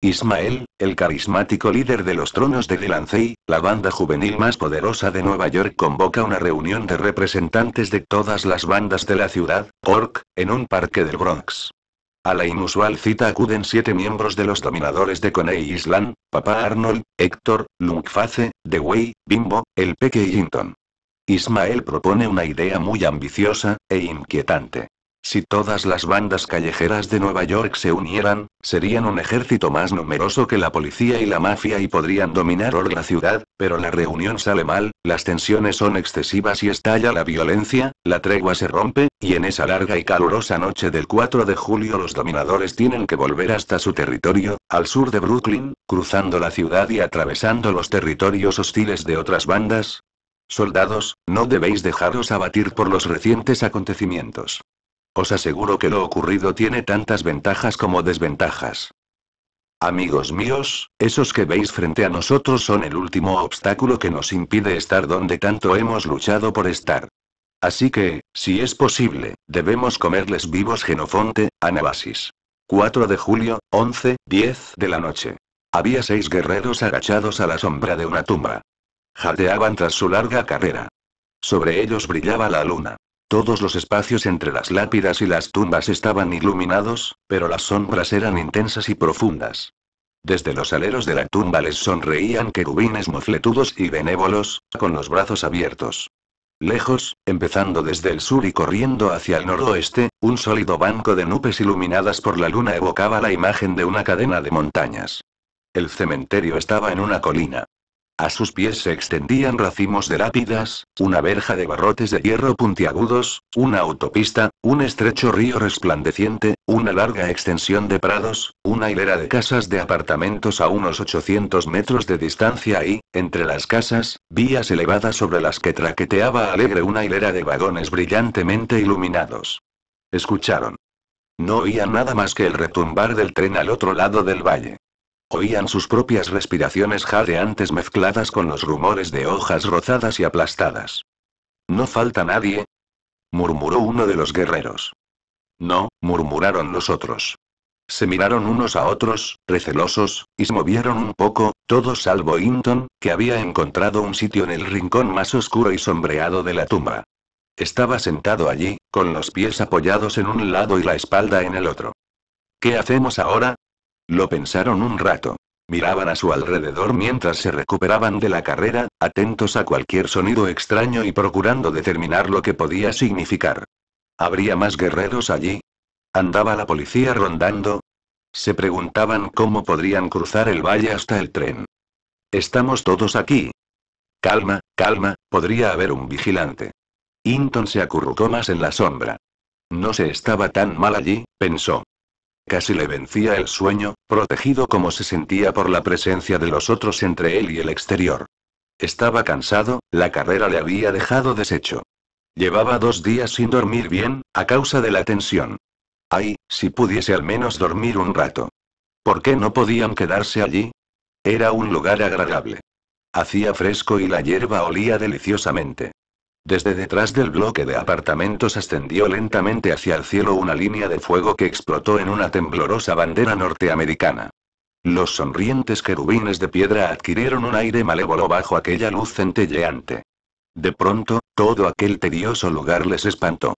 Ismael, el carismático líder de los tronos de Delancey, la banda juvenil más poderosa de Nueva York convoca una reunión de representantes de todas las bandas de la ciudad, Ork, en un parque del Bronx. A la inusual cita acuden siete miembros de los dominadores de Coney Island, Papá Arnold, Héctor, The Way, Bimbo, El Peque y Hinton. Ismael propone una idea muy ambiciosa, e inquietante. Si todas las bandas callejeras de Nueva York se unieran, serían un ejército más numeroso que la policía y la mafia y podrían dominar la ciudad, pero la reunión sale mal, las tensiones son excesivas y estalla la violencia, la tregua se rompe, y en esa larga y calurosa noche del 4 de julio los dominadores tienen que volver hasta su territorio, al sur de Brooklyn, cruzando la ciudad y atravesando los territorios hostiles de otras bandas. Soldados, no debéis dejaros abatir por los recientes acontecimientos. Os aseguro que lo ocurrido tiene tantas ventajas como desventajas. Amigos míos, esos que veis frente a nosotros son el último obstáculo que nos impide estar donde tanto hemos luchado por estar. Así que, si es posible, debemos comerles vivos Genofonte, Anabasis. 4 de julio, 11, 10 de la noche. Había seis guerreros agachados a la sombra de una tumba. Jadeaban tras su larga carrera. Sobre ellos brillaba la luna. Todos los espacios entre las lápidas y las tumbas estaban iluminados, pero las sombras eran intensas y profundas. Desde los aleros de la tumba les sonreían querubines mofletudos y benévolos, con los brazos abiertos. Lejos, empezando desde el sur y corriendo hacia el noroeste, un sólido banco de nubes iluminadas por la luna evocaba la imagen de una cadena de montañas. El cementerio estaba en una colina. A sus pies se extendían racimos de lápidas, una verja de barrotes de hierro puntiagudos, una autopista, un estrecho río resplandeciente, una larga extensión de prados, una hilera de casas de apartamentos a unos 800 metros de distancia y, entre las casas, vías elevadas sobre las que traqueteaba alegre una hilera de vagones brillantemente iluminados. Escucharon. No oían nada más que el retumbar del tren al otro lado del valle. Oían sus propias respiraciones jadeantes mezcladas con los rumores de hojas rozadas y aplastadas. No falta nadie, murmuró uno de los guerreros. No, murmuraron los otros. Se miraron unos a otros, recelosos, y se movieron un poco, todos salvo Hinton, que había encontrado un sitio en el rincón más oscuro y sombreado de la tumba. Estaba sentado allí, con los pies apoyados en un lado y la espalda en el otro. ¿Qué hacemos ahora? Lo pensaron un rato. Miraban a su alrededor mientras se recuperaban de la carrera, atentos a cualquier sonido extraño y procurando determinar lo que podía significar. ¿Habría más guerreros allí? ¿Andaba la policía rondando? Se preguntaban cómo podrían cruzar el valle hasta el tren. Estamos todos aquí. Calma, calma, podría haber un vigilante. Hinton se acurrucó más en la sombra. No se estaba tan mal allí, pensó. Casi le vencía el sueño, protegido como se sentía por la presencia de los otros entre él y el exterior. Estaba cansado, la carrera le había dejado deshecho. Llevaba dos días sin dormir bien, a causa de la tensión. Ay, si pudiese al menos dormir un rato. ¿Por qué no podían quedarse allí? Era un lugar agradable. Hacía fresco y la hierba olía deliciosamente. Desde detrás del bloque de apartamentos ascendió lentamente hacia el cielo una línea de fuego que explotó en una temblorosa bandera norteamericana. Los sonrientes querubines de piedra adquirieron un aire malévolo bajo aquella luz centelleante. De pronto, todo aquel tedioso lugar les espantó.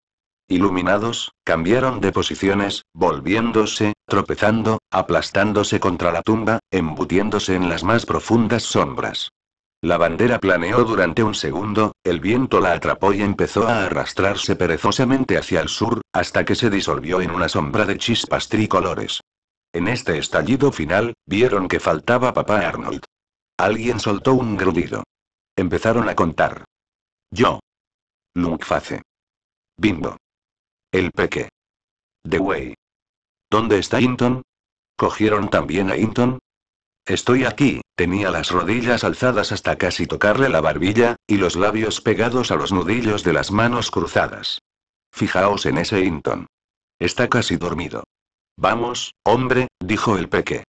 Iluminados, cambiaron de posiciones, volviéndose, tropezando, aplastándose contra la tumba, embutiéndose en las más profundas sombras. La bandera planeó durante un segundo, el viento la atrapó y empezó a arrastrarse perezosamente hacia el sur, hasta que se disolvió en una sombra de chispas tricolores. En este estallido final, vieron que faltaba papá Arnold. Alguien soltó un grudido. Empezaron a contar. Yo. Lunkface. Bimbo. El peque. The Way. ¿Dónde está Hinton? ¿Cogieron también a Hinton? Estoy aquí, Tenía las rodillas alzadas hasta casi tocarle la barbilla, y los labios pegados a los nudillos de las manos cruzadas. Fijaos en ese Hinton. Está casi dormido. Vamos, hombre, dijo el peque.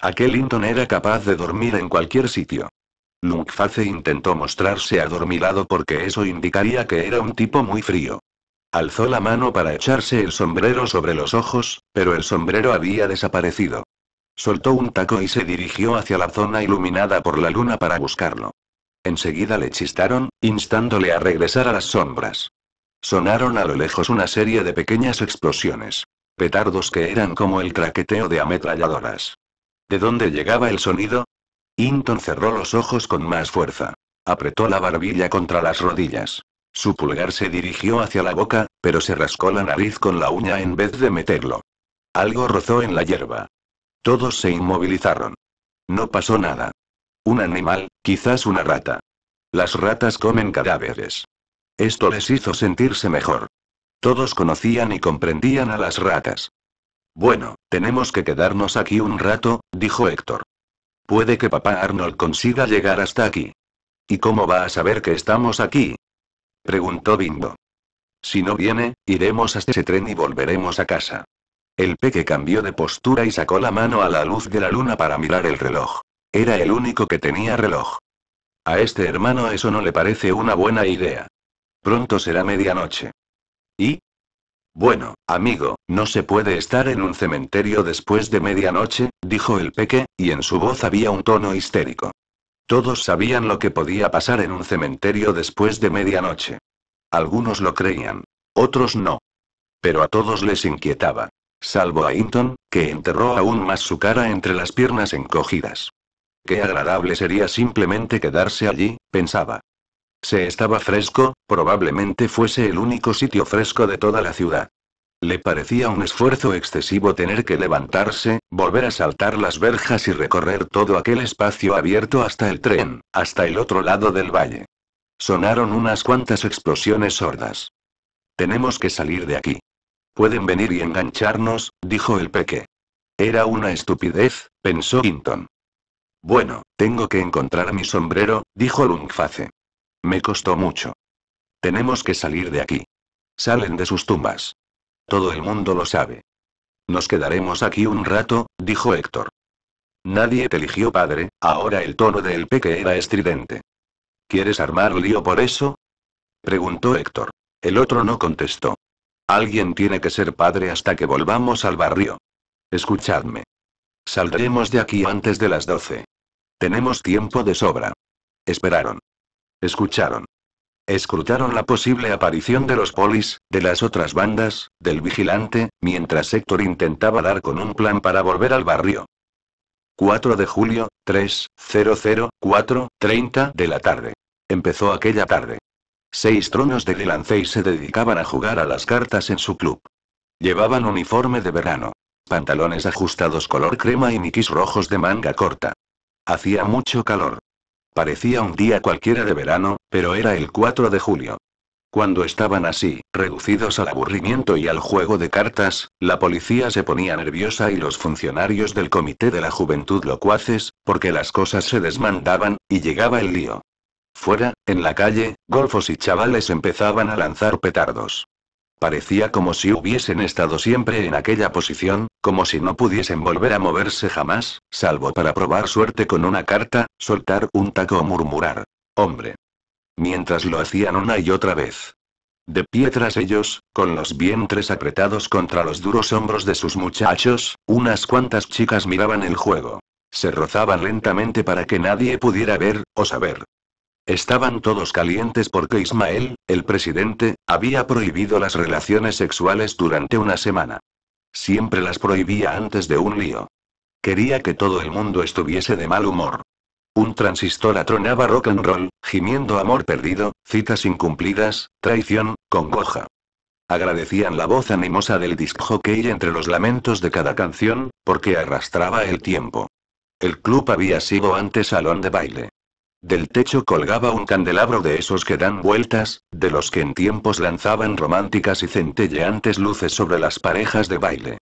Aquel Hinton era capaz de dormir en cualquier sitio. Lungface intentó mostrarse adormilado porque eso indicaría que era un tipo muy frío. Alzó la mano para echarse el sombrero sobre los ojos, pero el sombrero había desaparecido. Soltó un taco y se dirigió hacia la zona iluminada por la luna para buscarlo. Enseguida le chistaron, instándole a regresar a las sombras. Sonaron a lo lejos una serie de pequeñas explosiones. Petardos que eran como el craqueteo de ametralladoras. ¿De dónde llegaba el sonido? Hinton cerró los ojos con más fuerza. Apretó la barbilla contra las rodillas. Su pulgar se dirigió hacia la boca, pero se rascó la nariz con la uña en vez de meterlo. Algo rozó en la hierba. Todos se inmovilizaron. No pasó nada. Un animal, quizás una rata. Las ratas comen cadáveres. Esto les hizo sentirse mejor. Todos conocían y comprendían a las ratas. Bueno, tenemos que quedarnos aquí un rato, dijo Héctor. Puede que papá Arnold consiga llegar hasta aquí. ¿Y cómo va a saber que estamos aquí? preguntó Bimbo. Si no viene, iremos hasta ese tren y volveremos a casa. El peque cambió de postura y sacó la mano a la luz de la luna para mirar el reloj. Era el único que tenía reloj. A este hermano eso no le parece una buena idea. Pronto será medianoche. ¿Y? Bueno, amigo, no se puede estar en un cementerio después de medianoche, dijo el peque, y en su voz había un tono histérico. Todos sabían lo que podía pasar en un cementerio después de medianoche. Algunos lo creían, otros no. Pero a todos les inquietaba. Salvo a Hinton, que enterró aún más su cara entre las piernas encogidas. Qué agradable sería simplemente quedarse allí, pensaba. Se estaba fresco, probablemente fuese el único sitio fresco de toda la ciudad. Le parecía un esfuerzo excesivo tener que levantarse, volver a saltar las verjas y recorrer todo aquel espacio abierto hasta el tren, hasta el otro lado del valle. Sonaron unas cuantas explosiones sordas. Tenemos que salir de aquí, Pueden venir y engancharnos, dijo el peque. Era una estupidez, pensó Hinton. Bueno, tengo que encontrar mi sombrero, dijo Lungface. Me costó mucho. Tenemos que salir de aquí. Salen de sus tumbas. Todo el mundo lo sabe. Nos quedaremos aquí un rato, dijo Héctor. Nadie te eligió padre, ahora el tono del peque era estridente. ¿Quieres armar lío por eso? preguntó Héctor. El otro no contestó. Alguien tiene que ser padre hasta que volvamos al barrio. Escuchadme. Saldremos de aquí antes de las doce. Tenemos tiempo de sobra. Esperaron. Escucharon. Escrutaron la posible aparición de los polis, de las otras bandas, del vigilante, mientras Héctor intentaba dar con un plan para volver al barrio. 4 de julio, 3, 4, 30 de la tarde. Empezó aquella tarde. Seis tronos de y se dedicaban a jugar a las cartas en su club. Llevaban uniforme de verano, pantalones ajustados color crema y miquis rojos de manga corta. Hacía mucho calor. Parecía un día cualquiera de verano, pero era el 4 de julio. Cuando estaban así, reducidos al aburrimiento y al juego de cartas, la policía se ponía nerviosa y los funcionarios del Comité de la Juventud locuaces, porque las cosas se desmandaban, y llegaba el lío. Fuera, en la calle, golfos y chavales empezaban a lanzar petardos. Parecía como si hubiesen estado siempre en aquella posición, como si no pudiesen volver a moverse jamás, salvo para probar suerte con una carta, soltar un taco o murmurar. Hombre. Mientras lo hacían una y otra vez. De pie tras ellos, con los vientres apretados contra los duros hombros de sus muchachos, unas cuantas chicas miraban el juego. Se rozaban lentamente para que nadie pudiera ver, o saber. Estaban todos calientes porque Ismael, el presidente, había prohibido las relaciones sexuales durante una semana. Siempre las prohibía antes de un lío. Quería que todo el mundo estuviese de mal humor. Un transistor atronaba rock and roll, gimiendo amor perdido, citas incumplidas, traición, congoja. Agradecían la voz animosa del disc jockey entre los lamentos de cada canción, porque arrastraba el tiempo. El club había sido antes salón de baile. Del techo colgaba un candelabro de esos que dan vueltas, de los que en tiempos lanzaban románticas y centelleantes luces sobre las parejas de baile.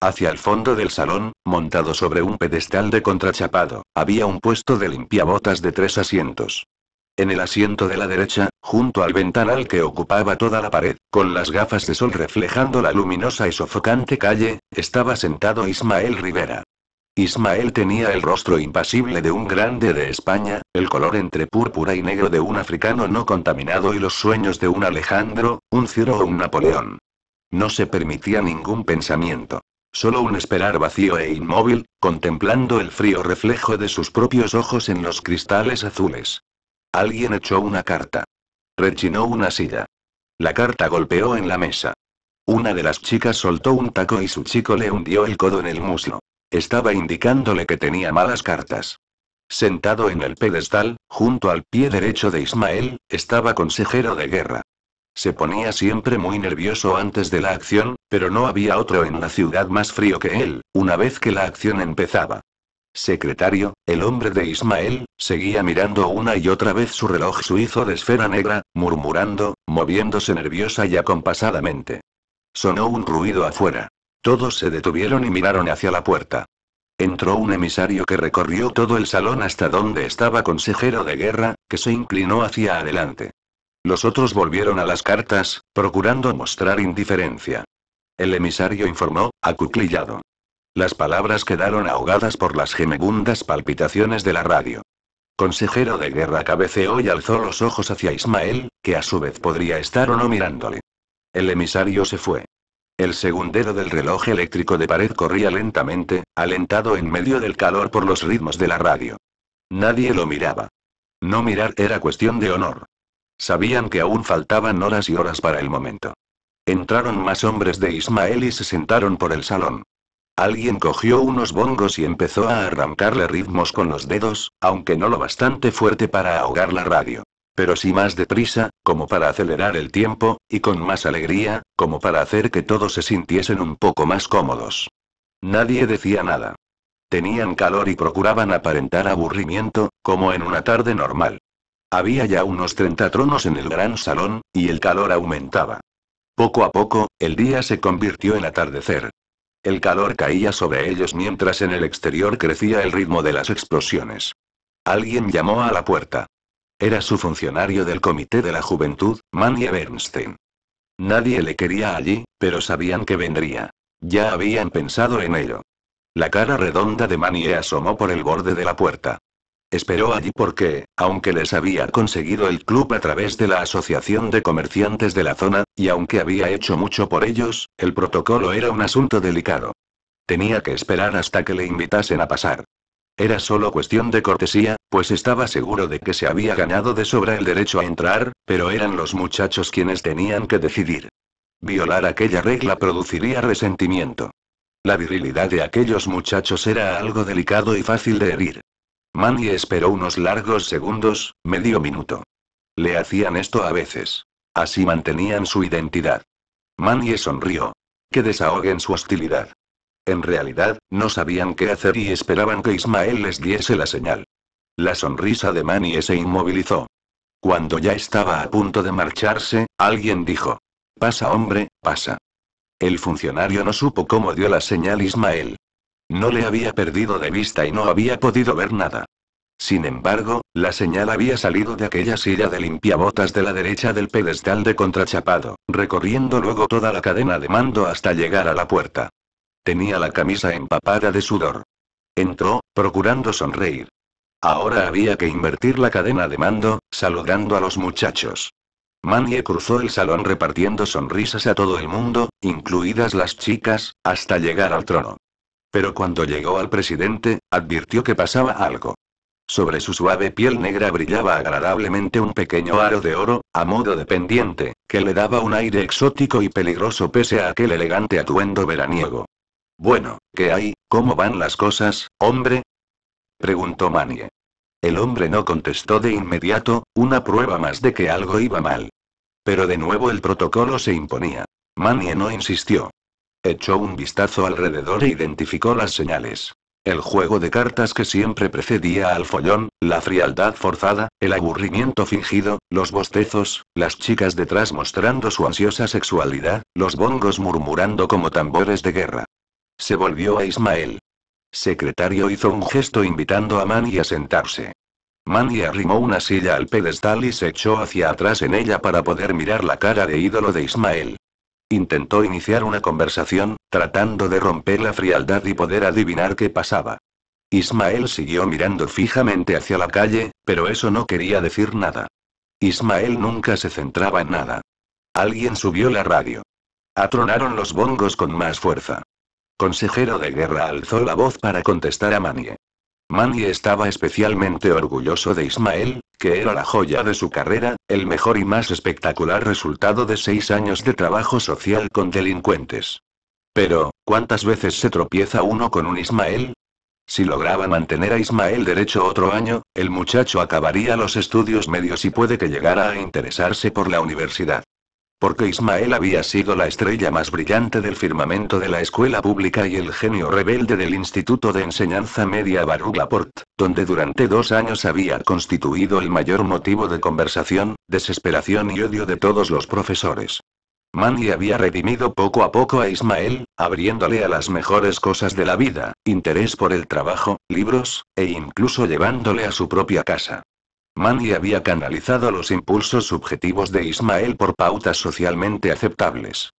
Hacia el fondo del salón, montado sobre un pedestal de contrachapado, había un puesto de limpiabotas de tres asientos. En el asiento de la derecha, junto al ventanal que ocupaba toda la pared, con las gafas de sol reflejando la luminosa y sofocante calle, estaba sentado Ismael Rivera. Ismael tenía el rostro impasible de un grande de España, el color entre púrpura y negro de un africano no contaminado y los sueños de un Alejandro, un Ciro o un Napoleón. No se permitía ningún pensamiento. Solo un esperar vacío e inmóvil, contemplando el frío reflejo de sus propios ojos en los cristales azules. Alguien echó una carta. Rechinó una silla. La carta golpeó en la mesa. Una de las chicas soltó un taco y su chico le hundió el codo en el muslo. Estaba indicándole que tenía malas cartas. Sentado en el pedestal, junto al pie derecho de Ismael, estaba consejero de guerra. Se ponía siempre muy nervioso antes de la acción, pero no había otro en la ciudad más frío que él, una vez que la acción empezaba. Secretario, el hombre de Ismael, seguía mirando una y otra vez su reloj suizo de esfera negra, murmurando, moviéndose nerviosa y acompasadamente. Sonó un ruido afuera. Todos se detuvieron y miraron hacia la puerta. Entró un emisario que recorrió todo el salón hasta donde estaba consejero de guerra, que se inclinó hacia adelante. Los otros volvieron a las cartas, procurando mostrar indiferencia. El emisario informó, acuclillado. Las palabras quedaron ahogadas por las gemebundas palpitaciones de la radio. Consejero de guerra cabeceó y alzó los ojos hacia Ismael, que a su vez podría estar o no mirándole. El emisario se fue. El segundero del reloj eléctrico de pared corría lentamente, alentado en medio del calor por los ritmos de la radio. Nadie lo miraba. No mirar era cuestión de honor. Sabían que aún faltaban horas y horas para el momento. Entraron más hombres de Ismael y se sentaron por el salón. Alguien cogió unos bongos y empezó a arrancarle ritmos con los dedos, aunque no lo bastante fuerte para ahogar la radio. Pero sí más deprisa, como para acelerar el tiempo, y con más alegría, como para hacer que todos se sintiesen un poco más cómodos. Nadie decía nada. Tenían calor y procuraban aparentar aburrimiento, como en una tarde normal. Había ya unos 30 tronos en el gran salón, y el calor aumentaba. Poco a poco, el día se convirtió en atardecer. El calor caía sobre ellos mientras en el exterior crecía el ritmo de las explosiones. Alguien llamó a la puerta. Era su funcionario del Comité de la Juventud, Manny Bernstein. Nadie le quería allí, pero sabían que vendría. Ya habían pensado en ello. La cara redonda de Manny asomó por el borde de la puerta. Esperó allí porque, aunque les había conseguido el club a través de la Asociación de Comerciantes de la zona, y aunque había hecho mucho por ellos, el protocolo era un asunto delicado. Tenía que esperar hasta que le invitasen a pasar. Era solo cuestión de cortesía, pues estaba seguro de que se había ganado de sobra el derecho a entrar, pero eran los muchachos quienes tenían que decidir. Violar aquella regla produciría resentimiento. La virilidad de aquellos muchachos era algo delicado y fácil de herir. Manny esperó unos largos segundos, medio minuto. Le hacían esto a veces. Así mantenían su identidad. Manny sonrió. Que desahoguen su hostilidad. En realidad, no sabían qué hacer y esperaban que Ismael les diese la señal. La sonrisa de Manny se inmovilizó. Cuando ya estaba a punto de marcharse, alguien dijo. Pasa hombre, pasa. El funcionario no supo cómo dio la señal Ismael. No le había perdido de vista y no había podido ver nada. Sin embargo, la señal había salido de aquella silla de limpiabotas de la derecha del pedestal de contrachapado, recorriendo luego toda la cadena de mando hasta llegar a la puerta. Tenía la camisa empapada de sudor. Entró, procurando sonreír. Ahora había que invertir la cadena de mando, saludando a los muchachos. Manie cruzó el salón repartiendo sonrisas a todo el mundo, incluidas las chicas, hasta llegar al trono. Pero cuando llegó al presidente, advirtió que pasaba algo. Sobre su suave piel negra brillaba agradablemente un pequeño aro de oro, a modo de pendiente, que le daba un aire exótico y peligroso pese a aquel elegante atuendo veraniego. Bueno, ¿qué hay? ¿Cómo van las cosas, hombre? preguntó Manie. El hombre no contestó de inmediato, una prueba más de que algo iba mal. Pero de nuevo el protocolo se imponía. Manie no insistió. Echó un vistazo alrededor e identificó las señales. El juego de cartas que siempre precedía al follón, la frialdad forzada, el aburrimiento fingido, los bostezos, las chicas detrás mostrando su ansiosa sexualidad, los bongos murmurando como tambores de guerra. Se volvió a Ismael. Secretario hizo un gesto invitando a Manny a sentarse. Manny arrimó una silla al pedestal y se echó hacia atrás en ella para poder mirar la cara de ídolo de Ismael. Intentó iniciar una conversación, tratando de romper la frialdad y poder adivinar qué pasaba. Ismael siguió mirando fijamente hacia la calle, pero eso no quería decir nada. Ismael nunca se centraba en nada. Alguien subió la radio. Atronaron los bongos con más fuerza consejero de guerra alzó la voz para contestar a Manie. Manie estaba especialmente orgulloso de Ismael, que era la joya de su carrera, el mejor y más espectacular resultado de seis años de trabajo social con delincuentes. Pero, ¿cuántas veces se tropieza uno con un Ismael? Si lograba mantener a Ismael derecho otro año, el muchacho acabaría los estudios medios y puede que llegara a interesarse por la universidad porque Ismael había sido la estrella más brillante del firmamento de la escuela pública y el genio rebelde del Instituto de Enseñanza Media Baruglaport, donde durante dos años había constituido el mayor motivo de conversación, desesperación y odio de todos los profesores. Manny había redimido poco a poco a Ismael, abriéndole a las mejores cosas de la vida, interés por el trabajo, libros, e incluso llevándole a su propia casa. Manny había canalizado los impulsos subjetivos de Ismael por pautas socialmente aceptables.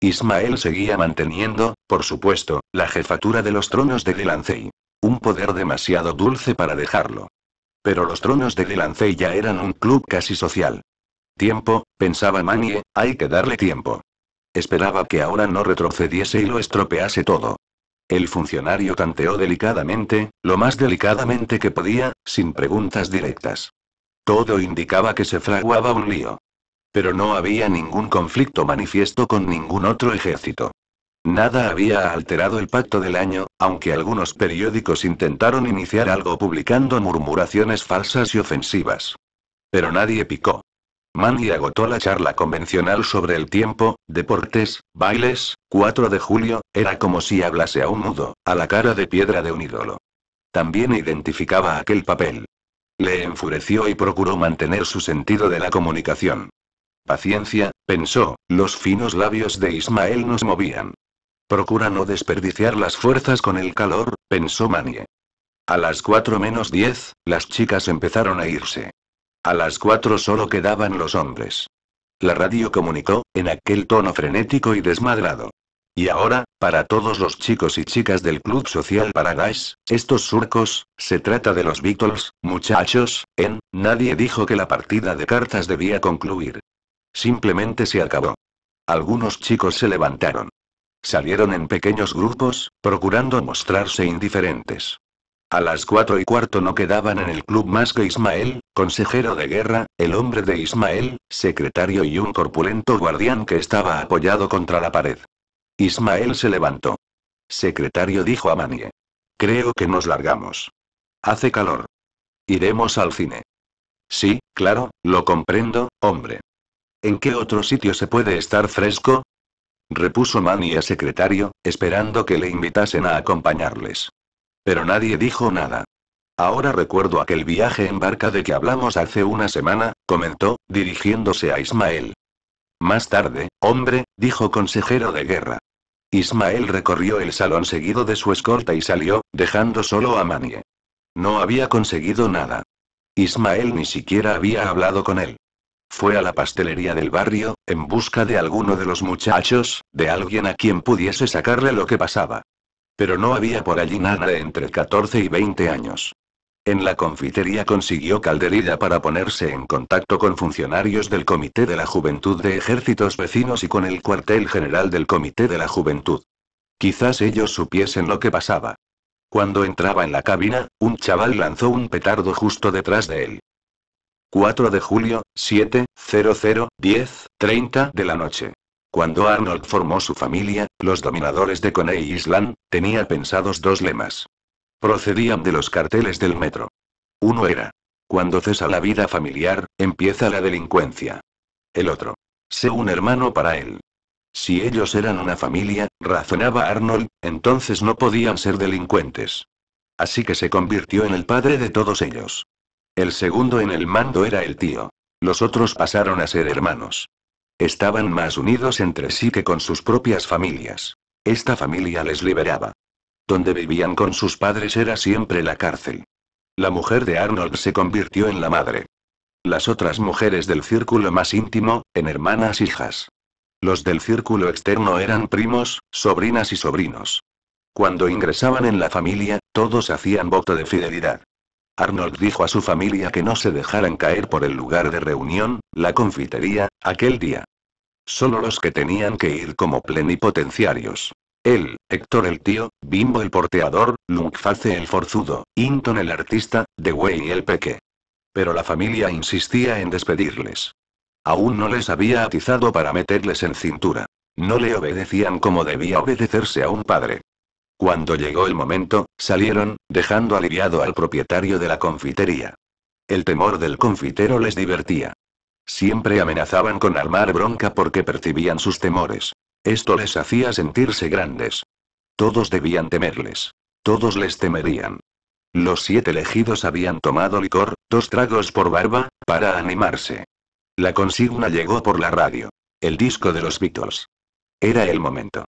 Ismael seguía manteniendo, por supuesto, la jefatura de los tronos de Delancey. Un poder demasiado dulce para dejarlo. Pero los tronos de Delancey ya eran un club casi social. Tiempo, pensaba Manie, hay que darle tiempo. Esperaba que ahora no retrocediese y lo estropease todo. El funcionario tanteó delicadamente, lo más delicadamente que podía, sin preguntas directas. Todo indicaba que se fraguaba un lío. Pero no había ningún conflicto manifiesto con ningún otro ejército. Nada había alterado el pacto del año, aunque algunos periódicos intentaron iniciar algo publicando murmuraciones falsas y ofensivas. Pero nadie picó. Manny agotó la charla convencional sobre el tiempo, deportes, bailes, 4 de julio, era como si hablase a un mudo, a la cara de piedra de un ídolo. También identificaba aquel papel, le enfureció y procuró mantener su sentido de la comunicación. Paciencia, pensó, los finos labios de Ismael nos movían. Procura no desperdiciar las fuerzas con el calor, pensó Manie. A las 4 menos diez, las chicas empezaron a irse. A las 4 solo quedaban los hombres. La radio comunicó, en aquel tono frenético y desmadrado. Y ahora, para todos los chicos y chicas del Club Social Paradise, estos surcos, se trata de los Beatles, muchachos, en, nadie dijo que la partida de cartas debía concluir. Simplemente se acabó. Algunos chicos se levantaron. Salieron en pequeños grupos, procurando mostrarse indiferentes. A las cuatro y cuarto no quedaban en el club más que Ismael, consejero de guerra, el hombre de Ismael, secretario y un corpulento guardián que estaba apoyado contra la pared. Ismael se levantó. Secretario dijo a Manie. Creo que nos largamos. Hace calor. Iremos al cine. Sí, claro, lo comprendo, hombre. ¿En qué otro sitio se puede estar fresco? repuso Manie a secretario, esperando que le invitasen a acompañarles. Pero nadie dijo nada. Ahora recuerdo aquel viaje en barca de que hablamos hace una semana, comentó, dirigiéndose a Ismael. Más tarde, hombre, dijo consejero de guerra. Ismael recorrió el salón seguido de su escolta y salió, dejando solo a Manie. No había conseguido nada. Ismael ni siquiera había hablado con él. Fue a la pastelería del barrio, en busca de alguno de los muchachos, de alguien a quien pudiese sacarle lo que pasaba. Pero no había por allí nada entre 14 y 20 años. En la confitería consiguió calderilla para ponerse en contacto con funcionarios del Comité de la Juventud de Ejércitos Vecinos y con el cuartel general del Comité de la Juventud. Quizás ellos supiesen lo que pasaba. Cuando entraba en la cabina, un chaval lanzó un petardo justo detrás de él. 4 de julio, 7:00 10:30 de la noche. Cuando Arnold formó su familia, los dominadores de Coney Island, tenía pensados dos lemas. Procedían de los carteles del metro. Uno era, cuando cesa la vida familiar, empieza la delincuencia. El otro, sé un hermano para él. Si ellos eran una familia, razonaba Arnold, entonces no podían ser delincuentes. Así que se convirtió en el padre de todos ellos. El segundo en el mando era el tío. Los otros pasaron a ser hermanos. Estaban más unidos entre sí que con sus propias familias. Esta familia les liberaba donde vivían con sus padres era siempre la cárcel. La mujer de Arnold se convirtió en la madre. Las otras mujeres del círculo más íntimo, en hermanas hijas. Los del círculo externo eran primos, sobrinas y sobrinos. Cuando ingresaban en la familia, todos hacían voto de fidelidad. Arnold dijo a su familia que no se dejaran caer por el lugar de reunión, la confitería, aquel día. Solo los que tenían que ir como plenipotenciarios. Él, Héctor el tío, Bimbo el porteador, Lungface el forzudo, Inton el artista, The Way el peque. Pero la familia insistía en despedirles. Aún no les había atizado para meterles en cintura. No le obedecían como debía obedecerse a un padre. Cuando llegó el momento, salieron, dejando aliviado al propietario de la confitería. El temor del confitero les divertía. Siempre amenazaban con armar bronca porque percibían sus temores. Esto les hacía sentirse grandes. Todos debían temerles. Todos les temerían. Los siete elegidos habían tomado licor, dos tragos por barba, para animarse. La consigna llegó por la radio. El disco de los Beatles. Era el momento.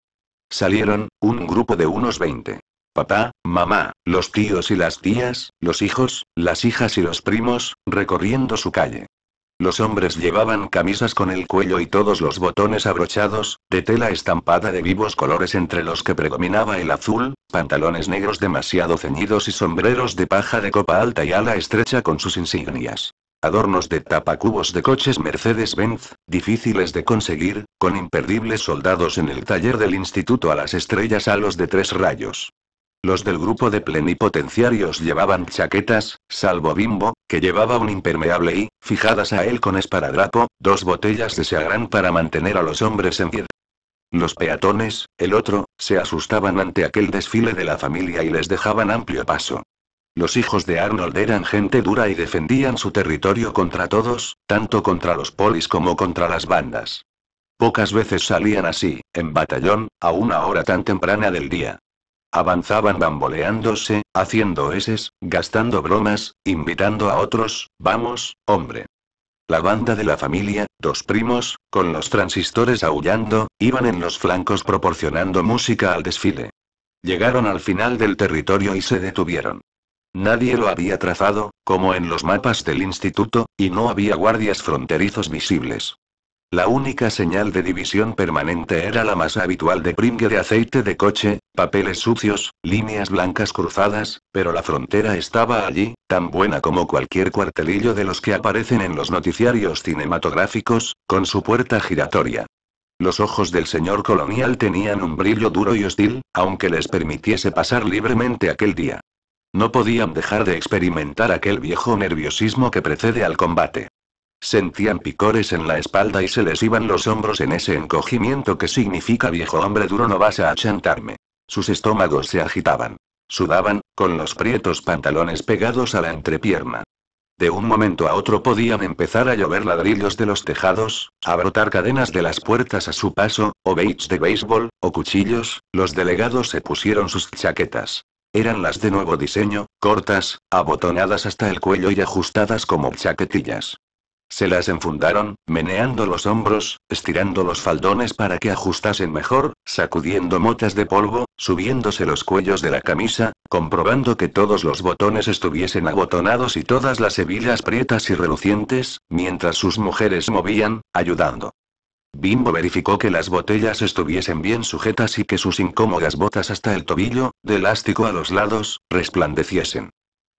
Salieron, un grupo de unos veinte. Papá, mamá, los tíos y las tías, los hijos, las hijas y los primos, recorriendo su calle. Los hombres llevaban camisas con el cuello y todos los botones abrochados, de tela estampada de vivos colores entre los que predominaba el azul, pantalones negros demasiado ceñidos y sombreros de paja de copa alta y ala estrecha con sus insignias. Adornos de tapacubos de coches Mercedes-Benz, difíciles de conseguir, con imperdibles soldados en el taller del Instituto a las Estrellas a los de tres rayos. Los del grupo de plenipotenciarios llevaban chaquetas, salvo Bimbo, que llevaba un impermeable y, fijadas a él con esparadrapo, dos botellas de seagrán para mantener a los hombres en pie. Los peatones, el otro, se asustaban ante aquel desfile de la familia y les dejaban amplio paso. Los hijos de Arnold eran gente dura y defendían su territorio contra todos, tanto contra los polis como contra las bandas. Pocas veces salían así, en batallón, a una hora tan temprana del día, Avanzaban bamboleándose, haciendo eses, gastando bromas, invitando a otros, vamos, hombre. La banda de la familia, dos primos, con los transistores aullando, iban en los flancos proporcionando música al desfile. Llegaron al final del territorio y se detuvieron. Nadie lo había trazado, como en los mapas del instituto, y no había guardias fronterizos visibles. La única señal de división permanente era la masa habitual de pringue de aceite de coche, papeles sucios, líneas blancas cruzadas, pero la frontera estaba allí, tan buena como cualquier cuartelillo de los que aparecen en los noticiarios cinematográficos, con su puerta giratoria. Los ojos del señor colonial tenían un brillo duro y hostil, aunque les permitiese pasar libremente aquel día. No podían dejar de experimentar aquel viejo nerviosismo que precede al combate. Sentían picores en la espalda y se les iban los hombros en ese encogimiento que significa viejo hombre duro no vas a achantarme. Sus estómagos se agitaban. Sudaban, con los prietos pantalones pegados a la entrepierna. De un momento a otro podían empezar a llover ladrillos de los tejados, a brotar cadenas de las puertas a su paso, o baits de béisbol, o cuchillos, los delegados se pusieron sus chaquetas. Eran las de nuevo diseño, cortas, abotonadas hasta el cuello y ajustadas como chaquetillas. Se las enfundaron, meneando los hombros, estirando los faldones para que ajustasen mejor, sacudiendo motas de polvo, subiéndose los cuellos de la camisa, comprobando que todos los botones estuviesen abotonados y todas las hebillas prietas y relucientes, mientras sus mujeres movían, ayudando. Bimbo verificó que las botellas estuviesen bien sujetas y que sus incómodas botas hasta el tobillo, de elástico a los lados, resplandeciesen.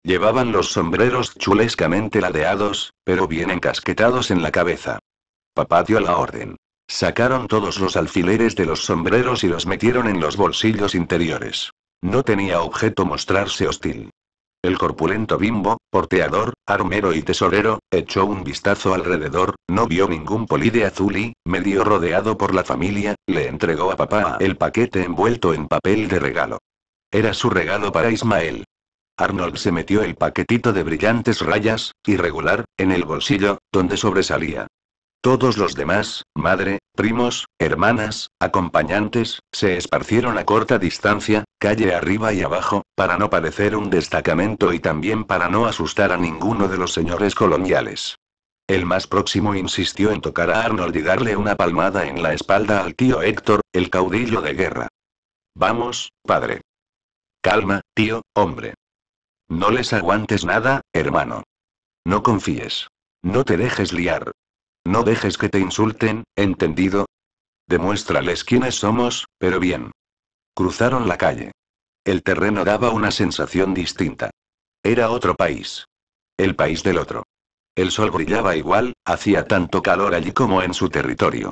Llevaban los sombreros chulescamente ladeados, pero bien encasquetados en la cabeza. Papá dio la orden. Sacaron todos los alfileres de los sombreros y los metieron en los bolsillos interiores. No tenía objeto mostrarse hostil. El corpulento bimbo, porteador, armero y tesorero, echó un vistazo alrededor, no vio ningún poli azul y, medio rodeado por la familia, le entregó a papá el paquete envuelto en papel de regalo. Era su regalo para Ismael. Arnold se metió el paquetito de brillantes rayas, irregular, en el bolsillo, donde sobresalía. Todos los demás, madre, primos, hermanas, acompañantes, se esparcieron a corta distancia, calle arriba y abajo, para no parecer un destacamento y también para no asustar a ninguno de los señores coloniales. El más próximo insistió en tocar a Arnold y darle una palmada en la espalda al tío Héctor, el caudillo de guerra. Vamos, padre. Calma, tío, hombre. No les aguantes nada, hermano. No confíes. No te dejes liar. No dejes que te insulten, ¿entendido? Demuéstrales quiénes somos, pero bien. Cruzaron la calle. El terreno daba una sensación distinta. Era otro país. El país del otro. El sol brillaba igual, hacía tanto calor allí como en su territorio.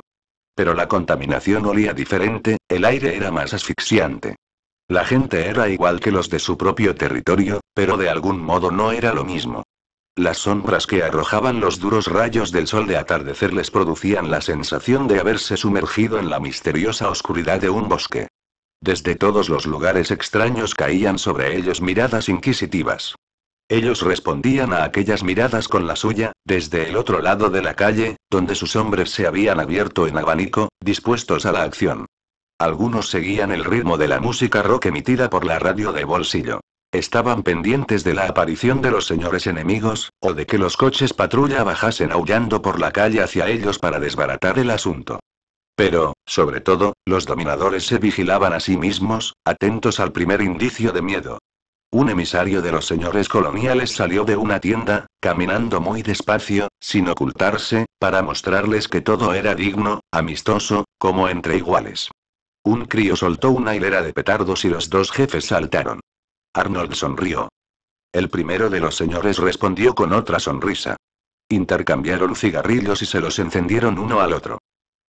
Pero la contaminación olía diferente, el aire era más asfixiante. La gente era igual que los de su propio territorio, pero de algún modo no era lo mismo. Las sombras que arrojaban los duros rayos del sol de atardecer les producían la sensación de haberse sumergido en la misteriosa oscuridad de un bosque. Desde todos los lugares extraños caían sobre ellos miradas inquisitivas. Ellos respondían a aquellas miradas con la suya, desde el otro lado de la calle, donde sus hombres se habían abierto en abanico, dispuestos a la acción. Algunos seguían el ritmo de la música rock emitida por la radio de bolsillo. Estaban pendientes de la aparición de los señores enemigos, o de que los coches patrulla bajasen aullando por la calle hacia ellos para desbaratar el asunto. Pero, sobre todo, los dominadores se vigilaban a sí mismos, atentos al primer indicio de miedo. Un emisario de los señores coloniales salió de una tienda, caminando muy despacio, sin ocultarse, para mostrarles que todo era digno, amistoso, como entre iguales. Un crío soltó una hilera de petardos y los dos jefes saltaron. Arnold sonrió. El primero de los señores respondió con otra sonrisa. Intercambiaron cigarrillos y se los encendieron uno al otro.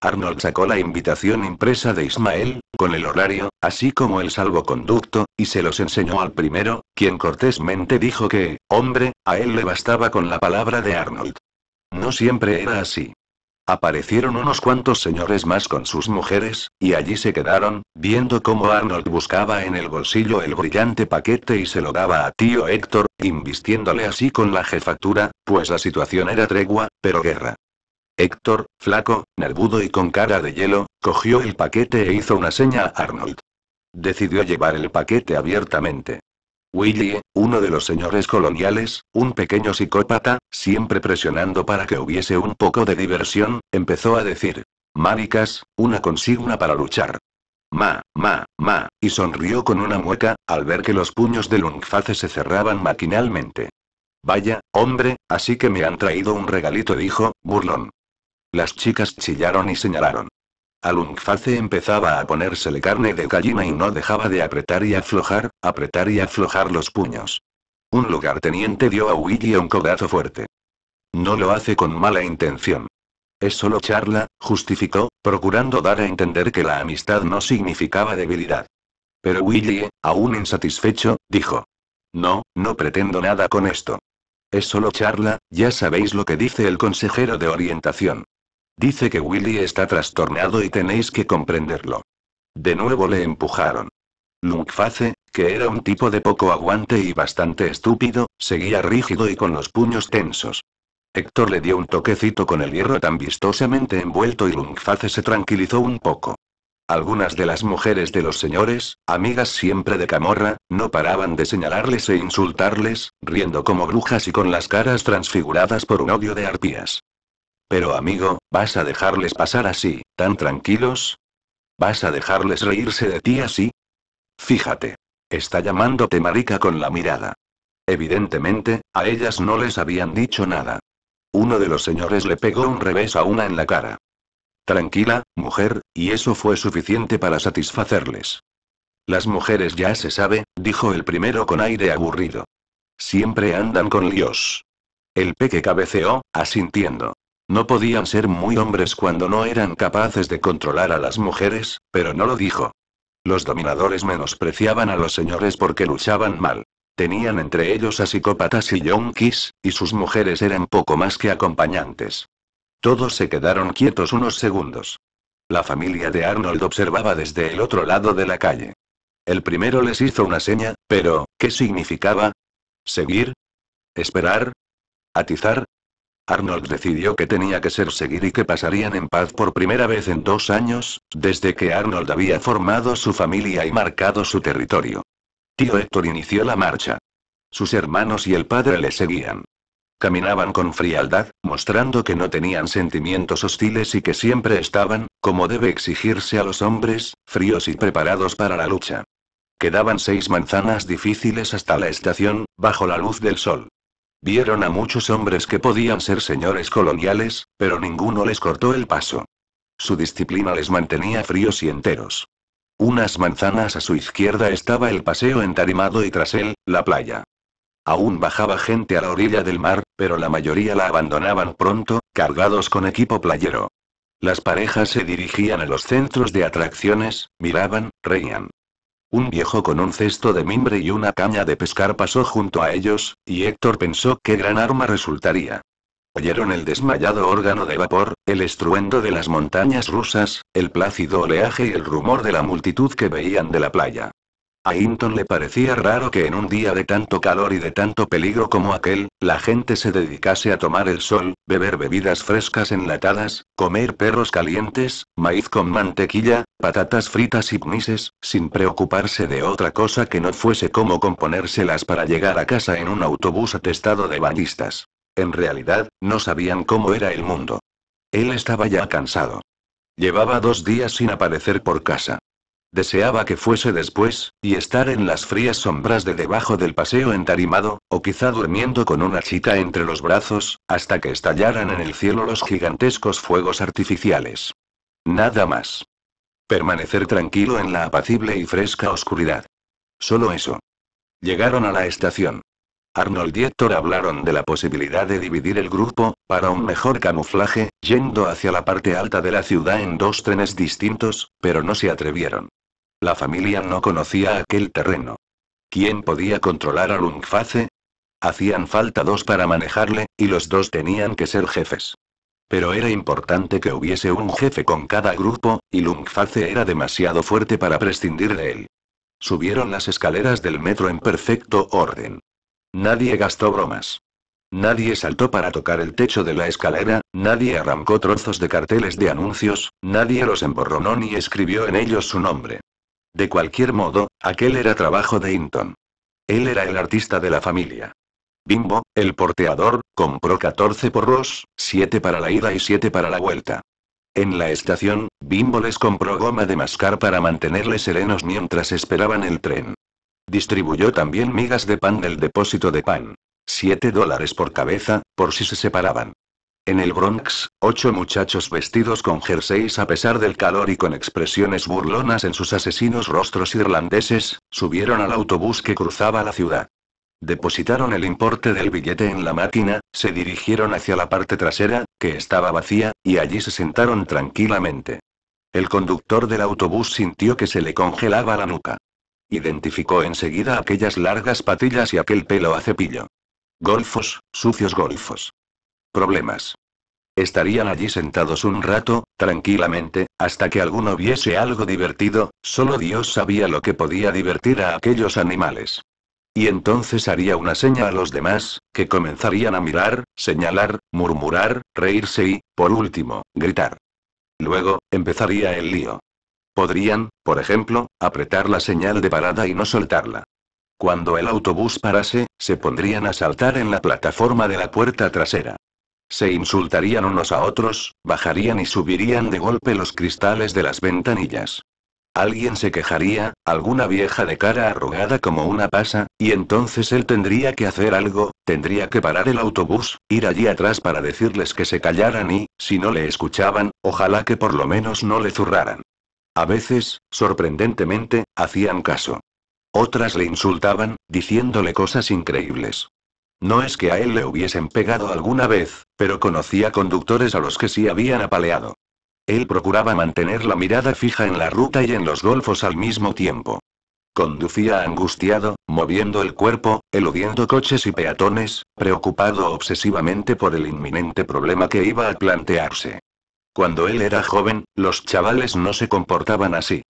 Arnold sacó la invitación impresa de Ismael, con el horario, así como el salvoconducto, y se los enseñó al primero, quien cortésmente dijo que, hombre, a él le bastaba con la palabra de Arnold. No siempre era así. Aparecieron unos cuantos señores más con sus mujeres, y allí se quedaron, viendo cómo Arnold buscaba en el bolsillo el brillante paquete y se lo daba a tío Héctor, invistiéndole así con la jefatura, pues la situación era tregua, pero guerra. Héctor, flaco, nervudo y con cara de hielo, cogió el paquete e hizo una seña a Arnold. Decidió llevar el paquete abiertamente. Willie, uno de los señores coloniales, un pequeño psicópata, siempre presionando para que hubiese un poco de diversión, empezó a decir. Maricas, una consigna para luchar. Ma, ma, ma, y sonrió con una mueca, al ver que los puños de Lungface se cerraban maquinalmente. Vaya, hombre, así que me han traído un regalito, dijo, burlón. Las chicas chillaron y señalaron. A empezaba a ponérsele carne de gallina y no dejaba de apretar y aflojar, apretar y aflojar los puños. Un lugarteniente dio a Willy un codazo fuerte. No lo hace con mala intención. Es solo charla, justificó, procurando dar a entender que la amistad no significaba debilidad. Pero Willy, aún insatisfecho, dijo. No, no pretendo nada con esto. Es solo charla, ya sabéis lo que dice el consejero de orientación. Dice que Willy está trastornado y tenéis que comprenderlo. De nuevo le empujaron. Lungface, que era un tipo de poco aguante y bastante estúpido, seguía rígido y con los puños tensos. Héctor le dio un toquecito con el hierro tan vistosamente envuelto y Lungface se tranquilizó un poco. Algunas de las mujeres de los señores, amigas siempre de camorra, no paraban de señalarles e insultarles, riendo como brujas y con las caras transfiguradas por un odio de arpías. Pero amigo, ¿vas a dejarles pasar así, tan tranquilos? ¿Vas a dejarles reírse de ti así? Fíjate. Está llamándote marica con la mirada. Evidentemente, a ellas no les habían dicho nada. Uno de los señores le pegó un revés a una en la cara. Tranquila, mujer, y eso fue suficiente para satisfacerles. Las mujeres ya se sabe, dijo el primero con aire aburrido. Siempre andan con líos. El peque cabeceó, asintiendo. No podían ser muy hombres cuando no eran capaces de controlar a las mujeres, pero no lo dijo. Los dominadores menospreciaban a los señores porque luchaban mal. Tenían entre ellos a psicópatas y yonkis, y sus mujeres eran poco más que acompañantes. Todos se quedaron quietos unos segundos. La familia de Arnold observaba desde el otro lado de la calle. El primero les hizo una seña, pero, ¿qué significaba? ¿Seguir? ¿Esperar? ¿Atizar? Arnold decidió que tenía que ser seguir y que pasarían en paz por primera vez en dos años, desde que Arnold había formado su familia y marcado su territorio. Tío Héctor inició la marcha. Sus hermanos y el padre le seguían. Caminaban con frialdad, mostrando que no tenían sentimientos hostiles y que siempre estaban, como debe exigirse a los hombres, fríos y preparados para la lucha. Quedaban seis manzanas difíciles hasta la estación, bajo la luz del sol. Vieron a muchos hombres que podían ser señores coloniales, pero ninguno les cortó el paso. Su disciplina les mantenía fríos y enteros. Unas manzanas a su izquierda estaba el paseo entarimado y tras él, la playa. Aún bajaba gente a la orilla del mar, pero la mayoría la abandonaban pronto, cargados con equipo playero. Las parejas se dirigían a los centros de atracciones, miraban, reían. Un viejo con un cesto de mimbre y una caña de pescar pasó junto a ellos, y Héctor pensó qué gran arma resultaría. Oyeron el desmayado órgano de vapor, el estruendo de las montañas rusas, el plácido oleaje y el rumor de la multitud que veían de la playa. A Hinton le parecía raro que en un día de tanto calor y de tanto peligro como aquel, la gente se dedicase a tomar el sol, beber bebidas frescas enlatadas, comer perros calientes, maíz con mantequilla, patatas fritas y pnises, sin preocuparse de otra cosa que no fuese cómo componérselas para llegar a casa en un autobús atestado de bañistas. En realidad, no sabían cómo era el mundo. Él estaba ya cansado. Llevaba dos días sin aparecer por casa. Deseaba que fuese después, y estar en las frías sombras de debajo del paseo entarimado, o quizá durmiendo con una chica entre los brazos, hasta que estallaran en el cielo los gigantescos fuegos artificiales. Nada más. Permanecer tranquilo en la apacible y fresca oscuridad. Solo eso. Llegaron a la estación. Arnold y Héctor hablaron de la posibilidad de dividir el grupo, para un mejor camuflaje, yendo hacia la parte alta de la ciudad en dos trenes distintos, pero no se atrevieron. La familia no conocía aquel terreno. ¿Quién podía controlar a Lungface? Hacían falta dos para manejarle, y los dos tenían que ser jefes. Pero era importante que hubiese un jefe con cada grupo, y Lungface era demasiado fuerte para prescindir de él. Subieron las escaleras del metro en perfecto orden. Nadie gastó bromas. Nadie saltó para tocar el techo de la escalera, nadie arrancó trozos de carteles de anuncios, nadie los emborronó ni escribió en ellos su nombre. De cualquier modo, aquel era trabajo de Hinton. Él era el artista de la familia. Bimbo, el porteador, compró 14 porros, 7 para la ida y 7 para la vuelta. En la estación, Bimbo les compró goma de mascar para mantenerles serenos mientras esperaban el tren. Distribuyó también migas de pan del depósito de pan. 7 dólares por cabeza, por si se separaban. En el Bronx, ocho muchachos vestidos con jerseys a pesar del calor y con expresiones burlonas en sus asesinos rostros irlandeses, subieron al autobús que cruzaba la ciudad. Depositaron el importe del billete en la máquina, se dirigieron hacia la parte trasera, que estaba vacía, y allí se sentaron tranquilamente. El conductor del autobús sintió que se le congelaba la nuca. Identificó enseguida aquellas largas patillas y aquel pelo a cepillo. Golfos, sucios golfos problemas. Estarían allí sentados un rato, tranquilamente, hasta que alguno viese algo divertido, solo Dios sabía lo que podía divertir a aquellos animales. Y entonces haría una seña a los demás, que comenzarían a mirar, señalar, murmurar, reírse y, por último, gritar. Luego, empezaría el lío. Podrían, por ejemplo, apretar la señal de parada y no soltarla. Cuando el autobús parase, se pondrían a saltar en la plataforma de la puerta trasera. Se insultarían unos a otros, bajarían y subirían de golpe los cristales de las ventanillas. Alguien se quejaría, alguna vieja de cara arrugada como una pasa, y entonces él tendría que hacer algo, tendría que parar el autobús, ir allí atrás para decirles que se callaran y, si no le escuchaban, ojalá que por lo menos no le zurraran. A veces, sorprendentemente, hacían caso. Otras le insultaban, diciéndole cosas increíbles. No es que a él le hubiesen pegado alguna vez, pero conocía conductores a los que sí habían apaleado. Él procuraba mantener la mirada fija en la ruta y en los golfos al mismo tiempo. Conducía angustiado, moviendo el cuerpo, eludiendo coches y peatones, preocupado obsesivamente por el inminente problema que iba a plantearse. Cuando él era joven, los chavales no se comportaban así.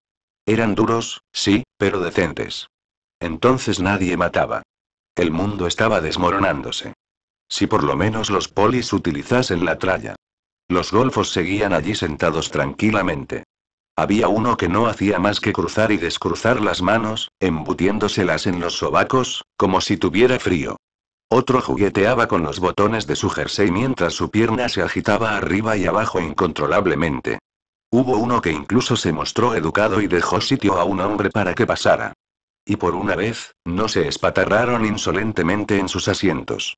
Eran duros, sí, pero decentes. Entonces nadie mataba. El mundo estaba desmoronándose. Si por lo menos los polis utilizasen la tralla. Los golfos seguían allí sentados tranquilamente. Había uno que no hacía más que cruzar y descruzar las manos, embutiéndoselas en los sobacos, como si tuviera frío. Otro jugueteaba con los botones de su jersey mientras su pierna se agitaba arriba y abajo incontrolablemente. Hubo uno que incluso se mostró educado y dejó sitio a un hombre para que pasara. Y por una vez, no se espatarraron insolentemente en sus asientos.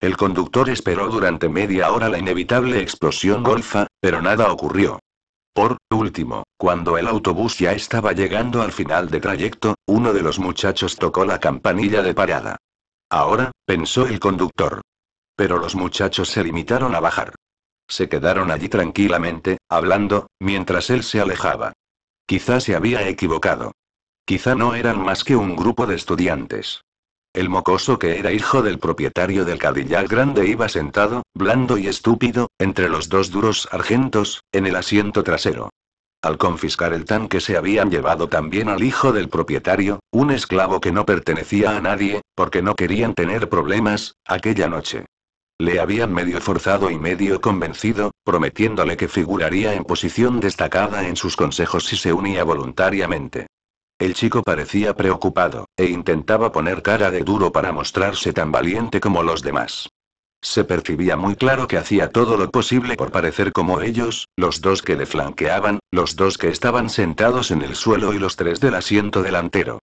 El conductor esperó durante media hora la inevitable explosión golfa, pero nada ocurrió. Por último, cuando el autobús ya estaba llegando al final de trayecto, uno de los muchachos tocó la campanilla de parada. Ahora, pensó el conductor. Pero los muchachos se limitaron a bajar. Se quedaron allí tranquilamente, hablando, mientras él se alejaba. Quizás se había equivocado. Quizá no eran más que un grupo de estudiantes. El mocoso que era hijo del propietario del Cadillac grande iba sentado, blando y estúpido, entre los dos duros argentos, en el asiento trasero. Al confiscar el tanque se habían llevado también al hijo del propietario, un esclavo que no pertenecía a nadie, porque no querían tener problemas, aquella noche. Le habían medio forzado y medio convencido, prometiéndole que figuraría en posición destacada en sus consejos si se unía voluntariamente. El chico parecía preocupado, e intentaba poner cara de duro para mostrarse tan valiente como los demás. Se percibía muy claro que hacía todo lo posible por parecer como ellos, los dos que le flanqueaban, los dos que estaban sentados en el suelo y los tres del asiento delantero.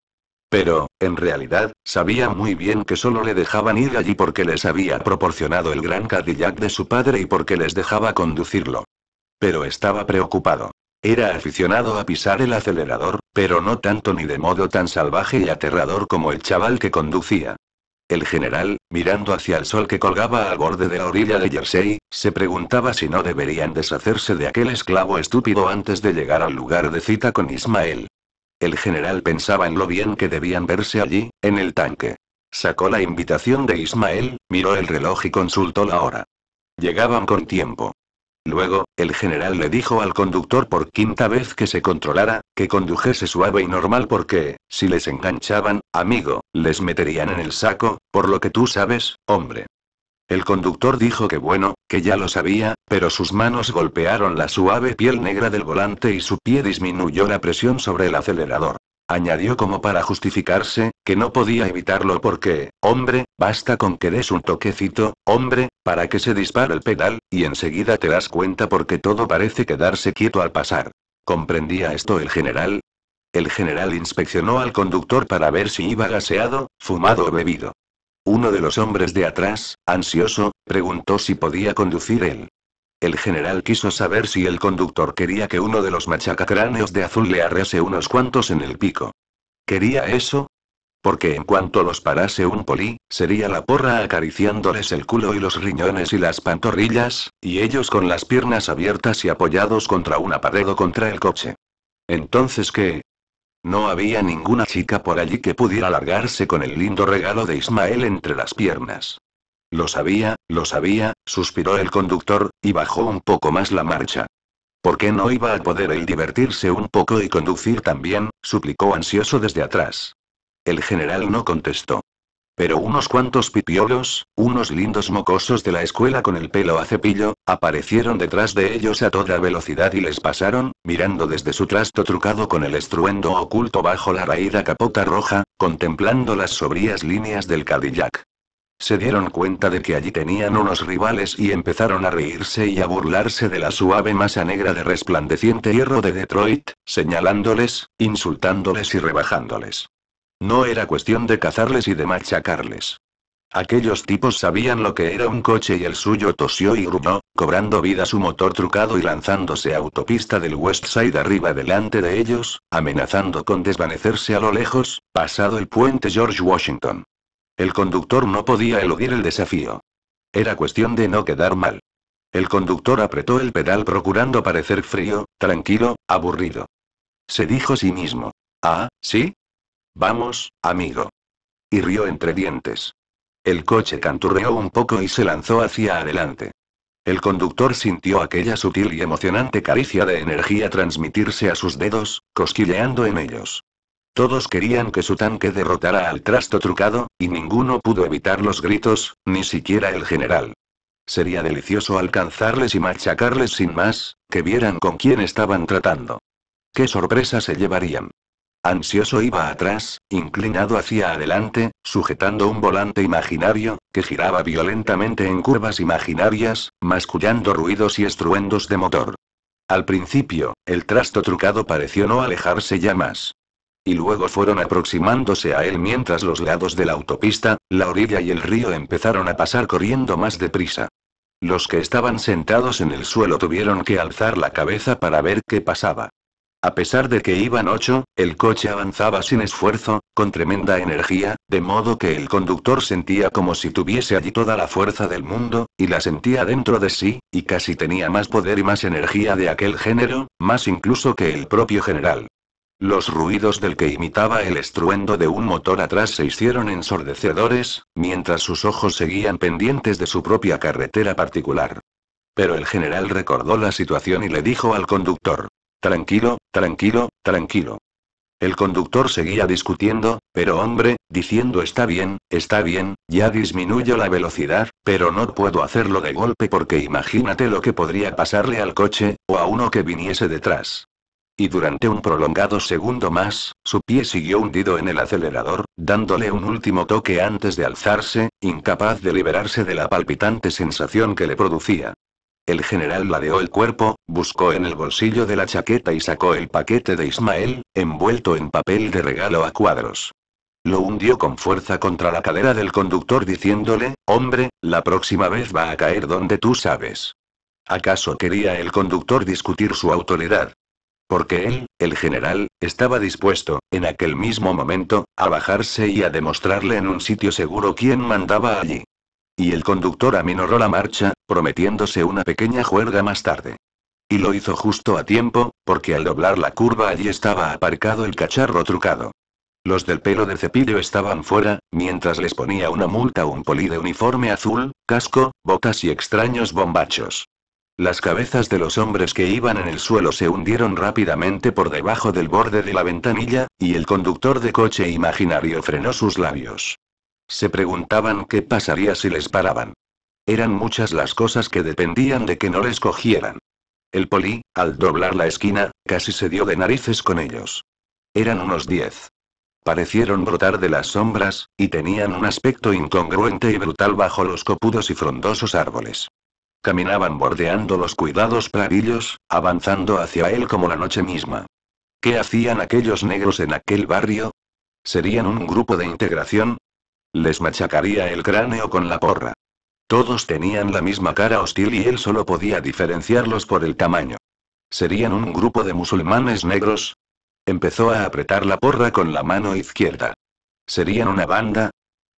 Pero, en realidad, sabía muy bien que solo le dejaban ir allí porque les había proporcionado el gran Cadillac de su padre y porque les dejaba conducirlo. Pero estaba preocupado. Era aficionado a pisar el acelerador, pero no tanto ni de modo tan salvaje y aterrador como el chaval que conducía. El general, mirando hacia el sol que colgaba al borde de la orilla de Jersey, se preguntaba si no deberían deshacerse de aquel esclavo estúpido antes de llegar al lugar de cita con Ismael. El general pensaba en lo bien que debían verse allí, en el tanque. Sacó la invitación de Ismael, miró el reloj y consultó la hora. Llegaban con tiempo. Luego, el general le dijo al conductor por quinta vez que se controlara, que condujese suave y normal porque, si les enganchaban, amigo, les meterían en el saco, por lo que tú sabes, hombre. El conductor dijo que bueno, que ya lo sabía, pero sus manos golpearon la suave piel negra del volante y su pie disminuyó la presión sobre el acelerador. Añadió como para justificarse, que no podía evitarlo porque, hombre, basta con que des un toquecito, hombre, para que se dispare el pedal, y enseguida te das cuenta porque todo parece quedarse quieto al pasar. ¿Comprendía esto el general? El general inspeccionó al conductor para ver si iba gaseado, fumado o bebido. Uno de los hombres de atrás, ansioso, preguntó si podía conducir él. El general quiso saber si el conductor quería que uno de los machacacráneos de azul le arrese unos cuantos en el pico. ¿Quería eso? Porque en cuanto los parase un poli, sería la porra acariciándoles el culo y los riñones y las pantorrillas, y ellos con las piernas abiertas y apoyados contra una pared o contra el coche. Entonces, ¿qué? No había ninguna chica por allí que pudiera largarse con el lindo regalo de Ismael entre las piernas. Lo sabía, lo sabía, suspiró el conductor, y bajó un poco más la marcha. ¿Por qué no iba a poder él divertirse un poco y conducir también? suplicó ansioso desde atrás. El general no contestó. Pero unos cuantos pipiolos, unos lindos mocosos de la escuela con el pelo a cepillo, aparecieron detrás de ellos a toda velocidad y les pasaron, mirando desde su trasto trucado con el estruendo oculto bajo la raída capota roja, contemplando las sobrías líneas del Cadillac. Se dieron cuenta de que allí tenían unos rivales y empezaron a reírse y a burlarse de la suave masa negra de resplandeciente hierro de Detroit, señalándoles, insultándoles y rebajándoles. No era cuestión de cazarles y de machacarles. Aquellos tipos sabían lo que era un coche y el suyo tosió y gruñó, cobrando vida su motor trucado y lanzándose a autopista del West Side arriba delante de ellos, amenazando con desvanecerse a lo lejos, pasado el puente George Washington. El conductor no podía eludir el desafío. Era cuestión de no quedar mal. El conductor apretó el pedal procurando parecer frío, tranquilo, aburrido. Se dijo a sí mismo. Ah, ¿sí? Vamos, amigo. Y rió entre dientes. El coche canturreó un poco y se lanzó hacia adelante. El conductor sintió aquella sutil y emocionante caricia de energía transmitirse a sus dedos, cosquilleando en ellos. Todos querían que su tanque derrotara al trasto trucado, y ninguno pudo evitar los gritos, ni siquiera el general. Sería delicioso alcanzarles y machacarles sin más, que vieran con quién estaban tratando. ¿Qué sorpresa se llevarían? Ansioso iba atrás, inclinado hacia adelante, sujetando un volante imaginario, que giraba violentamente en curvas imaginarias, mascullando ruidos y estruendos de motor. Al principio, el trasto trucado pareció no alejarse ya más y luego fueron aproximándose a él mientras los lados de la autopista, la orilla y el río empezaron a pasar corriendo más deprisa. Los que estaban sentados en el suelo tuvieron que alzar la cabeza para ver qué pasaba. A pesar de que iban ocho, el coche avanzaba sin esfuerzo, con tremenda energía, de modo que el conductor sentía como si tuviese allí toda la fuerza del mundo, y la sentía dentro de sí, y casi tenía más poder y más energía de aquel género, más incluso que el propio general. Los ruidos del que imitaba el estruendo de un motor atrás se hicieron ensordecedores, mientras sus ojos seguían pendientes de su propia carretera particular. Pero el general recordó la situación y le dijo al conductor, Tranquilo, tranquilo, tranquilo. El conductor seguía discutiendo, pero hombre, diciendo está bien, está bien, ya disminuyo la velocidad, pero no puedo hacerlo de golpe porque imagínate lo que podría pasarle al coche, o a uno que viniese detrás. Y durante un prolongado segundo más, su pie siguió hundido en el acelerador, dándole un último toque antes de alzarse, incapaz de liberarse de la palpitante sensación que le producía. El general ladeó el cuerpo, buscó en el bolsillo de la chaqueta y sacó el paquete de Ismael, envuelto en papel de regalo a cuadros. Lo hundió con fuerza contra la cadera del conductor diciéndole, hombre, la próxima vez va a caer donde tú sabes. ¿Acaso quería el conductor discutir su autoridad? porque él, el general, estaba dispuesto, en aquel mismo momento, a bajarse y a demostrarle en un sitio seguro quién mandaba allí. Y el conductor aminoró la marcha, prometiéndose una pequeña juerga más tarde. Y lo hizo justo a tiempo, porque al doblar la curva allí estaba aparcado el cacharro trucado. Los del pelo de cepillo estaban fuera, mientras les ponía una multa un poli de uniforme azul, casco, botas y extraños bombachos. Las cabezas de los hombres que iban en el suelo se hundieron rápidamente por debajo del borde de la ventanilla, y el conductor de coche imaginario frenó sus labios. Se preguntaban qué pasaría si les paraban. Eran muchas las cosas que dependían de que no les cogieran. El poli, al doblar la esquina, casi se dio de narices con ellos. Eran unos diez. Parecieron brotar de las sombras, y tenían un aspecto incongruente y brutal bajo los copudos y frondosos árboles. Caminaban bordeando los cuidados pradillos, avanzando hacia él como la noche misma. ¿Qué hacían aquellos negros en aquel barrio? ¿Serían un grupo de integración? Les machacaría el cráneo con la porra. Todos tenían la misma cara hostil y él solo podía diferenciarlos por el tamaño. ¿Serían un grupo de musulmanes negros? Empezó a apretar la porra con la mano izquierda. ¿Serían una banda?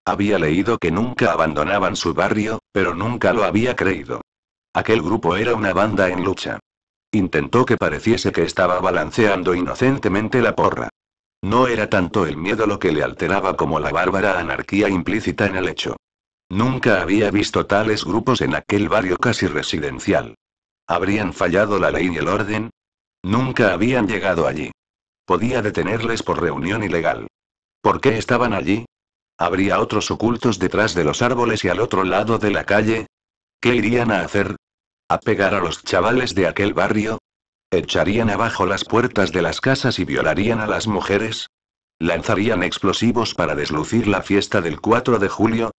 Había leído que nunca abandonaban su barrio, pero nunca lo había creído. Aquel grupo era una banda en lucha. Intentó que pareciese que estaba balanceando inocentemente la porra. No era tanto el miedo lo que le alteraba como la bárbara anarquía implícita en el hecho. Nunca había visto tales grupos en aquel barrio casi residencial. ¿Habrían fallado la ley y el orden? Nunca habían llegado allí. Podía detenerles por reunión ilegal. ¿Por qué estaban allí? ¿Habría otros ocultos detrás de los árboles y al otro lado de la calle? ¿Qué irían a hacer? ¿A pegar a los chavales de aquel barrio? ¿Echarían abajo las puertas de las casas y violarían a las mujeres? ¿Lanzarían explosivos para deslucir la fiesta del 4 de julio?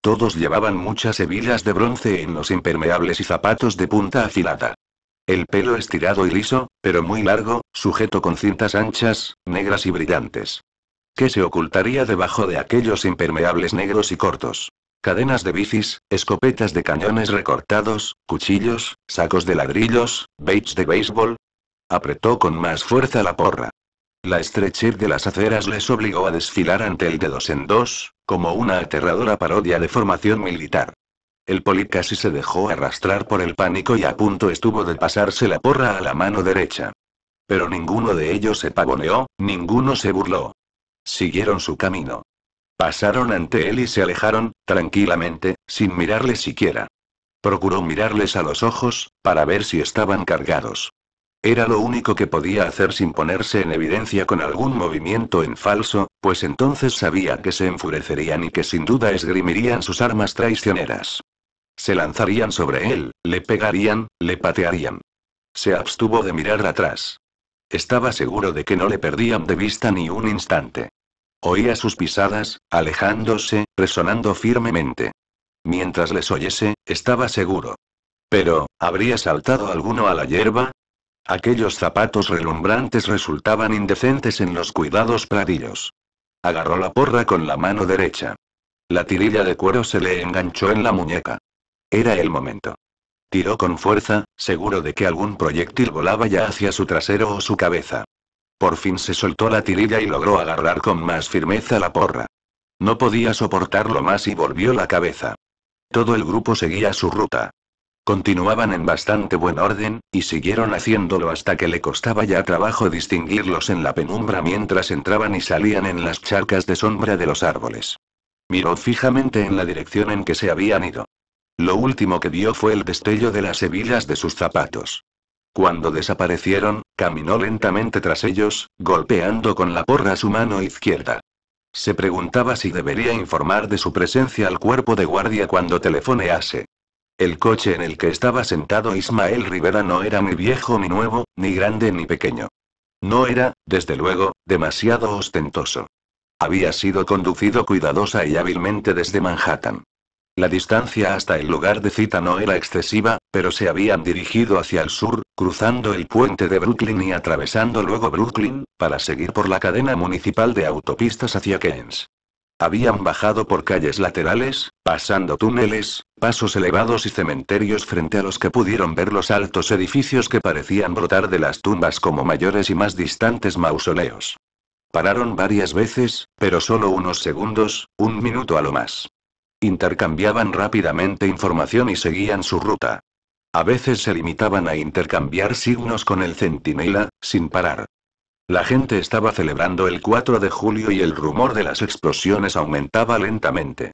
Todos llevaban muchas hebillas de bronce en los impermeables y zapatos de punta afilada. El pelo estirado y liso, pero muy largo, sujeto con cintas anchas, negras y brillantes. ¿Qué se ocultaría debajo de aquellos impermeables negros y cortos? Cadenas de bicis, escopetas de cañones recortados, cuchillos, sacos de ladrillos, baits de béisbol. Apretó con más fuerza la porra. La estrechez de las aceras les obligó a desfilar ante el de dos en dos, como una aterradora parodia de formación militar. El poli casi se dejó arrastrar por el pánico y a punto estuvo de pasarse la porra a la mano derecha. Pero ninguno de ellos se pavoneó, ninguno se burló. Siguieron su camino. Pasaron ante él y se alejaron, tranquilamente, sin mirarle siquiera. Procuró mirarles a los ojos, para ver si estaban cargados. Era lo único que podía hacer sin ponerse en evidencia con algún movimiento en falso, pues entonces sabía que se enfurecerían y que sin duda esgrimirían sus armas traicioneras. Se lanzarían sobre él, le pegarían, le patearían. Se abstuvo de mirar atrás. Estaba seguro de que no le perdían de vista ni un instante. Oía sus pisadas, alejándose, resonando firmemente. Mientras les oyese, estaba seguro. Pero, ¿habría saltado alguno a la hierba? Aquellos zapatos relumbrantes resultaban indecentes en los cuidados pradillos. Agarró la porra con la mano derecha. La tirilla de cuero se le enganchó en la muñeca. Era el momento. Tiró con fuerza, seguro de que algún proyectil volaba ya hacia su trasero o su cabeza. Por fin se soltó la tirilla y logró agarrar con más firmeza la porra. No podía soportarlo más y volvió la cabeza. Todo el grupo seguía su ruta. Continuaban en bastante buen orden, y siguieron haciéndolo hasta que le costaba ya trabajo distinguirlos en la penumbra mientras entraban y salían en las charcas de sombra de los árboles. Miró fijamente en la dirección en que se habían ido. Lo último que vio fue el destello de las hebillas de sus zapatos. Cuando desaparecieron, caminó lentamente tras ellos, golpeando con la porra su mano izquierda. Se preguntaba si debería informar de su presencia al cuerpo de guardia cuando telefonease. El coche en el que estaba sentado Ismael Rivera no era ni viejo ni nuevo, ni grande ni pequeño. No era, desde luego, demasiado ostentoso. Había sido conducido cuidadosa y hábilmente desde Manhattan. La distancia hasta el lugar de cita no era excesiva, pero se habían dirigido hacia el sur, cruzando el puente de Brooklyn y atravesando luego Brooklyn, para seguir por la cadena municipal de autopistas hacia Keynes. Habían bajado por calles laterales, pasando túneles, pasos elevados y cementerios frente a los que pudieron ver los altos edificios que parecían brotar de las tumbas como mayores y más distantes mausoleos. Pararon varias veces, pero solo unos segundos, un minuto a lo más. Intercambiaban rápidamente información y seguían su ruta. A veces se limitaban a intercambiar signos con el centinela, sin parar. La gente estaba celebrando el 4 de julio y el rumor de las explosiones aumentaba lentamente.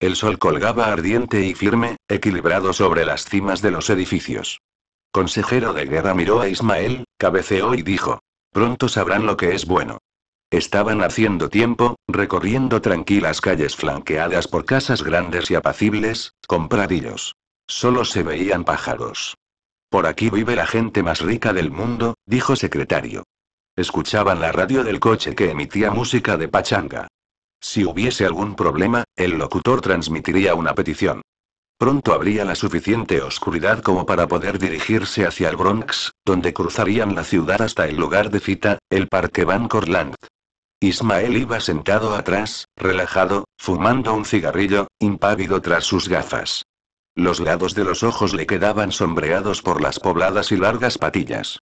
El sol colgaba ardiente y firme, equilibrado sobre las cimas de los edificios. Consejero de guerra miró a Ismael, cabeceó y dijo, pronto sabrán lo que es bueno. Estaban haciendo tiempo, recorriendo tranquilas calles flanqueadas por casas grandes y apacibles, con pradillos. Solo se veían pájaros. Por aquí vive la gente más rica del mundo, dijo secretario. Escuchaban la radio del coche que emitía música de pachanga. Si hubiese algún problema, el locutor transmitiría una petición. Pronto habría la suficiente oscuridad como para poder dirigirse hacia el Bronx, donde cruzarían la ciudad hasta el lugar de cita, el Parque Van Cortlandt. Ismael iba sentado atrás, relajado, fumando un cigarrillo, impávido tras sus gafas. Los lados de los ojos le quedaban sombreados por las pobladas y largas patillas.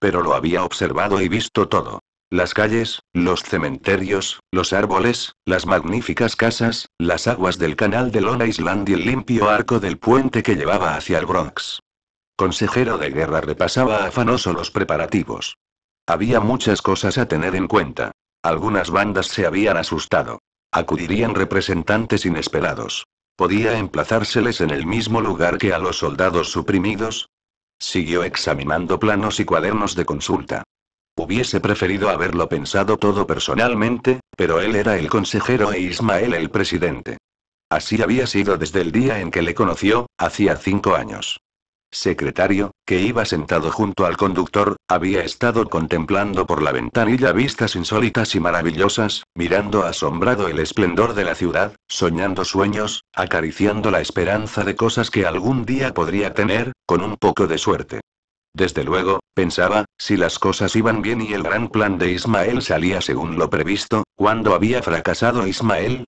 Pero lo había observado y visto todo. Las calles, los cementerios, los árboles, las magníficas casas, las aguas del canal de Long Island y el limpio arco del puente que llevaba hacia el Bronx. Consejero de guerra repasaba afanoso los preparativos. Había muchas cosas a tener en cuenta. Algunas bandas se habían asustado. Acudirían representantes inesperados. ¿Podía emplazárseles en el mismo lugar que a los soldados suprimidos? Siguió examinando planos y cuadernos de consulta. Hubiese preferido haberlo pensado todo personalmente, pero él era el consejero e Ismael el presidente. Así había sido desde el día en que le conoció, hacía cinco años secretario, que iba sentado junto al conductor, había estado contemplando por la ventanilla vistas insólitas y maravillosas, mirando asombrado el esplendor de la ciudad, soñando sueños, acariciando la esperanza de cosas que algún día podría tener, con un poco de suerte. Desde luego, pensaba, si las cosas iban bien y el gran plan de Ismael salía según lo previsto, cuando había fracasado Ismael?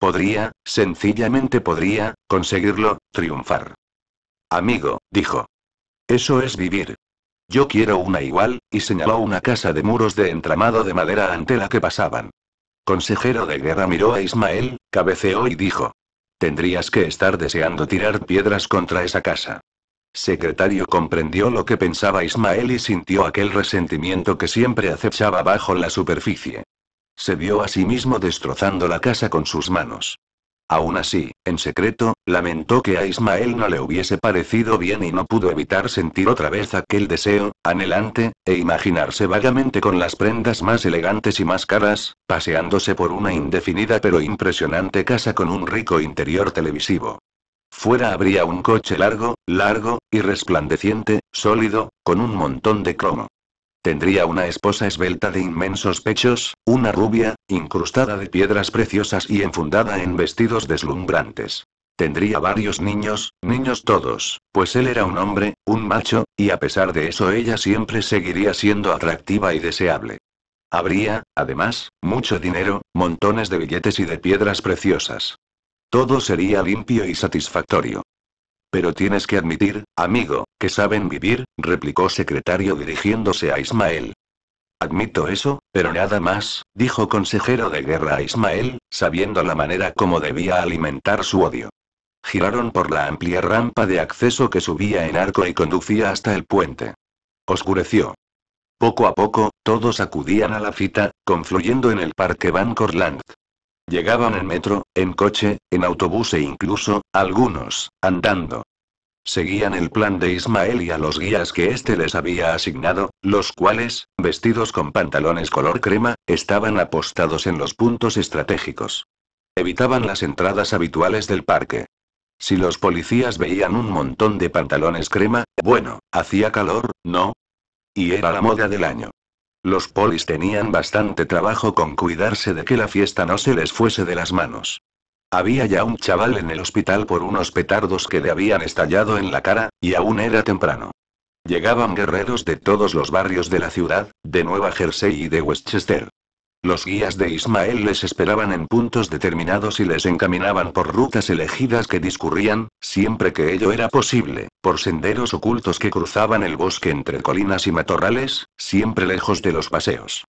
Podría, sencillamente podría, conseguirlo, triunfar. Amigo, dijo. Eso es vivir. Yo quiero una igual, y señaló una casa de muros de entramado de madera ante la que pasaban. Consejero de guerra miró a Ismael, cabeceó y dijo. Tendrías que estar deseando tirar piedras contra esa casa. Secretario comprendió lo que pensaba Ismael y sintió aquel resentimiento que siempre acechaba bajo la superficie. Se vio a sí mismo destrozando la casa con sus manos. Aún así, en secreto, lamentó que a Ismael no le hubiese parecido bien y no pudo evitar sentir otra vez aquel deseo, anhelante, e imaginarse vagamente con las prendas más elegantes y más caras, paseándose por una indefinida pero impresionante casa con un rico interior televisivo. Fuera habría un coche largo, largo, y resplandeciente, sólido, con un montón de cromo. Tendría una esposa esbelta de inmensos pechos, una rubia, incrustada de piedras preciosas y enfundada en vestidos deslumbrantes. Tendría varios niños, niños todos, pues él era un hombre, un macho, y a pesar de eso ella siempre seguiría siendo atractiva y deseable. Habría, además, mucho dinero, montones de billetes y de piedras preciosas. Todo sería limpio y satisfactorio. Pero tienes que admitir, amigo, que saben vivir, replicó secretario dirigiéndose a Ismael. Admito eso, pero nada más, dijo consejero de guerra a Ismael, sabiendo la manera como debía alimentar su odio. Giraron por la amplia rampa de acceso que subía en arco y conducía hasta el puente. Oscureció. Poco a poco, todos acudían a la cita, confluyendo en el parque Van Cortlandt. Llegaban en metro, en coche, en autobús e incluso, algunos, andando. Seguían el plan de Ismael y a los guías que éste les había asignado, los cuales, vestidos con pantalones color crema, estaban apostados en los puntos estratégicos. Evitaban las entradas habituales del parque. Si los policías veían un montón de pantalones crema, bueno, hacía calor, ¿no? Y era la moda del año. Los polis tenían bastante trabajo con cuidarse de que la fiesta no se les fuese de las manos. Había ya un chaval en el hospital por unos petardos que le habían estallado en la cara, y aún era temprano. Llegaban guerreros de todos los barrios de la ciudad, de Nueva Jersey y de Westchester. Los guías de Ismael les esperaban en puntos determinados y les encaminaban por rutas elegidas que discurrían, siempre que ello era posible, por senderos ocultos que cruzaban el bosque entre colinas y matorrales, siempre lejos de los paseos.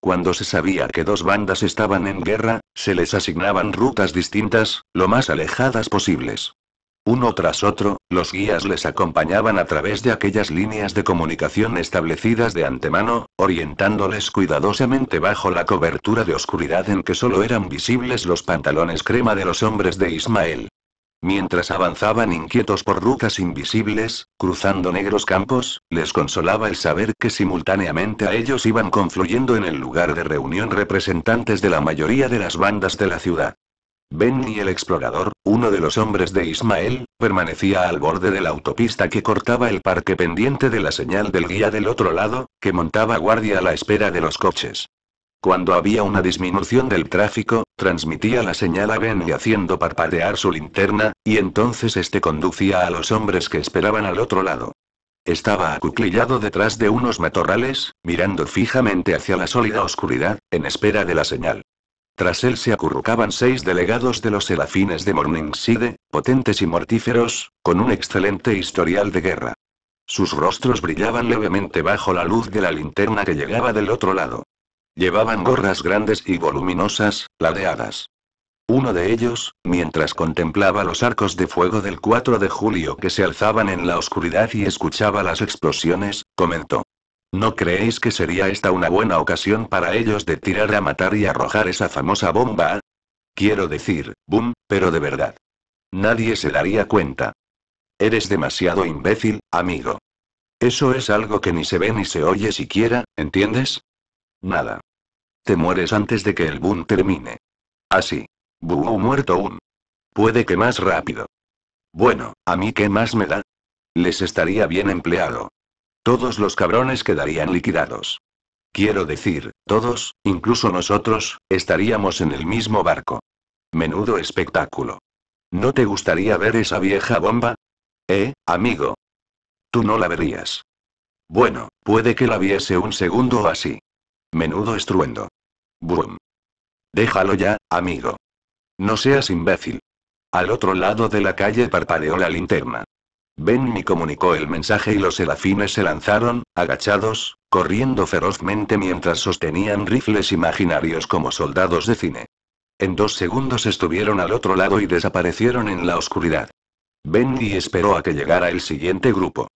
Cuando se sabía que dos bandas estaban en guerra, se les asignaban rutas distintas, lo más alejadas posibles. Uno tras otro, los guías les acompañaban a través de aquellas líneas de comunicación establecidas de antemano, orientándoles cuidadosamente bajo la cobertura de oscuridad en que solo eran visibles los pantalones crema de los hombres de Ismael. Mientras avanzaban inquietos por rutas invisibles, cruzando negros campos, les consolaba el saber que simultáneamente a ellos iban confluyendo en el lugar de reunión representantes de la mayoría de las bandas de la ciudad. Benny el explorador, uno de los hombres de Ismael, permanecía al borde de la autopista que cortaba el parque pendiente de la señal del guía del otro lado, que montaba guardia a la espera de los coches. Cuando había una disminución del tráfico, transmitía la señal a Benny haciendo parpadear su linterna, y entonces este conducía a los hombres que esperaban al otro lado. Estaba acuclillado detrás de unos matorrales, mirando fijamente hacia la sólida oscuridad, en espera de la señal. Tras él se acurrucaban seis delegados de los serafines de Morningside, potentes y mortíferos, con un excelente historial de guerra. Sus rostros brillaban levemente bajo la luz de la linterna que llegaba del otro lado. Llevaban gorras grandes y voluminosas, ladeadas. Uno de ellos, mientras contemplaba los arcos de fuego del 4 de julio que se alzaban en la oscuridad y escuchaba las explosiones, comentó. ¿No creéis que sería esta una buena ocasión para ellos de tirar a matar y arrojar esa famosa bomba? Quiero decir, boom, pero de verdad. Nadie se daría cuenta. Eres demasiado imbécil, amigo. Eso es algo que ni se ve ni se oye siquiera, ¿entiendes? Nada. Te mueres antes de que el boom termine. Así. Boom muerto un. Puede que más rápido. Bueno, ¿a mí qué más me da? Les estaría bien empleado. Todos los cabrones quedarían liquidados. Quiero decir, todos, incluso nosotros, estaríamos en el mismo barco. Menudo espectáculo. ¿No te gustaría ver esa vieja bomba? Eh, amigo. Tú no la verías. Bueno, puede que la viese un segundo o así. Menudo estruendo. Boom. Déjalo ya, amigo. No seas imbécil. Al otro lado de la calle parpadeó la linterna. Benny comunicó el mensaje y los serafines se lanzaron, agachados, corriendo ferozmente mientras sostenían rifles imaginarios como soldados de cine. En dos segundos estuvieron al otro lado y desaparecieron en la oscuridad. Benny esperó a que llegara el siguiente grupo.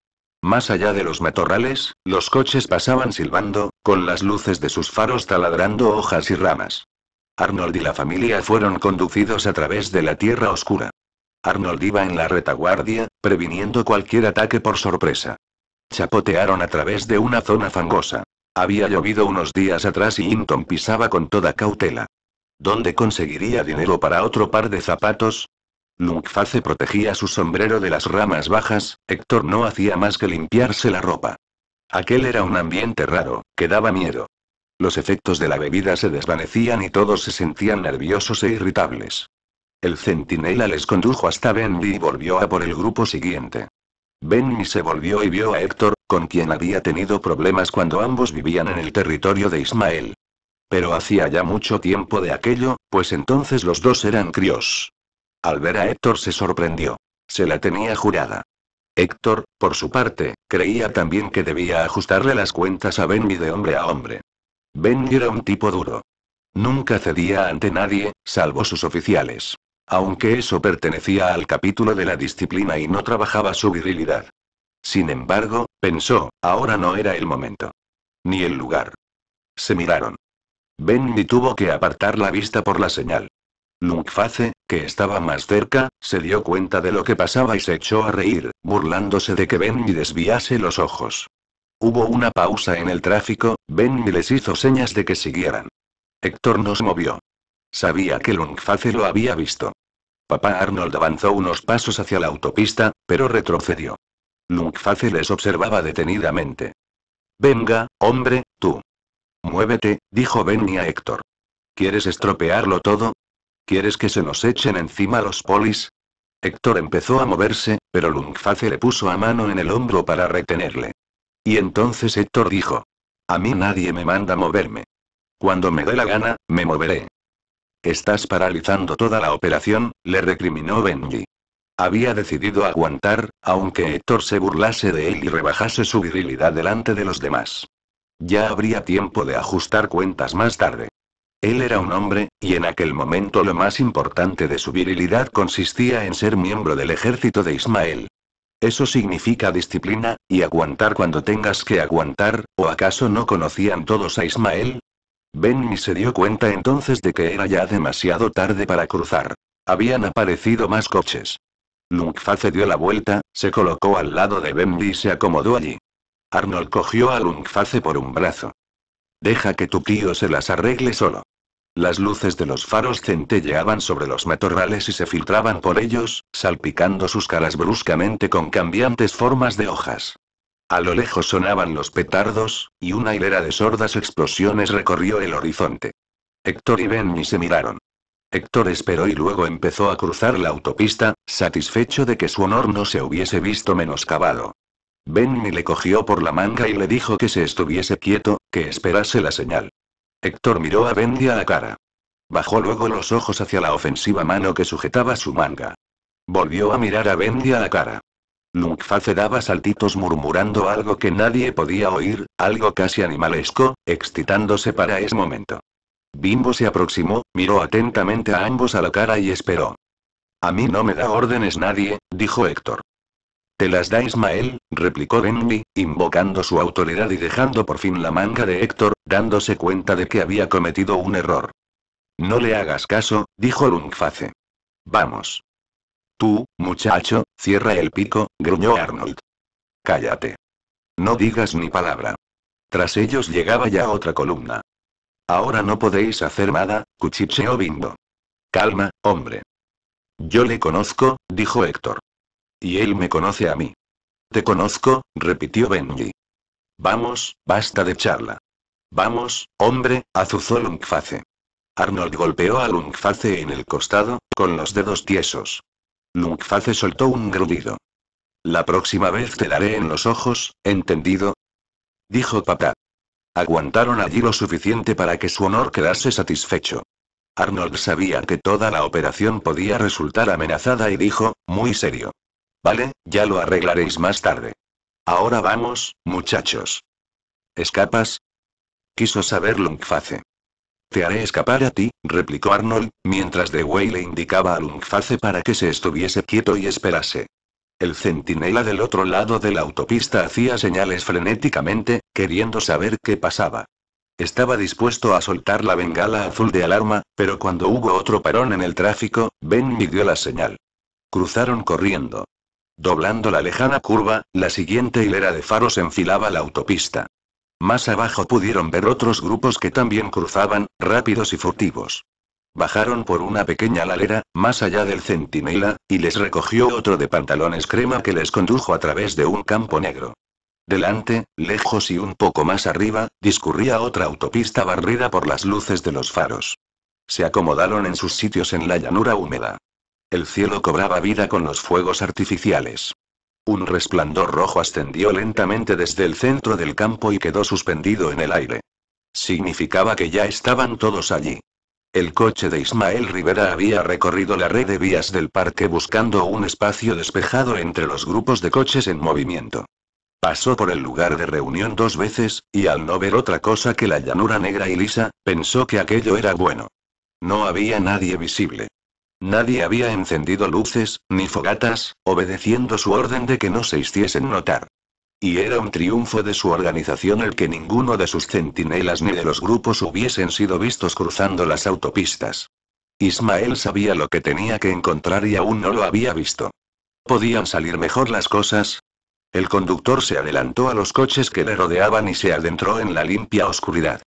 Más allá de los matorrales, los coches pasaban silbando, con las luces de sus faros taladrando hojas y ramas. Arnold y la familia fueron conducidos a través de la tierra oscura. Arnold iba en la retaguardia, previniendo cualquier ataque por sorpresa. Chapotearon a través de una zona fangosa. Había llovido unos días atrás y Hinton pisaba con toda cautela. ¿Dónde conseguiría dinero para otro par de zapatos? Lungface protegía su sombrero de las ramas bajas, Héctor no hacía más que limpiarse la ropa. Aquel era un ambiente raro, que daba miedo. Los efectos de la bebida se desvanecían y todos se sentían nerviosos e irritables. El centinela les condujo hasta Benny y volvió a por el grupo siguiente. Benny se volvió y vio a Héctor, con quien había tenido problemas cuando ambos vivían en el territorio de Ismael. Pero hacía ya mucho tiempo de aquello, pues entonces los dos eran críos. Al ver a Héctor se sorprendió. Se la tenía jurada. Héctor, por su parte, creía también que debía ajustarle las cuentas a Benny de hombre a hombre. Benny era un tipo duro. Nunca cedía ante nadie, salvo sus oficiales aunque eso pertenecía al capítulo de la disciplina y no trabajaba su virilidad. Sin embargo, pensó, ahora no era el momento. Ni el lugar. Se miraron. Benny tuvo que apartar la vista por la señal. Lungface, que estaba más cerca, se dio cuenta de lo que pasaba y se echó a reír, burlándose de que Benny desviase los ojos. Hubo una pausa en el tráfico, Benny les hizo señas de que siguieran. Héctor nos movió. Sabía que Lungface lo había visto. Papá Arnold avanzó unos pasos hacia la autopista, pero retrocedió. Lungface les observaba detenidamente. Venga, hombre, tú. Muévete, dijo Benny a Héctor. ¿Quieres estropearlo todo? ¿Quieres que se nos echen encima los polis? Héctor empezó a moverse, pero Lungface le puso a mano en el hombro para retenerle. Y entonces Héctor dijo. A mí nadie me manda moverme. Cuando me dé la gana, me moveré. Estás paralizando toda la operación, le recriminó Benji. Había decidido aguantar, aunque Héctor se burlase de él y rebajase su virilidad delante de los demás. Ya habría tiempo de ajustar cuentas más tarde. Él era un hombre, y en aquel momento lo más importante de su virilidad consistía en ser miembro del ejército de Ismael. Eso significa disciplina, y aguantar cuando tengas que aguantar, ¿o acaso no conocían todos a Ismael? Benny se dio cuenta entonces de que era ya demasiado tarde para cruzar. Habían aparecido más coches. Lungface dio la vuelta, se colocó al lado de Benny y se acomodó allí. Arnold cogió a Lungface por un brazo. Deja que tu tío se las arregle solo. Las luces de los faros centelleaban sobre los matorrales y se filtraban por ellos, salpicando sus caras bruscamente con cambiantes formas de hojas. A lo lejos sonaban los petardos, y una hilera de sordas explosiones recorrió el horizonte. Héctor y Benny se miraron. Héctor esperó y luego empezó a cruzar la autopista, satisfecho de que su honor no se hubiese visto menoscabado. Benny le cogió por la manga y le dijo que se estuviese quieto, que esperase la señal. Héctor miró a Benny a la cara. Bajó luego los ojos hacia la ofensiva mano que sujetaba su manga. Volvió a mirar a Bendy a la cara. Lungface daba saltitos murmurando algo que nadie podía oír, algo casi animalesco, excitándose para ese momento. Bimbo se aproximó, miró atentamente a ambos a la cara y esperó. A mí no me da órdenes nadie, dijo Héctor. Te las da Ismael, replicó Denby, invocando su autoridad y dejando por fin la manga de Héctor, dándose cuenta de que había cometido un error. No le hagas caso, dijo Lungface. Vamos. Tú, muchacho, cierra el pico, gruñó Arnold. Cállate. No digas ni palabra. Tras ellos llegaba ya otra columna. Ahora no podéis hacer nada, cuchicheó Bindo. Calma, hombre. Yo le conozco, dijo Héctor. Y él me conoce a mí. Te conozco, repitió Benji. Vamos, basta de charla. Vamos, hombre, azuzó Lungface. Arnold golpeó a Lungface en el costado, con los dedos tiesos. Lungface soltó un grudido. La próxima vez te daré en los ojos, ¿entendido? Dijo papá. Aguantaron allí lo suficiente para que su honor quedase satisfecho. Arnold sabía que toda la operación podía resultar amenazada y dijo, muy serio. Vale, ya lo arreglaréis más tarde. Ahora vamos, muchachos. ¿Escapas? Quiso saber Lungface. Te haré escapar a ti, replicó Arnold, mientras De Way le indicaba a Lungface para que se estuviese quieto y esperase. El centinela del otro lado de la autopista hacía señales frenéticamente, queriendo saber qué pasaba. Estaba dispuesto a soltar la bengala azul de alarma, pero cuando hubo otro parón en el tráfico, Ben midió la señal. Cruzaron corriendo. Doblando la lejana curva, la siguiente hilera de faros enfilaba la autopista. Más abajo pudieron ver otros grupos que también cruzaban, rápidos y furtivos. Bajaron por una pequeña lalera, más allá del centinela, y les recogió otro de pantalones crema que les condujo a través de un campo negro. Delante, lejos y un poco más arriba, discurría otra autopista barrida por las luces de los faros. Se acomodaron en sus sitios en la llanura húmeda. El cielo cobraba vida con los fuegos artificiales. Un resplandor rojo ascendió lentamente desde el centro del campo y quedó suspendido en el aire. Significaba que ya estaban todos allí. El coche de Ismael Rivera había recorrido la red de vías del parque buscando un espacio despejado entre los grupos de coches en movimiento. Pasó por el lugar de reunión dos veces, y al no ver otra cosa que la llanura negra y lisa, pensó que aquello era bueno. No había nadie visible. Nadie había encendido luces, ni fogatas, obedeciendo su orden de que no se hiciesen notar. Y era un triunfo de su organización el que ninguno de sus centinelas ni de los grupos hubiesen sido vistos cruzando las autopistas. Ismael sabía lo que tenía que encontrar y aún no lo había visto. ¿Podían salir mejor las cosas? El conductor se adelantó a los coches que le rodeaban y se adentró en la limpia oscuridad.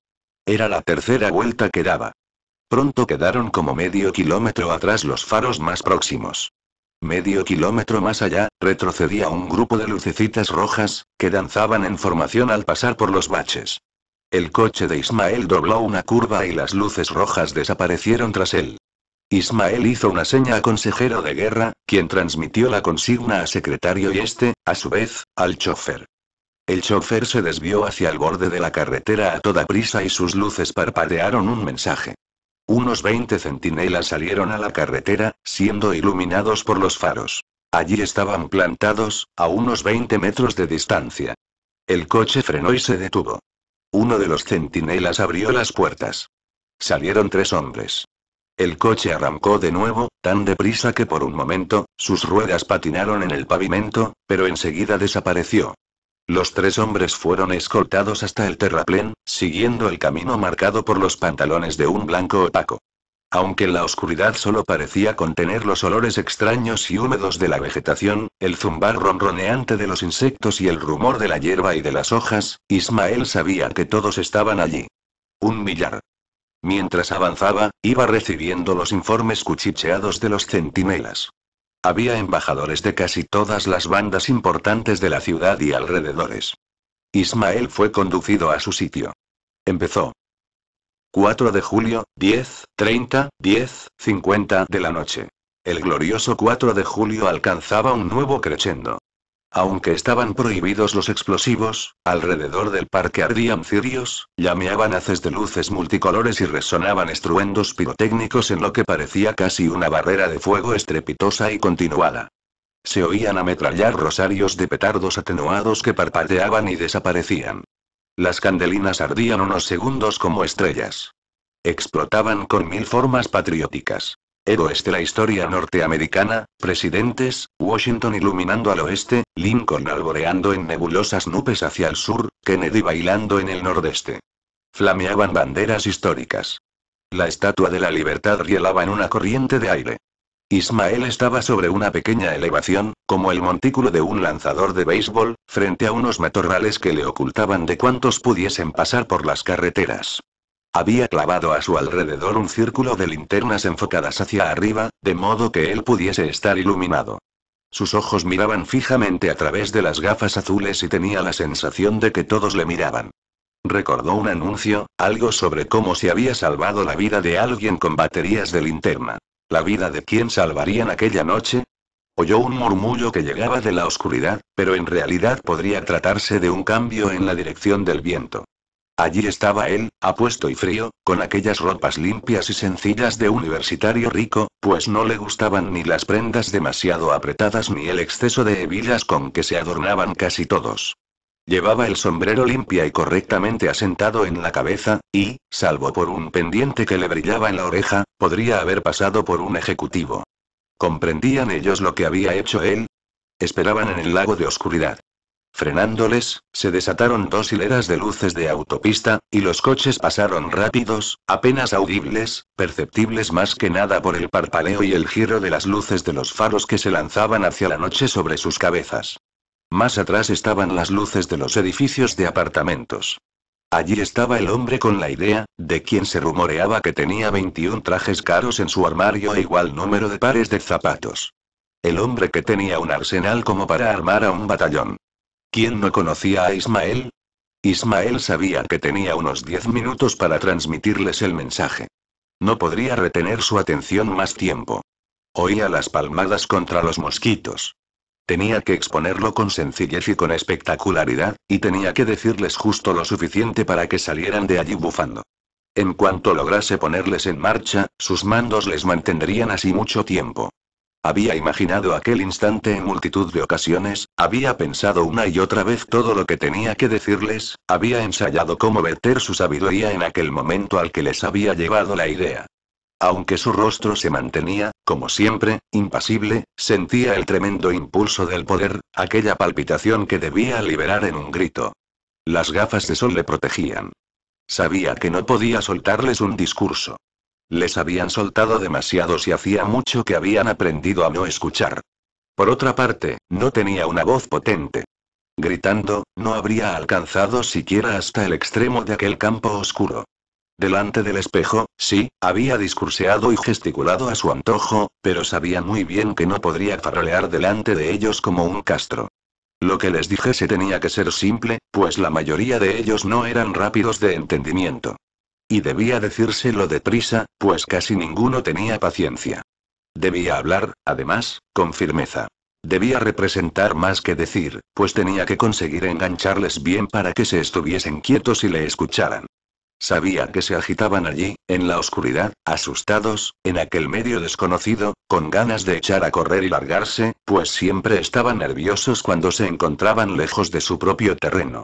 Era la tercera vuelta que daba. Pronto quedaron como medio kilómetro atrás los faros más próximos. Medio kilómetro más allá, retrocedía un grupo de lucecitas rojas, que danzaban en formación al pasar por los baches. El coche de Ismael dobló una curva y las luces rojas desaparecieron tras él. Ismael hizo una seña a consejero de guerra, quien transmitió la consigna a secretario y este, a su vez, al chofer. El chofer se desvió hacia el borde de la carretera a toda prisa y sus luces parpadearon un mensaje. Unos 20 centinelas salieron a la carretera, siendo iluminados por los faros. Allí estaban plantados, a unos 20 metros de distancia. El coche frenó y se detuvo. Uno de los centinelas abrió las puertas. Salieron tres hombres. El coche arrancó de nuevo, tan deprisa que por un momento, sus ruedas patinaron en el pavimento, pero enseguida desapareció. Los tres hombres fueron escoltados hasta el terraplén, siguiendo el camino marcado por los pantalones de un blanco opaco. Aunque la oscuridad solo parecía contener los olores extraños y húmedos de la vegetación, el zumbar ronroneante de los insectos y el rumor de la hierba y de las hojas, Ismael sabía que todos estaban allí. Un millar. Mientras avanzaba, iba recibiendo los informes cuchicheados de los centinelas. Había embajadores de casi todas las bandas importantes de la ciudad y alrededores. Ismael fue conducido a su sitio. Empezó. 4 de julio, 10, 30, 10, 50 de la noche. El glorioso 4 de julio alcanzaba un nuevo crescendo. Aunque estaban prohibidos los explosivos, alrededor del parque ardían cirios, llameaban haces de luces multicolores y resonaban estruendos pirotécnicos en lo que parecía casi una barrera de fuego estrepitosa y continuada. Se oían ametrallar rosarios de petardos atenuados que parpadeaban y desaparecían. Las candelinas ardían unos segundos como estrellas. Explotaban con mil formas patrióticas. Héroes de la historia norteamericana, presidentes, Washington iluminando al oeste, Lincoln alboreando en nebulosas nubes hacia el sur, Kennedy bailando en el nordeste. Flameaban banderas históricas. La estatua de la libertad rielaba en una corriente de aire. Ismael estaba sobre una pequeña elevación, como el montículo de un lanzador de béisbol, frente a unos matorrales que le ocultaban de cuantos pudiesen pasar por las carreteras. Había clavado a su alrededor un círculo de linternas enfocadas hacia arriba, de modo que él pudiese estar iluminado. Sus ojos miraban fijamente a través de las gafas azules y tenía la sensación de que todos le miraban. Recordó un anuncio, algo sobre cómo se había salvado la vida de alguien con baterías de linterna. ¿La vida de quién salvarían aquella noche? Oyó un murmullo que llegaba de la oscuridad, pero en realidad podría tratarse de un cambio en la dirección del viento. Allí estaba él, apuesto y frío, con aquellas ropas limpias y sencillas de universitario rico, pues no le gustaban ni las prendas demasiado apretadas ni el exceso de hebillas con que se adornaban casi todos. Llevaba el sombrero limpia y correctamente asentado en la cabeza, y, salvo por un pendiente que le brillaba en la oreja, podría haber pasado por un ejecutivo. ¿Comprendían ellos lo que había hecho él? Esperaban en el lago de oscuridad. Frenándoles, se desataron dos hileras de luces de autopista, y los coches pasaron rápidos, apenas audibles, perceptibles más que nada por el parpaleo y el giro de las luces de los faros que se lanzaban hacia la noche sobre sus cabezas. Más atrás estaban las luces de los edificios de apartamentos. Allí estaba el hombre con la idea, de quien se rumoreaba que tenía 21 trajes caros en su armario e igual número de pares de zapatos. El hombre que tenía un arsenal como para armar a un batallón. ¿Quién no conocía a Ismael? Ismael sabía que tenía unos diez minutos para transmitirles el mensaje. No podría retener su atención más tiempo. Oía las palmadas contra los mosquitos. Tenía que exponerlo con sencillez y con espectacularidad, y tenía que decirles justo lo suficiente para que salieran de allí bufando. En cuanto lograse ponerles en marcha, sus mandos les mantendrían así mucho tiempo. Había imaginado aquel instante en multitud de ocasiones, había pensado una y otra vez todo lo que tenía que decirles, había ensayado cómo verter su sabiduría en aquel momento al que les había llevado la idea. Aunque su rostro se mantenía, como siempre, impasible, sentía el tremendo impulso del poder, aquella palpitación que debía liberar en un grito. Las gafas de sol le protegían. Sabía que no podía soltarles un discurso. Les habían soltado demasiados y hacía mucho que habían aprendido a no escuchar. Por otra parte, no tenía una voz potente. Gritando, no habría alcanzado siquiera hasta el extremo de aquel campo oscuro. Delante del espejo, sí, había discurseado y gesticulado a su antojo, pero sabía muy bien que no podría farolear delante de ellos como un castro. Lo que les dijese tenía que ser simple, pues la mayoría de ellos no eran rápidos de entendimiento. Y debía decírselo deprisa, pues casi ninguno tenía paciencia. Debía hablar, además, con firmeza. Debía representar más que decir, pues tenía que conseguir engancharles bien para que se estuviesen quietos y le escucharan. Sabía que se agitaban allí, en la oscuridad, asustados, en aquel medio desconocido, con ganas de echar a correr y largarse, pues siempre estaban nerviosos cuando se encontraban lejos de su propio terreno.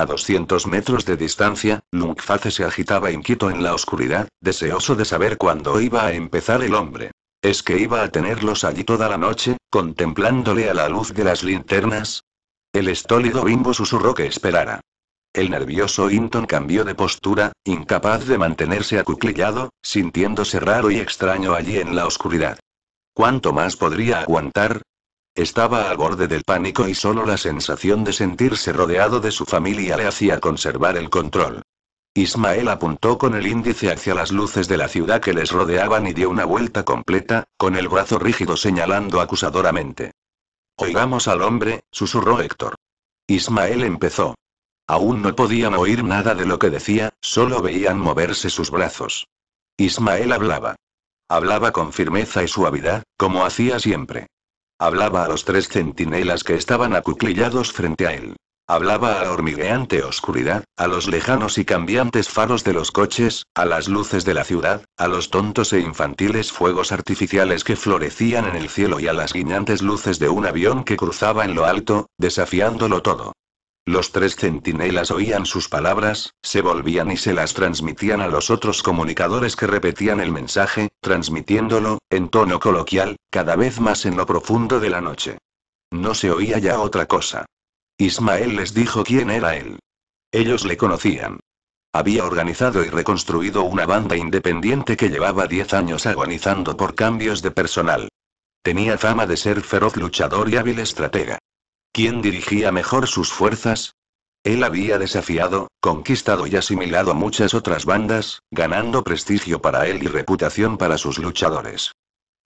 A 200 metros de distancia, Lungface se agitaba inquieto en la oscuridad, deseoso de saber cuándo iba a empezar el hombre. ¿Es que iba a tenerlos allí toda la noche, contemplándole a la luz de las linternas? El estólido bimbo susurró que esperara. El nervioso Hinton cambió de postura, incapaz de mantenerse acuclillado, sintiéndose raro y extraño allí en la oscuridad. ¿Cuánto más podría aguantar? Estaba al borde del pánico y solo la sensación de sentirse rodeado de su familia le hacía conservar el control. Ismael apuntó con el índice hacia las luces de la ciudad que les rodeaban y dio una vuelta completa, con el brazo rígido señalando acusadoramente. Oigamos al hombre, susurró Héctor. Ismael empezó. Aún no podían oír nada de lo que decía, solo veían moverse sus brazos. Ismael hablaba. Hablaba con firmeza y suavidad, como hacía siempre. Hablaba a los tres centinelas que estaban acuclillados frente a él. Hablaba a la hormigueante oscuridad, a los lejanos y cambiantes faros de los coches, a las luces de la ciudad, a los tontos e infantiles fuegos artificiales que florecían en el cielo y a las guiñantes luces de un avión que cruzaba en lo alto, desafiándolo todo. Los tres centinelas oían sus palabras, se volvían y se las transmitían a los otros comunicadores que repetían el mensaje, transmitiéndolo, en tono coloquial, cada vez más en lo profundo de la noche. No se oía ya otra cosa. Ismael les dijo quién era él. Ellos le conocían. Había organizado y reconstruido una banda independiente que llevaba diez años agonizando por cambios de personal. Tenía fama de ser feroz luchador y hábil estratega. ¿Quién dirigía mejor sus fuerzas? Él había desafiado, conquistado y asimilado a muchas otras bandas, ganando prestigio para él y reputación para sus luchadores.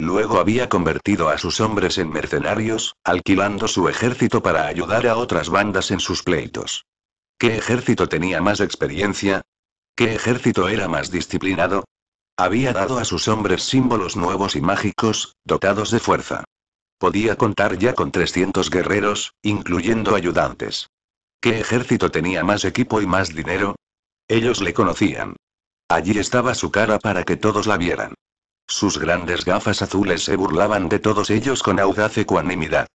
Luego había convertido a sus hombres en mercenarios, alquilando su ejército para ayudar a otras bandas en sus pleitos. ¿Qué ejército tenía más experiencia? ¿Qué ejército era más disciplinado? Había dado a sus hombres símbolos nuevos y mágicos, dotados de fuerza. Podía contar ya con 300 guerreros, incluyendo ayudantes. ¿Qué ejército tenía más equipo y más dinero? Ellos le conocían. Allí estaba su cara para que todos la vieran. Sus grandes gafas azules se burlaban de todos ellos con audaz ecuanimidad.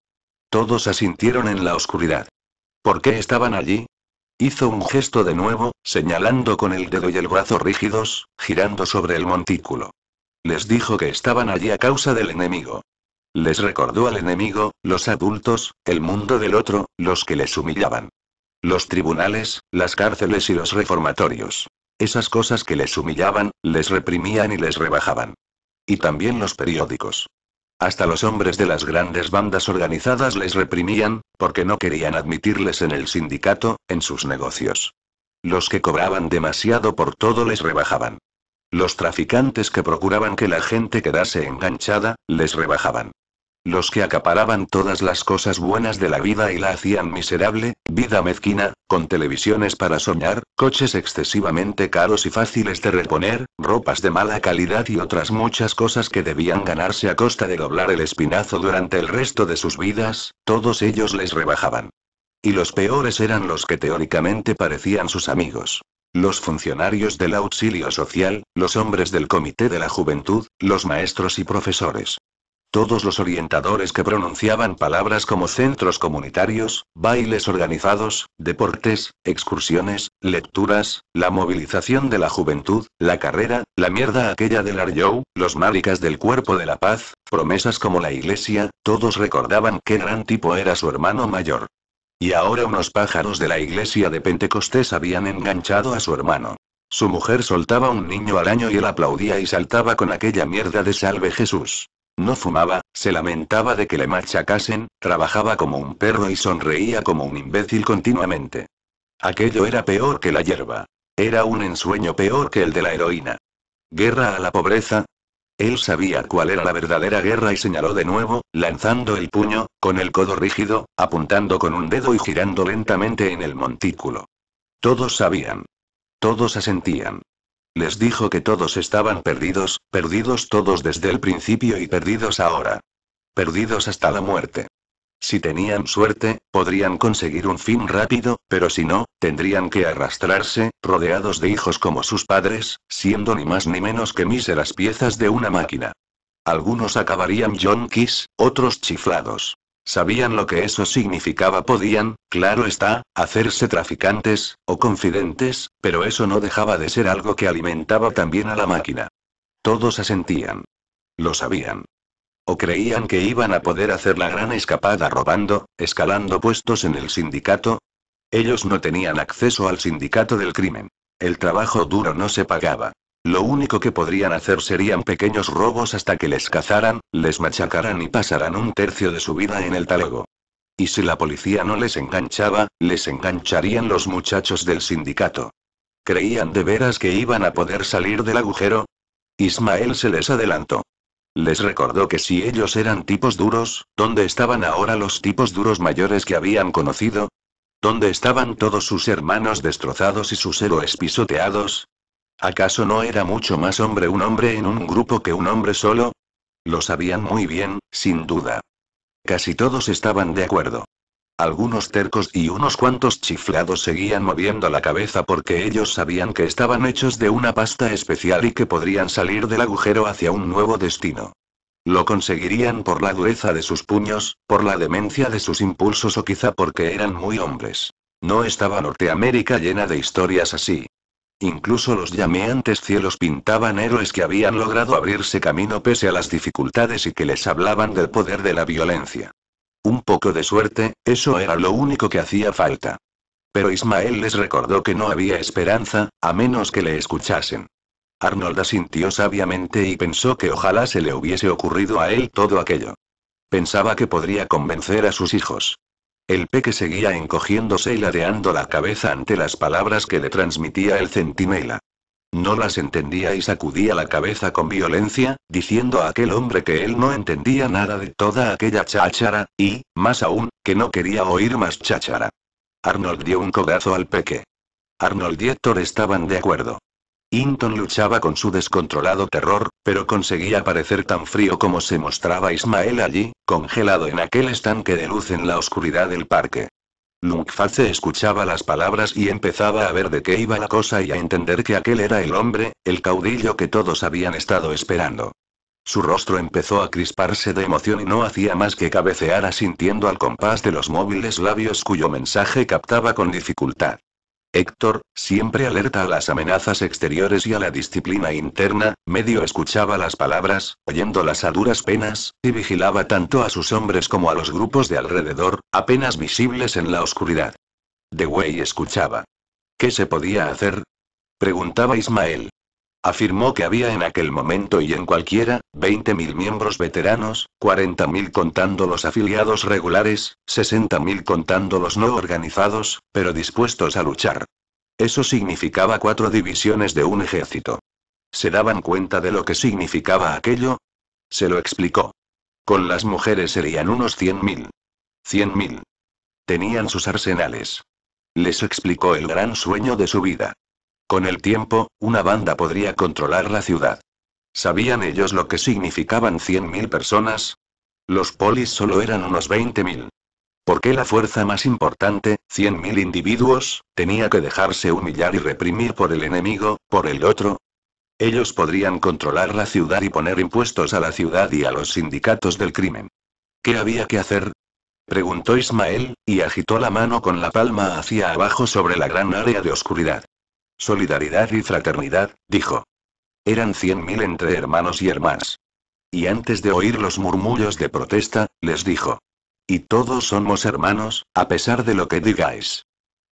Todos asintieron en la oscuridad. ¿Por qué estaban allí? Hizo un gesto de nuevo, señalando con el dedo y el brazo rígidos, girando sobre el montículo. Les dijo que estaban allí a causa del enemigo. Les recordó al enemigo, los adultos, el mundo del otro, los que les humillaban. Los tribunales, las cárceles y los reformatorios. Esas cosas que les humillaban, les reprimían y les rebajaban. Y también los periódicos. Hasta los hombres de las grandes bandas organizadas les reprimían, porque no querían admitirles en el sindicato, en sus negocios. Los que cobraban demasiado por todo les rebajaban. Los traficantes que procuraban que la gente quedase enganchada, les rebajaban. Los que acaparaban todas las cosas buenas de la vida y la hacían miserable, vida mezquina, con televisiones para soñar, coches excesivamente caros y fáciles de reponer, ropas de mala calidad y otras muchas cosas que debían ganarse a costa de doblar el espinazo durante el resto de sus vidas, todos ellos les rebajaban. Y los peores eran los que teóricamente parecían sus amigos. Los funcionarios del auxilio social, los hombres del comité de la juventud, los maestros y profesores. Todos los orientadores que pronunciaban palabras como centros comunitarios, bailes organizados, deportes, excursiones, lecturas, la movilización de la juventud, la carrera, la mierda aquella del Arjou, los maricas del cuerpo de la paz, promesas como la iglesia, todos recordaban qué gran tipo era su hermano mayor. Y ahora unos pájaros de la iglesia de Pentecostés habían enganchado a su hermano. Su mujer soltaba un niño al año y él aplaudía y saltaba con aquella mierda de salve Jesús. No fumaba, se lamentaba de que le machacasen, trabajaba como un perro y sonreía como un imbécil continuamente. Aquello era peor que la hierba. Era un ensueño peor que el de la heroína. ¿Guerra a la pobreza? Él sabía cuál era la verdadera guerra y señaló de nuevo, lanzando el puño, con el codo rígido, apuntando con un dedo y girando lentamente en el montículo. Todos sabían. Todos asentían. Les dijo que todos estaban perdidos, perdidos todos desde el principio y perdidos ahora. Perdidos hasta la muerte. Si tenían suerte, podrían conseguir un fin rápido, pero si no, tendrían que arrastrarse, rodeados de hijos como sus padres, siendo ni más ni menos que míseras piezas de una máquina. Algunos acabarían yonkis, otros chiflados. Sabían lo que eso significaba, podían, claro está, hacerse traficantes, o confidentes, pero eso no dejaba de ser algo que alimentaba también a la máquina. Todos asentían. Lo sabían. O creían que iban a poder hacer la gran escapada robando, escalando puestos en el sindicato. Ellos no tenían acceso al sindicato del crimen. El trabajo duro no se pagaba. Lo único que podrían hacer serían pequeños robos hasta que les cazaran, les machacaran y pasaran un tercio de su vida en el talego. Y si la policía no les enganchaba, les engancharían los muchachos del sindicato. ¿Creían de veras que iban a poder salir del agujero? Ismael se les adelantó. Les recordó que si ellos eran tipos duros, ¿dónde estaban ahora los tipos duros mayores que habían conocido? ¿Dónde estaban todos sus hermanos destrozados y sus héroes pisoteados? ¿Acaso no era mucho más hombre un hombre en un grupo que un hombre solo? Lo sabían muy bien, sin duda. Casi todos estaban de acuerdo. Algunos tercos y unos cuantos chiflados seguían moviendo la cabeza porque ellos sabían que estaban hechos de una pasta especial y que podrían salir del agujero hacia un nuevo destino. Lo conseguirían por la dureza de sus puños, por la demencia de sus impulsos o quizá porque eran muy hombres. No estaba Norteamérica llena de historias así. Incluso los llameantes cielos pintaban héroes que habían logrado abrirse camino pese a las dificultades y que les hablaban del poder de la violencia. Un poco de suerte, eso era lo único que hacía falta. Pero Ismael les recordó que no había esperanza, a menos que le escuchasen. Arnold asintió sabiamente y pensó que ojalá se le hubiese ocurrido a él todo aquello. Pensaba que podría convencer a sus hijos. El peque seguía encogiéndose y ladeando la cabeza ante las palabras que le transmitía el centinela. No las entendía y sacudía la cabeza con violencia, diciendo a aquel hombre que él no entendía nada de toda aquella cháchara, y, más aún, que no quería oír más cháchara. Arnold dio un codazo al peque. Arnold y Héctor estaban de acuerdo. Inton luchaba con su descontrolado terror, pero conseguía parecer tan frío como se mostraba Ismael allí, congelado en aquel estanque de luz en la oscuridad del parque. se escuchaba las palabras y empezaba a ver de qué iba la cosa y a entender que aquel era el hombre, el caudillo que todos habían estado esperando. Su rostro empezó a crisparse de emoción y no hacía más que cabecear asintiendo al compás de los móviles labios cuyo mensaje captaba con dificultad. Héctor, siempre alerta a las amenazas exteriores y a la disciplina interna, medio escuchaba las palabras, oyéndolas a duras penas, y vigilaba tanto a sus hombres como a los grupos de alrededor, apenas visibles en la oscuridad. De Wey escuchaba. ¿Qué se podía hacer? preguntaba Ismael. Afirmó que había en aquel momento y en cualquiera, 20.000 miembros veteranos, 40.000 contando los afiliados regulares, 60.000 contando los no organizados, pero dispuestos a luchar. Eso significaba cuatro divisiones de un ejército. ¿Se daban cuenta de lo que significaba aquello? Se lo explicó. Con las mujeres serían unos 100.000. 100.000. Tenían sus arsenales. Les explicó el gran sueño de su vida. Con el tiempo, una banda podría controlar la ciudad. ¿Sabían ellos lo que significaban 100.000 personas? Los polis solo eran unos 20.000. ¿Por qué la fuerza más importante, 100.000 individuos, tenía que dejarse humillar y reprimir por el enemigo, por el otro? Ellos podrían controlar la ciudad y poner impuestos a la ciudad y a los sindicatos del crimen. ¿Qué había que hacer? Preguntó Ismael, y agitó la mano con la palma hacia abajo sobre la gran área de oscuridad. Solidaridad y fraternidad, dijo. Eran cien mil entre hermanos y hermanas. Y antes de oír los murmullos de protesta, les dijo. Y todos somos hermanos, a pesar de lo que digáis.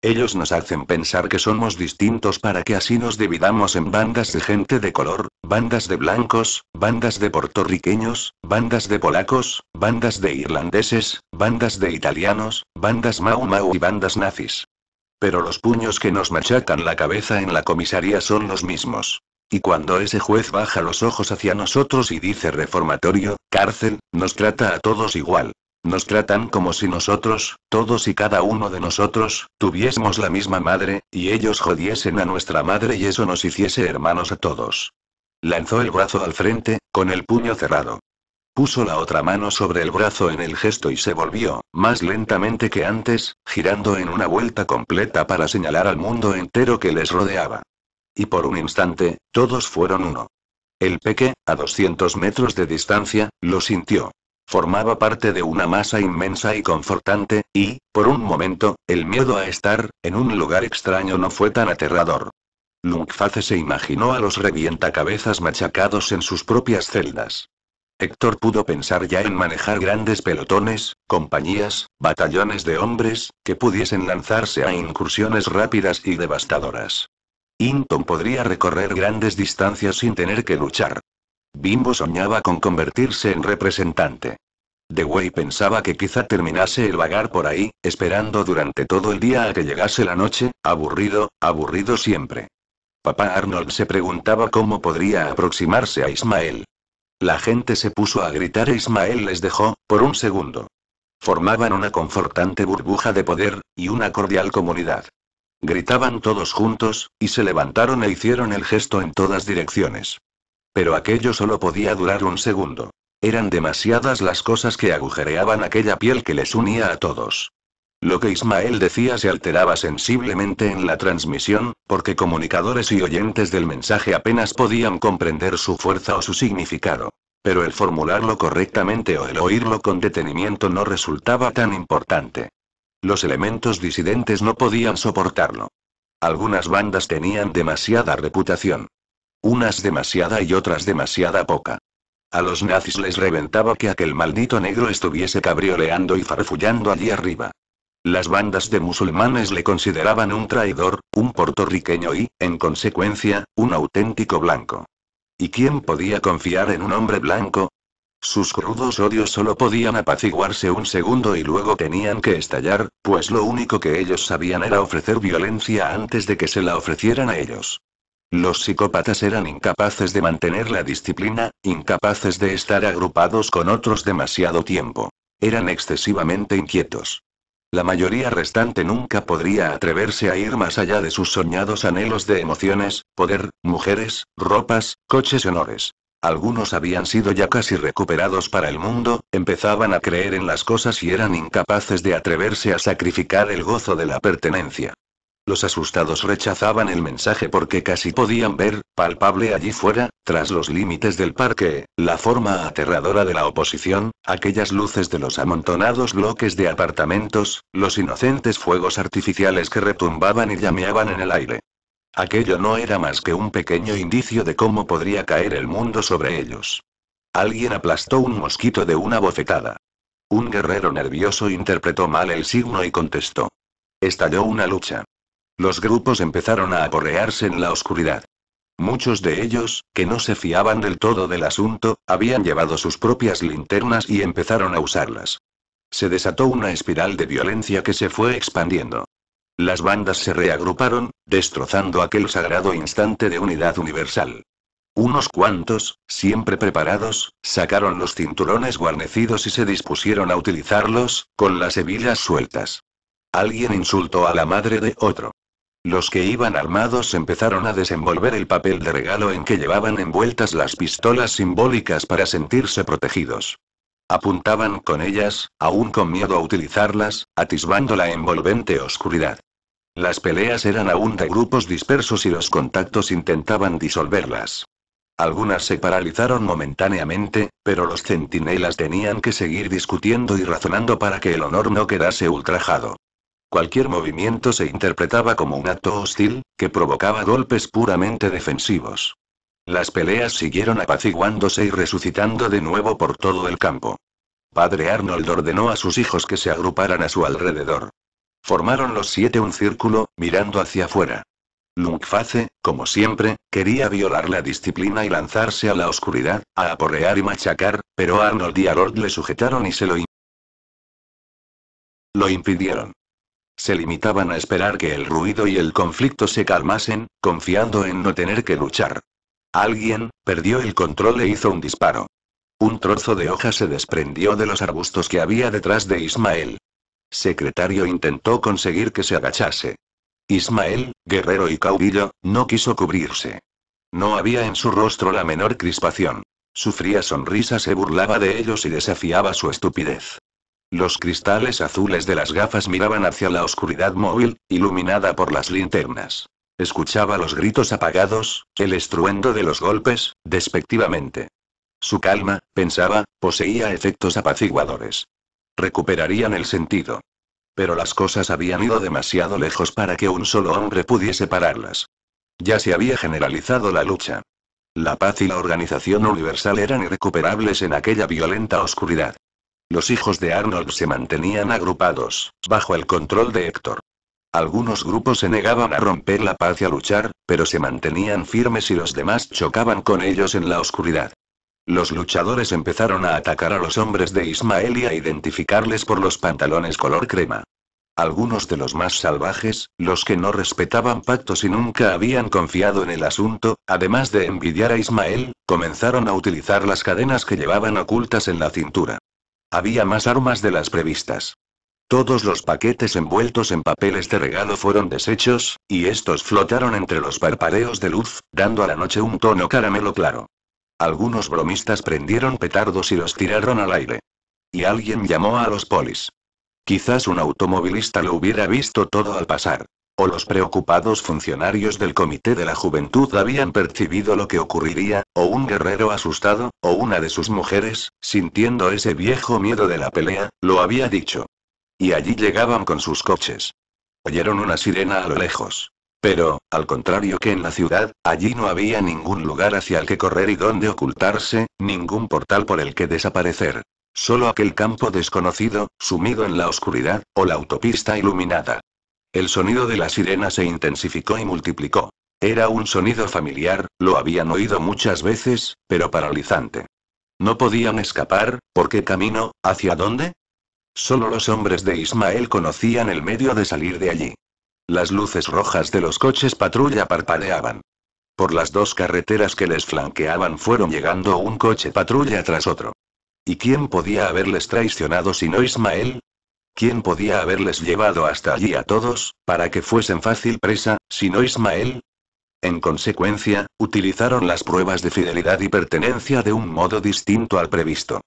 Ellos nos hacen pensar que somos distintos para que así nos dividamos en bandas de gente de color, bandas de blancos, bandas de puertorriqueños, bandas de polacos, bandas de irlandeses, bandas de italianos, bandas mau mau y bandas nazis. Pero los puños que nos machacan la cabeza en la comisaría son los mismos. Y cuando ese juez baja los ojos hacia nosotros y dice reformatorio, cárcel, nos trata a todos igual. Nos tratan como si nosotros, todos y cada uno de nosotros, tuviésemos la misma madre, y ellos jodiesen a nuestra madre y eso nos hiciese hermanos a todos. Lanzó el brazo al frente, con el puño cerrado. Puso la otra mano sobre el brazo en el gesto y se volvió, más lentamente que antes, girando en una vuelta completa para señalar al mundo entero que les rodeaba. Y por un instante, todos fueron uno. El peque, a 200 metros de distancia, lo sintió. Formaba parte de una masa inmensa y confortante, y, por un momento, el miedo a estar, en un lugar extraño no fue tan aterrador. Lungface se imaginó a los revientacabezas machacados en sus propias celdas. Héctor pudo pensar ya en manejar grandes pelotones, compañías, batallones de hombres, que pudiesen lanzarse a incursiones rápidas y devastadoras. Hinton podría recorrer grandes distancias sin tener que luchar. Bimbo soñaba con convertirse en representante. Dewey pensaba que quizá terminase el vagar por ahí, esperando durante todo el día a que llegase la noche, aburrido, aburrido siempre. Papá Arnold se preguntaba cómo podría aproximarse a Ismael. La gente se puso a gritar e Ismael les dejó, por un segundo. Formaban una confortante burbuja de poder, y una cordial comunidad. Gritaban todos juntos, y se levantaron e hicieron el gesto en todas direcciones. Pero aquello solo podía durar un segundo. Eran demasiadas las cosas que agujereaban aquella piel que les unía a todos. Lo que Ismael decía se alteraba sensiblemente en la transmisión, porque comunicadores y oyentes del mensaje apenas podían comprender su fuerza o su significado. Pero el formularlo correctamente o el oírlo con detenimiento no resultaba tan importante. Los elementos disidentes no podían soportarlo. Algunas bandas tenían demasiada reputación. Unas demasiada y otras demasiada poca. A los nazis les reventaba que aquel maldito negro estuviese cabrioleando y farfullando allí arriba. Las bandas de musulmanes le consideraban un traidor, un puertorriqueño y, en consecuencia, un auténtico blanco. ¿Y quién podía confiar en un hombre blanco? Sus crudos odios solo podían apaciguarse un segundo y luego tenían que estallar, pues lo único que ellos sabían era ofrecer violencia antes de que se la ofrecieran a ellos. Los psicópatas eran incapaces de mantener la disciplina, incapaces de estar agrupados con otros demasiado tiempo. Eran excesivamente inquietos. La mayoría restante nunca podría atreverse a ir más allá de sus soñados anhelos de emociones, poder, mujeres, ropas, coches y honores. Algunos habían sido ya casi recuperados para el mundo, empezaban a creer en las cosas y eran incapaces de atreverse a sacrificar el gozo de la pertenencia. Los asustados rechazaban el mensaje porque casi podían ver, palpable allí fuera, tras los límites del parque, la forma aterradora de la oposición, aquellas luces de los amontonados bloques de apartamentos, los inocentes fuegos artificiales que retumbaban y llameaban en el aire. Aquello no era más que un pequeño indicio de cómo podría caer el mundo sobre ellos. Alguien aplastó un mosquito de una bofetada. Un guerrero nervioso interpretó mal el signo y contestó. Estalló una lucha. Los grupos empezaron a aporrearse en la oscuridad. Muchos de ellos, que no se fiaban del todo del asunto, habían llevado sus propias linternas y empezaron a usarlas. Se desató una espiral de violencia que se fue expandiendo. Las bandas se reagruparon, destrozando aquel sagrado instante de unidad universal. Unos cuantos, siempre preparados, sacaron los cinturones guarnecidos y se dispusieron a utilizarlos, con las hebillas sueltas. Alguien insultó a la madre de otro. Los que iban armados empezaron a desenvolver el papel de regalo en que llevaban envueltas las pistolas simbólicas para sentirse protegidos. Apuntaban con ellas, aún con miedo a utilizarlas, atisbando la envolvente oscuridad. Las peleas eran aún de grupos dispersos y los contactos intentaban disolverlas. Algunas se paralizaron momentáneamente, pero los centinelas tenían que seguir discutiendo y razonando para que el honor no quedase ultrajado. Cualquier movimiento se interpretaba como un acto hostil, que provocaba golpes puramente defensivos. Las peleas siguieron apaciguándose y resucitando de nuevo por todo el campo. Padre Arnold ordenó a sus hijos que se agruparan a su alrededor. Formaron los siete un círculo, mirando hacia afuera. Lungface, como siempre, quería violar la disciplina y lanzarse a la oscuridad, a aporrear y machacar, pero Arnold y Arnold le sujetaron y se lo, lo impidieron. Se limitaban a esperar que el ruido y el conflicto se calmasen, confiando en no tener que luchar. Alguien, perdió el control e hizo un disparo. Un trozo de hoja se desprendió de los arbustos que había detrás de Ismael. Secretario intentó conseguir que se agachase. Ismael, guerrero y caudillo, no quiso cubrirse. No había en su rostro la menor crispación. Su fría sonrisa se burlaba de ellos y desafiaba su estupidez. Los cristales azules de las gafas miraban hacia la oscuridad móvil, iluminada por las linternas. Escuchaba los gritos apagados, el estruendo de los golpes, despectivamente. Su calma, pensaba, poseía efectos apaciguadores. Recuperarían el sentido. Pero las cosas habían ido demasiado lejos para que un solo hombre pudiese pararlas. Ya se había generalizado la lucha. La paz y la organización universal eran irrecuperables en aquella violenta oscuridad. Los hijos de Arnold se mantenían agrupados, bajo el control de Héctor. Algunos grupos se negaban a romper la paz y a luchar, pero se mantenían firmes y los demás chocaban con ellos en la oscuridad. Los luchadores empezaron a atacar a los hombres de Ismael y a identificarles por los pantalones color crema. Algunos de los más salvajes, los que no respetaban pactos y nunca habían confiado en el asunto, además de envidiar a Ismael, comenzaron a utilizar las cadenas que llevaban ocultas en la cintura. Había más armas de las previstas. Todos los paquetes envueltos en papeles de regalo fueron deshechos, y estos flotaron entre los parpadeos de luz, dando a la noche un tono caramelo claro. Algunos bromistas prendieron petardos y los tiraron al aire. Y alguien llamó a los polis. Quizás un automovilista lo hubiera visto todo al pasar o los preocupados funcionarios del Comité de la Juventud habían percibido lo que ocurriría, o un guerrero asustado, o una de sus mujeres, sintiendo ese viejo miedo de la pelea, lo había dicho. Y allí llegaban con sus coches. Oyeron una sirena a lo lejos. Pero, al contrario que en la ciudad, allí no había ningún lugar hacia el que correr y dónde ocultarse, ningún portal por el que desaparecer. Solo aquel campo desconocido, sumido en la oscuridad, o la autopista iluminada. El sonido de la sirena se intensificó y multiplicó. Era un sonido familiar, lo habían oído muchas veces, pero paralizante. No podían escapar, ¿por qué camino? ¿Hacia dónde? Solo los hombres de Ismael conocían el medio de salir de allí. Las luces rojas de los coches patrulla parpadeaban. Por las dos carreteras que les flanqueaban fueron llegando un coche patrulla tras otro. ¿Y quién podía haberles traicionado no Ismael? ¿Quién podía haberles llevado hasta allí a todos, para que fuesen fácil presa, sino Ismael? En consecuencia, utilizaron las pruebas de fidelidad y pertenencia de un modo distinto al previsto.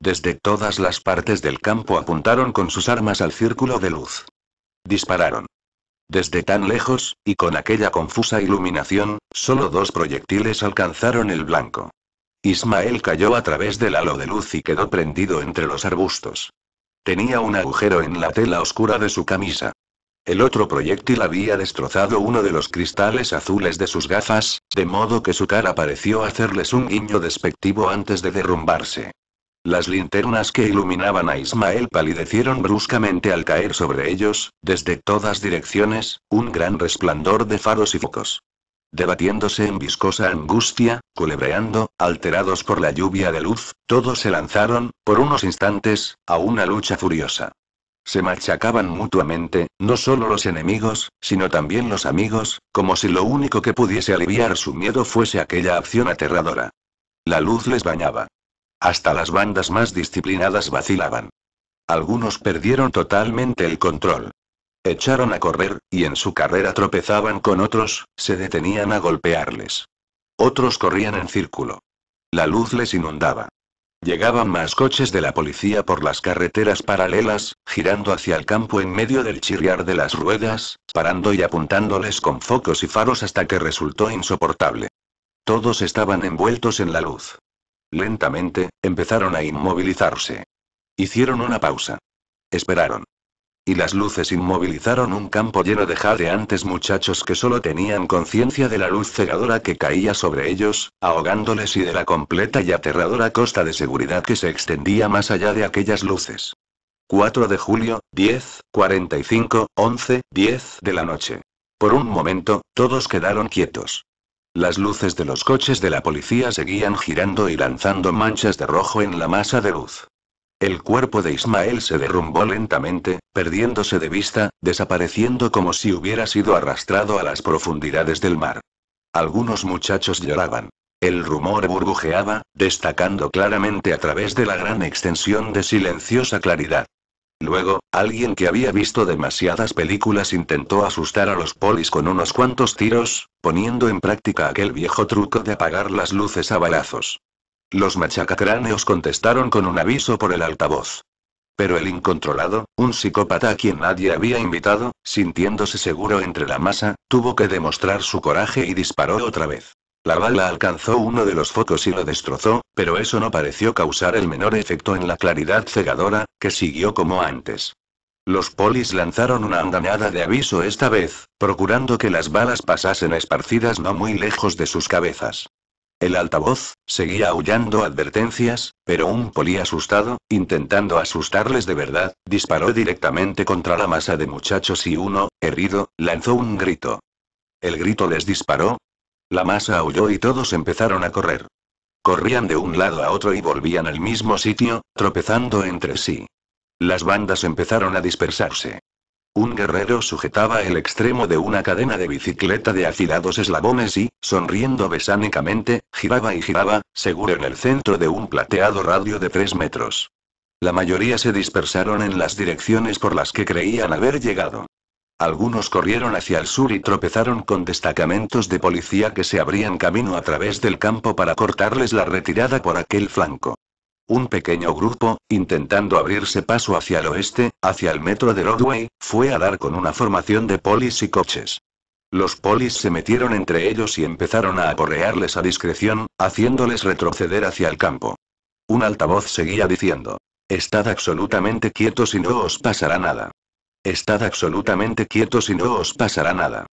Desde todas las partes del campo apuntaron con sus armas al círculo de luz. Dispararon. Desde tan lejos, y con aquella confusa iluminación, solo dos proyectiles alcanzaron el blanco. Ismael cayó a través del halo de luz y quedó prendido entre los arbustos. Tenía un agujero en la tela oscura de su camisa. El otro proyectil había destrozado uno de los cristales azules de sus gafas, de modo que su cara pareció hacerles un guiño despectivo antes de derrumbarse. Las linternas que iluminaban a Ismael palidecieron bruscamente al caer sobre ellos, desde todas direcciones, un gran resplandor de faros y focos. Debatiéndose en viscosa angustia, culebreando, alterados por la lluvia de luz, todos se lanzaron, por unos instantes, a una lucha furiosa. Se machacaban mutuamente, no solo los enemigos, sino también los amigos, como si lo único que pudiese aliviar su miedo fuese aquella acción aterradora. La luz les bañaba. Hasta las bandas más disciplinadas vacilaban. Algunos perdieron totalmente el control. Echaron a correr, y en su carrera tropezaban con otros, se detenían a golpearles. Otros corrían en círculo. La luz les inundaba. Llegaban más coches de la policía por las carreteras paralelas, girando hacia el campo en medio del chirriar de las ruedas, parando y apuntándoles con focos y faros hasta que resultó insoportable. Todos estaban envueltos en la luz. Lentamente, empezaron a inmovilizarse. Hicieron una pausa. Esperaron. Y las luces inmovilizaron un campo lleno de jadeantes muchachos que solo tenían conciencia de la luz cegadora que caía sobre ellos, ahogándoles y de la completa y aterradora costa de seguridad que se extendía más allá de aquellas luces. 4 de julio, 10, 45, 11, 10 de la noche. Por un momento, todos quedaron quietos. Las luces de los coches de la policía seguían girando y lanzando manchas de rojo en la masa de luz. El cuerpo de Ismael se derrumbó lentamente, perdiéndose de vista, desapareciendo como si hubiera sido arrastrado a las profundidades del mar. Algunos muchachos lloraban. El rumor burbujeaba, destacando claramente a través de la gran extensión de silenciosa claridad. Luego, alguien que había visto demasiadas películas intentó asustar a los polis con unos cuantos tiros, poniendo en práctica aquel viejo truco de apagar las luces a balazos. Los machacacráneos contestaron con un aviso por el altavoz. Pero el incontrolado, un psicópata a quien nadie había invitado, sintiéndose seguro entre la masa, tuvo que demostrar su coraje y disparó otra vez. La bala alcanzó uno de los focos y lo destrozó, pero eso no pareció causar el menor efecto en la claridad cegadora, que siguió como antes. Los polis lanzaron una andanada de aviso esta vez, procurando que las balas pasasen esparcidas no muy lejos de sus cabezas. El altavoz, seguía aullando advertencias, pero un poli asustado, intentando asustarles de verdad, disparó directamente contra la masa de muchachos y uno, herido, lanzó un grito. El grito les disparó. La masa aulló y todos empezaron a correr. Corrían de un lado a otro y volvían al mismo sitio, tropezando entre sí. Las bandas empezaron a dispersarse. Un guerrero sujetaba el extremo de una cadena de bicicleta de afilados eslabones y, sonriendo besánicamente, giraba y giraba, seguro en el centro de un plateado radio de tres metros. La mayoría se dispersaron en las direcciones por las que creían haber llegado. Algunos corrieron hacia el sur y tropezaron con destacamentos de policía que se abrían camino a través del campo para cortarles la retirada por aquel flanco. Un pequeño grupo, intentando abrirse paso hacia el oeste, hacia el metro de Rodway, fue a dar con una formación de polis y coches. Los polis se metieron entre ellos y empezaron a aporrearles a discreción, haciéndoles retroceder hacia el campo. Un altavoz seguía diciendo, Estad absolutamente quietos y no os pasará nada. Estad absolutamente quietos y no os pasará nada.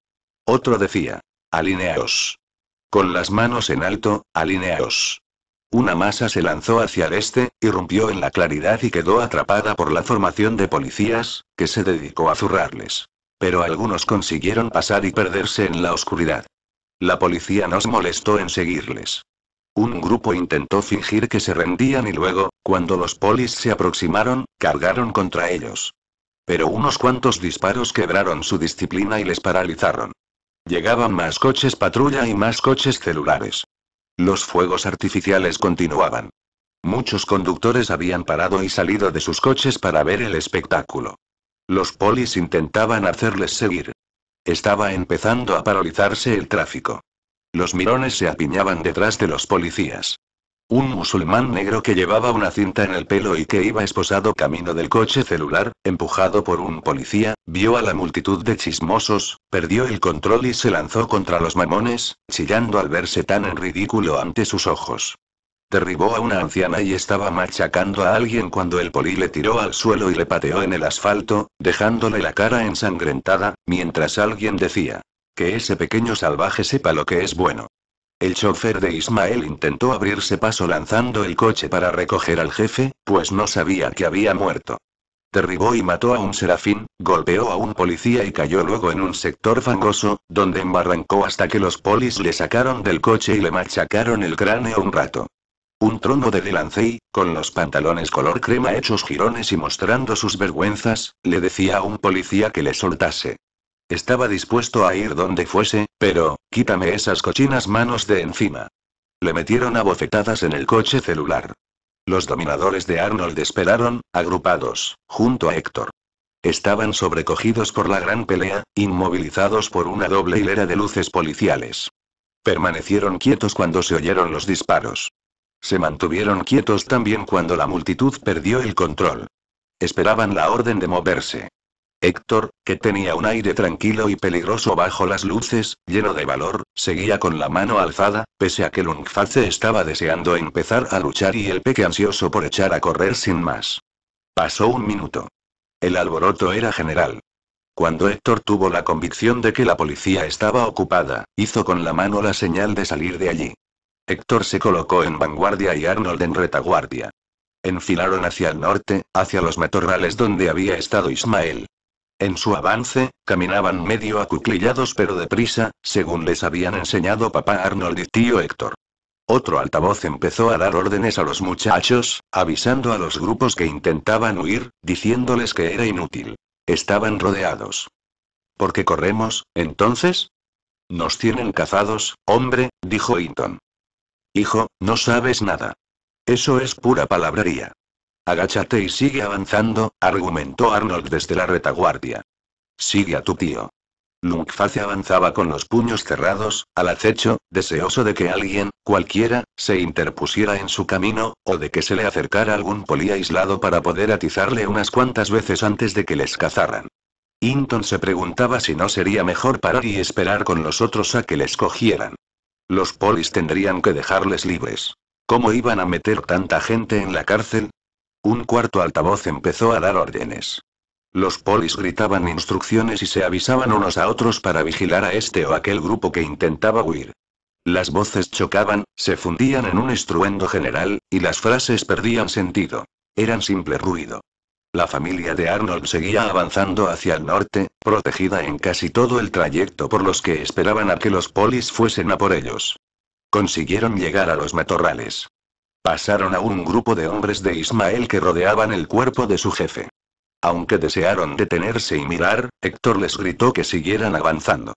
Otro decía, Alineaos. Con las manos en alto, alineaos. Una masa se lanzó hacia el este, irrumpió en la claridad y quedó atrapada por la formación de policías, que se dedicó a zurrarles. Pero algunos consiguieron pasar y perderse en la oscuridad. La policía nos molestó en seguirles. Un grupo intentó fingir que se rendían y luego, cuando los polis se aproximaron, cargaron contra ellos. Pero unos cuantos disparos quebraron su disciplina y les paralizaron. Llegaban más coches patrulla y más coches celulares. Los fuegos artificiales continuaban. Muchos conductores habían parado y salido de sus coches para ver el espectáculo. Los polis intentaban hacerles seguir. Estaba empezando a paralizarse el tráfico. Los mirones se apiñaban detrás de los policías. Un musulmán negro que llevaba una cinta en el pelo y que iba esposado camino del coche celular, empujado por un policía, vio a la multitud de chismosos, perdió el control y se lanzó contra los mamones, chillando al verse tan en ridículo ante sus ojos. Derribó a una anciana y estaba machacando a alguien cuando el poli le tiró al suelo y le pateó en el asfalto, dejándole la cara ensangrentada, mientras alguien decía, que ese pequeño salvaje sepa lo que es bueno. El chofer de Ismael intentó abrirse paso lanzando el coche para recoger al jefe, pues no sabía que había muerto. Derribó y mató a un serafín, golpeó a un policía y cayó luego en un sector fangoso, donde embarrancó hasta que los polis le sacaron del coche y le machacaron el cráneo un rato. Un trono de Delancey, con los pantalones color crema hechos jirones y mostrando sus vergüenzas, le decía a un policía que le soltase. Estaba dispuesto a ir donde fuese, pero, quítame esas cochinas manos de encima. Le metieron a bofetadas en el coche celular. Los dominadores de Arnold esperaron, agrupados, junto a Héctor. Estaban sobrecogidos por la gran pelea, inmovilizados por una doble hilera de luces policiales. Permanecieron quietos cuando se oyeron los disparos. Se mantuvieron quietos también cuando la multitud perdió el control. Esperaban la orden de moverse. Héctor, que tenía un aire tranquilo y peligroso bajo las luces, lleno de valor, seguía con la mano alzada, pese a que se estaba deseando empezar a luchar y el peque ansioso por echar a correr sin más. Pasó un minuto. El alboroto era general. Cuando Héctor tuvo la convicción de que la policía estaba ocupada, hizo con la mano la señal de salir de allí. Héctor se colocó en vanguardia y Arnold en retaguardia. Enfilaron hacia el norte, hacia los matorrales donde había estado Ismael. En su avance, caminaban medio acuclillados pero deprisa, según les habían enseñado papá Arnold y tío Héctor. Otro altavoz empezó a dar órdenes a los muchachos, avisando a los grupos que intentaban huir, diciéndoles que era inútil. Estaban rodeados. ¿Por qué corremos, entonces? Nos tienen cazados, hombre, dijo Hinton. Hijo, no sabes nada. Eso es pura palabrería. Agáchate y sigue avanzando, argumentó Arnold desde la retaguardia. Sigue a tu tío. Lungface avanzaba con los puños cerrados, al acecho, deseoso de que alguien, cualquiera, se interpusiera en su camino, o de que se le acercara algún poli aislado para poder atizarle unas cuantas veces antes de que les cazaran. Inton se preguntaba si no sería mejor parar y esperar con los otros a que les cogieran. Los polis tendrían que dejarles libres. ¿Cómo iban a meter tanta gente en la cárcel? Un cuarto altavoz empezó a dar órdenes. Los polis gritaban instrucciones y se avisaban unos a otros para vigilar a este o aquel grupo que intentaba huir. Las voces chocaban, se fundían en un estruendo general, y las frases perdían sentido. Eran simple ruido. La familia de Arnold seguía avanzando hacia el norte, protegida en casi todo el trayecto por los que esperaban a que los polis fuesen a por ellos. Consiguieron llegar a los matorrales. Pasaron a un grupo de hombres de Ismael que rodeaban el cuerpo de su jefe. Aunque desearon detenerse y mirar, Héctor les gritó que siguieran avanzando.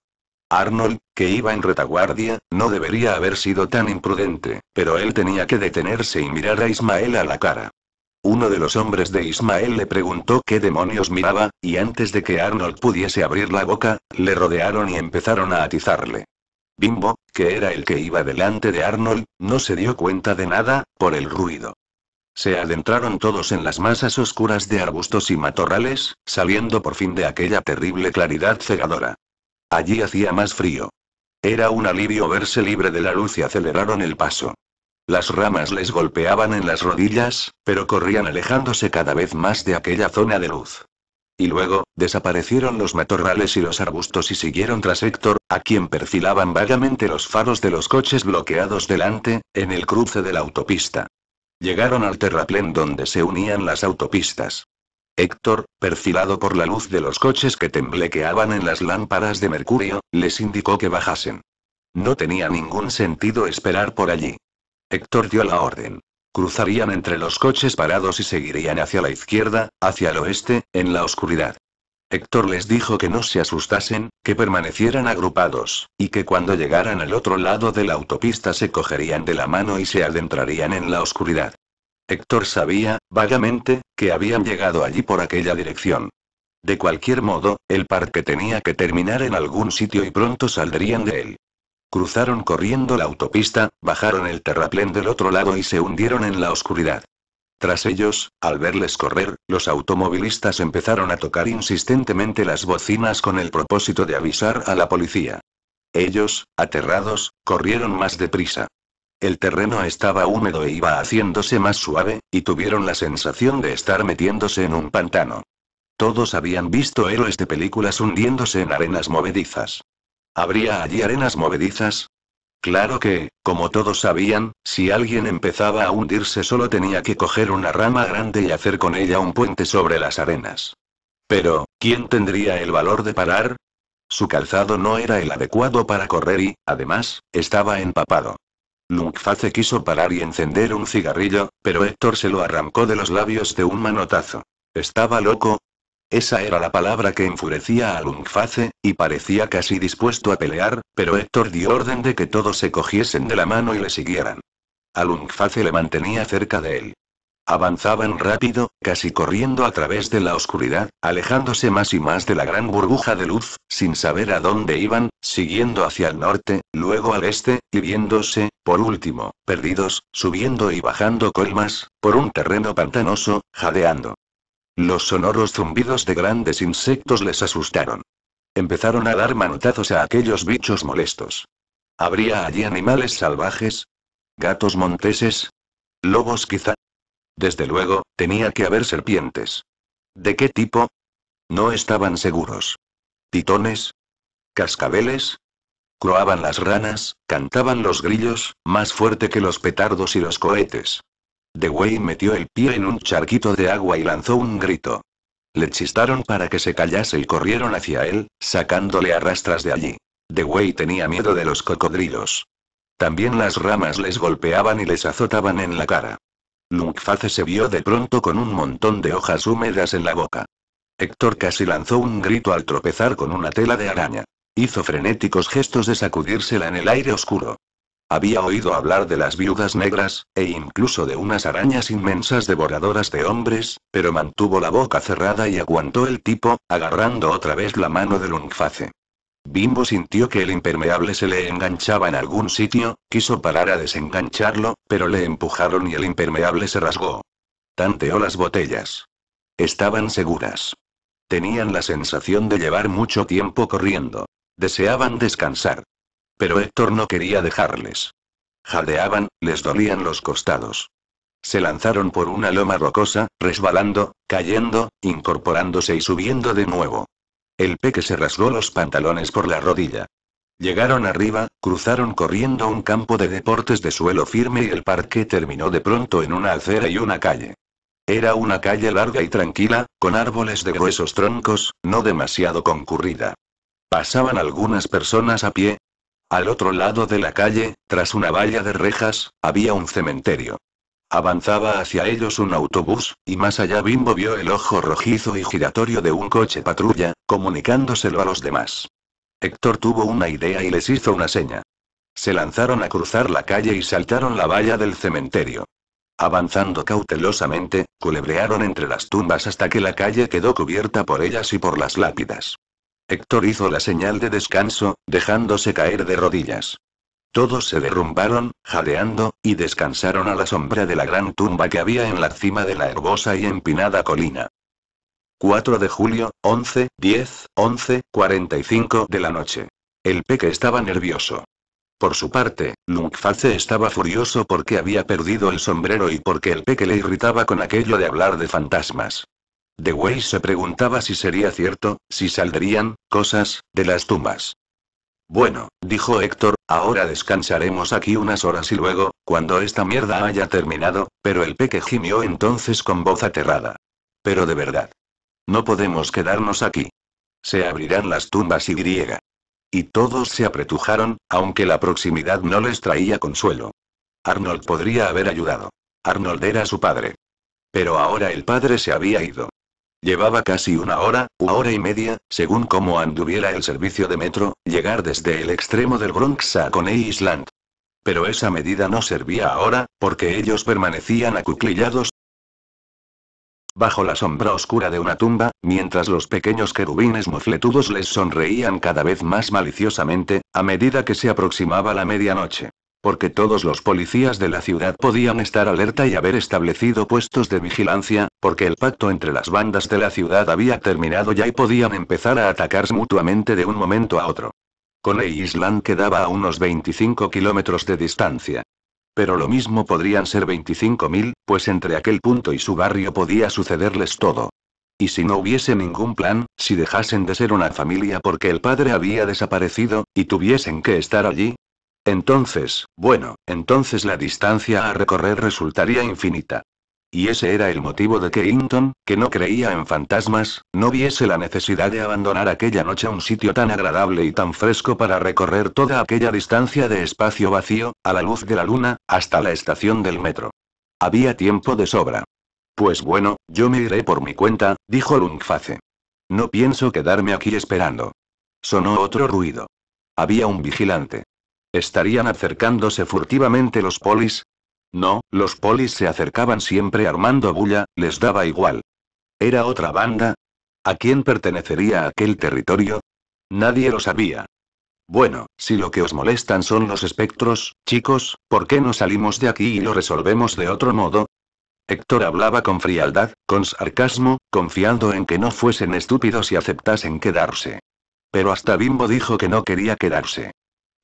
Arnold, que iba en retaguardia, no debería haber sido tan imprudente, pero él tenía que detenerse y mirar a Ismael a la cara. Uno de los hombres de Ismael le preguntó qué demonios miraba, y antes de que Arnold pudiese abrir la boca, le rodearon y empezaron a atizarle. Bimbo, que era el que iba delante de Arnold, no se dio cuenta de nada, por el ruido. Se adentraron todos en las masas oscuras de arbustos y matorrales, saliendo por fin de aquella terrible claridad cegadora. Allí hacía más frío. Era un alivio verse libre de la luz y aceleraron el paso. Las ramas les golpeaban en las rodillas, pero corrían alejándose cada vez más de aquella zona de luz. Y luego, desaparecieron los matorrales y los arbustos y siguieron tras Héctor, a quien perfilaban vagamente los faros de los coches bloqueados delante, en el cruce de la autopista. Llegaron al terraplén donde se unían las autopistas. Héctor, perfilado por la luz de los coches que temblequeaban en las lámparas de mercurio, les indicó que bajasen. No tenía ningún sentido esperar por allí. Héctor dio la orden. Cruzarían entre los coches parados y seguirían hacia la izquierda, hacia el oeste, en la oscuridad. Héctor les dijo que no se asustasen, que permanecieran agrupados, y que cuando llegaran al otro lado de la autopista se cogerían de la mano y se adentrarían en la oscuridad. Héctor sabía, vagamente, que habían llegado allí por aquella dirección. De cualquier modo, el parque tenía que terminar en algún sitio y pronto saldrían de él. Cruzaron corriendo la autopista, bajaron el terraplén del otro lado y se hundieron en la oscuridad. Tras ellos, al verles correr, los automovilistas empezaron a tocar insistentemente las bocinas con el propósito de avisar a la policía. Ellos, aterrados, corrieron más deprisa. El terreno estaba húmedo e iba haciéndose más suave, y tuvieron la sensación de estar metiéndose en un pantano. Todos habían visto héroes de películas hundiéndose en arenas movedizas. ¿Habría allí arenas movedizas? Claro que, como todos sabían, si alguien empezaba a hundirse solo tenía que coger una rama grande y hacer con ella un puente sobre las arenas. Pero, ¿quién tendría el valor de parar? Su calzado no era el adecuado para correr y, además, estaba empapado. Lungface quiso parar y encender un cigarrillo, pero Héctor se lo arrancó de los labios de un manotazo. Estaba loco, esa era la palabra que enfurecía a Lungface, y parecía casi dispuesto a pelear, pero Héctor dio orden de que todos se cogiesen de la mano y le siguieran. Alungface le mantenía cerca de él. Avanzaban rápido, casi corriendo a través de la oscuridad, alejándose más y más de la gran burbuja de luz, sin saber a dónde iban, siguiendo hacia el norte, luego al este, y viéndose, por último, perdidos, subiendo y bajando colmas, por un terreno pantanoso, jadeando. Los sonoros zumbidos de grandes insectos les asustaron. Empezaron a dar manotazos a aquellos bichos molestos. ¿Habría allí animales salvajes? ¿Gatos monteses? ¿Lobos quizá? Desde luego, tenía que haber serpientes. ¿De qué tipo? No estaban seguros. ¿Titones? ¿Cascabeles? Croaban las ranas, cantaban los grillos, más fuerte que los petardos y los cohetes. Way metió el pie en un charquito de agua y lanzó un grito. Le chistaron para que se callase y corrieron hacia él, sacándole a rastras de allí. Dewey tenía miedo de los cocodrilos. También las ramas les golpeaban y les azotaban en la cara. Lungface se vio de pronto con un montón de hojas húmedas en la boca. Héctor casi lanzó un grito al tropezar con una tela de araña. Hizo frenéticos gestos de sacudírsela en el aire oscuro. Había oído hablar de las viudas negras, e incluso de unas arañas inmensas devoradoras de hombres, pero mantuvo la boca cerrada y aguantó el tipo, agarrando otra vez la mano del unface. Bimbo sintió que el impermeable se le enganchaba en algún sitio, quiso parar a desengancharlo, pero le empujaron y el impermeable se rasgó. Tanteó las botellas. Estaban seguras. Tenían la sensación de llevar mucho tiempo corriendo. Deseaban descansar. Pero Héctor no quería dejarles. Jadeaban, les dolían los costados. Se lanzaron por una loma rocosa, resbalando, cayendo, incorporándose y subiendo de nuevo. El peque se rasgó los pantalones por la rodilla. Llegaron arriba, cruzaron corriendo un campo de deportes de suelo firme y el parque terminó de pronto en una acera y una calle. Era una calle larga y tranquila, con árboles de gruesos troncos, no demasiado concurrida. Pasaban algunas personas a pie, al otro lado de la calle, tras una valla de rejas, había un cementerio. Avanzaba hacia ellos un autobús, y más allá Bimbo vio el ojo rojizo y giratorio de un coche patrulla, comunicándoselo a los demás. Héctor tuvo una idea y les hizo una seña. Se lanzaron a cruzar la calle y saltaron la valla del cementerio. Avanzando cautelosamente, culebrearon entre las tumbas hasta que la calle quedó cubierta por ellas y por las lápidas. Héctor hizo la señal de descanso, dejándose caer de rodillas. Todos se derrumbaron, jadeando, y descansaron a la sombra de la gran tumba que había en la cima de la herbosa y empinada colina. 4 de julio, 11, 10, 11, 45 de la noche. El peque estaba nervioso. Por su parte, Lungface estaba furioso porque había perdido el sombrero y porque el peque le irritaba con aquello de hablar de fantasmas. Way se preguntaba si sería cierto, si saldrían, cosas, de las tumbas. Bueno, dijo Héctor, ahora descansaremos aquí unas horas y luego, cuando esta mierda haya terminado, pero el peque gimió entonces con voz aterrada. Pero de verdad. No podemos quedarnos aquí. Se abrirán las tumbas y griega. Y todos se apretujaron, aunque la proximidad no les traía consuelo. Arnold podría haber ayudado. Arnold era su padre. Pero ahora el padre se había ido. Llevaba casi una hora, u hora y media, según como anduviera el servicio de metro, llegar desde el extremo del Bronx a Coney Island. Pero esa medida no servía ahora, porque ellos permanecían acuclillados bajo la sombra oscura de una tumba, mientras los pequeños querubines mofletudos les sonreían cada vez más maliciosamente, a medida que se aproximaba la medianoche porque todos los policías de la ciudad podían estar alerta y haber establecido puestos de vigilancia, porque el pacto entre las bandas de la ciudad había terminado ya y podían empezar a atacarse mutuamente de un momento a otro. Coney Island quedaba a unos 25 kilómetros de distancia. Pero lo mismo podrían ser 25.000, pues entre aquel punto y su barrio podía sucederles todo. Y si no hubiese ningún plan, si dejasen de ser una familia porque el padre había desaparecido, y tuviesen que estar allí, entonces, bueno, entonces la distancia a recorrer resultaría infinita. Y ese era el motivo de que Hinton, que no creía en fantasmas, no viese la necesidad de abandonar aquella noche un sitio tan agradable y tan fresco para recorrer toda aquella distancia de espacio vacío, a la luz de la luna, hasta la estación del metro. Había tiempo de sobra. Pues bueno, yo me iré por mi cuenta, dijo Lungface. No pienso quedarme aquí esperando. Sonó otro ruido. Había un vigilante. ¿Estarían acercándose furtivamente los polis? No, los polis se acercaban siempre armando bulla, les daba igual. ¿Era otra banda? ¿A quién pertenecería aquel territorio? Nadie lo sabía. Bueno, si lo que os molestan son los espectros, chicos, ¿por qué no salimos de aquí y lo resolvemos de otro modo? Héctor hablaba con frialdad, con sarcasmo, confiando en que no fuesen estúpidos y aceptasen quedarse. Pero hasta Bimbo dijo que no quería quedarse.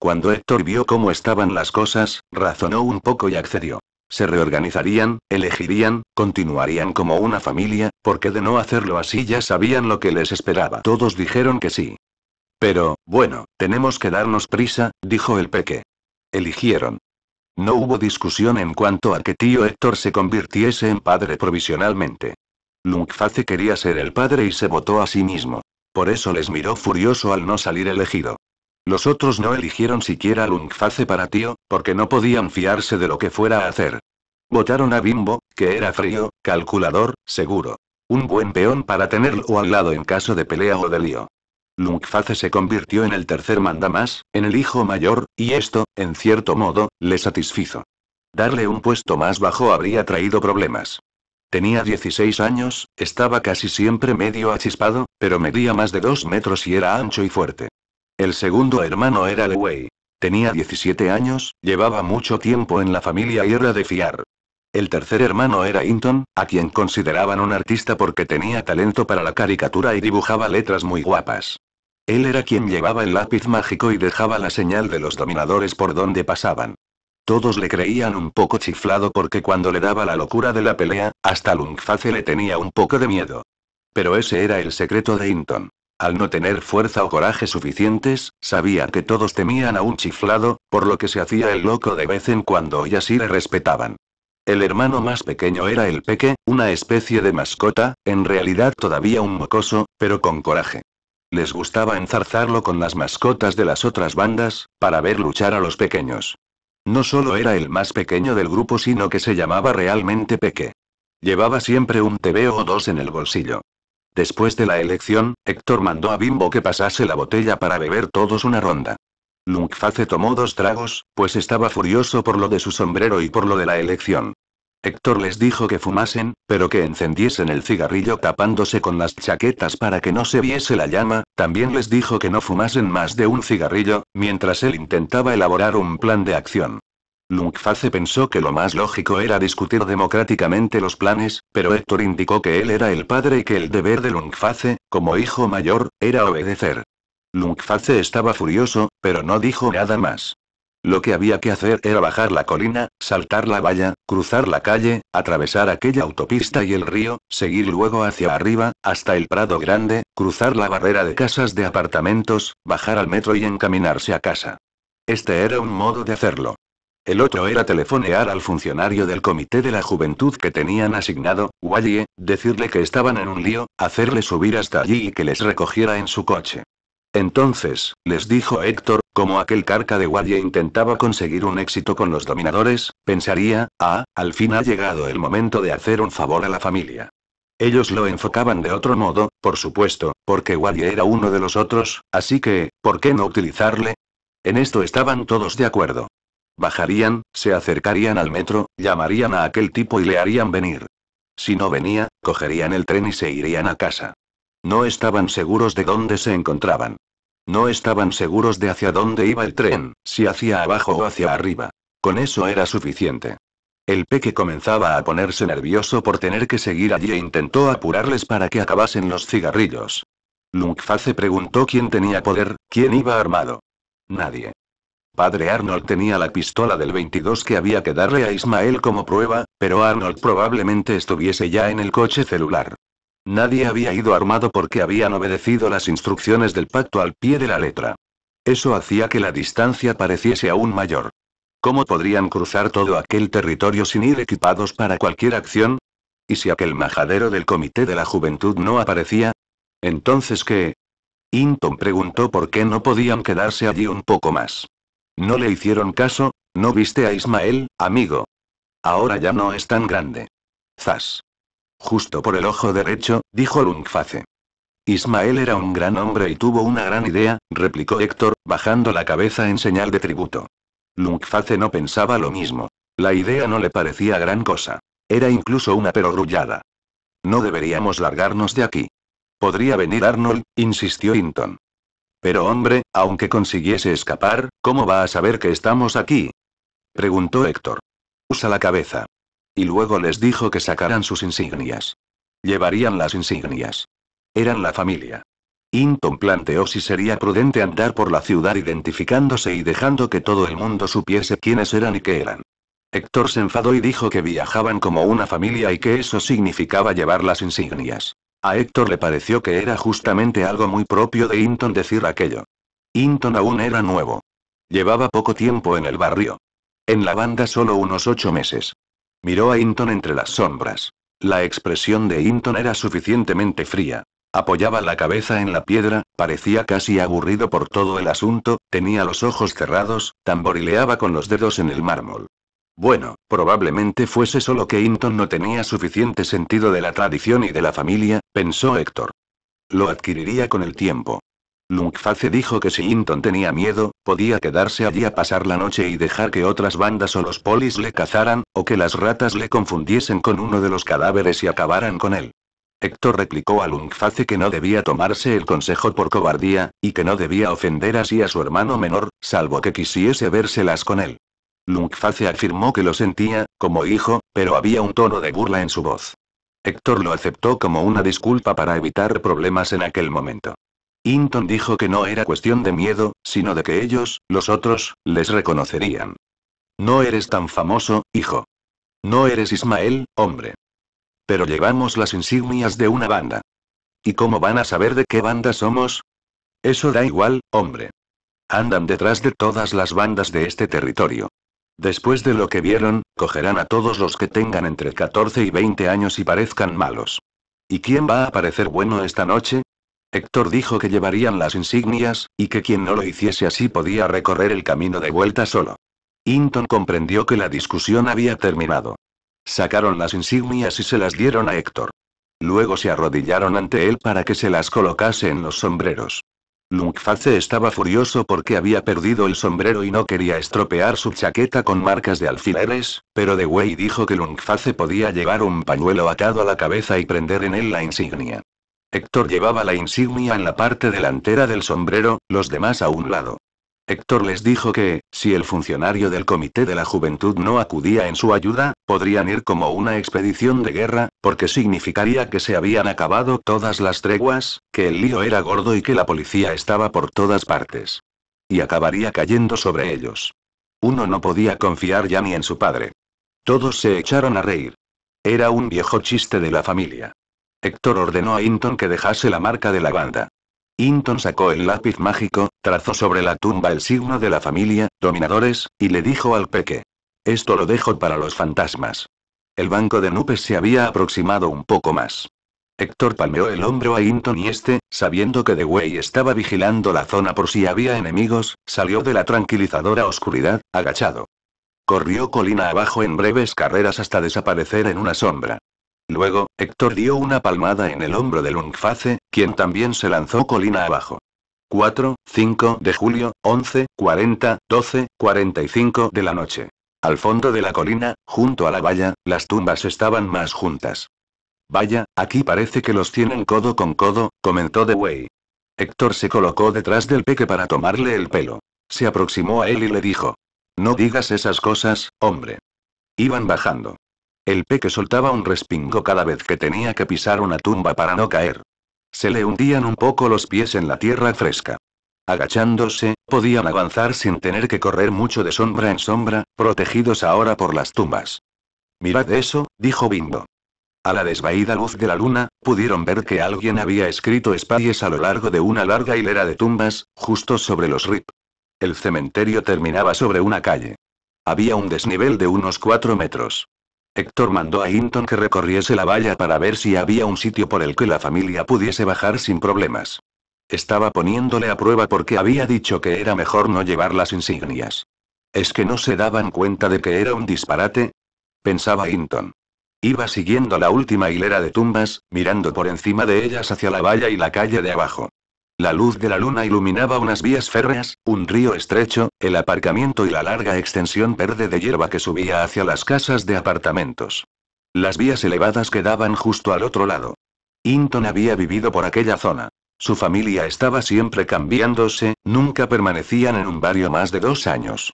Cuando Héctor vio cómo estaban las cosas, razonó un poco y accedió. Se reorganizarían, elegirían, continuarían como una familia, porque de no hacerlo así ya sabían lo que les esperaba. Todos dijeron que sí. Pero, bueno, tenemos que darnos prisa, dijo el peque. Eligieron. No hubo discusión en cuanto a que tío Héctor se convirtiese en padre provisionalmente. Lungface quería ser el padre y se votó a sí mismo. Por eso les miró furioso al no salir elegido. Los otros no eligieron siquiera a Lungface para tío, porque no podían fiarse de lo que fuera a hacer. Votaron a Bimbo, que era frío, calculador, seguro. Un buen peón para tenerlo al lado en caso de pelea o de lío. Lungface se convirtió en el tercer mandamás, en el hijo mayor, y esto, en cierto modo, le satisfizo. Darle un puesto más bajo habría traído problemas. Tenía 16 años, estaba casi siempre medio achispado, pero medía más de 2 metros y era ancho y fuerte. El segundo hermano era LeWay. Tenía 17 años, llevaba mucho tiempo en la familia y era de fiar. El tercer hermano era Inton, a quien consideraban un artista porque tenía talento para la caricatura y dibujaba letras muy guapas. Él era quien llevaba el lápiz mágico y dejaba la señal de los dominadores por donde pasaban. Todos le creían un poco chiflado porque cuando le daba la locura de la pelea, hasta Lungface le tenía un poco de miedo. Pero ese era el secreto de Inton. Al no tener fuerza o coraje suficientes, sabía que todos temían a un chiflado, por lo que se hacía el loco de vez en cuando y así le respetaban. El hermano más pequeño era el peque, una especie de mascota, en realidad todavía un mocoso, pero con coraje. Les gustaba enzarzarlo con las mascotas de las otras bandas, para ver luchar a los pequeños. No solo era el más pequeño del grupo, sino que se llamaba realmente Peque. Llevaba siempre un tebeo o dos en el bolsillo. Después de la elección, Héctor mandó a Bimbo que pasase la botella para beber todos una ronda. Lungface tomó dos tragos, pues estaba furioso por lo de su sombrero y por lo de la elección. Héctor les dijo que fumasen, pero que encendiesen el cigarrillo tapándose con las chaquetas para que no se viese la llama, también les dijo que no fumasen más de un cigarrillo, mientras él intentaba elaborar un plan de acción. Lungface pensó que lo más lógico era discutir democráticamente los planes, pero Héctor indicó que él era el padre y que el deber de Lungface, como hijo mayor, era obedecer. Lungface estaba furioso, pero no dijo nada más. Lo que había que hacer era bajar la colina, saltar la valla, cruzar la calle, atravesar aquella autopista y el río, seguir luego hacia arriba, hasta el Prado Grande, cruzar la barrera de casas de apartamentos, bajar al metro y encaminarse a casa. Este era un modo de hacerlo. El otro era telefonear al funcionario del comité de la juventud que tenían asignado, Wallie, decirle que estaban en un lío, hacerle subir hasta allí y que les recogiera en su coche. Entonces, les dijo Héctor, como aquel carca de Wallie intentaba conseguir un éxito con los dominadores, pensaría, ah, al fin ha llegado el momento de hacer un favor a la familia. Ellos lo enfocaban de otro modo, por supuesto, porque Wallie era uno de los otros, así que, ¿por qué no utilizarle? En esto estaban todos de acuerdo. Bajarían, se acercarían al metro, llamarían a aquel tipo y le harían venir. Si no venía, cogerían el tren y se irían a casa. No estaban seguros de dónde se encontraban. No estaban seguros de hacia dónde iba el tren, si hacia abajo o hacia arriba. Con eso era suficiente. El peque comenzaba a ponerse nervioso por tener que seguir allí e intentó apurarles para que acabasen los cigarrillos. Lungfa se preguntó quién tenía poder, quién iba armado. Nadie. Padre Arnold tenía la pistola del 22 que había que darle a Ismael como prueba, pero Arnold probablemente estuviese ya en el coche celular. Nadie había ido armado porque habían obedecido las instrucciones del pacto al pie de la letra. Eso hacía que la distancia pareciese aún mayor. ¿Cómo podrían cruzar todo aquel territorio sin ir equipados para cualquier acción? ¿Y si aquel majadero del Comité de la Juventud no aparecía? Entonces, ¿qué? Hinton preguntó por qué no podían quedarse allí un poco más. No le hicieron caso, no viste a Ismael, amigo. Ahora ya no es tan grande. Zas. Justo por el ojo derecho, dijo Lungface. Ismael era un gran hombre y tuvo una gran idea, replicó Héctor, bajando la cabeza en señal de tributo. Lungface no pensaba lo mismo. La idea no le parecía gran cosa. Era incluso una perogrullada. No deberíamos largarnos de aquí. Podría venir Arnold, insistió Hinton. Pero hombre, aunque consiguiese escapar, ¿cómo va a saber que estamos aquí? preguntó Héctor. Usa la cabeza. Y luego les dijo que sacaran sus insignias. Llevarían las insignias. Eran la familia. Hinton planteó si sería prudente andar por la ciudad identificándose y dejando que todo el mundo supiese quiénes eran y qué eran. Héctor se enfadó y dijo que viajaban como una familia y que eso significaba llevar las insignias. A Héctor le pareció que era justamente algo muy propio de Hinton decir aquello. Hinton aún era nuevo. Llevaba poco tiempo en el barrio. En la banda solo unos ocho meses. Miró a Hinton entre las sombras. La expresión de Hinton era suficientemente fría. Apoyaba la cabeza en la piedra, parecía casi aburrido por todo el asunto, tenía los ojos cerrados, tamborileaba con los dedos en el mármol. Bueno, probablemente fuese solo que Inton no tenía suficiente sentido de la tradición y de la familia, pensó Héctor. Lo adquiriría con el tiempo. Lungface dijo que si Inton tenía miedo, podía quedarse allí a pasar la noche y dejar que otras bandas o los polis le cazaran, o que las ratas le confundiesen con uno de los cadáveres y acabaran con él. Héctor replicó a Lungface que no debía tomarse el consejo por cobardía, y que no debía ofender así a su hermano menor, salvo que quisiese vérselas con él. Lungface afirmó que lo sentía, como hijo, pero había un tono de burla en su voz. Héctor lo aceptó como una disculpa para evitar problemas en aquel momento. Hinton dijo que no era cuestión de miedo, sino de que ellos, los otros, les reconocerían. No eres tan famoso, hijo. No eres Ismael, hombre. Pero llevamos las insignias de una banda. ¿Y cómo van a saber de qué banda somos? Eso da igual, hombre. Andan detrás de todas las bandas de este territorio. Después de lo que vieron, cogerán a todos los que tengan entre 14 y 20 años y parezcan malos. ¿Y quién va a parecer bueno esta noche? Héctor dijo que llevarían las insignias, y que quien no lo hiciese así podía recorrer el camino de vuelta solo. Hinton comprendió que la discusión había terminado. Sacaron las insignias y se las dieron a Héctor. Luego se arrodillaron ante él para que se las colocase en los sombreros. Lungface estaba furioso porque había perdido el sombrero y no quería estropear su chaqueta con marcas de alfileres, pero The Wey dijo que Lungface podía llevar un pañuelo atado a la cabeza y prender en él la insignia. Héctor llevaba la insignia en la parte delantera del sombrero, los demás a un lado. Héctor les dijo que, si el funcionario del Comité de la Juventud no acudía en su ayuda, podrían ir como una expedición de guerra, porque significaría que se habían acabado todas las treguas, que el lío era gordo y que la policía estaba por todas partes. Y acabaría cayendo sobre ellos. Uno no podía confiar ya ni en su padre. Todos se echaron a reír. Era un viejo chiste de la familia. Héctor ordenó a Hinton que dejase la marca de la banda. Inton sacó el lápiz mágico, trazó sobre la tumba el signo de la familia, dominadores, y le dijo al peque. Esto lo dejo para los fantasmas. El banco de nubes se había aproximado un poco más. Héctor palmeó el hombro a Hinton y este, sabiendo que The Way estaba vigilando la zona por si había enemigos, salió de la tranquilizadora oscuridad, agachado. Corrió colina abajo en breves carreras hasta desaparecer en una sombra. Luego, Héctor dio una palmada en el hombro de Lungface, quien también se lanzó colina abajo. 4, 5 de julio, 11, 40, 12, 45 de la noche. Al fondo de la colina, junto a la valla, las tumbas estaban más juntas. Vaya, aquí parece que los tienen codo con codo, comentó The Way. Héctor se colocó detrás del peque para tomarle el pelo. Se aproximó a él y le dijo. No digas esas cosas, hombre. Iban bajando. El peque soltaba un respingo cada vez que tenía que pisar una tumba para no caer. Se le hundían un poco los pies en la tierra fresca. Agachándose, podían avanzar sin tener que correr mucho de sombra en sombra, protegidos ahora por las tumbas. Mirad eso, dijo Bindo. A la desvaída luz de la luna, pudieron ver que alguien había escrito espalles a lo largo de una larga hilera de tumbas, justo sobre los RIP. El cementerio terminaba sobre una calle. Había un desnivel de unos cuatro metros. Héctor mandó a Hinton que recorriese la valla para ver si había un sitio por el que la familia pudiese bajar sin problemas. Estaba poniéndole a prueba porque había dicho que era mejor no llevar las insignias. ¿Es que no se daban cuenta de que era un disparate? pensaba Hinton. Iba siguiendo la última hilera de tumbas, mirando por encima de ellas hacia la valla y la calle de abajo. La luz de la luna iluminaba unas vías férreas, un río estrecho, el aparcamiento y la larga extensión verde de hierba que subía hacia las casas de apartamentos. Las vías elevadas quedaban justo al otro lado. Hinton había vivido por aquella zona. Su familia estaba siempre cambiándose, nunca permanecían en un barrio más de dos años.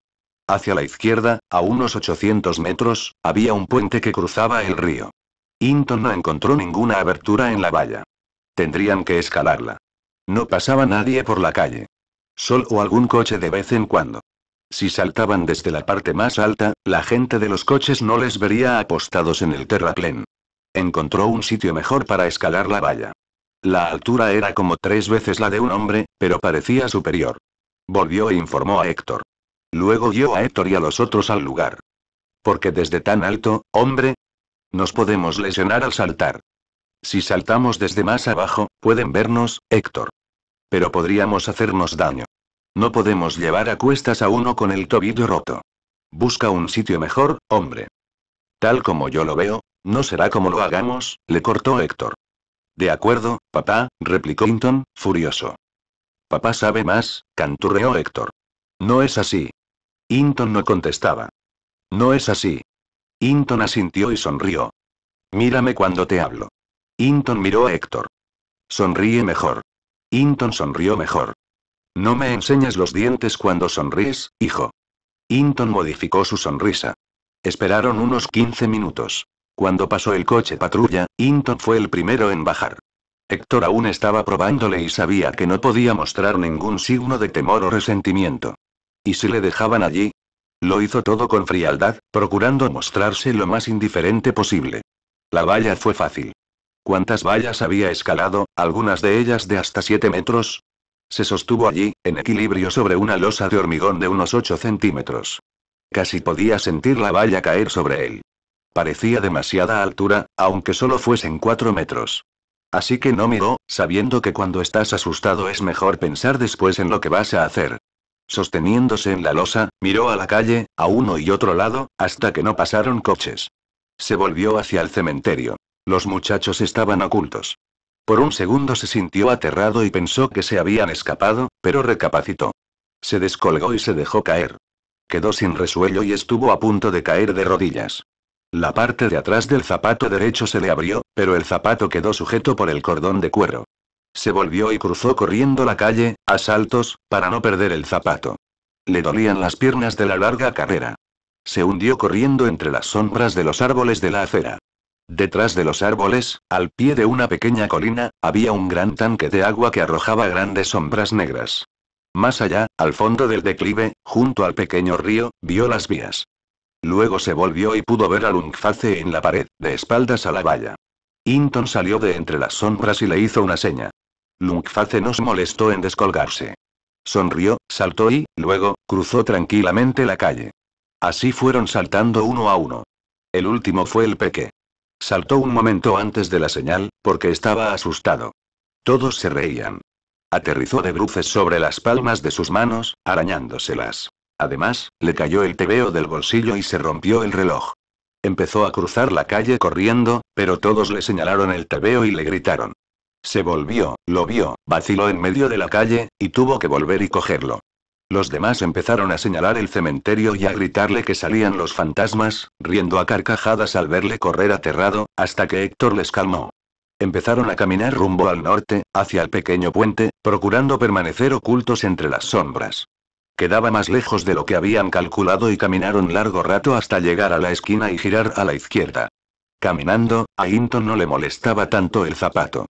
Hacia la izquierda, a unos 800 metros, había un puente que cruzaba el río. Hinton no encontró ninguna abertura en la valla. Tendrían que escalarla. No pasaba nadie por la calle. Sol o algún coche de vez en cuando. Si saltaban desde la parte más alta, la gente de los coches no les vería apostados en el terraplén. Encontró un sitio mejor para escalar la valla. La altura era como tres veces la de un hombre, pero parecía superior. Volvió e informó a Héctor. Luego guió a Héctor y a los otros al lugar. Porque desde tan alto, hombre, nos podemos lesionar al saltar. Si saltamos desde más abajo, pueden vernos, Héctor. Pero podríamos hacernos daño. No podemos llevar a cuestas a uno con el tobillo roto. Busca un sitio mejor, hombre. Tal como yo lo veo, no será como lo hagamos, le cortó Héctor. De acuerdo, papá, replicó Hinton, furioso. Papá sabe más, canturreó Héctor. No es así. Hinton no contestaba. No es así. Hinton asintió y sonrió. Mírame cuando te hablo. Hinton miró a Héctor. Sonríe mejor. Hinton sonrió mejor. No me enseñes los dientes cuando sonríes, hijo. Hinton modificó su sonrisa. Esperaron unos 15 minutos. Cuando pasó el coche patrulla, Hinton fue el primero en bajar. Héctor aún estaba probándole y sabía que no podía mostrar ningún signo de temor o resentimiento. ¿Y si le dejaban allí? Lo hizo todo con frialdad, procurando mostrarse lo más indiferente posible. La valla fue fácil cuántas vallas había escalado, algunas de ellas de hasta 7 metros. Se sostuvo allí, en equilibrio sobre una losa de hormigón de unos 8 centímetros. Casi podía sentir la valla caer sobre él. Parecía demasiada altura, aunque solo fuesen 4 metros. Así que no miró, sabiendo que cuando estás asustado es mejor pensar después en lo que vas a hacer. Sosteniéndose en la losa, miró a la calle, a uno y otro lado, hasta que no pasaron coches. Se volvió hacia el cementerio. Los muchachos estaban ocultos. Por un segundo se sintió aterrado y pensó que se habían escapado, pero recapacitó. Se descolgó y se dejó caer. Quedó sin resuello y estuvo a punto de caer de rodillas. La parte de atrás del zapato derecho se le abrió, pero el zapato quedó sujeto por el cordón de cuero. Se volvió y cruzó corriendo la calle, a saltos, para no perder el zapato. Le dolían las piernas de la larga carrera. Se hundió corriendo entre las sombras de los árboles de la acera. Detrás de los árboles, al pie de una pequeña colina, había un gran tanque de agua que arrojaba grandes sombras negras. Más allá, al fondo del declive, junto al pequeño río, vio las vías. Luego se volvió y pudo ver a Lungface en la pared, de espaldas a la valla. Hinton salió de entre las sombras y le hizo una seña. Lungface no se molestó en descolgarse. Sonrió, saltó y, luego, cruzó tranquilamente la calle. Así fueron saltando uno a uno. El último fue el peque. Saltó un momento antes de la señal, porque estaba asustado. Todos se reían. Aterrizó de bruces sobre las palmas de sus manos, arañándoselas. Además, le cayó el tebeo del bolsillo y se rompió el reloj. Empezó a cruzar la calle corriendo, pero todos le señalaron el tebeo y le gritaron. Se volvió, lo vio, vaciló en medio de la calle, y tuvo que volver y cogerlo. Los demás empezaron a señalar el cementerio y a gritarle que salían los fantasmas, riendo a carcajadas al verle correr aterrado, hasta que Héctor les calmó. Empezaron a caminar rumbo al norte, hacia el pequeño puente, procurando permanecer ocultos entre las sombras. Quedaba más lejos de lo que habían calculado y caminaron largo rato hasta llegar a la esquina y girar a la izquierda. Caminando, a Hinton no le molestaba tanto el zapato.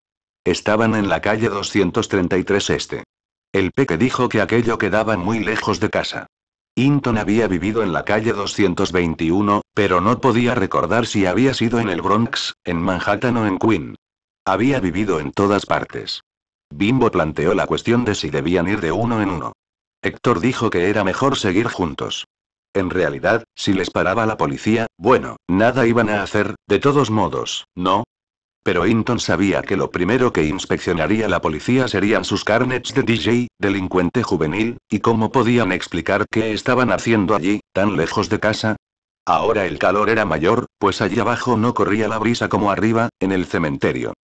Estaban en la calle 233 este. El peque dijo que aquello quedaba muy lejos de casa. Hinton había vivido en la calle 221, pero no podía recordar si había sido en el Bronx, en Manhattan o en Queen. Había vivido en todas partes. Bimbo planteó la cuestión de si debían ir de uno en uno. Héctor dijo que era mejor seguir juntos. En realidad, si les paraba la policía, bueno, nada iban a hacer, de todos modos, ¿no? Pero Hinton sabía que lo primero que inspeccionaría la policía serían sus carnets de DJ, delincuente juvenil, y cómo podían explicar qué estaban haciendo allí, tan lejos de casa. Ahora el calor era mayor, pues allí abajo no corría la brisa como arriba, en el cementerio.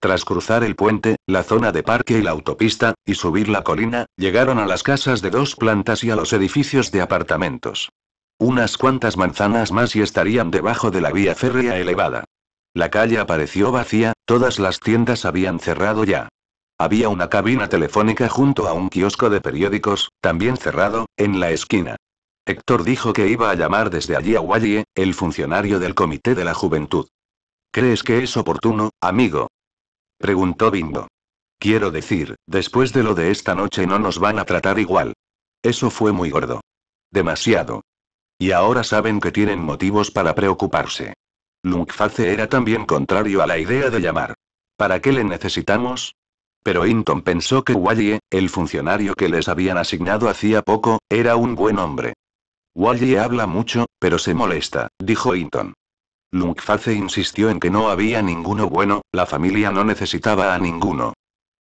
Tras cruzar el puente, la zona de parque y la autopista, y subir la colina, llegaron a las casas de dos plantas y a los edificios de apartamentos. Unas cuantas manzanas más y estarían debajo de la vía férrea elevada. La calle apareció vacía, todas las tiendas habían cerrado ya. Había una cabina telefónica junto a un kiosco de periódicos, también cerrado, en la esquina. Héctor dijo que iba a llamar desde allí a Wally, el funcionario del Comité de la Juventud. ¿Crees que es oportuno, amigo? Preguntó Bindo. Quiero decir, después de lo de esta noche no nos van a tratar igual. Eso fue muy gordo. Demasiado. Y ahora saben que tienen motivos para preocuparse. Lungface era también contrario a la idea de llamar. ¿Para qué le necesitamos? Pero Hinton pensó que Wally, el funcionario que les habían asignado hacía poco, era un buen hombre. Wally habla mucho, pero se molesta, dijo Hinton. Lungface insistió en que no había ninguno bueno, la familia no necesitaba a ninguno.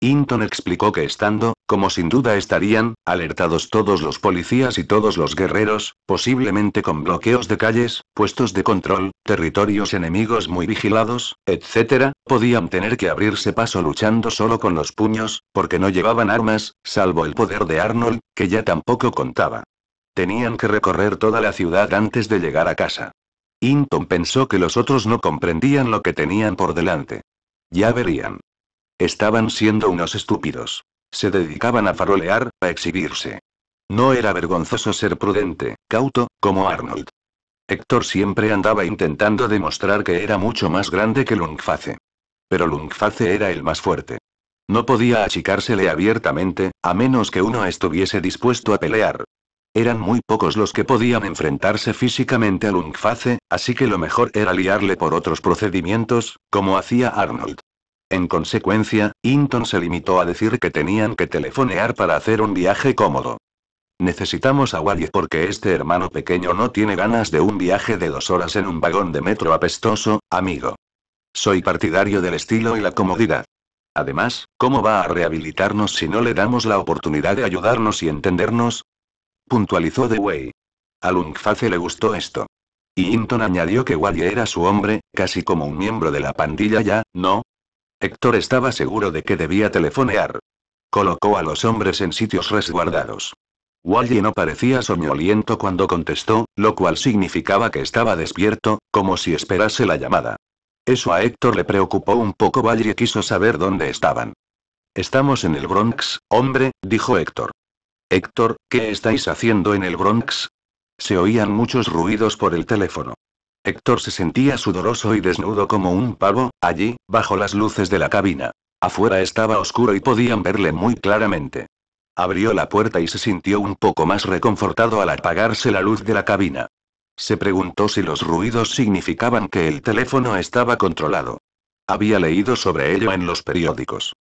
Inton explicó que estando, como sin duda estarían, alertados todos los policías y todos los guerreros, posiblemente con bloqueos de calles, puestos de control, territorios enemigos muy vigilados, etc., podían tener que abrirse paso luchando solo con los puños, porque no llevaban armas, salvo el poder de Arnold, que ya tampoco contaba. Tenían que recorrer toda la ciudad antes de llegar a casa. Inton pensó que los otros no comprendían lo que tenían por delante. Ya verían. Estaban siendo unos estúpidos. Se dedicaban a farolear, a exhibirse. No era vergonzoso ser prudente, cauto, como Arnold. Héctor siempre andaba intentando demostrar que era mucho más grande que Lungface. Pero Lungface era el más fuerte. No podía achicársele abiertamente, a menos que uno estuviese dispuesto a pelear. Eran muy pocos los que podían enfrentarse físicamente a Lungface, así que lo mejor era liarle por otros procedimientos, como hacía Arnold. En consecuencia, Hinton se limitó a decir que tenían que telefonear para hacer un viaje cómodo. Necesitamos a Wally porque este hermano pequeño no tiene ganas de un viaje de dos horas en un vagón de metro apestoso, amigo. Soy partidario del estilo y la comodidad. Además, ¿cómo va a rehabilitarnos si no le damos la oportunidad de ayudarnos y entendernos? Puntualizó Way. A Lungface le gustó esto. Y Hinton añadió que Wally era su hombre, casi como un miembro de la pandilla ya, ¿no? Héctor estaba seguro de que debía telefonear. Colocó a los hombres en sitios resguardados. Wally no parecía somnoliento cuando contestó, lo cual significaba que estaba despierto, como si esperase la llamada. Eso a Héctor le preocupó un poco. Valle quiso saber dónde estaban. Estamos en el Bronx, hombre, dijo Héctor. Héctor, ¿qué estáis haciendo en el Bronx? Se oían muchos ruidos por el teléfono. Héctor se sentía sudoroso y desnudo como un pavo, allí, bajo las luces de la cabina. Afuera estaba oscuro y podían verle muy claramente. Abrió la puerta y se sintió un poco más reconfortado al apagarse la luz de la cabina. Se preguntó si los ruidos significaban que el teléfono estaba controlado. Había leído sobre ello en los periódicos.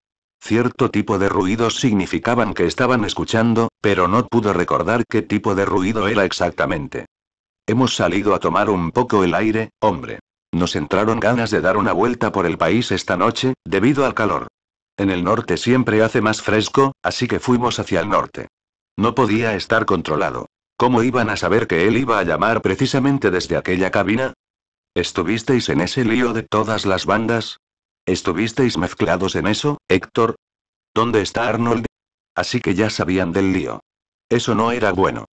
Cierto tipo de ruidos significaban que estaban escuchando, pero no pudo recordar qué tipo de ruido era exactamente. Hemos salido a tomar un poco el aire, hombre. Nos entraron ganas de dar una vuelta por el país esta noche, debido al calor. En el norte siempre hace más fresco, así que fuimos hacia el norte. No podía estar controlado. ¿Cómo iban a saber que él iba a llamar precisamente desde aquella cabina? ¿Estuvisteis en ese lío de todas las bandas? ¿Estuvisteis mezclados en eso, Héctor? ¿Dónde está Arnold? Así que ya sabían del lío. Eso no era bueno.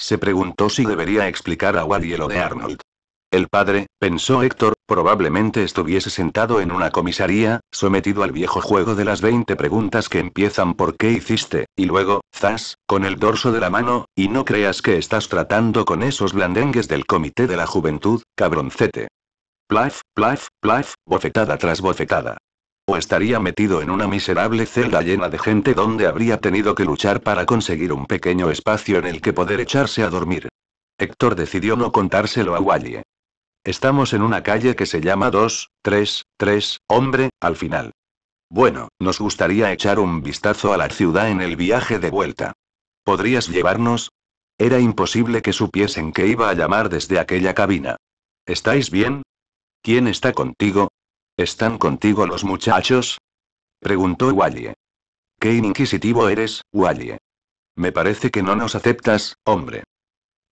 Se preguntó si debería explicar a Wally lo de Arnold. El padre, pensó Héctor, probablemente estuviese sentado en una comisaría, sometido al viejo juego de las 20 preguntas que empiezan por qué hiciste, y luego, zas, con el dorso de la mano, y no creas que estás tratando con esos blandengues del Comité de la Juventud, cabroncete. Plaf, plaf, plaf, bofetada tras bofetada o estaría metido en una miserable celda llena de gente donde habría tenido que luchar para conseguir un pequeño espacio en el que poder echarse a dormir. Héctor decidió no contárselo a Wally. Estamos en una calle que se llama 2, 3, 3, hombre, al final. Bueno, nos gustaría echar un vistazo a la ciudad en el viaje de vuelta. ¿Podrías llevarnos? Era imposible que supiesen que iba a llamar desde aquella cabina. ¿Estáis bien? ¿Quién está contigo? ¿Están contigo los muchachos? Preguntó Wallie. Qué inquisitivo eres, Wallie? Me parece que no nos aceptas, hombre.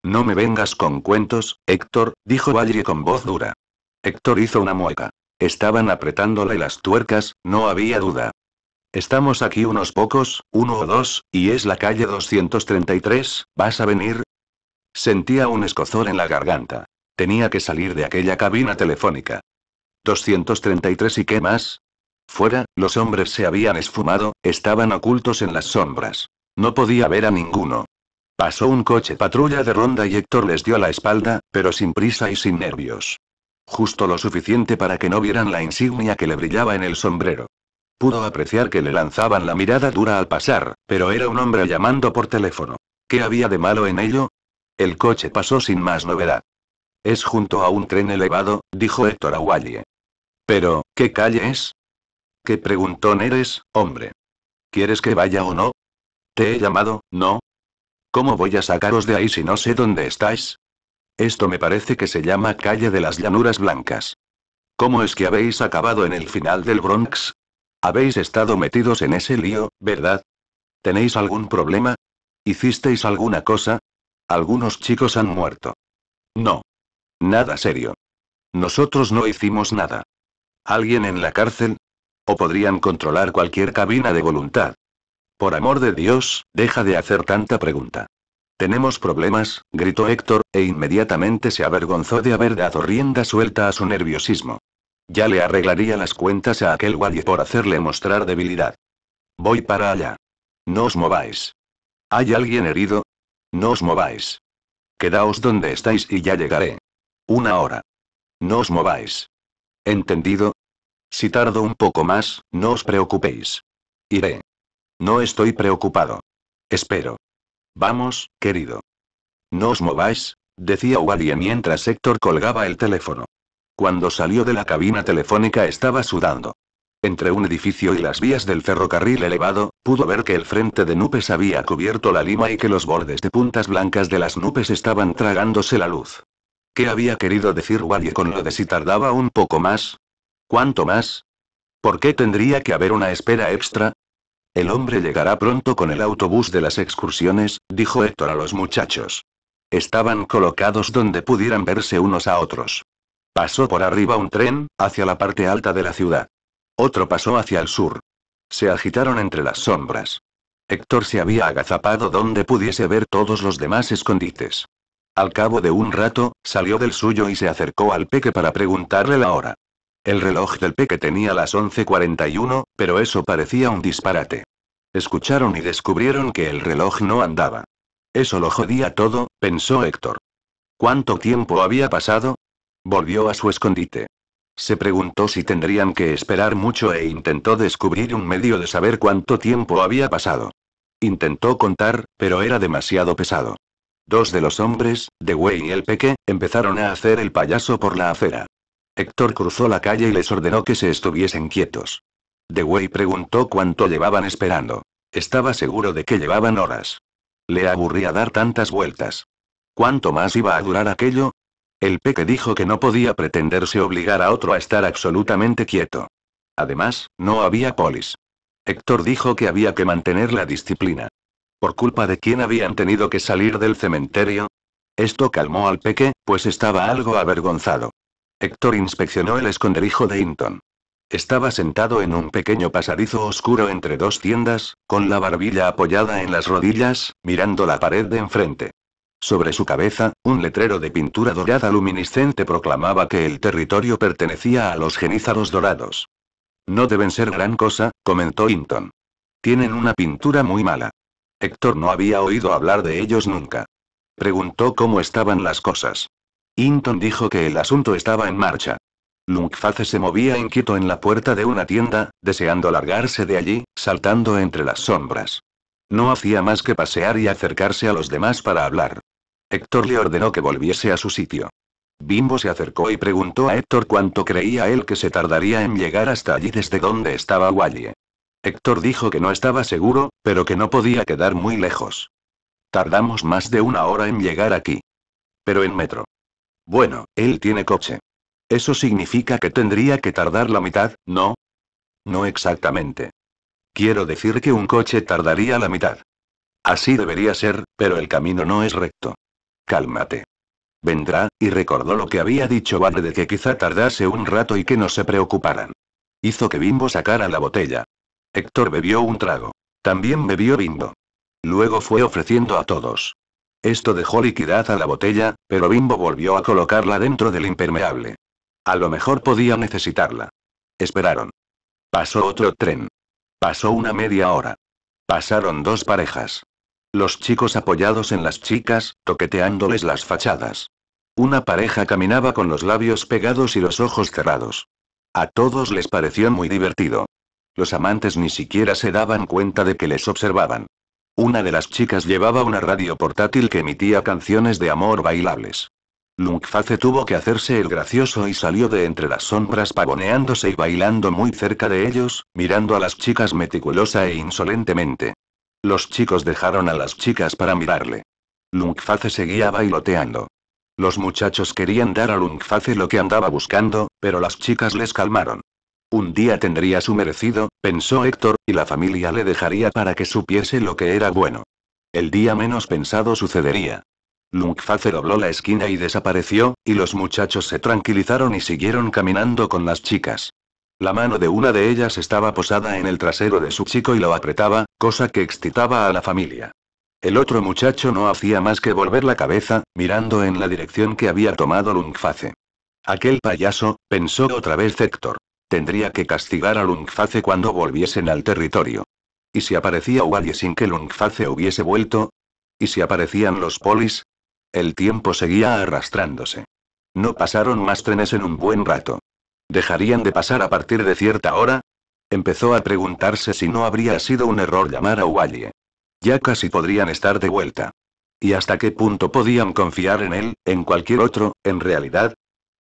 No me vengas con cuentos, Héctor, dijo Wallie con voz dura. Héctor hizo una mueca. Estaban apretándole las tuercas, no había duda. Estamos aquí unos pocos, uno o dos, y es la calle 233, ¿vas a venir? Sentía un escozor en la garganta. Tenía que salir de aquella cabina telefónica. 233 y qué más. Fuera, los hombres se habían esfumado, estaban ocultos en las sombras. No podía ver a ninguno. Pasó un coche patrulla de ronda y Héctor les dio la espalda, pero sin prisa y sin nervios. Justo lo suficiente para que no vieran la insignia que le brillaba en el sombrero. Pudo apreciar que le lanzaban la mirada dura al pasar, pero era un hombre llamando por teléfono. ¿Qué había de malo en ello? El coche pasó sin más novedad. Es junto a un tren elevado, dijo Héctor a pero, ¿qué calle es? ¿Qué preguntón eres, hombre? ¿Quieres que vaya o no? Te he llamado, ¿no? ¿Cómo voy a sacaros de ahí si no sé dónde estáis? Esto me parece que se llama calle de las llanuras blancas. ¿Cómo es que habéis acabado en el final del Bronx? Habéis estado metidos en ese lío, ¿verdad? ¿Tenéis algún problema? ¿Hicisteis alguna cosa? Algunos chicos han muerto. No. Nada serio. Nosotros no hicimos nada. ¿Alguien en la cárcel? ¿O podrían controlar cualquier cabina de voluntad? Por amor de Dios, deja de hacer tanta pregunta. Tenemos problemas, gritó Héctor, e inmediatamente se avergonzó de haber dado rienda suelta a su nerviosismo. Ya le arreglaría las cuentas a aquel guardia por hacerle mostrar debilidad. Voy para allá. No os mováis. ¿Hay alguien herido? No os mováis. Quedaos donde estáis y ya llegaré. Una hora. No os mováis. Entendido, si tardo un poco más, no os preocupéis. Iré. No estoy preocupado. Espero. Vamos, querido. No os mováis, decía Wally mientras Héctor colgaba el teléfono. Cuando salió de la cabina telefónica estaba sudando. Entre un edificio y las vías del ferrocarril elevado, pudo ver que el frente de nupes había cubierto la lima y que los bordes de puntas blancas de las nubes estaban tragándose la luz. ¿Qué había querido decir Wally con lo de si tardaba un poco más? ¿Cuánto más? ¿Por qué tendría que haber una espera extra? El hombre llegará pronto con el autobús de las excursiones, dijo Héctor a los muchachos. Estaban colocados donde pudieran verse unos a otros. Pasó por arriba un tren, hacia la parte alta de la ciudad. Otro pasó hacia el sur. Se agitaron entre las sombras. Héctor se había agazapado donde pudiese ver todos los demás escondites. Al cabo de un rato, salió del suyo y se acercó al peque para preguntarle la hora. El reloj del peque tenía las 11.41, pero eso parecía un disparate. Escucharon y descubrieron que el reloj no andaba. Eso lo jodía todo, pensó Héctor. ¿Cuánto tiempo había pasado? Volvió a su escondite. Se preguntó si tendrían que esperar mucho e intentó descubrir un medio de saber cuánto tiempo había pasado. Intentó contar, pero era demasiado pesado. Dos de los hombres, de Wayne y el Peque, empezaron a hacer el payaso por la acera. Héctor cruzó la calle y les ordenó que se estuviesen quietos. Dewey preguntó cuánto llevaban esperando. Estaba seguro de que llevaban horas. Le aburría dar tantas vueltas. ¿Cuánto más iba a durar aquello? El peque dijo que no podía pretenderse obligar a otro a estar absolutamente quieto. Además, no había polis. Héctor dijo que había que mantener la disciplina. ¿Por culpa de quién habían tenido que salir del cementerio? Esto calmó al peque, pues estaba algo avergonzado. Héctor inspeccionó el esconderijo de Hinton. Estaba sentado en un pequeño pasadizo oscuro entre dos tiendas, con la barbilla apoyada en las rodillas, mirando la pared de enfrente. Sobre su cabeza, un letrero de pintura dorada luminiscente proclamaba que el territorio pertenecía a los genízaros dorados. No deben ser gran cosa, comentó Hinton. Tienen una pintura muy mala. Héctor no había oído hablar de ellos nunca. Preguntó cómo estaban las cosas. Inton dijo que el asunto estaba en marcha. Lungface se movía inquieto en la puerta de una tienda, deseando largarse de allí, saltando entre las sombras. No hacía más que pasear y acercarse a los demás para hablar. Héctor le ordenó que volviese a su sitio. Bimbo se acercó y preguntó a Héctor cuánto creía él que se tardaría en llegar hasta allí desde donde estaba Wally. Héctor dijo que no estaba seguro, pero que no podía quedar muy lejos. Tardamos más de una hora en llegar aquí. Pero en metro. Bueno, él tiene coche. Eso significa que tendría que tardar la mitad, ¿no? No exactamente. Quiero decir que un coche tardaría la mitad. Así debería ser, pero el camino no es recto. Cálmate. Vendrá, y recordó lo que había dicho Vale de que quizá tardase un rato y que no se preocuparan. Hizo que Bimbo sacara la botella. Héctor bebió un trago. También bebió Bimbo. Luego fue ofreciendo a todos. Esto dejó liquidez a la botella, pero Bimbo volvió a colocarla dentro del impermeable. A lo mejor podía necesitarla. Esperaron. Pasó otro tren. Pasó una media hora. Pasaron dos parejas. Los chicos apoyados en las chicas, toqueteándoles las fachadas. Una pareja caminaba con los labios pegados y los ojos cerrados. A todos les pareció muy divertido. Los amantes ni siquiera se daban cuenta de que les observaban. Una de las chicas llevaba una radio portátil que emitía canciones de amor bailables. Lungface tuvo que hacerse el gracioso y salió de entre las sombras pavoneándose y bailando muy cerca de ellos, mirando a las chicas meticulosa e insolentemente. Los chicos dejaron a las chicas para mirarle. Lungface seguía bailoteando. Los muchachos querían dar a Lungface lo que andaba buscando, pero las chicas les calmaron. Un día tendría su merecido, pensó Héctor, y la familia le dejaría para que supiese lo que era bueno. El día menos pensado sucedería. Lungface dobló la esquina y desapareció, y los muchachos se tranquilizaron y siguieron caminando con las chicas. La mano de una de ellas estaba posada en el trasero de su chico y lo apretaba, cosa que excitaba a la familia. El otro muchacho no hacía más que volver la cabeza, mirando en la dirección que había tomado Lungface. Aquel payaso, pensó otra vez Héctor. Tendría que castigar a Lungface cuando volviesen al territorio. ¿Y si aparecía Ualle sin que Lungface hubiese vuelto? ¿Y si aparecían los polis? El tiempo seguía arrastrándose. No pasaron más trenes en un buen rato. ¿Dejarían de pasar a partir de cierta hora? Empezó a preguntarse si no habría sido un error llamar a Walle. Ya casi podrían estar de vuelta. ¿Y hasta qué punto podían confiar en él, en cualquier otro, en realidad?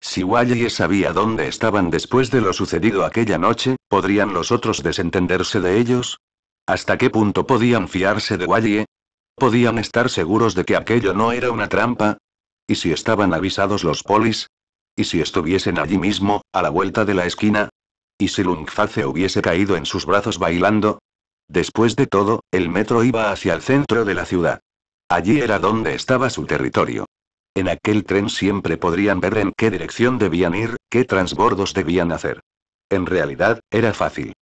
Si Wallie sabía dónde estaban después de lo sucedido aquella noche, ¿podrían los otros desentenderse de ellos? ¿Hasta qué punto podían fiarse de Wallie? ¿Podían estar seguros de que aquello no era una trampa? ¿Y si estaban avisados los polis? ¿Y si estuviesen allí mismo, a la vuelta de la esquina? ¿Y si Lungface hubiese caído en sus brazos bailando? Después de todo, el metro iba hacia el centro de la ciudad. Allí era donde estaba su territorio. En aquel tren siempre podrían ver en qué dirección debían ir, qué transbordos debían hacer. En realidad, era fácil.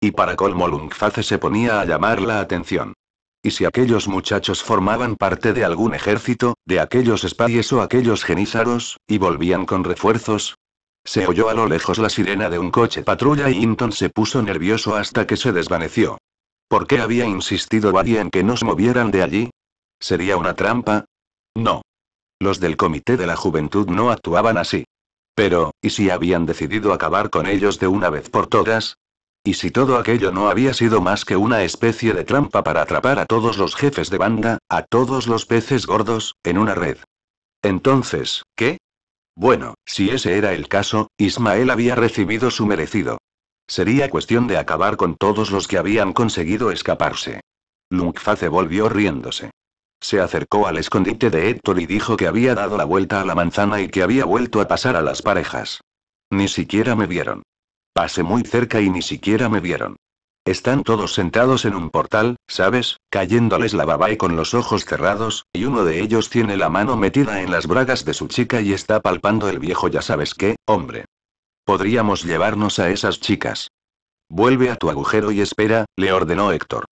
Y para colmo Lungface se ponía a llamar la atención. Y si aquellos muchachos formaban parte de algún ejército, de aquellos spies o aquellos genízaros, y volvían con refuerzos. Se oyó a lo lejos la sirena de un coche patrulla y Inton se puso nervioso hasta que se desvaneció. ¿Por qué había insistido Barry en que nos movieran de allí? ¿Sería una trampa? No. Los del Comité de la Juventud no actuaban así. Pero, ¿y si habían decidido acabar con ellos de una vez por todas? ¿Y si todo aquello no había sido más que una especie de trampa para atrapar a todos los jefes de banda, a todos los peces gordos, en una red? Entonces, ¿qué? Bueno, si ese era el caso, Ismael había recibido su merecido. Sería cuestión de acabar con todos los que habían conseguido escaparse. Lunkface volvió riéndose. Se acercó al escondite de Héctor y dijo que había dado la vuelta a la manzana y que había vuelto a pasar a las parejas. Ni siquiera me vieron. Pasé muy cerca y ni siquiera me vieron. Están todos sentados en un portal, ¿sabes? Cayéndoles la baba y con los ojos cerrados, y uno de ellos tiene la mano metida en las bragas de su chica y está palpando el viejo ya sabes qué, hombre. Podríamos llevarnos a esas chicas. Vuelve a tu agujero y espera, le ordenó Héctor.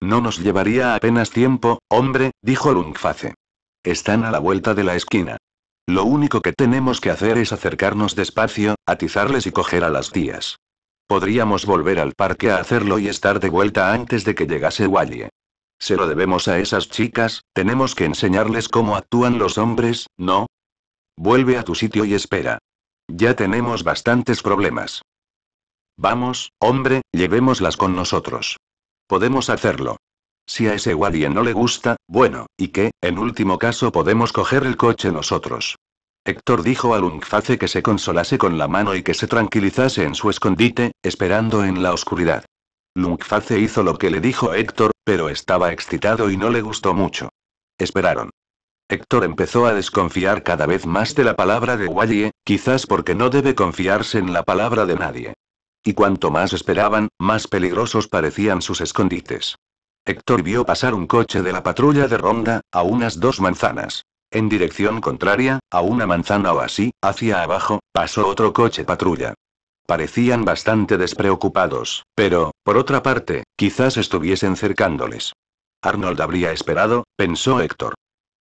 No nos llevaría apenas tiempo, hombre, dijo Lungface. Están a la vuelta de la esquina. Lo único que tenemos que hacer es acercarnos despacio, atizarles y coger a las tías. Podríamos volver al parque a hacerlo y estar de vuelta antes de que llegase Walle. Se lo debemos a esas chicas, tenemos que enseñarles cómo actúan los hombres, ¿no? Vuelve a tu sitio y espera. Ya tenemos bastantes problemas. Vamos, hombre, llevémoslas con nosotros. Podemos hacerlo. Si a ese Wally no le gusta, bueno, y que, en último caso podemos coger el coche nosotros. Héctor dijo a Lungface que se consolase con la mano y que se tranquilizase en su escondite, esperando en la oscuridad. Lungface hizo lo que le dijo Héctor, pero estaba excitado y no le gustó mucho. Esperaron. Héctor empezó a desconfiar cada vez más de la palabra de Wally, quizás porque no debe confiarse en la palabra de nadie. Y cuanto más esperaban, más peligrosos parecían sus escondites. Héctor vio pasar un coche de la patrulla de ronda, a unas dos manzanas. En dirección contraria, a una manzana o así, hacia abajo, pasó otro coche patrulla. Parecían bastante despreocupados, pero, por otra parte, quizás estuviesen cercándoles. Arnold habría esperado, pensó Héctor.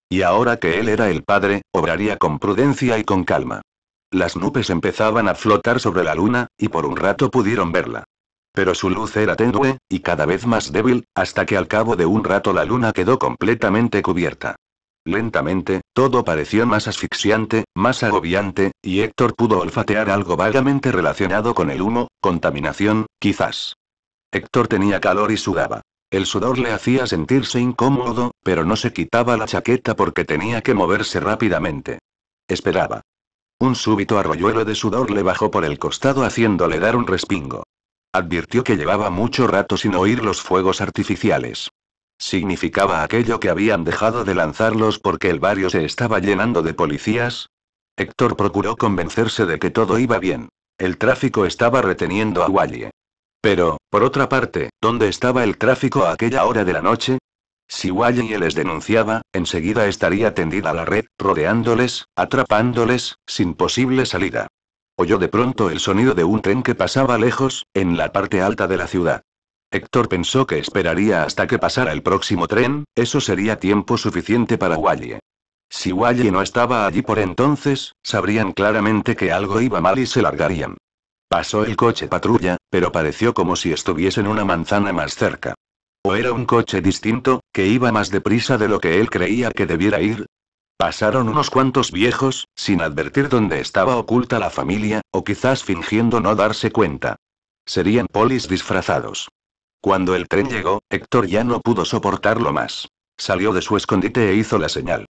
Y ahora que él era el padre, obraría con prudencia y con calma. Las nubes empezaban a flotar sobre la luna, y por un rato pudieron verla. Pero su luz era tenue, y cada vez más débil, hasta que al cabo de un rato la luna quedó completamente cubierta. Lentamente, todo pareció más asfixiante, más agobiante, y Héctor pudo olfatear algo vagamente relacionado con el humo, contaminación, quizás. Héctor tenía calor y sudaba. El sudor le hacía sentirse incómodo, pero no se quitaba la chaqueta porque tenía que moverse rápidamente. Esperaba. Un súbito arroyuelo de sudor le bajó por el costado haciéndole dar un respingo. Advirtió que llevaba mucho rato sin oír los fuegos artificiales. ¿Significaba aquello que habían dejado de lanzarlos porque el barrio se estaba llenando de policías? Héctor procuró convencerse de que todo iba bien. El tráfico estaba reteniendo a Walle. Pero, por otra parte, ¿dónde estaba el tráfico a aquella hora de la noche? Si Wally les denunciaba, enseguida estaría tendida la red, rodeándoles, atrapándoles, sin posible salida. Oyó de pronto el sonido de un tren que pasaba lejos, en la parte alta de la ciudad. Héctor pensó que esperaría hasta que pasara el próximo tren, eso sería tiempo suficiente para Wally. Si Wally no estaba allí por entonces, sabrían claramente que algo iba mal y se largarían. Pasó el coche patrulla, pero pareció como si estuviesen una manzana más cerca. ¿O era un coche distinto, que iba más deprisa de lo que él creía que debiera ir? Pasaron unos cuantos viejos, sin advertir dónde estaba oculta la familia, o quizás fingiendo no darse cuenta. Serían polis disfrazados. Cuando el tren llegó, Héctor ya no pudo soportarlo más. Salió de su escondite e hizo la señal.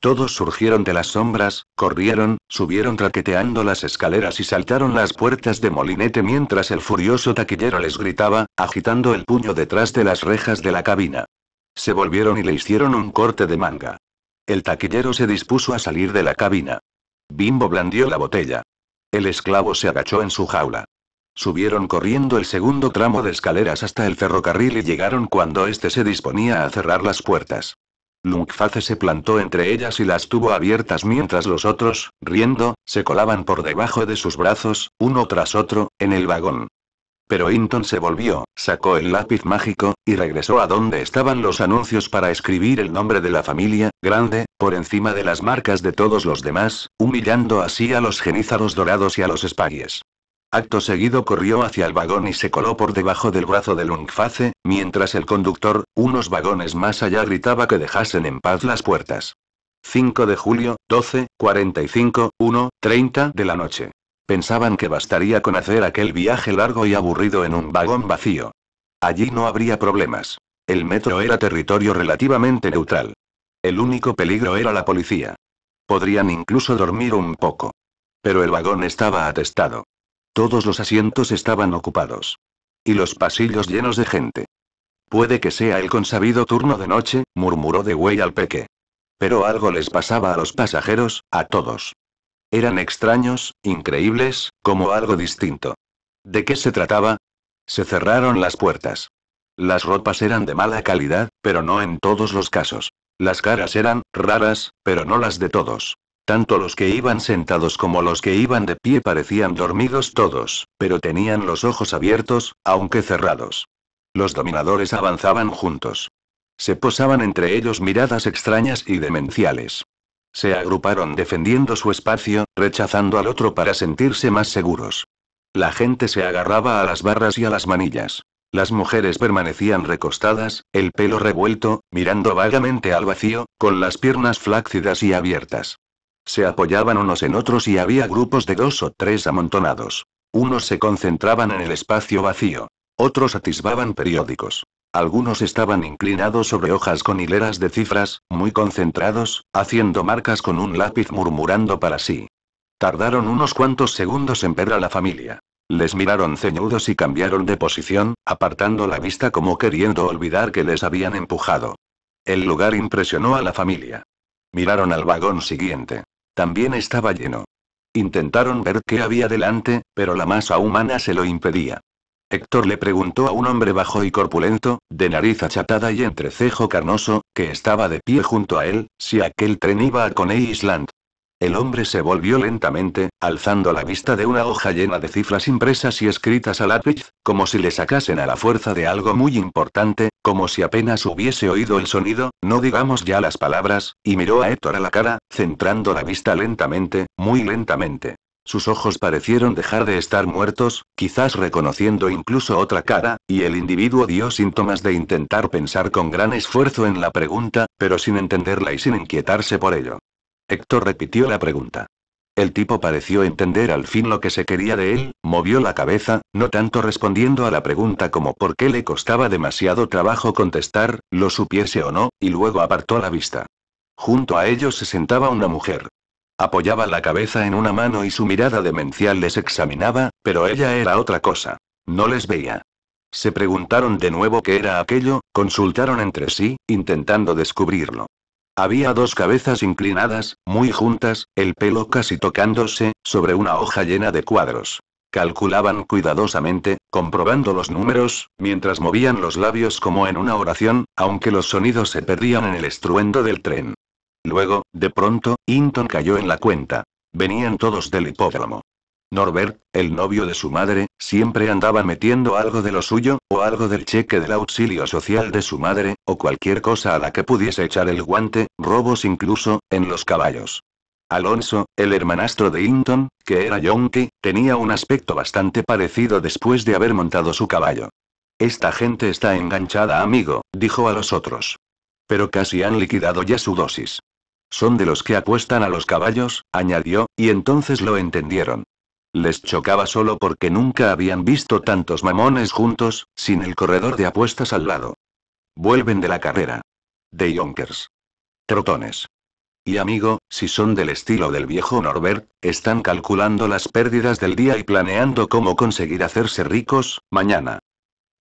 Todos surgieron de las sombras, corrieron, subieron traqueteando las escaleras y saltaron las puertas de molinete mientras el furioso taquillero les gritaba, agitando el puño detrás de las rejas de la cabina. Se volvieron y le hicieron un corte de manga. El taquillero se dispuso a salir de la cabina. Bimbo blandió la botella. El esclavo se agachó en su jaula. Subieron corriendo el segundo tramo de escaleras hasta el ferrocarril y llegaron cuando éste se disponía a cerrar las puertas. Lungface se plantó entre ellas y las tuvo abiertas mientras los otros, riendo, se colaban por debajo de sus brazos, uno tras otro, en el vagón. Pero Inton se volvió, sacó el lápiz mágico, y regresó a donde estaban los anuncios para escribir el nombre de la familia, grande, por encima de las marcas de todos los demás, humillando así a los genízaros dorados y a los espagues. Acto seguido corrió hacia el vagón y se coló por debajo del brazo de Lungface, mientras el conductor, unos vagones más allá, gritaba que dejasen en paz las puertas. 5 de julio, 12, 45, 1, 30 de la noche. Pensaban que bastaría con hacer aquel viaje largo y aburrido en un vagón vacío. Allí no habría problemas. El metro era territorio relativamente neutral. El único peligro era la policía. Podrían incluso dormir un poco. Pero el vagón estaba atestado. Todos los asientos estaban ocupados. Y los pasillos llenos de gente. Puede que sea el consabido turno de noche, murmuró de Güey al peque. Pero algo les pasaba a los pasajeros, a todos. Eran extraños, increíbles, como algo distinto. ¿De qué se trataba? Se cerraron las puertas. Las ropas eran de mala calidad, pero no en todos los casos. Las caras eran raras, pero no las de todos. Tanto los que iban sentados como los que iban de pie parecían dormidos todos, pero tenían los ojos abiertos, aunque cerrados. Los dominadores avanzaban juntos. Se posaban entre ellos miradas extrañas y demenciales. Se agruparon defendiendo su espacio, rechazando al otro para sentirse más seguros. La gente se agarraba a las barras y a las manillas. Las mujeres permanecían recostadas, el pelo revuelto, mirando vagamente al vacío, con las piernas flácidas y abiertas. Se apoyaban unos en otros y había grupos de dos o tres amontonados. Unos se concentraban en el espacio vacío. Otros atisbaban periódicos. Algunos estaban inclinados sobre hojas con hileras de cifras, muy concentrados, haciendo marcas con un lápiz murmurando para sí. Tardaron unos cuantos segundos en ver a la familia. Les miraron ceñudos y cambiaron de posición, apartando la vista como queriendo olvidar que les habían empujado. El lugar impresionó a la familia. Miraron al vagón siguiente también estaba lleno. Intentaron ver qué había delante, pero la masa humana se lo impedía. Héctor le preguntó a un hombre bajo y corpulento, de nariz achatada y entrecejo carnoso, que estaba de pie junto a él, si aquel tren iba a Coney Island. El hombre se volvió lentamente, alzando la vista de una hoja llena de cifras impresas y escritas a lápiz, como si le sacasen a la fuerza de algo muy importante, como si apenas hubiese oído el sonido, no digamos ya las palabras, y miró a Héctor a la cara, centrando la vista lentamente, muy lentamente. Sus ojos parecieron dejar de estar muertos, quizás reconociendo incluso otra cara, y el individuo dio síntomas de intentar pensar con gran esfuerzo en la pregunta, pero sin entenderla y sin inquietarse por ello. Héctor repitió la pregunta. El tipo pareció entender al fin lo que se quería de él, movió la cabeza, no tanto respondiendo a la pregunta como por qué le costaba demasiado trabajo contestar, lo supiese o no, y luego apartó la vista. Junto a ellos se sentaba una mujer. Apoyaba la cabeza en una mano y su mirada demencial les examinaba, pero ella era otra cosa. No les veía. Se preguntaron de nuevo qué era aquello, consultaron entre sí, intentando descubrirlo. Había dos cabezas inclinadas, muy juntas, el pelo casi tocándose, sobre una hoja llena de cuadros. Calculaban cuidadosamente, comprobando los números, mientras movían los labios como en una oración, aunque los sonidos se perdían en el estruendo del tren. Luego, de pronto, Hinton cayó en la cuenta. Venían todos del hipódromo. Norbert, el novio de su madre, siempre andaba metiendo algo de lo suyo, o algo del cheque del auxilio social de su madre, o cualquier cosa a la que pudiese echar el guante, robos incluso, en los caballos. Alonso, el hermanastro de Hinton, que era yonke, tenía un aspecto bastante parecido después de haber montado su caballo. Esta gente está enganchada, amigo, dijo a los otros. Pero casi han liquidado ya su dosis. Son de los que apuestan a los caballos, añadió, y entonces lo entendieron. Les chocaba solo porque nunca habían visto tantos mamones juntos, sin el corredor de apuestas al lado. Vuelven de la carrera. De Yonkers. Trotones. Y amigo, si son del estilo del viejo Norbert, están calculando las pérdidas del día y planeando cómo conseguir hacerse ricos, mañana.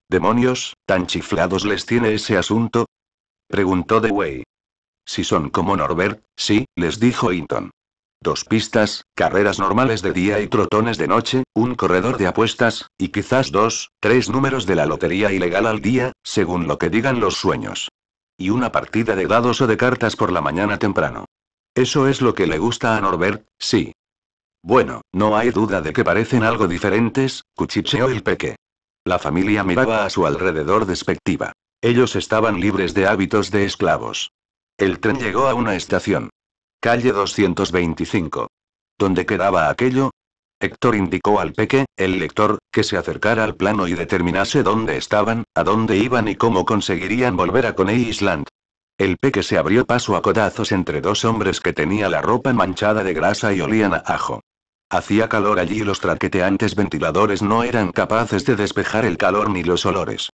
¿Demonios, tan chiflados les tiene ese asunto? Preguntó The Way. Si son como Norbert, sí, les dijo Hinton. Dos pistas, carreras normales de día y trotones de noche, un corredor de apuestas, y quizás dos, tres números de la lotería ilegal al día, según lo que digan los sueños. Y una partida de dados o de cartas por la mañana temprano. Eso es lo que le gusta a Norbert, sí. Bueno, no hay duda de que parecen algo diferentes, cuchicheó el peque. La familia miraba a su alrededor despectiva. Ellos estaban libres de hábitos de esclavos. El tren llegó a una estación. Calle 225. ¿Dónde quedaba aquello? Héctor indicó al peque, el lector, que se acercara al plano y determinase dónde estaban, a dónde iban y cómo conseguirían volver a Coney Island. El peque se abrió paso a codazos entre dos hombres que tenía la ropa manchada de grasa y olían a ajo. Hacía calor allí y los traqueteantes ventiladores no eran capaces de despejar el calor ni los olores.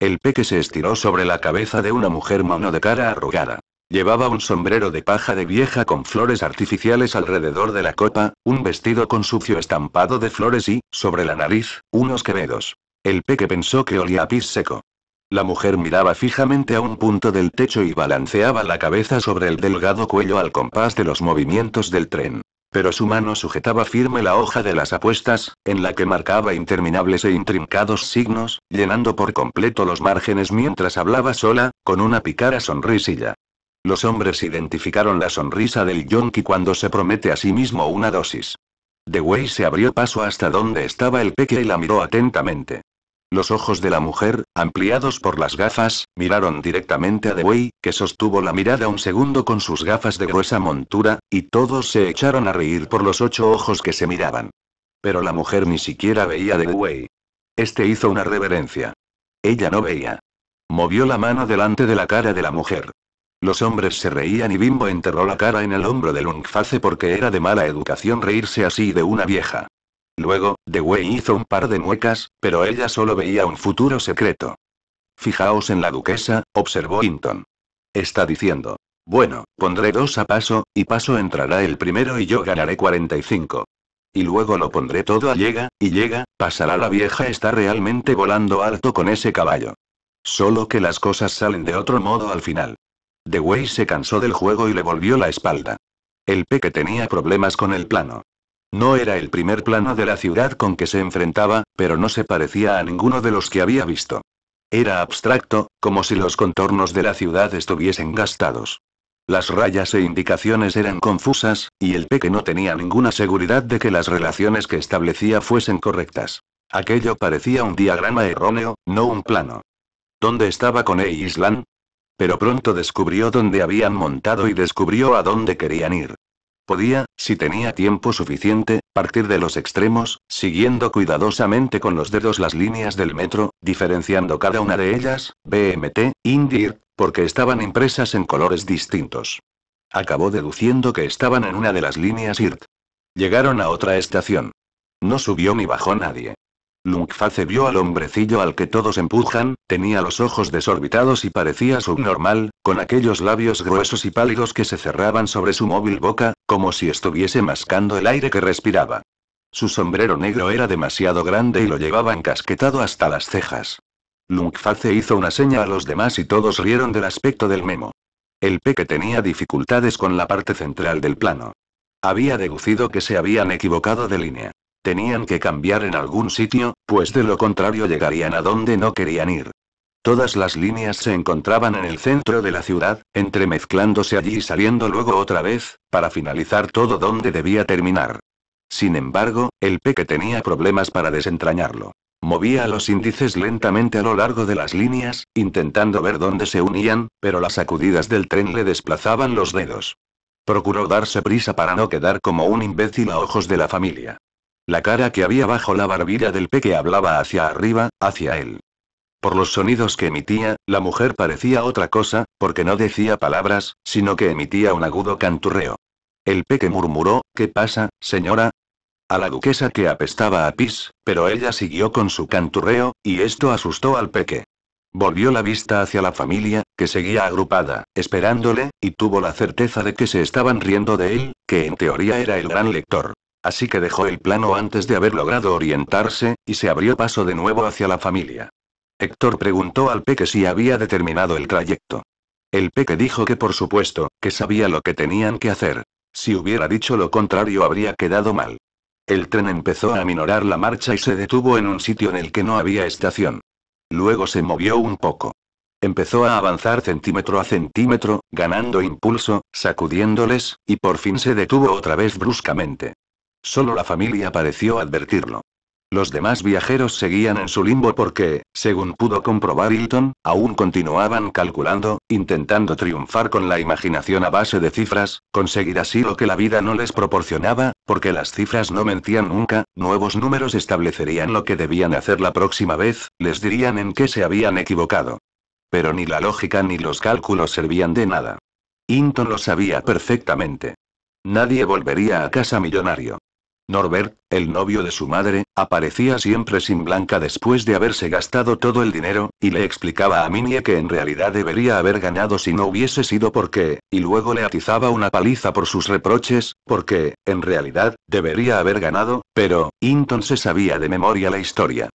El peque se estiró sobre la cabeza de una mujer mano de cara arrugada. Llevaba un sombrero de paja de vieja con flores artificiales alrededor de la copa, un vestido con sucio estampado de flores y, sobre la nariz, unos quevedos. El peque pensó que olía a pis seco. La mujer miraba fijamente a un punto del techo y balanceaba la cabeza sobre el delgado cuello al compás de los movimientos del tren. Pero su mano sujetaba firme la hoja de las apuestas, en la que marcaba interminables e intrincados signos, llenando por completo los márgenes mientras hablaba sola, con una picara sonrisilla. Los hombres identificaron la sonrisa del yonki cuando se promete a sí mismo una dosis. Wei se abrió paso hasta donde estaba el peque y la miró atentamente. Los ojos de la mujer, ampliados por las gafas, miraron directamente a Wei, que sostuvo la mirada un segundo con sus gafas de gruesa montura, y todos se echaron a reír por los ocho ojos que se miraban. Pero la mujer ni siquiera veía a Wei. Este hizo una reverencia. Ella no veía. Movió la mano delante de la cara de la mujer. Los hombres se reían y Bimbo enterró la cara en el hombro de Lungface porque era de mala educación reírse así de una vieja. Luego, The Way hizo un par de muecas, pero ella solo veía un futuro secreto. Fijaos en la duquesa, observó Hinton. Está diciendo. Bueno, pondré dos a paso, y paso entrará el primero y yo ganaré 45. Y luego lo pondré todo a llega, y llega, pasará la vieja está realmente volando alto con ese caballo. Solo que las cosas salen de otro modo al final. De se cansó del juego y le volvió la espalda. El peque tenía problemas con el plano. No era el primer plano de la ciudad con que se enfrentaba, pero no se parecía a ninguno de los que había visto. Era abstracto, como si los contornos de la ciudad estuviesen gastados. Las rayas e indicaciones eran confusas, y el peque no tenía ninguna seguridad de que las relaciones que establecía fuesen correctas. Aquello parecía un diagrama erróneo, no un plano. ¿Dónde estaba con Island? Pero pronto descubrió dónde habían montado y descubrió a dónde querían ir. Podía, si tenía tiempo suficiente, partir de los extremos, siguiendo cuidadosamente con los dedos las líneas del metro, diferenciando cada una de ellas, BMT, Indir, porque estaban impresas en colores distintos. Acabó deduciendo que estaban en una de las líneas IRT. Llegaron a otra estación. No subió ni bajó nadie. Lungface vio al hombrecillo al que todos empujan, tenía los ojos desorbitados y parecía subnormal, con aquellos labios gruesos y pálidos que se cerraban sobre su móvil boca, como si estuviese mascando el aire que respiraba. Su sombrero negro era demasiado grande y lo llevaba encasquetado hasta las cejas. Lungface hizo una seña a los demás y todos rieron del aspecto del memo. El peque tenía dificultades con la parte central del plano. Había deducido que se habían equivocado de línea. Tenían que cambiar en algún sitio, pues de lo contrario llegarían a donde no querían ir. Todas las líneas se encontraban en el centro de la ciudad, entremezclándose allí y saliendo luego otra vez, para finalizar todo donde debía terminar. Sin embargo, el peque tenía problemas para desentrañarlo. Movía los índices lentamente a lo largo de las líneas, intentando ver dónde se unían, pero las sacudidas del tren le desplazaban los dedos. Procuró darse prisa para no quedar como un imbécil a ojos de la familia. La cara que había bajo la barbilla del peque hablaba hacia arriba, hacia él. Por los sonidos que emitía, la mujer parecía otra cosa, porque no decía palabras, sino que emitía un agudo canturreo. El peque murmuró, ¿Qué pasa, señora? A la duquesa que apestaba a pis, pero ella siguió con su canturreo, y esto asustó al peque. Volvió la vista hacia la familia, que seguía agrupada, esperándole, y tuvo la certeza de que se estaban riendo de él, que en teoría era el gran lector. Así que dejó el plano antes de haber logrado orientarse, y se abrió paso de nuevo hacia la familia. Héctor preguntó al Peque si había determinado el trayecto. El Peque dijo que por supuesto, que sabía lo que tenían que hacer. Si hubiera dicho lo contrario habría quedado mal. El tren empezó a aminorar la marcha y se detuvo en un sitio en el que no había estación. Luego se movió un poco. Empezó a avanzar centímetro a centímetro, ganando impulso, sacudiéndoles, y por fin se detuvo otra vez bruscamente. Solo la familia pareció advertirlo. Los demás viajeros seguían en su limbo porque, según pudo comprobar Hilton, aún continuaban calculando, intentando triunfar con la imaginación a base de cifras, conseguir así lo que la vida no les proporcionaba, porque las cifras no mentían nunca, nuevos números establecerían lo que debían hacer la próxima vez, les dirían en qué se habían equivocado. Pero ni la lógica ni los cálculos servían de nada. Hinton lo sabía perfectamente. Nadie volvería a casa millonario. Norbert, el novio de su madre, aparecía siempre sin Blanca después de haberse gastado todo el dinero, y le explicaba a Minnie que en realidad debería haber ganado si no hubiese sido porque, y luego le atizaba una paliza por sus reproches, porque, en realidad, debería haber ganado, pero, entonces se sabía de memoria la historia.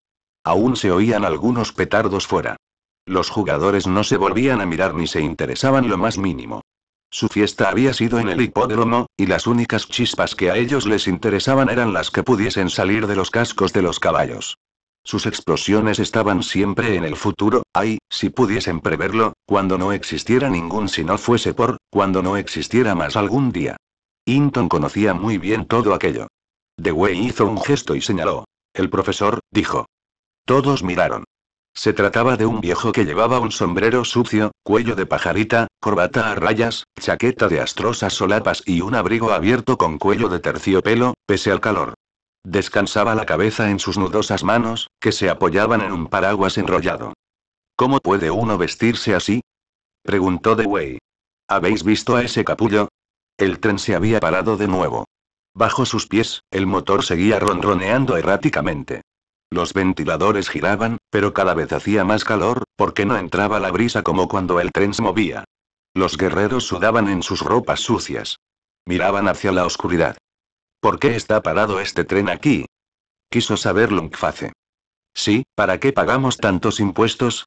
Aún se oían algunos petardos fuera. Los jugadores no se volvían a mirar ni se interesaban lo más mínimo. Su fiesta había sido en el hipódromo, y las únicas chispas que a ellos les interesaban eran las que pudiesen salir de los cascos de los caballos. Sus explosiones estaban siempre en el futuro, ay, si pudiesen preverlo, cuando no existiera ningún si no fuese por, cuando no existiera más algún día. Hinton conocía muy bien todo aquello. Dewey hizo un gesto y señaló. El profesor, dijo. Todos miraron. Se trataba de un viejo que llevaba un sombrero sucio, cuello de pajarita, corbata a rayas, chaqueta de astrosas solapas y un abrigo abierto con cuello de terciopelo, pese al calor. Descansaba la cabeza en sus nudosas manos, que se apoyaban en un paraguas enrollado. ¿Cómo puede uno vestirse así? preguntó Dewey. ¿Habéis visto a ese capullo? El tren se había parado de nuevo. Bajo sus pies, el motor seguía ronroneando erráticamente. Los ventiladores giraban, pero cada vez hacía más calor, porque no entraba la brisa como cuando el tren se movía. Los guerreros sudaban en sus ropas sucias. Miraban hacia la oscuridad. ¿Por qué está parado este tren aquí? Quiso saber Lungface. Sí, ¿para qué pagamos tantos impuestos?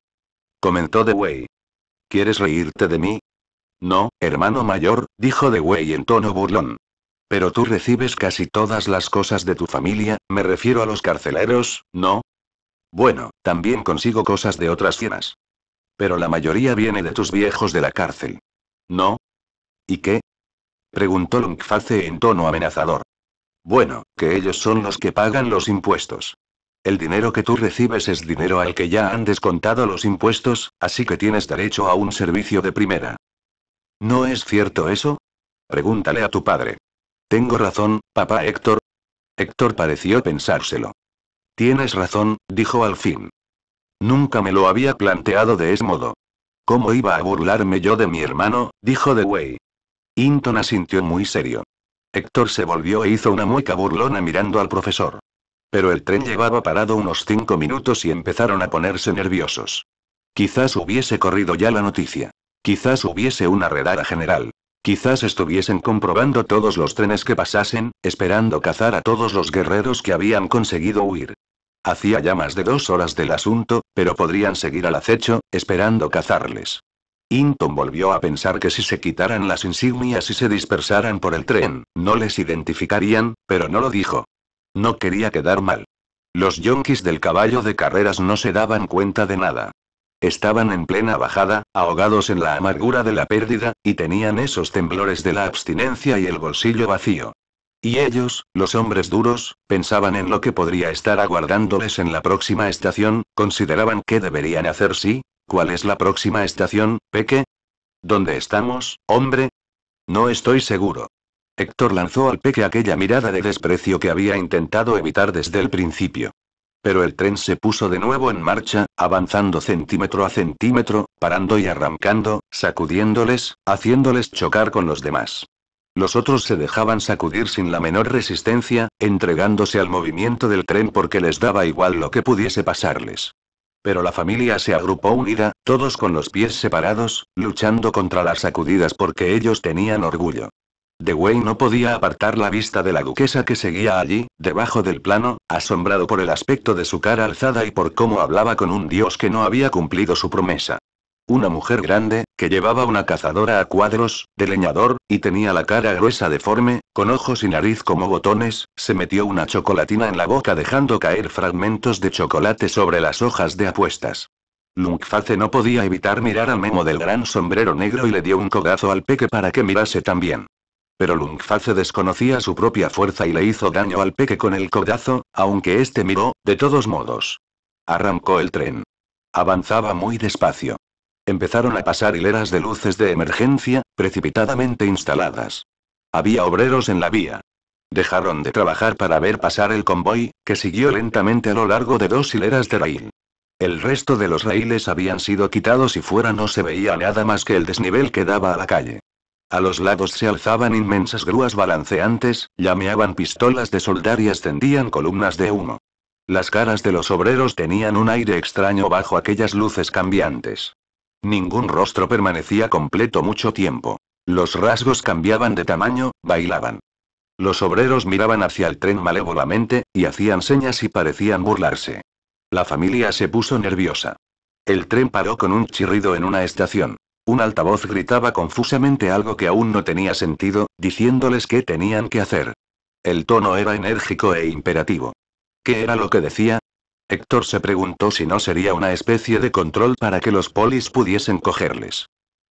Comentó The Way. ¿Quieres reírte de mí? No, hermano mayor, dijo The Way en tono burlón. Pero tú recibes casi todas las cosas de tu familia, me refiero a los carceleros, ¿no? Bueno, también consigo cosas de otras tiendas Pero la mayoría viene de tus viejos de la cárcel. ¿No? ¿Y qué? Preguntó Lungface en tono amenazador. Bueno, que ellos son los que pagan los impuestos. El dinero que tú recibes es dinero al que ya han descontado los impuestos, así que tienes derecho a un servicio de primera. ¿No es cierto eso? Pregúntale a tu padre. Tengo razón, papá Héctor. Héctor pareció pensárselo. Tienes razón, dijo al fin. Nunca me lo había planteado de ese modo. ¿Cómo iba a burlarme yo de mi hermano? dijo Way. Hinton asintió muy serio. Héctor se volvió e hizo una mueca burlona mirando al profesor. Pero el tren llevaba parado unos cinco minutos y empezaron a ponerse nerviosos. Quizás hubiese corrido ya la noticia. Quizás hubiese una redada general. Quizás estuviesen comprobando todos los trenes que pasasen, esperando cazar a todos los guerreros que habían conseguido huir. Hacía ya más de dos horas del asunto, pero podrían seguir al acecho, esperando cazarles. Hinton volvió a pensar que si se quitaran las insignias y se dispersaran por el tren, no les identificarían, pero no lo dijo. No quería quedar mal. Los yonkis del caballo de carreras no se daban cuenta de nada. Estaban en plena bajada, ahogados en la amargura de la pérdida, y tenían esos temblores de la abstinencia y el bolsillo vacío. Y ellos, los hombres duros, pensaban en lo que podría estar aguardándoles en la próxima estación, consideraban qué deberían hacer sí, ¿Cuál es la próxima estación, Peque? ¿Dónde estamos, hombre? No estoy seguro. Héctor lanzó al Peque aquella mirada de desprecio que había intentado evitar desde el principio pero el tren se puso de nuevo en marcha, avanzando centímetro a centímetro, parando y arrancando, sacudiéndoles, haciéndoles chocar con los demás. Los otros se dejaban sacudir sin la menor resistencia, entregándose al movimiento del tren porque les daba igual lo que pudiese pasarles. Pero la familia se agrupó unida, todos con los pies separados, luchando contra las sacudidas porque ellos tenían orgullo. Dewey no podía apartar la vista de la duquesa que seguía allí, debajo del plano, asombrado por el aspecto de su cara alzada y por cómo hablaba con un dios que no había cumplido su promesa. Una mujer grande, que llevaba una cazadora a cuadros, de leñador, y tenía la cara gruesa deforme, con ojos y nariz como botones, se metió una chocolatina en la boca dejando caer fragmentos de chocolate sobre las hojas de apuestas. Lungface no podía evitar mirar al Memo del gran sombrero negro y le dio un cogazo al peque para que mirase también. Pero Lungface desconocía su propia fuerza y le hizo daño al peque con el codazo, aunque este miró, de todos modos. Arrancó el tren. Avanzaba muy despacio. Empezaron a pasar hileras de luces de emergencia, precipitadamente instaladas. Había obreros en la vía. Dejaron de trabajar para ver pasar el convoy, que siguió lentamente a lo largo de dos hileras de rail. El resto de los raíles habían sido quitados y fuera no se veía nada más que el desnivel que daba a la calle. A los lados se alzaban inmensas grúas balanceantes, llameaban pistolas de soldar y ascendían columnas de humo. Las caras de los obreros tenían un aire extraño bajo aquellas luces cambiantes. Ningún rostro permanecía completo mucho tiempo. Los rasgos cambiaban de tamaño, bailaban. Los obreros miraban hacia el tren malévolamente, y hacían señas y parecían burlarse. La familia se puso nerviosa. El tren paró con un chirrido en una estación. Un altavoz gritaba confusamente algo que aún no tenía sentido, diciéndoles qué tenían que hacer. El tono era enérgico e imperativo. ¿Qué era lo que decía? Héctor se preguntó si no sería una especie de control para que los polis pudiesen cogerles.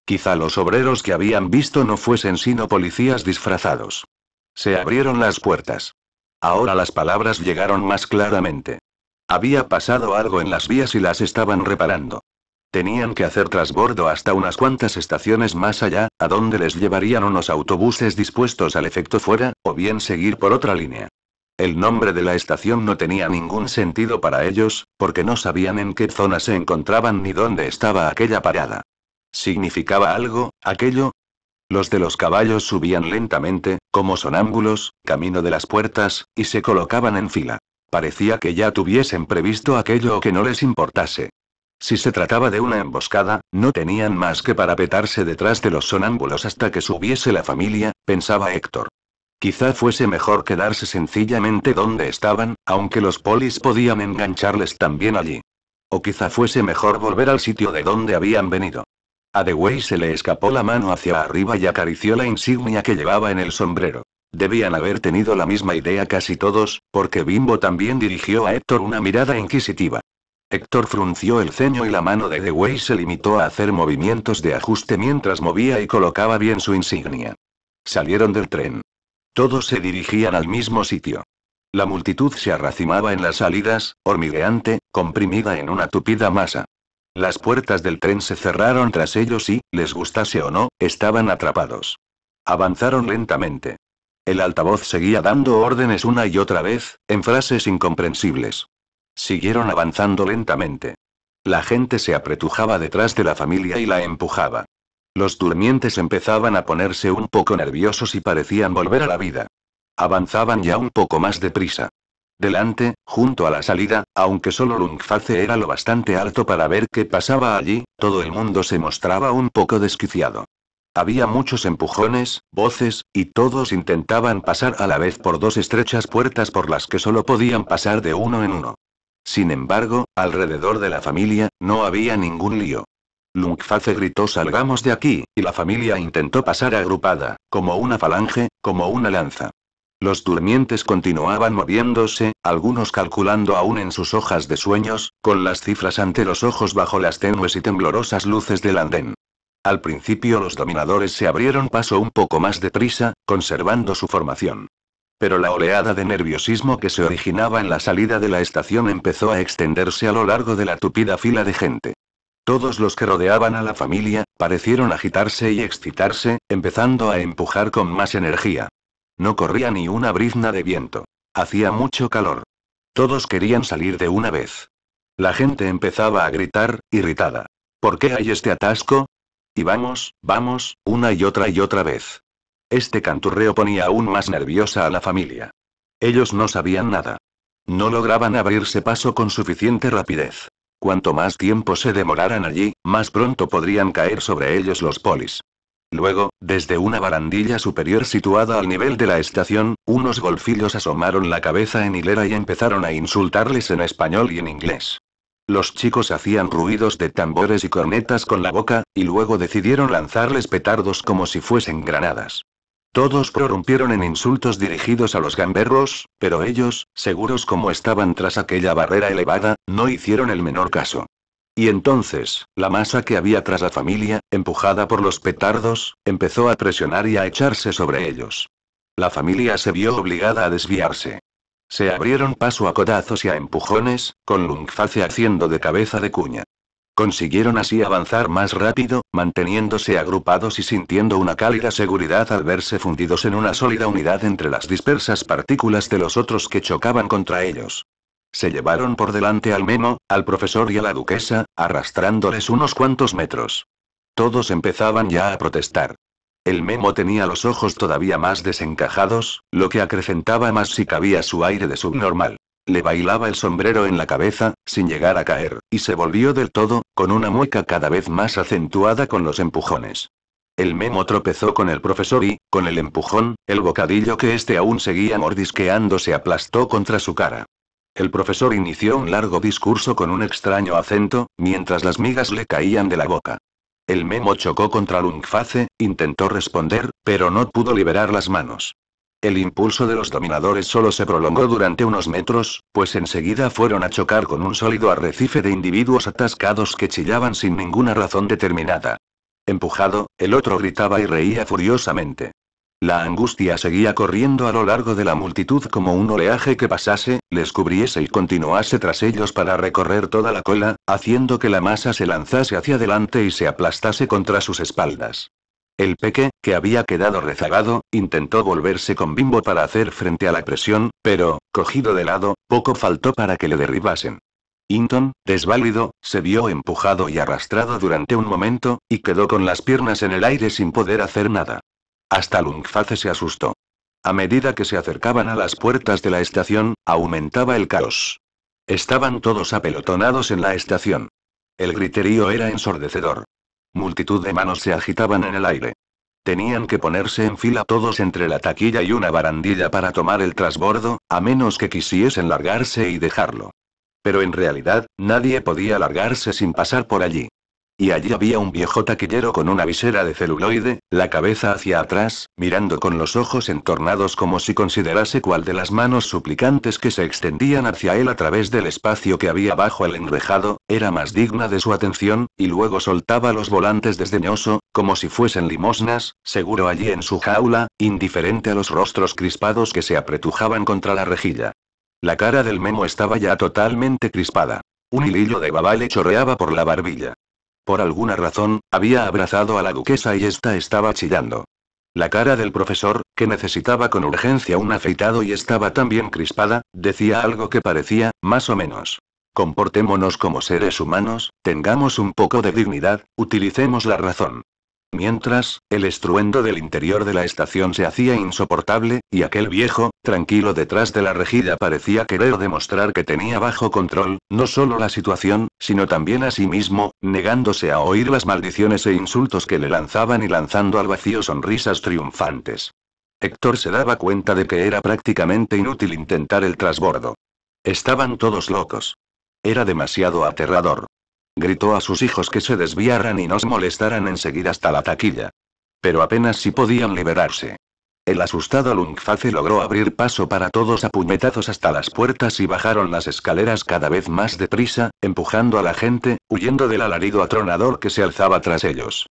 Quizá los obreros que habían visto no fuesen sino policías disfrazados. Se abrieron las puertas. Ahora las palabras llegaron más claramente. Había pasado algo en las vías y las estaban reparando. Tenían que hacer trasbordo hasta unas cuantas estaciones más allá, a donde les llevarían unos autobuses dispuestos al efecto fuera, o bien seguir por otra línea. El nombre de la estación no tenía ningún sentido para ellos, porque no sabían en qué zona se encontraban ni dónde estaba aquella parada. ¿Significaba algo, aquello? Los de los caballos subían lentamente, como sonámbulos, camino de las puertas, y se colocaban en fila. Parecía que ya tuviesen previsto aquello o que no les importase. Si se trataba de una emboscada, no tenían más que parapetarse detrás de los sonámbulos hasta que subiese la familia, pensaba Héctor. Quizá fuese mejor quedarse sencillamente donde estaban, aunque los polis podían engancharles también allí. O quizá fuese mejor volver al sitio de donde habían venido. A The Way se le escapó la mano hacia arriba y acarició la insignia que llevaba en el sombrero. Debían haber tenido la misma idea casi todos, porque Bimbo también dirigió a Héctor una mirada inquisitiva. Héctor frunció el ceño y la mano de Dewey se limitó a hacer movimientos de ajuste mientras movía y colocaba bien su insignia. Salieron del tren. Todos se dirigían al mismo sitio. La multitud se arracimaba en las salidas, hormigueante, comprimida en una tupida masa. Las puertas del tren se cerraron tras ellos y, les gustase o no, estaban atrapados. Avanzaron lentamente. El altavoz seguía dando órdenes una y otra vez, en frases incomprensibles. Siguieron avanzando lentamente. La gente se apretujaba detrás de la familia y la empujaba. Los durmientes empezaban a ponerse un poco nerviosos y parecían volver a la vida. Avanzaban ya un poco más deprisa. Delante, junto a la salida, aunque solo Lungface era lo bastante alto para ver qué pasaba allí, todo el mundo se mostraba un poco desquiciado. Había muchos empujones, voces, y todos intentaban pasar a la vez por dos estrechas puertas por las que solo podían pasar de uno en uno. Sin embargo, alrededor de la familia, no había ningún lío. Lungface gritó salgamos de aquí, y la familia intentó pasar agrupada, como una falange, como una lanza. Los durmientes continuaban moviéndose, algunos calculando aún en sus hojas de sueños, con las cifras ante los ojos bajo las tenues y temblorosas luces del andén. Al principio los dominadores se abrieron paso un poco más deprisa, conservando su formación. Pero la oleada de nerviosismo que se originaba en la salida de la estación empezó a extenderse a lo largo de la tupida fila de gente. Todos los que rodeaban a la familia, parecieron agitarse y excitarse, empezando a empujar con más energía. No corría ni una brizna de viento. Hacía mucho calor. Todos querían salir de una vez. La gente empezaba a gritar, irritada. ¿Por qué hay este atasco? Y vamos, vamos, una y otra y otra vez. Este canturreo ponía aún más nerviosa a la familia. Ellos no sabían nada. No lograban abrirse paso con suficiente rapidez. Cuanto más tiempo se demoraran allí, más pronto podrían caer sobre ellos los polis. Luego, desde una barandilla superior situada al nivel de la estación, unos golfillos asomaron la cabeza en hilera y empezaron a insultarles en español y en inglés. Los chicos hacían ruidos de tambores y cornetas con la boca, y luego decidieron lanzarles petardos como si fuesen granadas. Todos prorrumpieron en insultos dirigidos a los gamberros, pero ellos, seguros como estaban tras aquella barrera elevada, no hicieron el menor caso. Y entonces, la masa que había tras la familia, empujada por los petardos, empezó a presionar y a echarse sobre ellos. La familia se vio obligada a desviarse. Se abrieron paso a codazos y a empujones, con Lungface haciendo de cabeza de cuña. Consiguieron así avanzar más rápido, manteniéndose agrupados y sintiendo una cálida seguridad al verse fundidos en una sólida unidad entre las dispersas partículas de los otros que chocaban contra ellos. Se llevaron por delante al Memo, al profesor y a la duquesa, arrastrándoles unos cuantos metros. Todos empezaban ya a protestar. El Memo tenía los ojos todavía más desencajados, lo que acrecentaba más si cabía su aire de subnormal. Le bailaba el sombrero en la cabeza, sin llegar a caer, y se volvió del todo, con una mueca cada vez más acentuada con los empujones. El memo tropezó con el profesor y, con el empujón, el bocadillo que éste aún seguía mordisqueando se aplastó contra su cara. El profesor inició un largo discurso con un extraño acento, mientras las migas le caían de la boca. El memo chocó contra Lungface, intentó responder, pero no pudo liberar las manos. El impulso de los dominadores solo se prolongó durante unos metros, pues enseguida fueron a chocar con un sólido arrecife de individuos atascados que chillaban sin ninguna razón determinada. Empujado, el otro gritaba y reía furiosamente. La angustia seguía corriendo a lo largo de la multitud como un oleaje que pasase, les cubriese y continuase tras ellos para recorrer toda la cola, haciendo que la masa se lanzase hacia adelante y se aplastase contra sus espaldas. El peque, que había quedado rezagado, intentó volverse con Bimbo para hacer frente a la presión, pero, cogido de lado, poco faltó para que le derribasen. Hinton, desválido, se vio empujado y arrastrado durante un momento, y quedó con las piernas en el aire sin poder hacer nada. Hasta Lungface se asustó. A medida que se acercaban a las puertas de la estación, aumentaba el caos. Estaban todos apelotonados en la estación. El griterío era ensordecedor. Multitud de manos se agitaban en el aire. Tenían que ponerse en fila todos entre la taquilla y una barandilla para tomar el trasbordo, a menos que quisiesen largarse y dejarlo. Pero en realidad, nadie podía largarse sin pasar por allí. Y allí había un viejo taquillero con una visera de celuloide, la cabeza hacia atrás, mirando con los ojos entornados como si considerase cuál de las manos suplicantes que se extendían hacia él a través del espacio que había bajo el enrejado, era más digna de su atención, y luego soltaba los volantes desdeñoso, como si fuesen limosnas, seguro allí en su jaula, indiferente a los rostros crispados que se apretujaban contra la rejilla. La cara del memo estaba ya totalmente crispada. Un hilillo de babal chorreaba por la barbilla. Por alguna razón, había abrazado a la duquesa y ésta estaba chillando. La cara del profesor, que necesitaba con urgencia un afeitado y estaba también crispada, decía algo que parecía, más o menos. Comportémonos como seres humanos, tengamos un poco de dignidad, utilicemos la razón. Mientras, el estruendo del interior de la estación se hacía insoportable, y aquel viejo, tranquilo detrás de la regida parecía querer demostrar que tenía bajo control, no solo la situación, sino también a sí mismo, negándose a oír las maldiciones e insultos que le lanzaban y lanzando al vacío sonrisas triunfantes. Héctor se daba cuenta de que era prácticamente inútil intentar el trasbordo. Estaban todos locos. Era demasiado aterrador. Gritó a sus hijos que se desviaran y no se molestaran enseguida hasta la taquilla. Pero apenas si podían liberarse. El asustado Lungface logró abrir paso para todos a puñetazos hasta las puertas y bajaron las escaleras cada vez más deprisa, empujando a la gente, huyendo del alarido atronador que se alzaba tras ellos.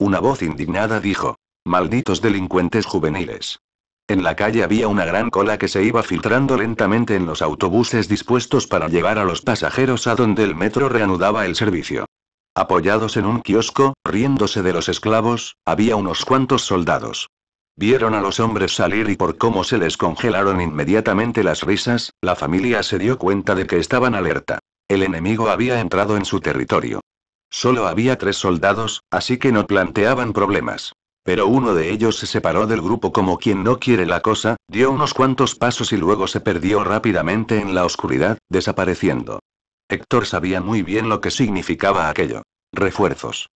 Una voz indignada dijo: Malditos delincuentes juveniles. En la calle había una gran cola que se iba filtrando lentamente en los autobuses dispuestos para llevar a los pasajeros a donde el metro reanudaba el servicio. Apoyados en un kiosco, riéndose de los esclavos, había unos cuantos soldados. Vieron a los hombres salir y por cómo se les congelaron inmediatamente las risas, la familia se dio cuenta de que estaban alerta. El enemigo había entrado en su territorio. Solo había tres soldados, así que no planteaban problemas. Pero uno de ellos se separó del grupo como quien no quiere la cosa, dio unos cuantos pasos y luego se perdió rápidamente en la oscuridad, desapareciendo. Héctor sabía muy bien lo que significaba aquello. Refuerzos.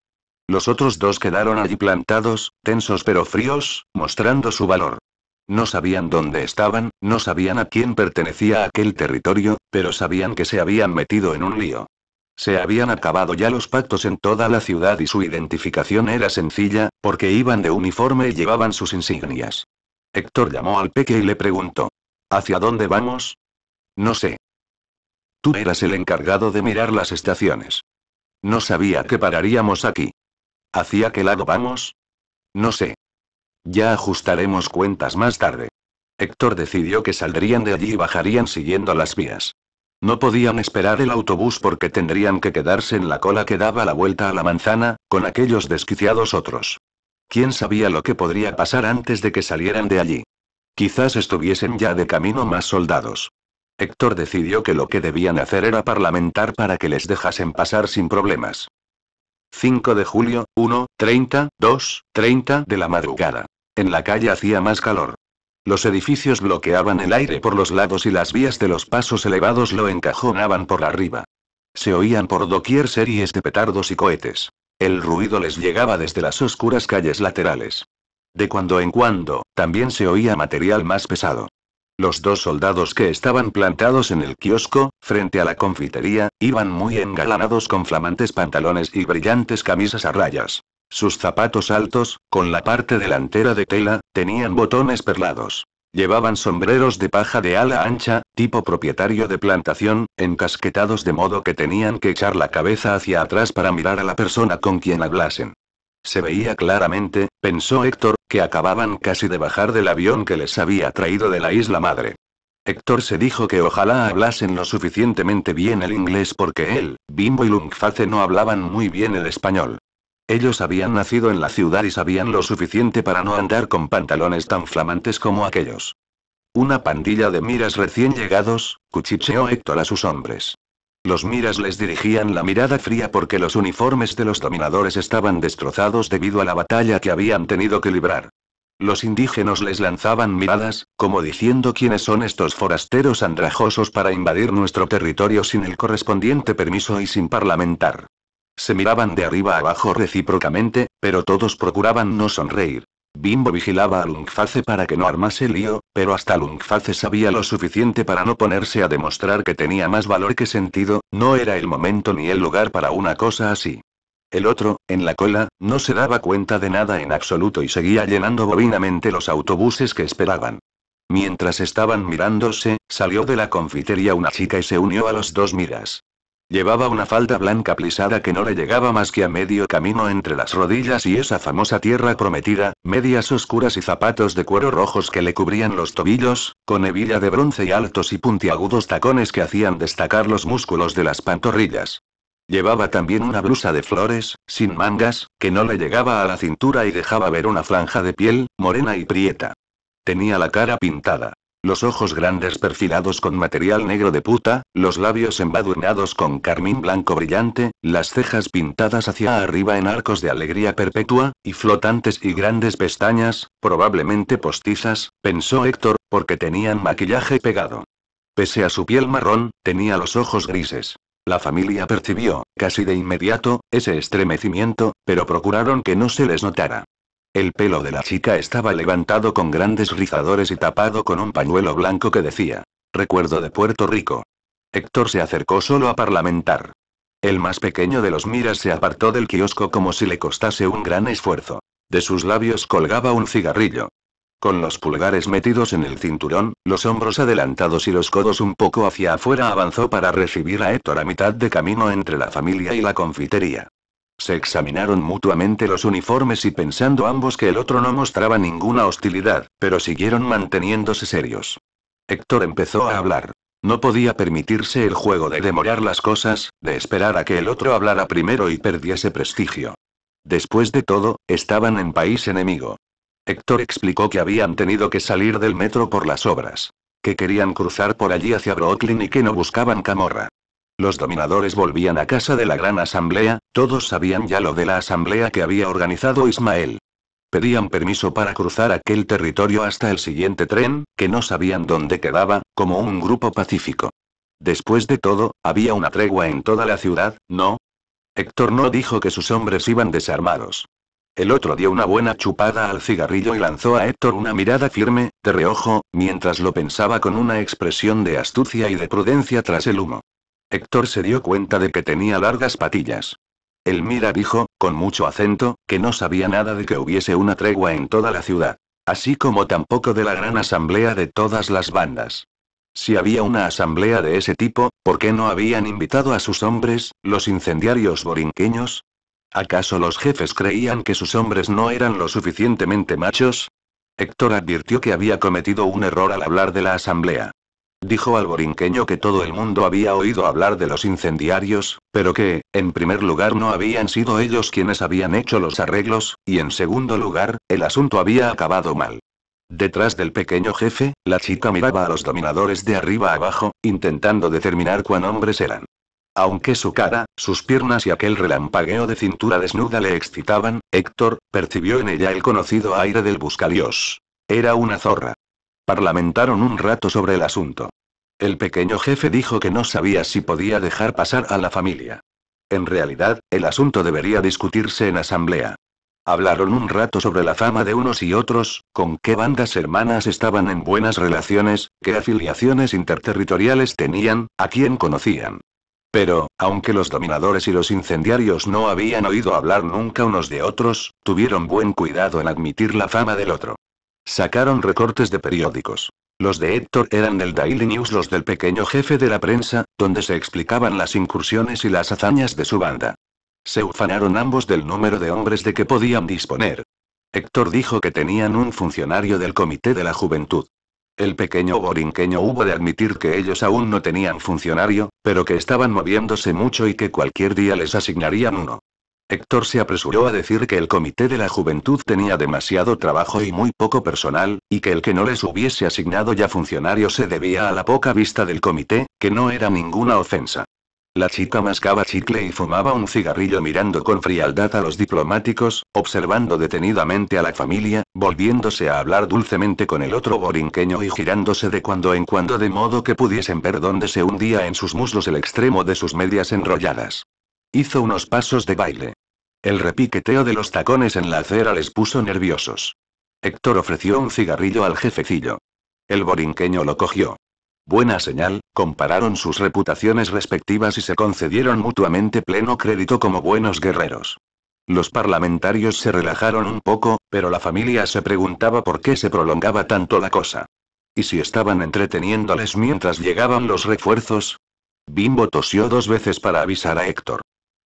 Los otros dos quedaron allí plantados, tensos pero fríos, mostrando su valor. No sabían dónde estaban, no sabían a quién pertenecía aquel territorio, pero sabían que se habían metido en un lío. Se habían acabado ya los pactos en toda la ciudad y su identificación era sencilla, porque iban de uniforme y llevaban sus insignias. Héctor llamó al peque y le preguntó. ¿Hacia dónde vamos? No sé. Tú eras el encargado de mirar las estaciones. No sabía que pararíamos aquí. ¿Hacia qué lado vamos? No sé. Ya ajustaremos cuentas más tarde. Héctor decidió que saldrían de allí y bajarían siguiendo las vías. No podían esperar el autobús porque tendrían que quedarse en la cola que daba la vuelta a la manzana, con aquellos desquiciados otros. ¿Quién sabía lo que podría pasar antes de que salieran de allí? Quizás estuviesen ya de camino más soldados. Héctor decidió que lo que debían hacer era parlamentar para que les dejasen pasar sin problemas. 5 de julio, 1, 30, 2, 30 de la madrugada. En la calle hacía más calor. Los edificios bloqueaban el aire por los lados y las vías de los pasos elevados lo encajonaban por arriba. Se oían por doquier series de petardos y cohetes. El ruido les llegaba desde las oscuras calles laterales. De cuando en cuando, también se oía material más pesado. Los dos soldados que estaban plantados en el kiosco, frente a la confitería, iban muy engalanados con flamantes pantalones y brillantes camisas a rayas. Sus zapatos altos, con la parte delantera de tela, tenían botones perlados. Llevaban sombreros de paja de ala ancha, tipo propietario de plantación, encasquetados de modo que tenían que echar la cabeza hacia atrás para mirar a la persona con quien hablasen. Se veía claramente, pensó Héctor, que acababan casi de bajar del avión que les había traído de la isla madre. Héctor se dijo que ojalá hablasen lo suficientemente bien el inglés porque él, Bimbo y Lungface no hablaban muy bien el español. Ellos habían nacido en la ciudad y sabían lo suficiente para no andar con pantalones tan flamantes como aquellos. Una pandilla de miras recién llegados, cuchicheó Héctor a sus hombres. Los miras les dirigían la mirada fría porque los uniformes de los dominadores estaban destrozados debido a la batalla que habían tenido que librar. Los indígenas les lanzaban miradas, como diciendo quiénes son estos forasteros andrajosos para invadir nuestro territorio sin el correspondiente permiso y sin parlamentar. Se miraban de arriba abajo recíprocamente, pero todos procuraban no sonreír. Bimbo vigilaba a Lungface para que no armase lío, pero hasta Lungface sabía lo suficiente para no ponerse a demostrar que tenía más valor que sentido, no era el momento ni el lugar para una cosa así. El otro, en la cola, no se daba cuenta de nada en absoluto y seguía llenando bovinamente los autobuses que esperaban. Mientras estaban mirándose, salió de la confitería una chica y se unió a los dos miras. Llevaba una falda blanca plisada que no le llegaba más que a medio camino entre las rodillas y esa famosa tierra prometida, medias oscuras y zapatos de cuero rojos que le cubrían los tobillos, con hebilla de bronce y altos y puntiagudos tacones que hacían destacar los músculos de las pantorrillas. Llevaba también una blusa de flores, sin mangas, que no le llegaba a la cintura y dejaba ver una franja de piel, morena y prieta. Tenía la cara pintada. Los ojos grandes perfilados con material negro de puta, los labios embadurnados con carmín blanco brillante, las cejas pintadas hacia arriba en arcos de alegría perpetua, y flotantes y grandes pestañas, probablemente postizas, pensó Héctor, porque tenían maquillaje pegado. Pese a su piel marrón, tenía los ojos grises. La familia percibió, casi de inmediato, ese estremecimiento, pero procuraron que no se les notara. El pelo de la chica estaba levantado con grandes rizadores y tapado con un pañuelo blanco que decía, recuerdo de Puerto Rico. Héctor se acercó solo a parlamentar. El más pequeño de los miras se apartó del kiosco como si le costase un gran esfuerzo. De sus labios colgaba un cigarrillo. Con los pulgares metidos en el cinturón, los hombros adelantados y los codos un poco hacia afuera avanzó para recibir a Héctor a mitad de camino entre la familia y la confitería. Se examinaron mutuamente los uniformes y pensando ambos que el otro no mostraba ninguna hostilidad, pero siguieron manteniéndose serios. Héctor empezó a hablar. No podía permitirse el juego de demorar las cosas, de esperar a que el otro hablara primero y perdiese prestigio. Después de todo, estaban en país enemigo. Héctor explicó que habían tenido que salir del metro por las obras. Que querían cruzar por allí hacia Brooklyn y que no buscaban camorra. Los dominadores volvían a casa de la gran asamblea, todos sabían ya lo de la asamblea que había organizado Ismael. Pedían permiso para cruzar aquel territorio hasta el siguiente tren, que no sabían dónde quedaba, como un grupo pacífico. Después de todo, había una tregua en toda la ciudad, ¿no? Héctor no dijo que sus hombres iban desarmados. El otro dio una buena chupada al cigarrillo y lanzó a Héctor una mirada firme, de reojo, mientras lo pensaba con una expresión de astucia y de prudencia tras el humo. Héctor se dio cuenta de que tenía largas patillas. El mira dijo, con mucho acento, que no sabía nada de que hubiese una tregua en toda la ciudad. Así como tampoco de la gran asamblea de todas las bandas. Si había una asamblea de ese tipo, ¿por qué no habían invitado a sus hombres, los incendiarios borinqueños? ¿Acaso los jefes creían que sus hombres no eran lo suficientemente machos? Héctor advirtió que había cometido un error al hablar de la asamblea. Dijo al borinqueño que todo el mundo había oído hablar de los incendiarios, pero que, en primer lugar, no habían sido ellos quienes habían hecho los arreglos, y en segundo lugar, el asunto había acabado mal. Detrás del pequeño jefe, la chica miraba a los dominadores de arriba abajo, intentando determinar cuán hombres eran. Aunque su cara, sus piernas y aquel relampagueo de cintura desnuda le excitaban, Héctor percibió en ella el conocido aire del buscalios. Era una zorra. Parlamentaron un rato sobre el asunto. El pequeño jefe dijo que no sabía si podía dejar pasar a la familia. En realidad, el asunto debería discutirse en asamblea. Hablaron un rato sobre la fama de unos y otros, con qué bandas hermanas estaban en buenas relaciones, qué afiliaciones interterritoriales tenían, a quién conocían. Pero, aunque los dominadores y los incendiarios no habían oído hablar nunca unos de otros, tuvieron buen cuidado en admitir la fama del otro. Sacaron recortes de periódicos. Los de Héctor eran del Daily News, los del pequeño jefe de la prensa, donde se explicaban las incursiones y las hazañas de su banda. Se ufanaron ambos del número de hombres de que podían disponer. Héctor dijo que tenían un funcionario del Comité de la Juventud. El pequeño borinqueño hubo de admitir que ellos aún no tenían funcionario, pero que estaban moviéndose mucho y que cualquier día les asignarían uno. Héctor se apresuró a decir que el comité de la juventud tenía demasiado trabajo y muy poco personal, y que el que no les hubiese asignado ya funcionarios se debía a la poca vista del comité, que no era ninguna ofensa. La chica mascaba chicle y fumaba un cigarrillo mirando con frialdad a los diplomáticos, observando detenidamente a la familia, volviéndose a hablar dulcemente con el otro borinqueño y girándose de cuando en cuando de modo que pudiesen ver dónde se hundía en sus muslos el extremo de sus medias enrolladas. Hizo unos pasos de baile. El repiqueteo de los tacones en la acera les puso nerviosos. Héctor ofreció un cigarrillo al jefecillo. El borinqueño lo cogió. Buena señal, compararon sus reputaciones respectivas y se concedieron mutuamente pleno crédito como buenos guerreros. Los parlamentarios se relajaron un poco, pero la familia se preguntaba por qué se prolongaba tanto la cosa. ¿Y si estaban entreteniéndoles mientras llegaban los refuerzos? Bimbo tosió dos veces para avisar a Héctor.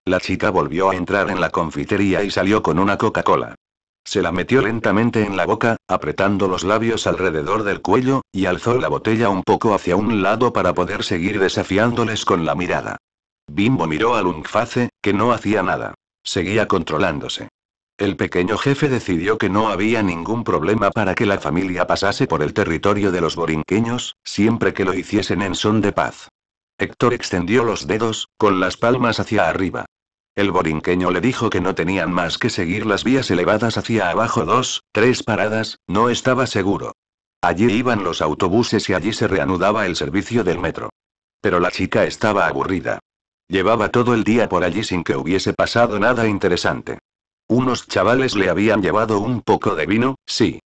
La chica volvió a entrar en la confitería y salió con una Coca-Cola. Se la metió lentamente en la boca, apretando los labios alrededor del cuello, y alzó la botella un poco hacia un lado para poder seguir desafiándoles con la mirada. Bimbo miró a Lungface, que no hacía nada. Seguía controlándose. El pequeño jefe decidió que no había ningún problema para que la familia pasase por el territorio de los borinqueños, siempre que lo hiciesen en son de paz. Héctor extendió los dedos, con las palmas hacia arriba. El borinqueño le dijo que no tenían más que seguir las vías elevadas hacia abajo dos, tres paradas, no estaba seguro. Allí iban los autobuses y allí se reanudaba el servicio del metro. Pero la chica estaba aburrida. Llevaba todo el día por allí sin que hubiese pasado nada interesante. Unos chavales le habían llevado un poco de vino, sí.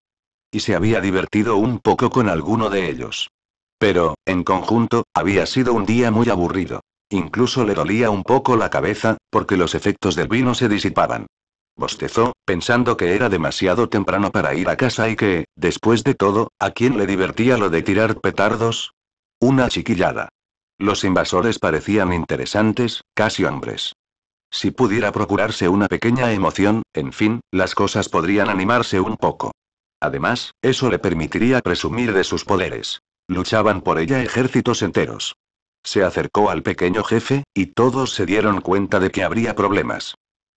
Y se había divertido un poco con alguno de ellos. Pero, en conjunto, había sido un día muy aburrido. Incluso le dolía un poco la cabeza, porque los efectos del vino se disipaban. Bostezó, pensando que era demasiado temprano para ir a casa y que, después de todo, ¿a quién le divertía lo de tirar petardos? Una chiquillada. Los invasores parecían interesantes, casi hombres. Si pudiera procurarse una pequeña emoción, en fin, las cosas podrían animarse un poco. Además, eso le permitiría presumir de sus poderes. Luchaban por ella ejércitos enteros. Se acercó al pequeño jefe, y todos se dieron cuenta de que habría problemas.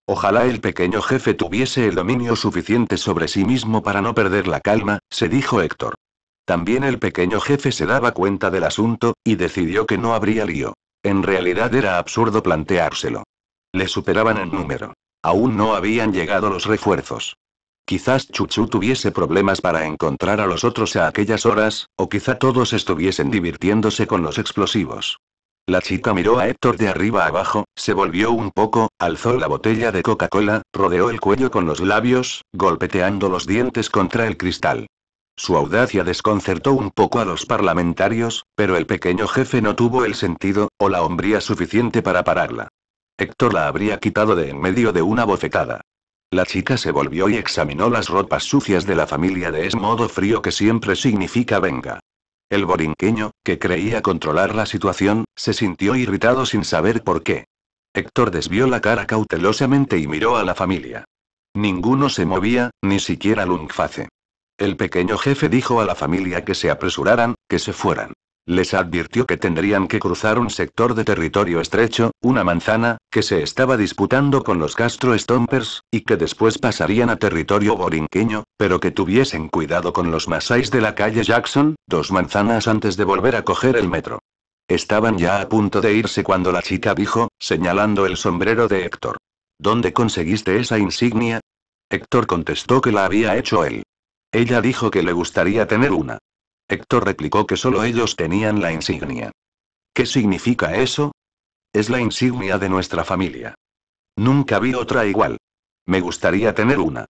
Ojalá el pequeño jefe tuviese el dominio suficiente sobre sí mismo para no perder la calma, se dijo Héctor. También el pequeño jefe se daba cuenta del asunto, y decidió que no habría lío. En realidad era absurdo planteárselo. Le superaban en número. Aún no habían llegado los refuerzos. Quizás Chuchu tuviese problemas para encontrar a los otros a aquellas horas, o quizá todos estuviesen divirtiéndose con los explosivos. La chica miró a Héctor de arriba abajo, se volvió un poco, alzó la botella de Coca-Cola, rodeó el cuello con los labios, golpeteando los dientes contra el cristal. Su audacia desconcertó un poco a los parlamentarios, pero el pequeño jefe no tuvo el sentido, o la hombría suficiente para pararla. Héctor la habría quitado de en medio de una bofetada. La chica se volvió y examinó las ropas sucias de la familia de ese modo frío que siempre significa venga. El borinqueño, que creía controlar la situación, se sintió irritado sin saber por qué. Héctor desvió la cara cautelosamente y miró a la familia. Ninguno se movía, ni siquiera Lungface. El pequeño jefe dijo a la familia que se apresuraran, que se fueran. Les advirtió que tendrían que cruzar un sector de territorio estrecho, una manzana, que se estaba disputando con los Castro Stompers, y que después pasarían a territorio borinqueño, pero que tuviesen cuidado con los masáis de la calle Jackson, dos manzanas antes de volver a coger el metro. Estaban ya a punto de irse cuando la chica dijo, señalando el sombrero de Héctor. ¿Dónde conseguiste esa insignia? Héctor contestó que la había hecho él. Ella dijo que le gustaría tener una. Héctor replicó que solo ellos tenían la insignia. ¿Qué significa eso? Es la insignia de nuestra familia. Nunca vi otra igual. Me gustaría tener una.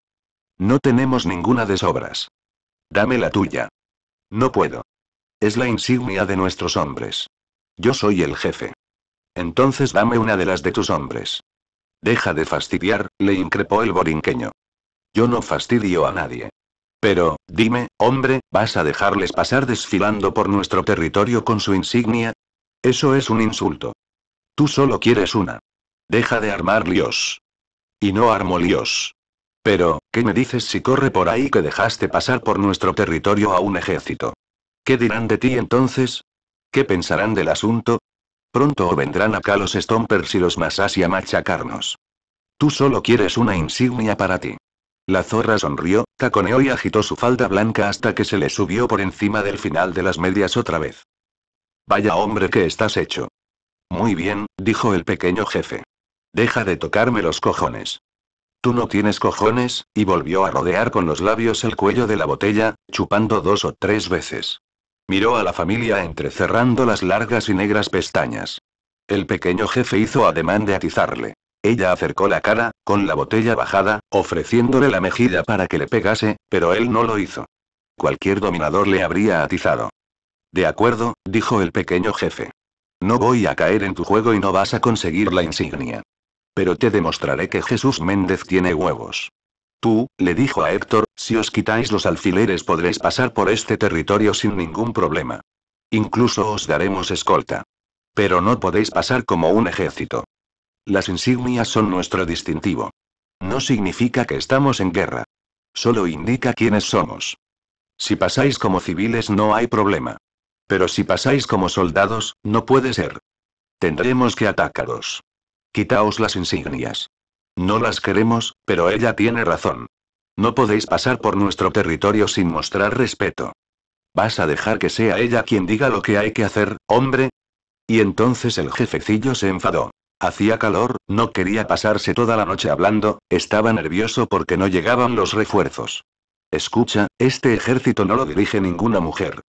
No tenemos ninguna de sobras. Dame la tuya. No puedo. Es la insignia de nuestros hombres. Yo soy el jefe. Entonces dame una de las de tus hombres. Deja de fastidiar, le increpó el borinqueño. Yo no fastidio a nadie. Pero, dime, hombre, ¿vas a dejarles pasar desfilando por nuestro territorio con su insignia? Eso es un insulto. Tú solo quieres una. Deja de armar líos. Y no armo líos. Pero, ¿qué me dices si corre por ahí que dejaste pasar por nuestro territorio a un ejército? ¿Qué dirán de ti entonces? ¿Qué pensarán del asunto? Pronto o vendrán acá los Stompers y los masas y a machacarnos. Tú solo quieres una insignia para ti. La zorra sonrió, taconeó y agitó su falda blanca hasta que se le subió por encima del final de las medias otra vez. Vaya hombre que estás hecho. Muy bien, dijo el pequeño jefe. Deja de tocarme los cojones. Tú no tienes cojones, y volvió a rodear con los labios el cuello de la botella, chupando dos o tres veces. Miró a la familia entrecerrando las largas y negras pestañas. El pequeño jefe hizo ademán de atizarle. Ella acercó la cara, con la botella bajada, ofreciéndole la mejilla para que le pegase, pero él no lo hizo. Cualquier dominador le habría atizado. De acuerdo, dijo el pequeño jefe. No voy a caer en tu juego y no vas a conseguir la insignia. Pero te demostraré que Jesús Méndez tiene huevos. Tú, le dijo a Héctor, si os quitáis los alfileres podréis pasar por este territorio sin ningún problema. Incluso os daremos escolta. Pero no podéis pasar como un ejército. Las insignias son nuestro distintivo. No significa que estamos en guerra. Solo indica quiénes somos. Si pasáis como civiles no hay problema. Pero si pasáis como soldados, no puede ser. Tendremos que atacaros. Quitaos las insignias. No las queremos, pero ella tiene razón. No podéis pasar por nuestro territorio sin mostrar respeto. ¿Vas a dejar que sea ella quien diga lo que hay que hacer, hombre? Y entonces el jefecillo se enfadó. Hacía calor, no quería pasarse toda la noche hablando, estaba nervioso porque no llegaban los refuerzos. Escucha, este ejército no lo dirige ninguna mujer.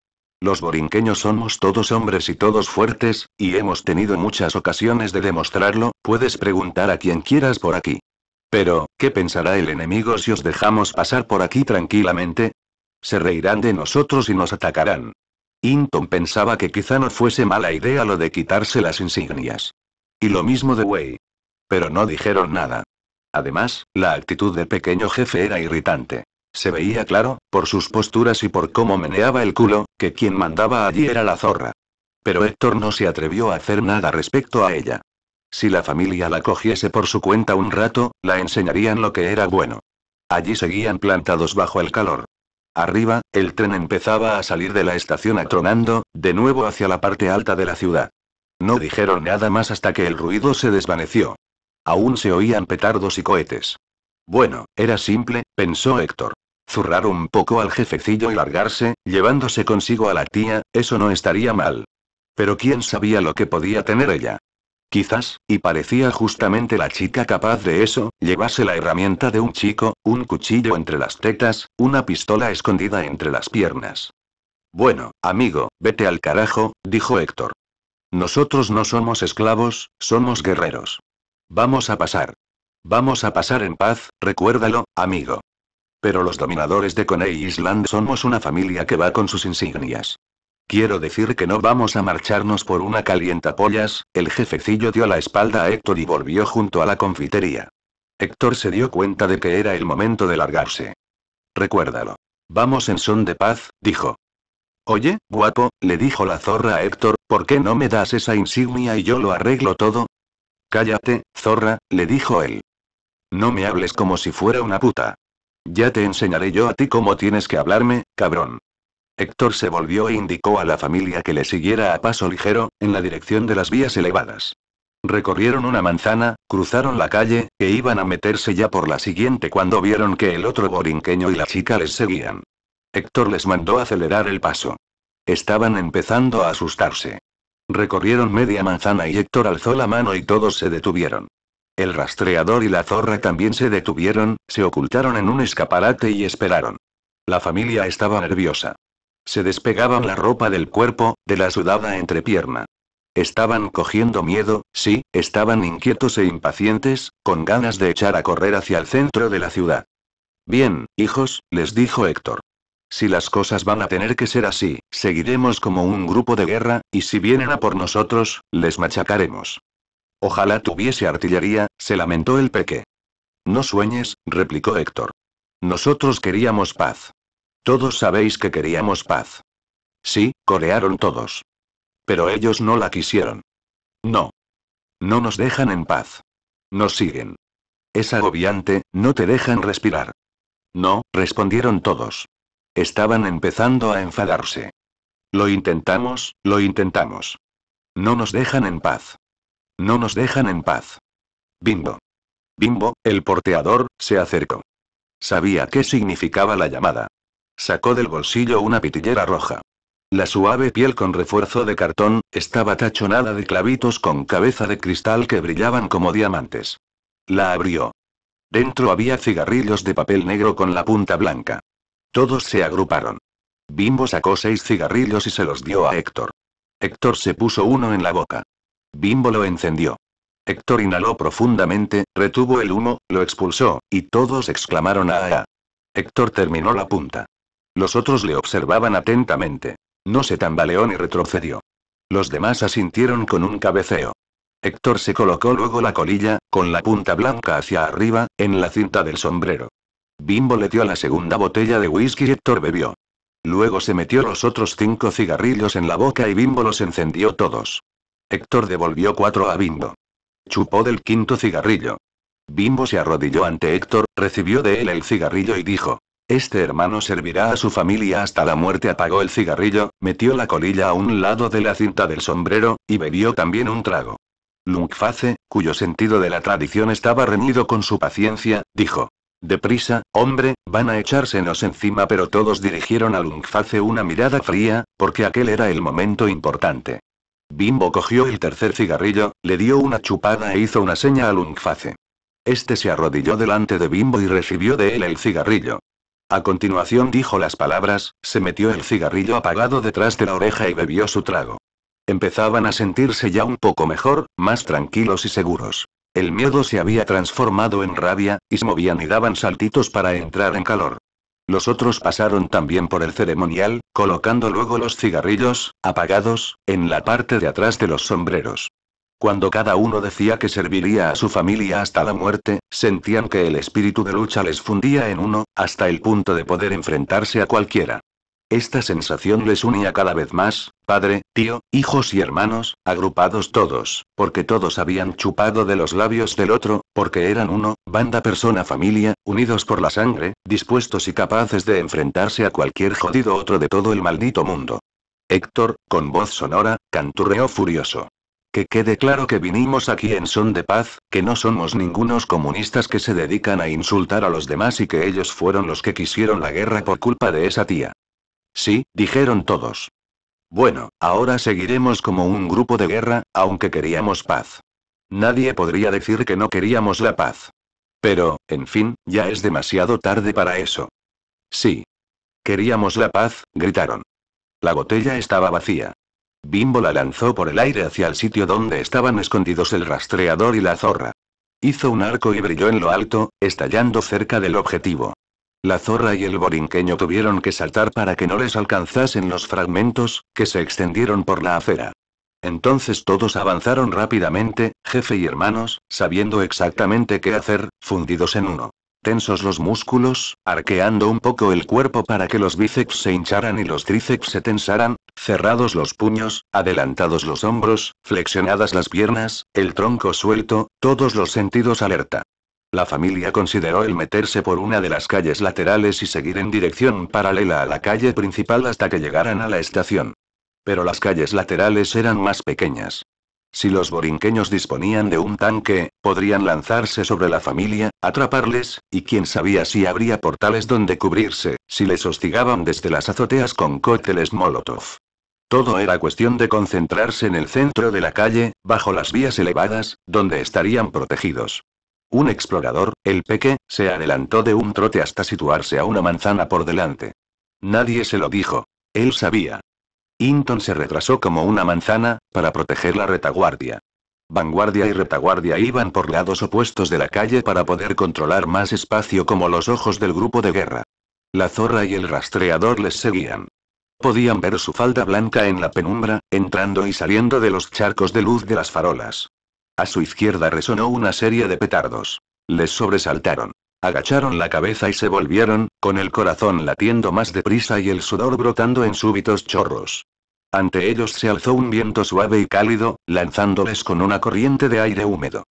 Los borinqueños somos todos hombres y todos fuertes, y hemos tenido muchas ocasiones de demostrarlo, puedes preguntar a quien quieras por aquí. Pero, ¿qué pensará el enemigo si os dejamos pasar por aquí tranquilamente? Se reirán de nosotros y nos atacarán. Inton pensaba que quizá no fuese mala idea lo de quitarse las insignias. Y lo mismo de Wei. Pero no dijeron nada. Además, la actitud del pequeño jefe era irritante. Se veía claro, por sus posturas y por cómo meneaba el culo, que quien mandaba allí era la zorra. Pero Héctor no se atrevió a hacer nada respecto a ella. Si la familia la cogiese por su cuenta un rato, la enseñarían lo que era bueno. Allí seguían plantados bajo el calor. Arriba, el tren empezaba a salir de la estación atronando, de nuevo hacia la parte alta de la ciudad. No dijeron nada más hasta que el ruido se desvaneció. Aún se oían petardos y cohetes. Bueno, era simple, pensó Héctor. Zurrar un poco al jefecillo y largarse, llevándose consigo a la tía, eso no estaría mal. Pero quién sabía lo que podía tener ella. Quizás, y parecía justamente la chica capaz de eso, llevase la herramienta de un chico, un cuchillo entre las tetas, una pistola escondida entre las piernas. Bueno, amigo, vete al carajo, dijo Héctor. Nosotros no somos esclavos, somos guerreros. Vamos a pasar. Vamos a pasar en paz, recuérdalo, amigo. Pero los dominadores de Coney Island somos una familia que va con sus insignias. Quiero decir que no vamos a marcharnos por una pollas. el jefecillo dio la espalda a Héctor y volvió junto a la confitería. Héctor se dio cuenta de que era el momento de largarse. Recuérdalo. Vamos en son de paz, dijo. Oye, guapo, le dijo la zorra a Héctor, ¿Por qué no me das esa insignia y yo lo arreglo todo? Cállate, zorra, le dijo él. No me hables como si fuera una puta. Ya te enseñaré yo a ti cómo tienes que hablarme, cabrón. Héctor se volvió e indicó a la familia que le siguiera a paso ligero, en la dirección de las vías elevadas. Recorrieron una manzana, cruzaron la calle, e iban a meterse ya por la siguiente cuando vieron que el otro borinqueño y la chica les seguían. Héctor les mandó acelerar el paso. Estaban empezando a asustarse. Recorrieron media manzana y Héctor alzó la mano y todos se detuvieron. El rastreador y la zorra también se detuvieron, se ocultaron en un escaparate y esperaron. La familia estaba nerviosa. Se despegaban la ropa del cuerpo, de la sudada entrepierna. Estaban cogiendo miedo, sí, estaban inquietos e impacientes, con ganas de echar a correr hacia el centro de la ciudad. Bien, hijos, les dijo Héctor. Si las cosas van a tener que ser así, seguiremos como un grupo de guerra, y si vienen a por nosotros, les machacaremos. Ojalá tuviese artillería, se lamentó el peque. No sueñes, replicó Héctor. Nosotros queríamos paz. Todos sabéis que queríamos paz. Sí, corearon todos. Pero ellos no la quisieron. No. No nos dejan en paz. Nos siguen. Es agobiante, no te dejan respirar. No, respondieron todos. Estaban empezando a enfadarse. Lo intentamos, lo intentamos. No nos dejan en paz. No nos dejan en paz. Bimbo. Bimbo, el porteador, se acercó. Sabía qué significaba la llamada. Sacó del bolsillo una pitillera roja. La suave piel con refuerzo de cartón, estaba tachonada de clavitos con cabeza de cristal que brillaban como diamantes. La abrió. Dentro había cigarrillos de papel negro con la punta blanca. Todos se agruparon. Bimbo sacó seis cigarrillos y se los dio a Héctor. Héctor se puso uno en la boca. Bimbo lo encendió. Héctor inhaló profundamente, retuvo el humo, lo expulsó, y todos exclamaron a ah, ah". Héctor terminó la punta. Los otros le observaban atentamente. No se tambaleó ni retrocedió. Los demás asintieron con un cabeceo. Héctor se colocó luego la colilla, con la punta blanca hacia arriba, en la cinta del sombrero. Bimbo le dio la segunda botella de whisky y Héctor bebió. Luego se metió los otros cinco cigarrillos en la boca y Bimbo los encendió todos. Héctor devolvió cuatro a Bimbo. Chupó del quinto cigarrillo. Bimbo se arrodilló ante Héctor, recibió de él el cigarrillo y dijo, Este hermano servirá a su familia hasta la muerte. Apagó el cigarrillo, metió la colilla a un lado de la cinta del sombrero, y bebió también un trago. Lungface, cuyo sentido de la tradición estaba reñido con su paciencia, dijo, Deprisa, hombre, van a echársenos encima, pero todos dirigieron a Lungface una mirada fría, porque aquel era el momento importante. Bimbo cogió el tercer cigarrillo, le dio una chupada e hizo una seña a Lungface. Este se arrodilló delante de Bimbo y recibió de él el cigarrillo. A continuación dijo las palabras, se metió el cigarrillo apagado detrás de la oreja y bebió su trago. Empezaban a sentirse ya un poco mejor, más tranquilos y seguros. El miedo se había transformado en rabia, y se movían y daban saltitos para entrar en calor. Los otros pasaron también por el ceremonial, colocando luego los cigarrillos, apagados, en la parte de atrás de los sombreros. Cuando cada uno decía que serviría a su familia hasta la muerte, sentían que el espíritu de lucha les fundía en uno, hasta el punto de poder enfrentarse a cualquiera. Esta sensación les unía cada vez más, padre, tío, hijos y hermanos, agrupados todos, porque todos habían chupado de los labios del otro, porque eran uno, banda persona familia, unidos por la sangre, dispuestos y capaces de enfrentarse a cualquier jodido otro de todo el maldito mundo. Héctor, con voz sonora, canturreó furioso. Que quede claro que vinimos aquí en son de paz, que no somos ningunos comunistas que se dedican a insultar a los demás y que ellos fueron los que quisieron la guerra por culpa de esa tía. Sí, dijeron todos. Bueno, ahora seguiremos como un grupo de guerra, aunque queríamos paz. Nadie podría decir que no queríamos la paz. Pero, en fin, ya es demasiado tarde para eso. Sí. Queríamos la paz, gritaron. La botella estaba vacía. Bimbo la lanzó por el aire hacia el sitio donde estaban escondidos el rastreador y la zorra. Hizo un arco y brilló en lo alto, estallando cerca del objetivo. La zorra y el borinqueño tuvieron que saltar para que no les alcanzasen los fragmentos, que se extendieron por la acera. Entonces todos avanzaron rápidamente, jefe y hermanos, sabiendo exactamente qué hacer, fundidos en uno. Tensos los músculos, arqueando un poco el cuerpo para que los bíceps se hincharan y los tríceps se tensaran, cerrados los puños, adelantados los hombros, flexionadas las piernas, el tronco suelto, todos los sentidos alerta. La familia consideró el meterse por una de las calles laterales y seguir en dirección paralela a la calle principal hasta que llegaran a la estación. Pero las calles laterales eran más pequeñas. Si los borinqueños disponían de un tanque, podrían lanzarse sobre la familia, atraparles, y quién sabía si habría portales donde cubrirse, si les hostigaban desde las azoteas con cócteles Molotov. Todo era cuestión de concentrarse en el centro de la calle, bajo las vías elevadas, donde estarían protegidos. Un explorador, el peque, se adelantó de un trote hasta situarse a una manzana por delante. Nadie se lo dijo. Él sabía. Hinton se retrasó como una manzana, para proteger la retaguardia. Vanguardia y retaguardia iban por lados opuestos de la calle para poder controlar más espacio como los ojos del grupo de guerra. La zorra y el rastreador les seguían. Podían ver su falda blanca en la penumbra, entrando y saliendo de los charcos de luz de las farolas. A su izquierda resonó una serie de petardos. Les sobresaltaron. Agacharon la cabeza y se volvieron, con el corazón latiendo más deprisa y el sudor brotando en súbitos chorros. Ante ellos se alzó un viento suave y cálido, lanzándoles con una corriente de aire húmedo.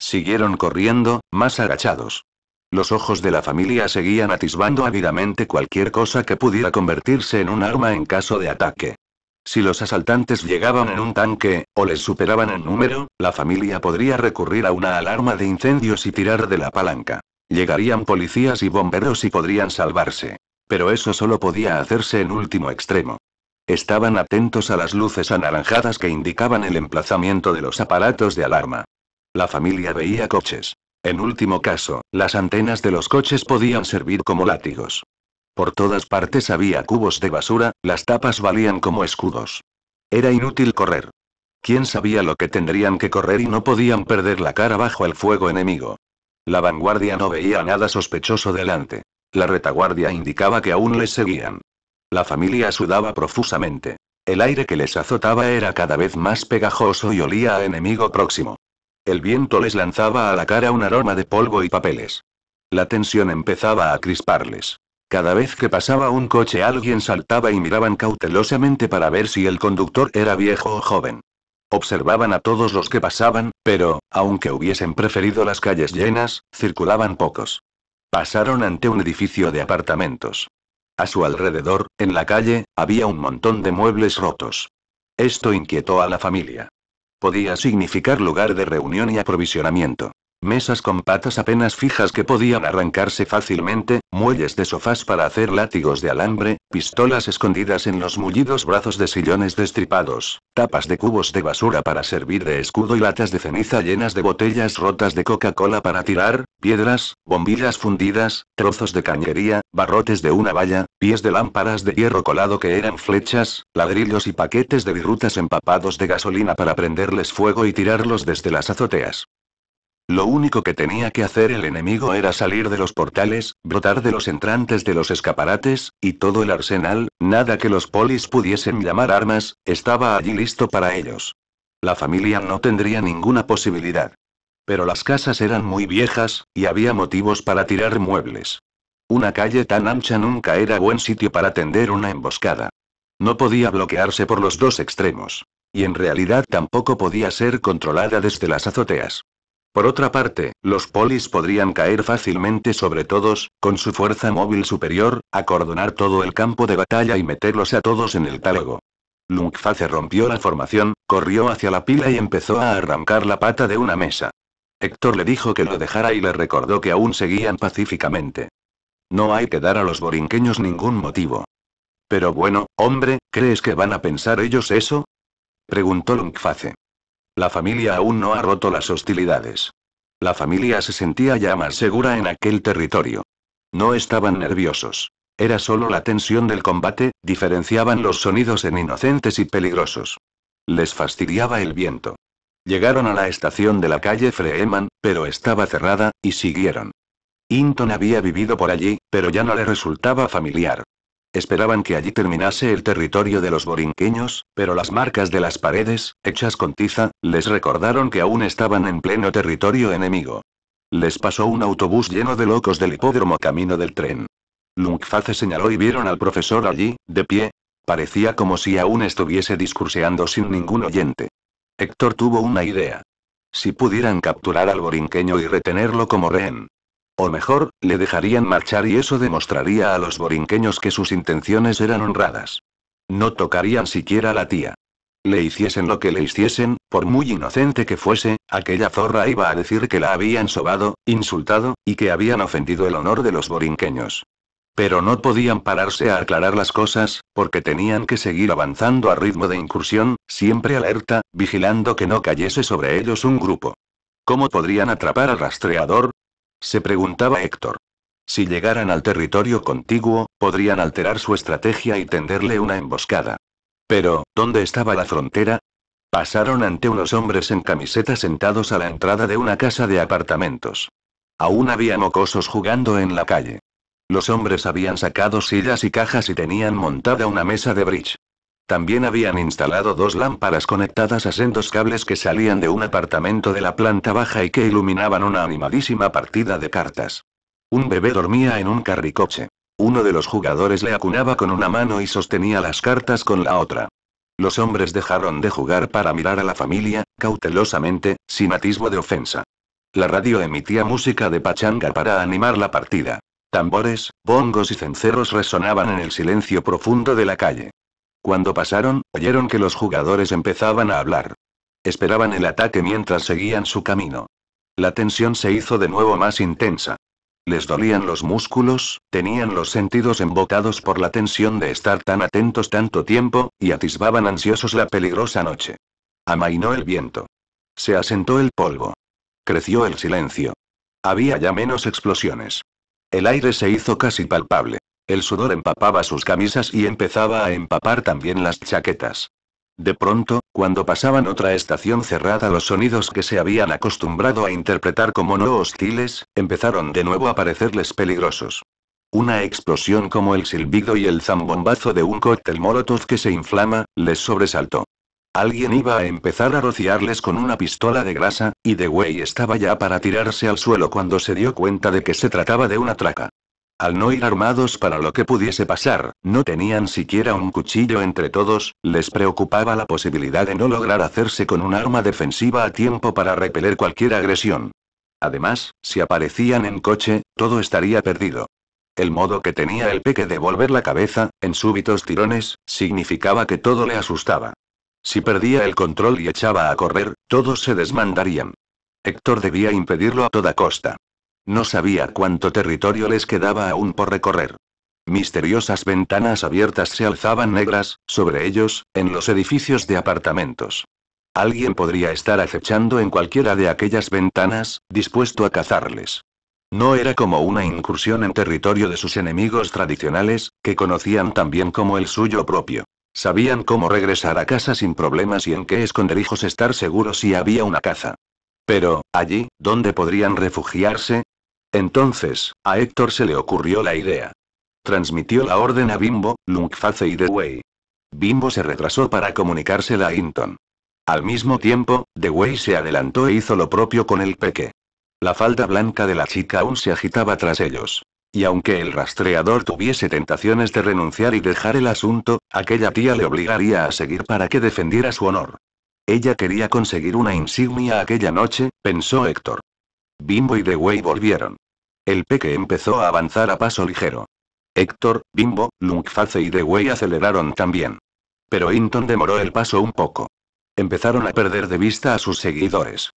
Siguieron corriendo, más agachados. Los ojos de la familia seguían atisbando ávidamente cualquier cosa que pudiera convertirse en un arma en caso de ataque. Si los asaltantes llegaban en un tanque, o les superaban en número, la familia podría recurrir a una alarma de incendios y tirar de la palanca. Llegarían policías y bomberos y podrían salvarse. Pero eso solo podía hacerse en último extremo. Estaban atentos a las luces anaranjadas que indicaban el emplazamiento de los aparatos de alarma. La familia veía coches. En último caso, las antenas de los coches podían servir como látigos. Por todas partes había cubos de basura, las tapas valían como escudos. Era inútil correr. ¿Quién sabía lo que tendrían que correr y no podían perder la cara bajo el fuego enemigo? La vanguardia no veía nada sospechoso delante. La retaguardia indicaba que aún les seguían. La familia sudaba profusamente. El aire que les azotaba era cada vez más pegajoso y olía a enemigo próximo. El viento les lanzaba a la cara un aroma de polvo y papeles. La tensión empezaba a crisparles. Cada vez que pasaba un coche alguien saltaba y miraban cautelosamente para ver si el conductor era viejo o joven. Observaban a todos los que pasaban, pero, aunque hubiesen preferido las calles llenas, circulaban pocos. Pasaron ante un edificio de apartamentos. A su alrededor, en la calle, había un montón de muebles rotos. Esto inquietó a la familia. Podía significar lugar de reunión y aprovisionamiento mesas con patas apenas fijas que podían arrancarse fácilmente, muelles de sofás para hacer látigos de alambre, pistolas escondidas en los mullidos brazos de sillones destripados, tapas de cubos de basura para servir de escudo y latas de ceniza llenas de botellas rotas de Coca-Cola para tirar, piedras, bombillas fundidas, trozos de cañería, barrotes de una valla, pies de lámparas de hierro colado que eran flechas, ladrillos y paquetes de virutas empapados de gasolina para prenderles fuego y tirarlos desde las azoteas. Lo único que tenía que hacer el enemigo era salir de los portales, brotar de los entrantes de los escaparates, y todo el arsenal, nada que los polis pudiesen llamar armas, estaba allí listo para ellos. La familia no tendría ninguna posibilidad. Pero las casas eran muy viejas, y había motivos para tirar muebles. Una calle tan ancha nunca era buen sitio para tender una emboscada. No podía bloquearse por los dos extremos. Y en realidad tampoco podía ser controlada desde las azoteas. Por otra parte, los polis podrían caer fácilmente sobre todos, con su fuerza móvil superior, acordonar todo el campo de batalla y meterlos a todos en el tálogo. Lungface rompió la formación, corrió hacia la pila y empezó a arrancar la pata de una mesa. Héctor le dijo que lo dejara y le recordó que aún seguían pacíficamente. No hay que dar a los borinqueños ningún motivo. Pero bueno, hombre, ¿crees que van a pensar ellos eso? Preguntó Lungface. La familia aún no ha roto las hostilidades. La familia se sentía ya más segura en aquel territorio. No estaban nerviosos. Era solo la tensión del combate, diferenciaban los sonidos en inocentes y peligrosos. Les fastidiaba el viento. Llegaron a la estación de la calle Freeman, pero estaba cerrada, y siguieron. Hinton había vivido por allí, pero ya no le resultaba familiar. Esperaban que allí terminase el territorio de los borinqueños, pero las marcas de las paredes, hechas con tiza, les recordaron que aún estaban en pleno territorio enemigo. Les pasó un autobús lleno de locos del hipódromo camino del tren. Lungface señaló y vieron al profesor allí, de pie. Parecía como si aún estuviese discurseando sin ningún oyente. Héctor tuvo una idea. Si pudieran capturar al borinqueño y retenerlo como rehén. O mejor, le dejarían marchar y eso demostraría a los borinqueños que sus intenciones eran honradas. No tocarían siquiera a la tía. Le hiciesen lo que le hiciesen, por muy inocente que fuese, aquella zorra iba a decir que la habían sobado, insultado, y que habían ofendido el honor de los borinqueños. Pero no podían pararse a aclarar las cosas, porque tenían que seguir avanzando a ritmo de incursión, siempre alerta, vigilando que no cayese sobre ellos un grupo. ¿Cómo podrían atrapar al rastreador? Se preguntaba Héctor. Si llegaran al territorio contiguo, podrían alterar su estrategia y tenderle una emboscada. Pero, ¿dónde estaba la frontera? Pasaron ante unos hombres en camiseta sentados a la entrada de una casa de apartamentos. Aún había mocosos jugando en la calle. Los hombres habían sacado sillas y cajas y tenían montada una mesa de bridge. También habían instalado dos lámparas conectadas a sendos cables que salían de un apartamento de la planta baja y que iluminaban una animadísima partida de cartas. Un bebé dormía en un carricoche. Uno de los jugadores le acunaba con una mano y sostenía las cartas con la otra. Los hombres dejaron de jugar para mirar a la familia, cautelosamente, sin atisbo de ofensa. La radio emitía música de pachanga para animar la partida. Tambores, bongos y cencerros resonaban en el silencio profundo de la calle. Cuando pasaron, oyeron que los jugadores empezaban a hablar. Esperaban el ataque mientras seguían su camino. La tensión se hizo de nuevo más intensa. Les dolían los músculos, tenían los sentidos embotados por la tensión de estar tan atentos tanto tiempo, y atisbaban ansiosos la peligrosa noche. Amainó el viento. Se asentó el polvo. Creció el silencio. Había ya menos explosiones. El aire se hizo casi palpable. El sudor empapaba sus camisas y empezaba a empapar también las chaquetas. De pronto, cuando pasaban otra estación cerrada, los sonidos que se habían acostumbrado a interpretar como no hostiles, empezaron de nuevo a parecerles peligrosos. Una explosión como el silbido y el zambombazo de un cóctel molotov que se inflama, les sobresaltó. Alguien iba a empezar a rociarles con una pistola de grasa, y The Way estaba ya para tirarse al suelo cuando se dio cuenta de que se trataba de una traca. Al no ir armados para lo que pudiese pasar, no tenían siquiera un cuchillo entre todos, les preocupaba la posibilidad de no lograr hacerse con un arma defensiva a tiempo para repeler cualquier agresión. Además, si aparecían en coche, todo estaría perdido. El modo que tenía el peque de volver la cabeza, en súbitos tirones, significaba que todo le asustaba. Si perdía el control y echaba a correr, todos se desmandarían. Héctor debía impedirlo a toda costa. No sabía cuánto territorio les quedaba aún por recorrer. Misteriosas ventanas abiertas se alzaban negras, sobre ellos, en los edificios de apartamentos. Alguien podría estar acechando en cualquiera de aquellas ventanas, dispuesto a cazarles. No era como una incursión en territorio de sus enemigos tradicionales, que conocían tan bien como el suyo propio. Sabían cómo regresar a casa sin problemas y en qué esconderijos estar seguros si había una caza. Pero, allí, ¿dónde podrían refugiarse? Entonces, a Héctor se le ocurrió la idea. Transmitió la orden a Bimbo, Lungface y The Way. Bimbo se retrasó para comunicársela a Hinton. Al mismo tiempo, The Way se adelantó e hizo lo propio con el peque. La falda blanca de la chica aún se agitaba tras ellos. Y aunque el rastreador tuviese tentaciones de renunciar y dejar el asunto, aquella tía le obligaría a seguir para que defendiera su honor. Ella quería conseguir una insignia aquella noche, pensó Héctor. Bimbo y Dewey volvieron. El peque empezó a avanzar a paso ligero. Héctor, Bimbo, Lungface y Dewey aceleraron también. Pero Hinton demoró el paso un poco. Empezaron a perder de vista a sus seguidores.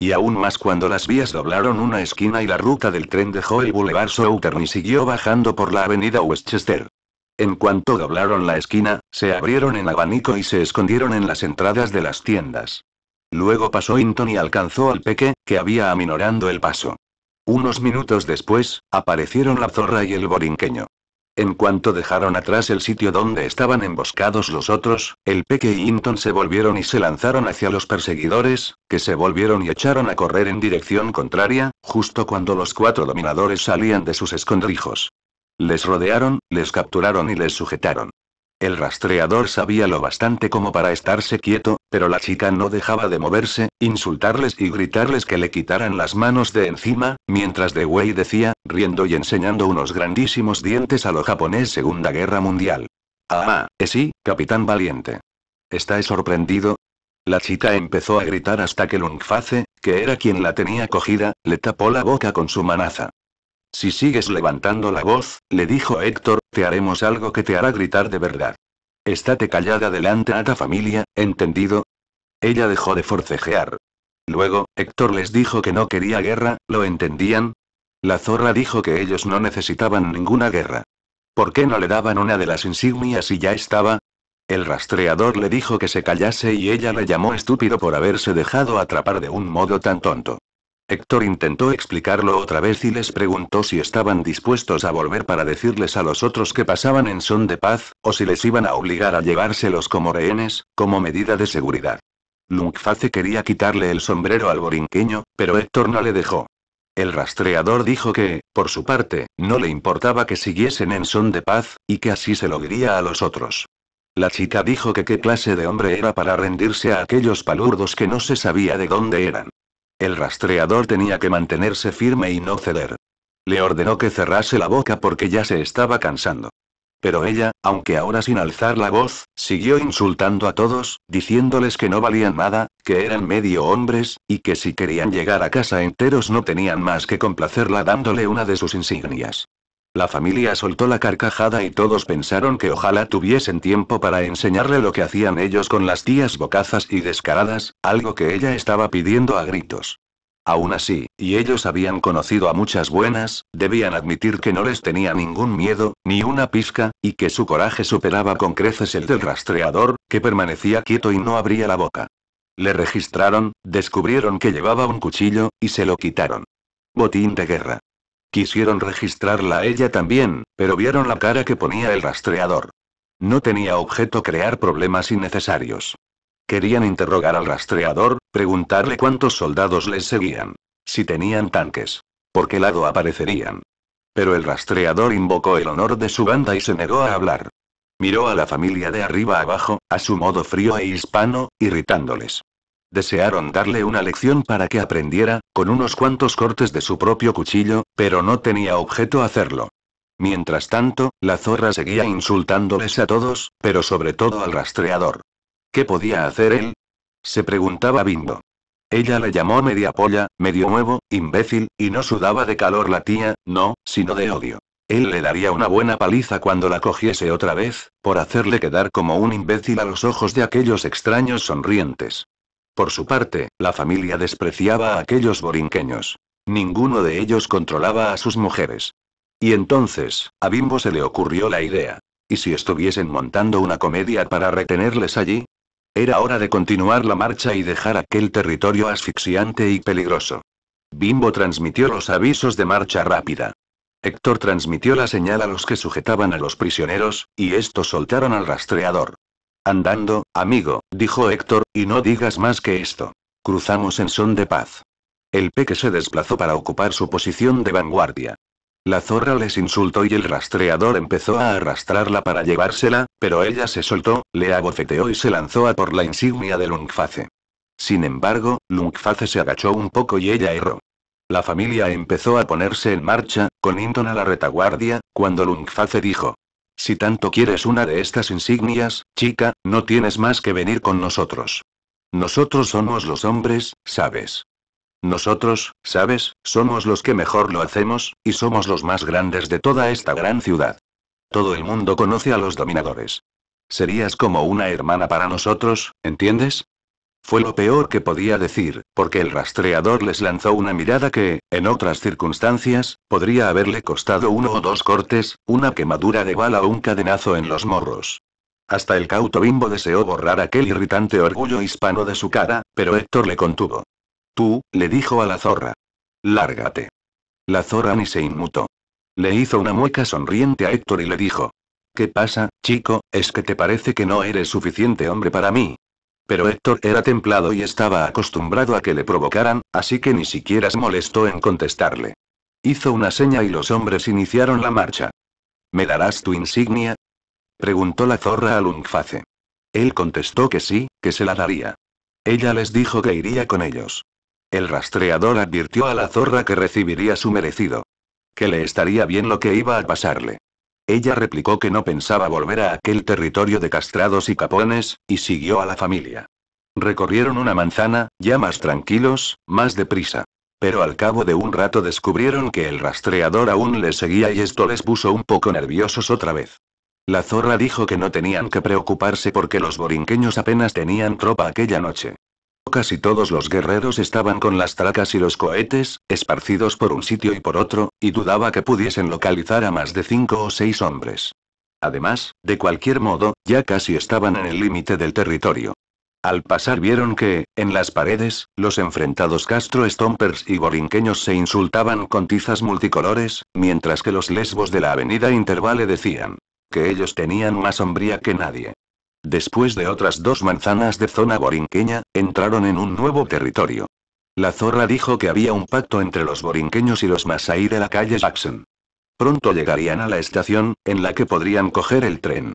Y aún más cuando las vías doblaron una esquina y la ruta del tren dejó el Boulevard Southern y siguió bajando por la avenida Westchester. En cuanto doblaron la esquina, se abrieron en abanico y se escondieron en las entradas de las tiendas. Luego pasó Inton y alcanzó al peque, que había aminorando el paso. Unos minutos después, aparecieron la zorra y el borinqueño. En cuanto dejaron atrás el sitio donde estaban emboscados los otros, el peque y Inton se volvieron y se lanzaron hacia los perseguidores, que se volvieron y echaron a correr en dirección contraria, justo cuando los cuatro dominadores salían de sus escondrijos. Les rodearon, les capturaron y les sujetaron. El rastreador sabía lo bastante como para estarse quieto, pero la chica no dejaba de moverse, insultarles y gritarles que le quitaran las manos de encima, mientras De Wei decía, riendo y enseñando unos grandísimos dientes a lo japonés Segunda Guerra Mundial. Ah, eh sí, capitán valiente. ¿Está sorprendido? La chica empezó a gritar hasta que Lungface, que era quien la tenía cogida, le tapó la boca con su manaza. Si sigues levantando la voz, le dijo Héctor, te haremos algo que te hará gritar de verdad. Estate callada delante a ta familia, ¿entendido? Ella dejó de forcejear. Luego, Héctor les dijo que no quería guerra, ¿lo entendían? La zorra dijo que ellos no necesitaban ninguna guerra. ¿Por qué no le daban una de las insignias y ya estaba? El rastreador le dijo que se callase y ella le llamó estúpido por haberse dejado atrapar de un modo tan tonto. Héctor intentó explicarlo otra vez y les preguntó si estaban dispuestos a volver para decirles a los otros que pasaban en son de paz, o si les iban a obligar a llevárselos como rehenes, como medida de seguridad. Lungface quería quitarle el sombrero al borinqueño, pero Héctor no le dejó. El rastreador dijo que, por su parte, no le importaba que siguiesen en son de paz, y que así se lo diría a los otros. La chica dijo que qué clase de hombre era para rendirse a aquellos palurdos que no se sabía de dónde eran. El rastreador tenía que mantenerse firme y no ceder. Le ordenó que cerrase la boca porque ya se estaba cansando. Pero ella, aunque ahora sin alzar la voz, siguió insultando a todos, diciéndoles que no valían nada, que eran medio hombres, y que si querían llegar a casa enteros no tenían más que complacerla dándole una de sus insignias. La familia soltó la carcajada y todos pensaron que ojalá tuviesen tiempo para enseñarle lo que hacían ellos con las tías bocazas y descaradas, algo que ella estaba pidiendo a gritos. Aún así, y ellos habían conocido a muchas buenas, debían admitir que no les tenía ningún miedo, ni una pizca, y que su coraje superaba con creces el del rastreador, que permanecía quieto y no abría la boca. Le registraron, descubrieron que llevaba un cuchillo, y se lo quitaron. Botín de guerra. Quisieron registrarla a ella también, pero vieron la cara que ponía el rastreador. No tenía objeto crear problemas innecesarios. Querían interrogar al rastreador, preguntarle cuántos soldados les seguían. Si tenían tanques. ¿Por qué lado aparecerían? Pero el rastreador invocó el honor de su banda y se negó a hablar. Miró a la familia de arriba abajo, a su modo frío e hispano, irritándoles. Desearon darle una lección para que aprendiera, con unos cuantos cortes de su propio cuchillo, pero no tenía objeto hacerlo. Mientras tanto, la zorra seguía insultándoles a todos, pero sobre todo al rastreador. ¿Qué podía hacer él? Se preguntaba Bindo. Ella le llamó media polla, medio nuevo, imbécil, y no sudaba de calor la tía, no, sino de odio. Él le daría una buena paliza cuando la cogiese otra vez, por hacerle quedar como un imbécil a los ojos de aquellos extraños sonrientes. Por su parte, la familia despreciaba a aquellos borinqueños. Ninguno de ellos controlaba a sus mujeres. Y entonces, a Bimbo se le ocurrió la idea. ¿Y si estuviesen montando una comedia para retenerles allí? Era hora de continuar la marcha y dejar aquel territorio asfixiante y peligroso. Bimbo transmitió los avisos de marcha rápida. Héctor transmitió la señal a los que sujetaban a los prisioneros, y estos soltaron al rastreador. Andando, amigo, dijo Héctor, y no digas más que esto. Cruzamos en son de paz. El peque se desplazó para ocupar su posición de vanguardia. La zorra les insultó y el rastreador empezó a arrastrarla para llevársela, pero ella se soltó, le abofeteó y se lanzó a por la insignia de Lungface. Sin embargo, Lungface se agachó un poco y ella erró. La familia empezó a ponerse en marcha, con Inton a la retaguardia, cuando Lungface dijo, si tanto quieres una de estas insignias, chica, no tienes más que venir con nosotros. Nosotros somos los hombres, ¿sabes? Nosotros, ¿sabes? Somos los que mejor lo hacemos, y somos los más grandes de toda esta gran ciudad. Todo el mundo conoce a los dominadores. Serías como una hermana para nosotros, ¿entiendes? Fue lo peor que podía decir, porque el rastreador les lanzó una mirada que, en otras circunstancias, podría haberle costado uno o dos cortes, una quemadura de bala o un cadenazo en los morros. Hasta el cauto bimbo deseó borrar aquel irritante orgullo hispano de su cara, pero Héctor le contuvo. Tú, le dijo a la zorra. Lárgate. La zorra ni se inmutó. Le hizo una mueca sonriente a Héctor y le dijo. ¿Qué pasa, chico? ¿Es que te parece que no eres suficiente hombre para mí? Pero Héctor era templado y estaba acostumbrado a que le provocaran, así que ni siquiera se molestó en contestarle. Hizo una seña y los hombres iniciaron la marcha. ¿Me darás tu insignia? preguntó la zorra a Lungface. Él contestó que sí, que se la daría. Ella les dijo que iría con ellos. El rastreador advirtió a la zorra que recibiría su merecido. Que le estaría bien lo que iba a pasarle. Ella replicó que no pensaba volver a aquel territorio de castrados y capones, y siguió a la familia. Recorrieron una manzana, ya más tranquilos, más deprisa. Pero al cabo de un rato descubrieron que el rastreador aún les seguía y esto les puso un poco nerviosos otra vez. La zorra dijo que no tenían que preocuparse porque los borinqueños apenas tenían tropa aquella noche. Casi todos los guerreros estaban con las tracas y los cohetes, esparcidos por un sitio y por otro, y dudaba que pudiesen localizar a más de cinco o seis hombres. Además, de cualquier modo, ya casi estaban en el límite del territorio. Al pasar vieron que, en las paredes, los enfrentados Castro Stompers y borinqueños se insultaban con tizas multicolores, mientras que los lesbos de la avenida Intervale decían que ellos tenían más sombría que nadie. Después de otras dos manzanas de zona borinqueña, entraron en un nuevo territorio. La zorra dijo que había un pacto entre los borinqueños y los Masai de la calle Jackson. Pronto llegarían a la estación, en la que podrían coger el tren.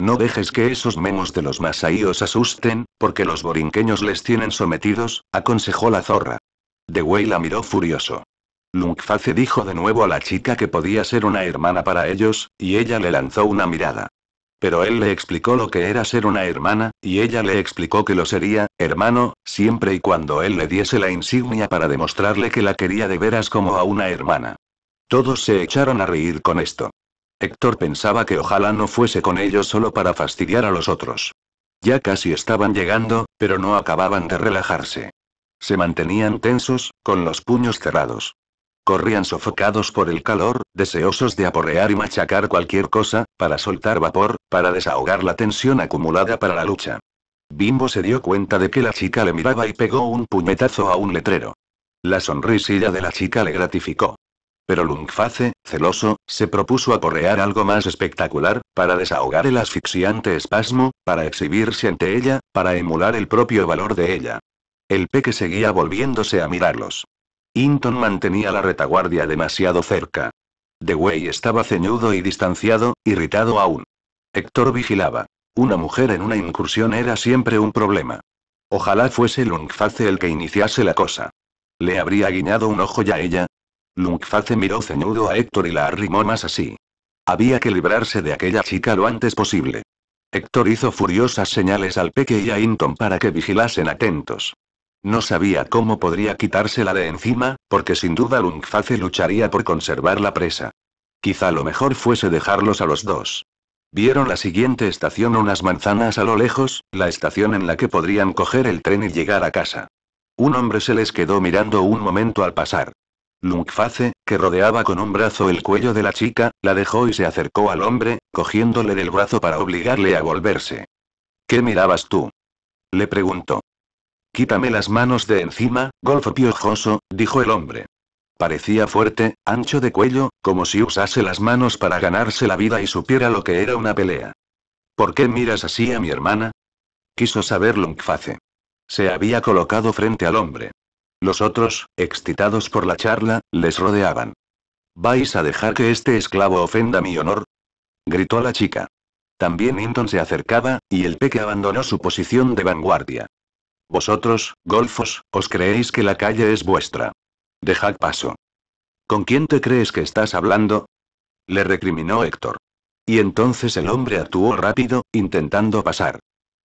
No dejes que esos memos de los Masai os asusten, porque los borinqueños les tienen sometidos, aconsejó la zorra. De Wei la miró furioso. Lungface dijo de nuevo a la chica que podía ser una hermana para ellos, y ella le lanzó una mirada. Pero él le explicó lo que era ser una hermana, y ella le explicó que lo sería, hermano, siempre y cuando él le diese la insignia para demostrarle que la quería de veras como a una hermana. Todos se echaron a reír con esto. Héctor pensaba que ojalá no fuese con ellos solo para fastidiar a los otros. Ya casi estaban llegando, pero no acababan de relajarse. Se mantenían tensos, con los puños cerrados. Corrían sofocados por el calor, deseosos de aporrear y machacar cualquier cosa, para soltar vapor, para desahogar la tensión acumulada para la lucha. Bimbo se dio cuenta de que la chica le miraba y pegó un puñetazo a un letrero. La sonrisilla de la chica le gratificó. Pero Lungface, celoso, se propuso aporrear algo más espectacular, para desahogar el asfixiante espasmo, para exhibirse ante ella, para emular el propio valor de ella. El peque seguía volviéndose a mirarlos. Inton mantenía la retaguardia demasiado cerca. Dewey estaba ceñudo y distanciado, irritado aún. Héctor vigilaba. Una mujer en una incursión era siempre un problema. Ojalá fuese Lungface el que iniciase la cosa. ¿Le habría guiñado un ojo ya a ella? Lungface miró ceñudo a Héctor y la arrimó más así. Había que librarse de aquella chica lo antes posible. Héctor hizo furiosas señales al peque y a Inton para que vigilasen atentos. No sabía cómo podría quitársela de encima, porque sin duda Lungface lucharía por conservar la presa. Quizá lo mejor fuese dejarlos a los dos. Vieron la siguiente estación unas manzanas a lo lejos, la estación en la que podrían coger el tren y llegar a casa. Un hombre se les quedó mirando un momento al pasar. Lungface, que rodeaba con un brazo el cuello de la chica, la dejó y se acercó al hombre, cogiéndole del brazo para obligarle a volverse. ¿Qué mirabas tú? Le preguntó. Quítame las manos de encima, golfo piojoso, dijo el hombre. Parecía fuerte, ancho de cuello, como si usase las manos para ganarse la vida y supiera lo que era una pelea. ¿Por qué miras así a mi hermana? Quiso saber Longface. Se había colocado frente al hombre. Los otros, excitados por la charla, les rodeaban. ¿Vais a dejar que este esclavo ofenda mi honor? gritó la chica. También Hinton se acercaba, y el peque abandonó su posición de vanguardia. Vosotros, golfos, os creéis que la calle es vuestra. Dejad paso. ¿Con quién te crees que estás hablando? Le recriminó Héctor. Y entonces el hombre actuó rápido, intentando pasar.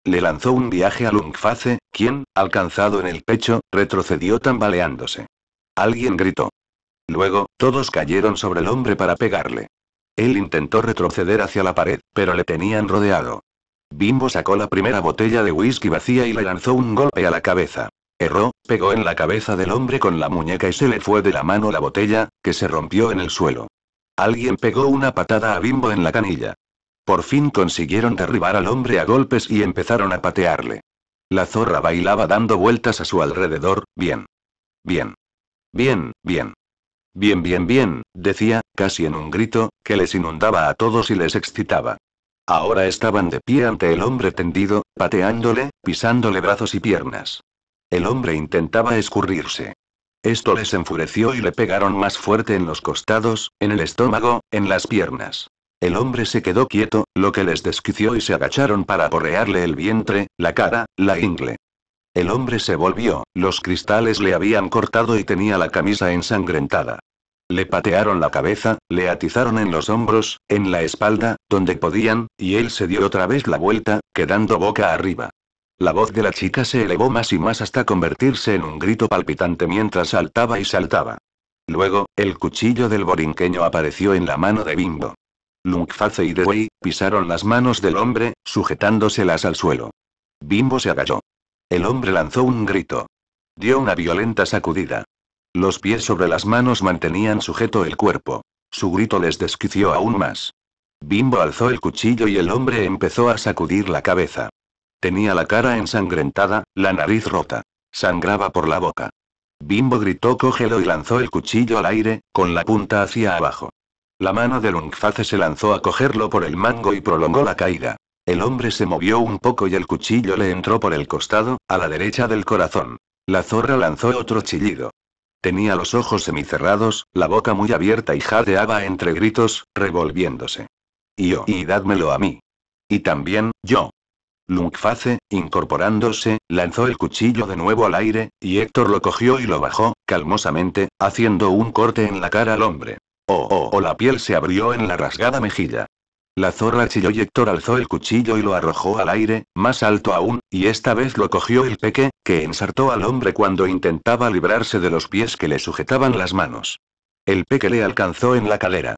Le lanzó un viaje a Lungface, quien, alcanzado en el pecho, retrocedió tambaleándose. Alguien gritó. Luego, todos cayeron sobre el hombre para pegarle. Él intentó retroceder hacia la pared, pero le tenían rodeado. Bimbo sacó la primera botella de whisky vacía y le lanzó un golpe a la cabeza. Erró, pegó en la cabeza del hombre con la muñeca y se le fue de la mano la botella, que se rompió en el suelo. Alguien pegó una patada a Bimbo en la canilla. Por fin consiguieron derribar al hombre a golpes y empezaron a patearle. La zorra bailaba dando vueltas a su alrededor, bien. Bien. Bien, bien. Bien, bien, bien, decía, casi en un grito, que les inundaba a todos y les excitaba. Ahora estaban de pie ante el hombre tendido, pateándole, pisándole brazos y piernas. El hombre intentaba escurrirse. Esto les enfureció y le pegaron más fuerte en los costados, en el estómago, en las piernas. El hombre se quedó quieto, lo que les desquició y se agacharon para aporrearle el vientre, la cara, la ingle. El hombre se volvió, los cristales le habían cortado y tenía la camisa ensangrentada. Le patearon la cabeza, le atizaron en los hombros, en la espalda, donde podían, y él se dio otra vez la vuelta, quedando boca arriba. La voz de la chica se elevó más y más hasta convertirse en un grito palpitante mientras saltaba y saltaba. Luego, el cuchillo del borinqueño apareció en la mano de Bimbo. Lungface y Dewey pisaron las manos del hombre, sujetándoselas al suelo. Bimbo se agalló. El hombre lanzó un grito. Dio una violenta sacudida. Los pies sobre las manos mantenían sujeto el cuerpo. Su grito les desquició aún más. Bimbo alzó el cuchillo y el hombre empezó a sacudir la cabeza. Tenía la cara ensangrentada, la nariz rota. Sangraba por la boca. Bimbo gritó cógelo y lanzó el cuchillo al aire, con la punta hacia abajo. La mano de Lungface se lanzó a cogerlo por el mango y prolongó la caída. El hombre se movió un poco y el cuchillo le entró por el costado, a la derecha del corazón. La zorra lanzó otro chillido. Tenía los ojos semicerrados, la boca muy abierta y jadeaba entre gritos, revolviéndose. Y yo, y dádmelo a mí. Y también, yo. Lungface, incorporándose, lanzó el cuchillo de nuevo al aire, y Héctor lo cogió y lo bajó, calmosamente, haciendo un corte en la cara al hombre. Oh, oh, oh, la piel se abrió en la rasgada mejilla. La zorra chilló y Héctor alzó el cuchillo y lo arrojó al aire, más alto aún, y esta vez lo cogió el peque, que ensartó al hombre cuando intentaba librarse de los pies que le sujetaban las manos. El peque le alcanzó en la cadera.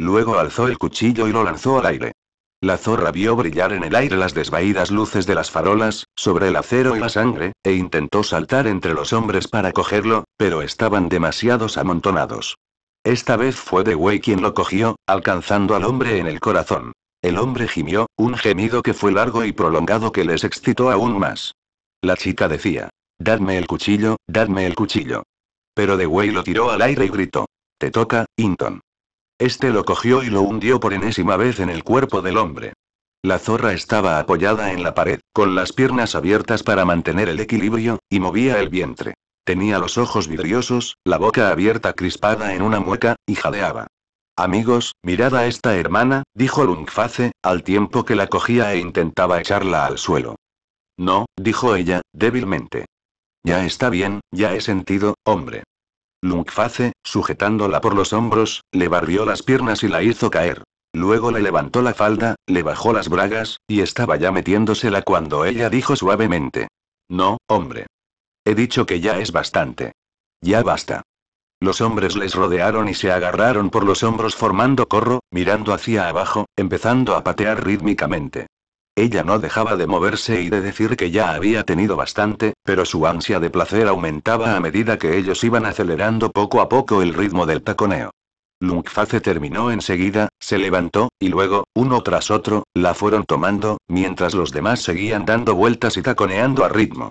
Luego alzó el cuchillo y lo lanzó al aire. La zorra vio brillar en el aire las desvaídas luces de las farolas, sobre el acero y la sangre, e intentó saltar entre los hombres para cogerlo, pero estaban demasiados amontonados. Esta vez fue Way quien lo cogió, alcanzando al hombre en el corazón. El hombre gimió, un gemido que fue largo y prolongado que les excitó aún más. La chica decía, Dadme el cuchillo, dadme el cuchillo. Pero Dewey lo tiró al aire y gritó, Te toca, Hinton. Este lo cogió y lo hundió por enésima vez en el cuerpo del hombre. La zorra estaba apoyada en la pared, con las piernas abiertas para mantener el equilibrio, y movía el vientre. Tenía los ojos vidriosos, la boca abierta crispada en una mueca, y jadeaba. Amigos, mirad a esta hermana, dijo Lungface, al tiempo que la cogía e intentaba echarla al suelo. No, dijo ella, débilmente. Ya está bien, ya he sentido, hombre. Lungface, sujetándola por los hombros, le barrió las piernas y la hizo caer. Luego le levantó la falda, le bajó las bragas, y estaba ya metiéndosela cuando ella dijo suavemente. No, hombre. He dicho que ya es bastante. Ya basta. Los hombres les rodearon y se agarraron por los hombros formando corro, mirando hacia abajo, empezando a patear rítmicamente. Ella no dejaba de moverse y de decir que ya había tenido bastante, pero su ansia de placer aumentaba a medida que ellos iban acelerando poco a poco el ritmo del taconeo. Lungface terminó enseguida, se levantó, y luego, uno tras otro, la fueron tomando, mientras los demás seguían dando vueltas y taconeando a ritmo.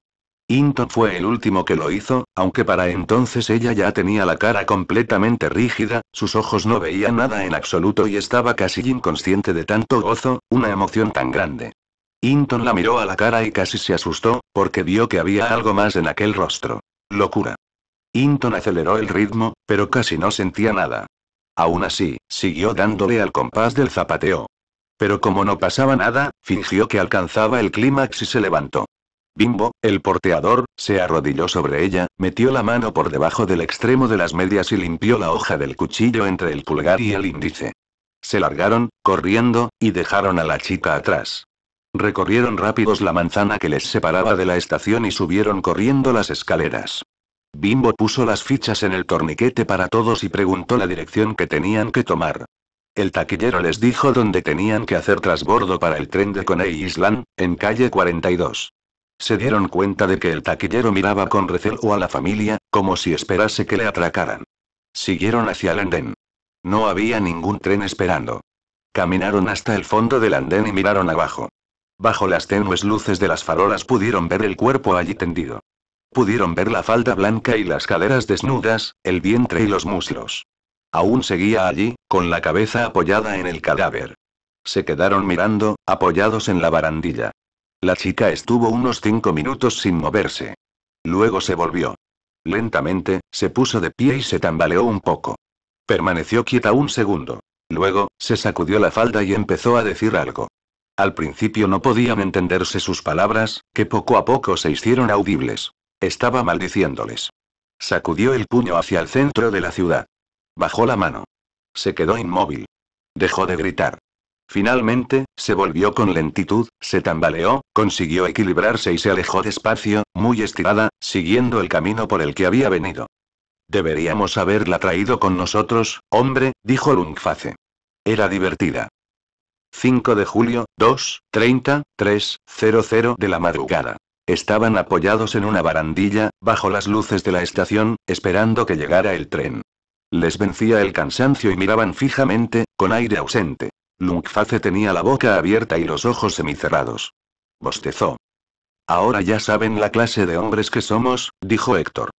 Inton fue el último que lo hizo, aunque para entonces ella ya tenía la cara completamente rígida, sus ojos no veían nada en absoluto y estaba casi inconsciente de tanto gozo, una emoción tan grande. Inton la miró a la cara y casi se asustó, porque vio que había algo más en aquel rostro. Locura. Hinton aceleró el ritmo, pero casi no sentía nada. Aún así, siguió dándole al compás del zapateo. Pero como no pasaba nada, fingió que alcanzaba el clímax y se levantó. Bimbo, el porteador, se arrodilló sobre ella, metió la mano por debajo del extremo de las medias y limpió la hoja del cuchillo entre el pulgar y el índice. Se largaron, corriendo, y dejaron a la chica atrás. Recorrieron rápidos la manzana que les separaba de la estación y subieron corriendo las escaleras. Bimbo puso las fichas en el torniquete para todos y preguntó la dirección que tenían que tomar. El taquillero les dijo dónde tenían que hacer trasbordo para el tren de Coney Island, en calle 42. Se dieron cuenta de que el taquillero miraba con recelo a la familia, como si esperase que le atracaran. Siguieron hacia el andén. No había ningún tren esperando. Caminaron hasta el fondo del andén y miraron abajo. Bajo las tenues luces de las farolas pudieron ver el cuerpo allí tendido. Pudieron ver la falda blanca y las caderas desnudas, el vientre y los muslos. Aún seguía allí, con la cabeza apoyada en el cadáver. Se quedaron mirando, apoyados en la barandilla. La chica estuvo unos cinco minutos sin moverse. Luego se volvió. Lentamente, se puso de pie y se tambaleó un poco. Permaneció quieta un segundo. Luego, se sacudió la falda y empezó a decir algo. Al principio no podían entenderse sus palabras, que poco a poco se hicieron audibles. Estaba maldiciéndoles. Sacudió el puño hacia el centro de la ciudad. Bajó la mano. Se quedó inmóvil. Dejó de gritar. Finalmente, se volvió con lentitud, se tambaleó, consiguió equilibrarse y se alejó despacio, muy estirada, siguiendo el camino por el que había venido. Deberíamos haberla traído con nosotros, hombre, dijo Lungface. Era divertida. 5 de julio, 2, 30, 3, 00 de la madrugada. Estaban apoyados en una barandilla, bajo las luces de la estación, esperando que llegara el tren. Les vencía el cansancio y miraban fijamente, con aire ausente. Lungface tenía la boca abierta y los ojos semicerrados. Bostezó. Ahora ya saben la clase de hombres que somos, dijo Héctor.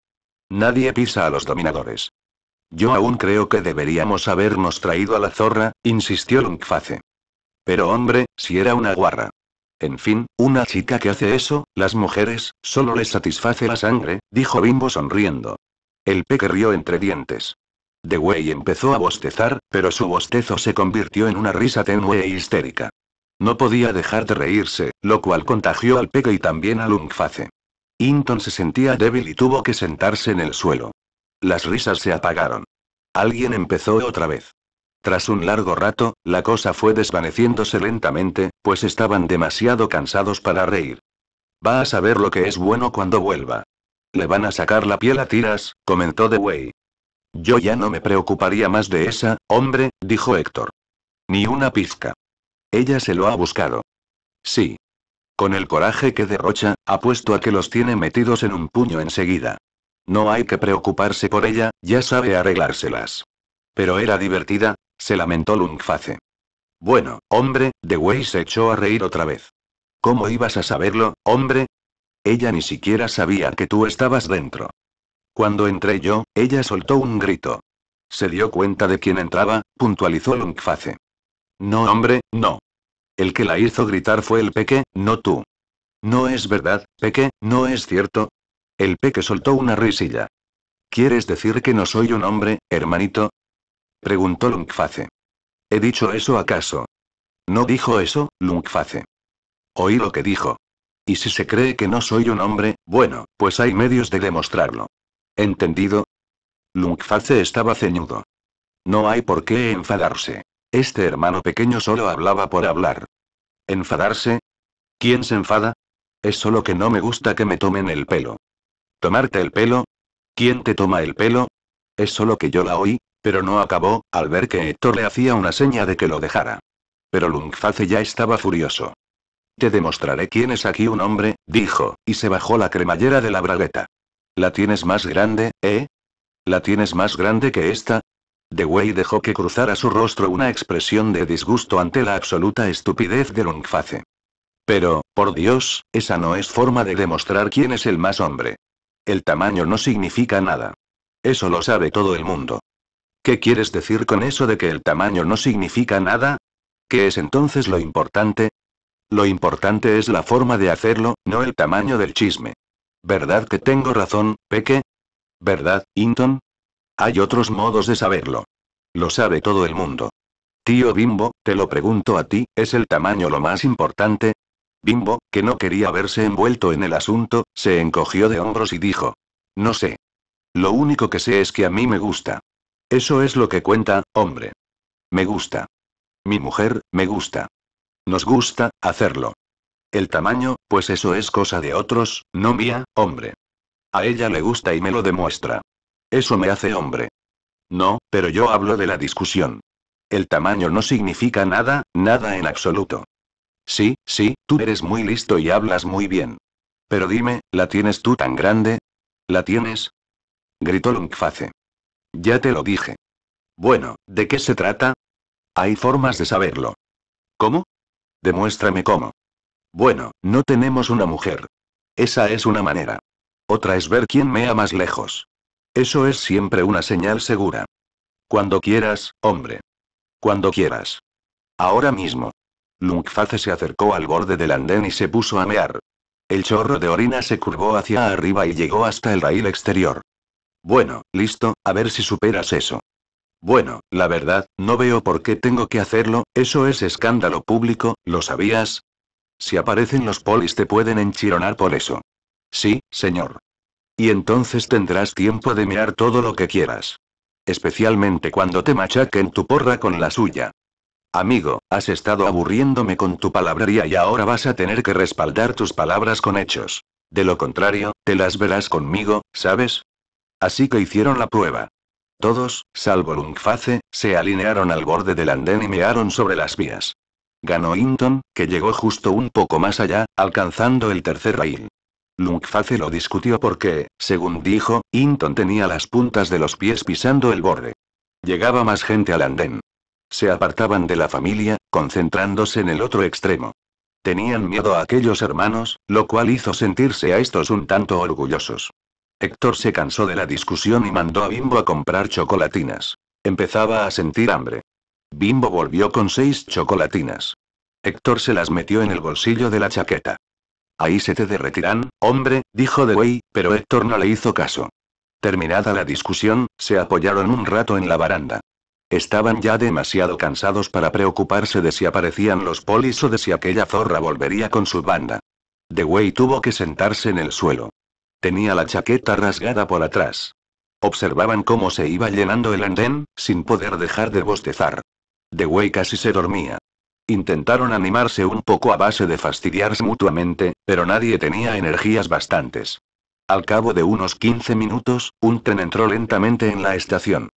Nadie pisa a los dominadores. Yo aún creo que deberíamos habernos traído a la zorra, insistió Lungface. Pero hombre, si era una guarra. En fin, una chica que hace eso, las mujeres, solo les satisface la sangre, dijo Bimbo sonriendo. El peque rió entre dientes. De empezó a bostezar, pero su bostezo se convirtió en una risa tenue e histérica. No podía dejar de reírse, lo cual contagió al Peque y también a Lungface. Inton se sentía débil y tuvo que sentarse en el suelo. Las risas se apagaron. Alguien empezó otra vez. Tras un largo rato, la cosa fue desvaneciéndose lentamente, pues estaban demasiado cansados para reír. Va a saber lo que es bueno cuando vuelva. Le van a sacar la piel a tiras, comentó The Way. Yo ya no me preocuparía más de esa, hombre, dijo Héctor. Ni una pizca. Ella se lo ha buscado. Sí. Con el coraje que derrocha, apuesto a que los tiene metidos en un puño enseguida. No hay que preocuparse por ella, ya sabe arreglárselas. Pero era divertida, se lamentó Lungface. Bueno, hombre, The Wey se echó a reír otra vez. ¿Cómo ibas a saberlo, hombre? Ella ni siquiera sabía que tú estabas dentro. Cuando entré yo, ella soltó un grito. Se dio cuenta de quién entraba, puntualizó Lungface. No, hombre, no. El que la hizo gritar fue el Peque, no tú. No es verdad, Peque, no es cierto. El Peque soltó una risilla. ¿Quieres decir que no soy un hombre, hermanito? Preguntó Lungface. ¿He dicho eso acaso? No dijo eso, Lungface. Oí lo que dijo. Y si se cree que no soy un hombre, bueno, pues hay medios de demostrarlo. ¿Entendido? Lungface estaba ceñudo. No hay por qué enfadarse. Este hermano pequeño solo hablaba por hablar. ¿Enfadarse? ¿Quién se enfada? Es solo que no me gusta que me tomen el pelo. ¿Tomarte el pelo? ¿Quién te toma el pelo? Es solo que yo la oí, pero no acabó, al ver que Héctor le hacía una seña de que lo dejara. Pero Lungface ya estaba furioso. Te demostraré quién es aquí un hombre, dijo, y se bajó la cremallera de la bragueta. ¿La tienes más grande, eh? ¿La tienes más grande que esta? Way dejó que cruzara su rostro una expresión de disgusto ante la absoluta estupidez de Lungface. Pero, por Dios, esa no es forma de demostrar quién es el más hombre. El tamaño no significa nada. Eso lo sabe todo el mundo. ¿Qué quieres decir con eso de que el tamaño no significa nada? ¿Qué es entonces lo importante? Lo importante es la forma de hacerlo, no el tamaño del chisme. ¿Verdad que tengo razón, Peque? ¿Verdad, Hinton? Hay otros modos de saberlo. Lo sabe todo el mundo. Tío Bimbo, te lo pregunto a ti, ¿es el tamaño lo más importante? Bimbo, que no quería verse envuelto en el asunto, se encogió de hombros y dijo. No sé. Lo único que sé es que a mí me gusta. Eso es lo que cuenta, hombre. Me gusta. Mi mujer, me gusta. Nos gusta, hacerlo. El tamaño, pues eso es cosa de otros, no mía, hombre. A ella le gusta y me lo demuestra. Eso me hace hombre. No, pero yo hablo de la discusión. El tamaño no significa nada, nada en absoluto. Sí, sí, tú eres muy listo y hablas muy bien. Pero dime, ¿la tienes tú tan grande? ¿La tienes? Gritó Lungface. Ya te lo dije. Bueno, ¿de qué se trata? Hay formas de saberlo. ¿Cómo? Demuéstrame cómo. Bueno, no tenemos una mujer. Esa es una manera. Otra es ver quién mea más lejos. Eso es siempre una señal segura. Cuando quieras, hombre. Cuando quieras. Ahora mismo. Lungface se acercó al borde del andén y se puso a mear. El chorro de orina se curvó hacia arriba y llegó hasta el raíl exterior. Bueno, listo, a ver si superas eso. Bueno, la verdad, no veo por qué tengo que hacerlo, eso es escándalo público, ¿lo sabías? Si aparecen los polis te pueden enchironar por eso. Sí, señor. Y entonces tendrás tiempo de mirar todo lo que quieras. Especialmente cuando te machaquen tu porra con la suya. Amigo, has estado aburriéndome con tu palabrería y ahora vas a tener que respaldar tus palabras con hechos. De lo contrario, te las verás conmigo, ¿sabes? Así que hicieron la prueba. Todos, salvo Lungface, se alinearon al borde del andén y mearon sobre las vías ganó Hinton, que llegó justo un poco más allá, alcanzando el tercer rail. Lungface lo discutió porque, según dijo, Hinton tenía las puntas de los pies pisando el borde. Llegaba más gente al andén. Se apartaban de la familia, concentrándose en el otro extremo. Tenían miedo a aquellos hermanos, lo cual hizo sentirse a estos un tanto orgullosos. Héctor se cansó de la discusión y mandó a Bimbo a comprar chocolatinas. Empezaba a sentir hambre. Bimbo volvió con seis chocolatinas. Héctor se las metió en el bolsillo de la chaqueta. Ahí se te derretirán, hombre, dijo Dewey, pero Héctor no le hizo caso. Terminada la discusión, se apoyaron un rato en la baranda. Estaban ya demasiado cansados para preocuparse de si aparecían los polis o de si aquella zorra volvería con su banda. Dewey tuvo que sentarse en el suelo. Tenía la chaqueta rasgada por atrás. Observaban cómo se iba llenando el andén, sin poder dejar de bostezar. Dewey casi se dormía. Intentaron animarse un poco a base de fastidiarse mutuamente, pero nadie tenía energías bastantes. Al cabo de unos 15 minutos, un tren entró lentamente en la estación.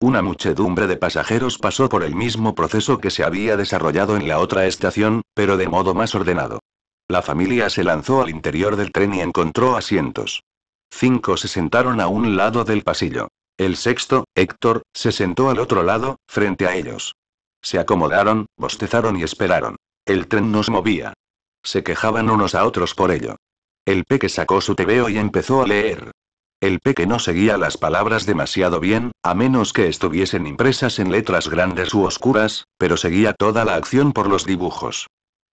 Una muchedumbre de pasajeros pasó por el mismo proceso que se había desarrollado en la otra estación, pero de modo más ordenado. La familia se lanzó al interior del tren y encontró asientos. Cinco se sentaron a un lado del pasillo. El sexto, Héctor, se sentó al otro lado, frente a ellos. Se acomodaron, bostezaron y esperaron. El tren nos movía. Se quejaban unos a otros por ello. El peque sacó su tebeo y empezó a leer. El peque no seguía las palabras demasiado bien, a menos que estuviesen impresas en letras grandes u oscuras, pero seguía toda la acción por los dibujos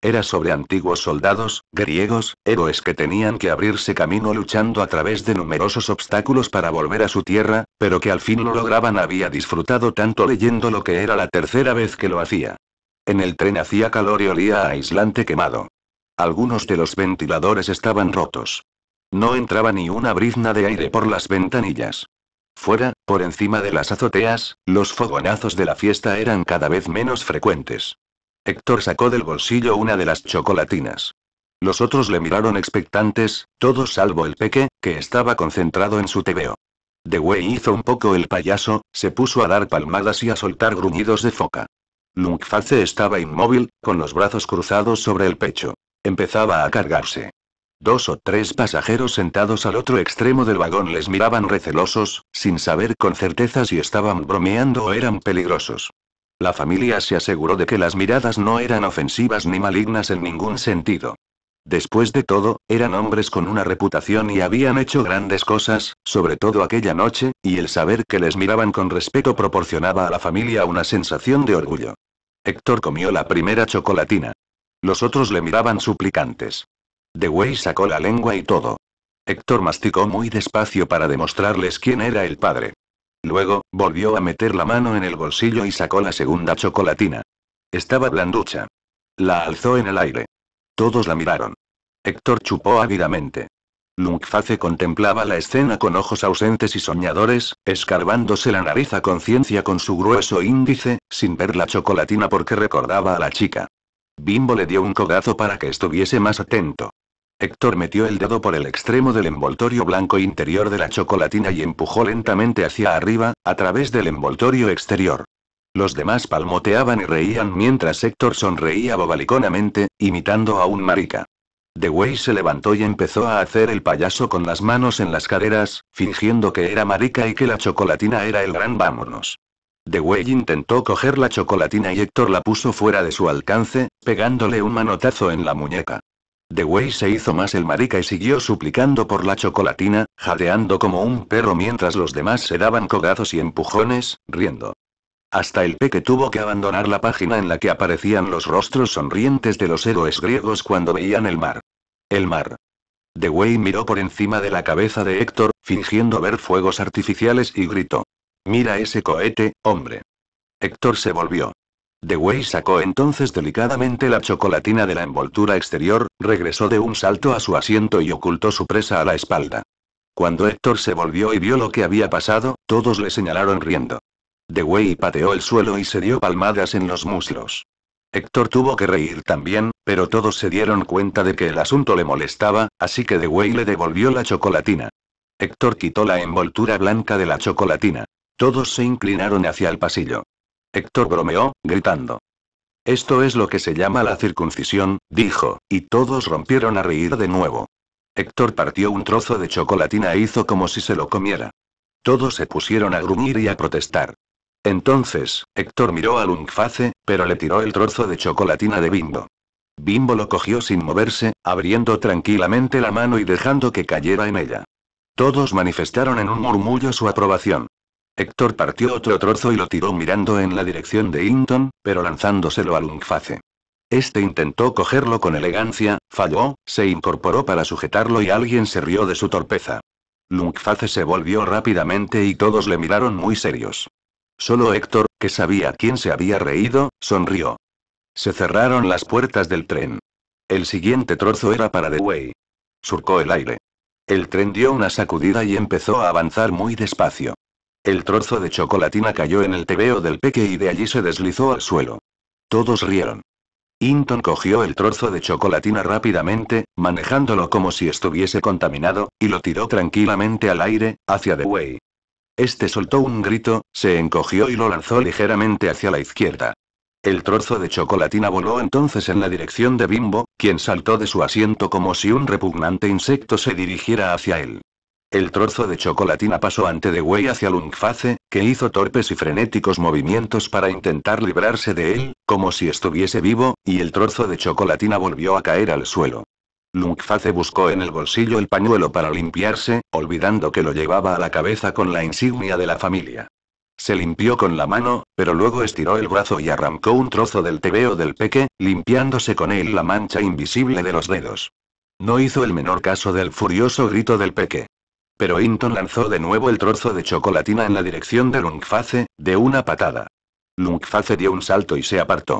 era sobre antiguos soldados, griegos, héroes que tenían que abrirse camino luchando a través de numerosos obstáculos para volver a su tierra, pero que al fin lo lograban. Había disfrutado tanto leyendo lo que era la tercera vez que lo hacía. En el tren hacía calor y olía a aislante quemado. Algunos de los ventiladores estaban rotos. No entraba ni una brizna de aire por las ventanillas. Fuera, por encima de las azoteas, los fogonazos de la fiesta eran cada vez menos frecuentes. Héctor sacó del bolsillo una de las chocolatinas. Los otros le miraron expectantes, todos salvo el peque, que estaba concentrado en su tebeo. The Way hizo un poco el payaso, se puso a dar palmadas y a soltar gruñidos de foca. Luke estaba inmóvil, con los brazos cruzados sobre el pecho. Empezaba a cargarse. Dos o tres pasajeros sentados al otro extremo del vagón les miraban recelosos, sin saber con certeza si estaban bromeando o eran peligrosos. La familia se aseguró de que las miradas no eran ofensivas ni malignas en ningún sentido. Después de todo, eran hombres con una reputación y habían hecho grandes cosas, sobre todo aquella noche, y el saber que les miraban con respeto proporcionaba a la familia una sensación de orgullo. Héctor comió la primera chocolatina. Los otros le miraban suplicantes. Wey sacó la lengua y todo. Héctor masticó muy despacio para demostrarles quién era el padre. Luego, volvió a meter la mano en el bolsillo y sacó la segunda chocolatina. Estaba blanducha. La alzó en el aire. Todos la miraron. Héctor chupó ávidamente. Lungface contemplaba la escena con ojos ausentes y soñadores, escarbándose la nariz a conciencia con su grueso índice, sin ver la chocolatina porque recordaba a la chica. Bimbo le dio un cogazo para que estuviese más atento. Héctor metió el dedo por el extremo del envoltorio blanco interior de la chocolatina y empujó lentamente hacia arriba, a través del envoltorio exterior. Los demás palmoteaban y reían mientras Héctor sonreía bobaliconamente, imitando a un marica. Wey se levantó y empezó a hacer el payaso con las manos en las caderas, fingiendo que era marica y que la chocolatina era el gran vámonos. Wey intentó coger la chocolatina y Héctor la puso fuera de su alcance, pegándole un manotazo en la muñeca. De se hizo más el marica y siguió suplicando por la chocolatina, jadeando como un perro mientras los demás se daban cogazos y empujones, riendo. Hasta el peque tuvo que abandonar la página en la que aparecían los rostros sonrientes de los héroes griegos cuando veían el mar. El mar. The Wei miró por encima de la cabeza de Héctor, fingiendo ver fuegos artificiales y gritó. Mira ese cohete, hombre. Héctor se volvió. Dewey sacó entonces delicadamente la chocolatina de la envoltura exterior, regresó de un salto a su asiento y ocultó su presa a la espalda. Cuando Héctor se volvió y vio lo que había pasado, todos le señalaron riendo. Dewey pateó el suelo y se dio palmadas en los muslos. Héctor tuvo que reír también, pero todos se dieron cuenta de que el asunto le molestaba, así que Dewey le devolvió la chocolatina. Héctor quitó la envoltura blanca de la chocolatina. Todos se inclinaron hacia el pasillo. Héctor bromeó, gritando. Esto es lo que se llama la circuncisión, dijo, y todos rompieron a reír de nuevo. Héctor partió un trozo de chocolatina e hizo como si se lo comiera. Todos se pusieron a gruñir y a protestar. Entonces, Héctor miró a Lungface, pero le tiró el trozo de chocolatina de Bimbo. Bimbo lo cogió sin moverse, abriendo tranquilamente la mano y dejando que cayera en ella. Todos manifestaron en un murmullo su aprobación. Héctor partió otro trozo y lo tiró mirando en la dirección de Hinton, pero lanzándoselo a Lungface. Este intentó cogerlo con elegancia, falló, se incorporó para sujetarlo y alguien se rió de su torpeza. Lungface se volvió rápidamente y todos le miraron muy serios. Solo Héctor, que sabía quién se había reído, sonrió. Se cerraron las puertas del tren. El siguiente trozo era para Dewey. Surcó el aire. El tren dio una sacudida y empezó a avanzar muy despacio. El trozo de chocolatina cayó en el tebeo del peque y de allí se deslizó al suelo. Todos rieron. Hinton cogió el trozo de chocolatina rápidamente, manejándolo como si estuviese contaminado, y lo tiró tranquilamente al aire, hacia The Way. Este soltó un grito, se encogió y lo lanzó ligeramente hacia la izquierda. El trozo de chocolatina voló entonces en la dirección de Bimbo, quien saltó de su asiento como si un repugnante insecto se dirigiera hacia él. El trozo de chocolatina pasó ante de Wei hacia Lungface, que hizo torpes y frenéticos movimientos para intentar librarse de él, como si estuviese vivo, y el trozo de chocolatina volvió a caer al suelo. Lungface buscó en el bolsillo el pañuelo para limpiarse, olvidando que lo llevaba a la cabeza con la insignia de la familia. Se limpió con la mano, pero luego estiró el brazo y arrancó un trozo del tebeo del peque, limpiándose con él la mancha invisible de los dedos. No hizo el menor caso del furioso grito del peque. Pero Hinton lanzó de nuevo el trozo de chocolatina en la dirección de Lungface, de una patada. Lungface dio un salto y se apartó.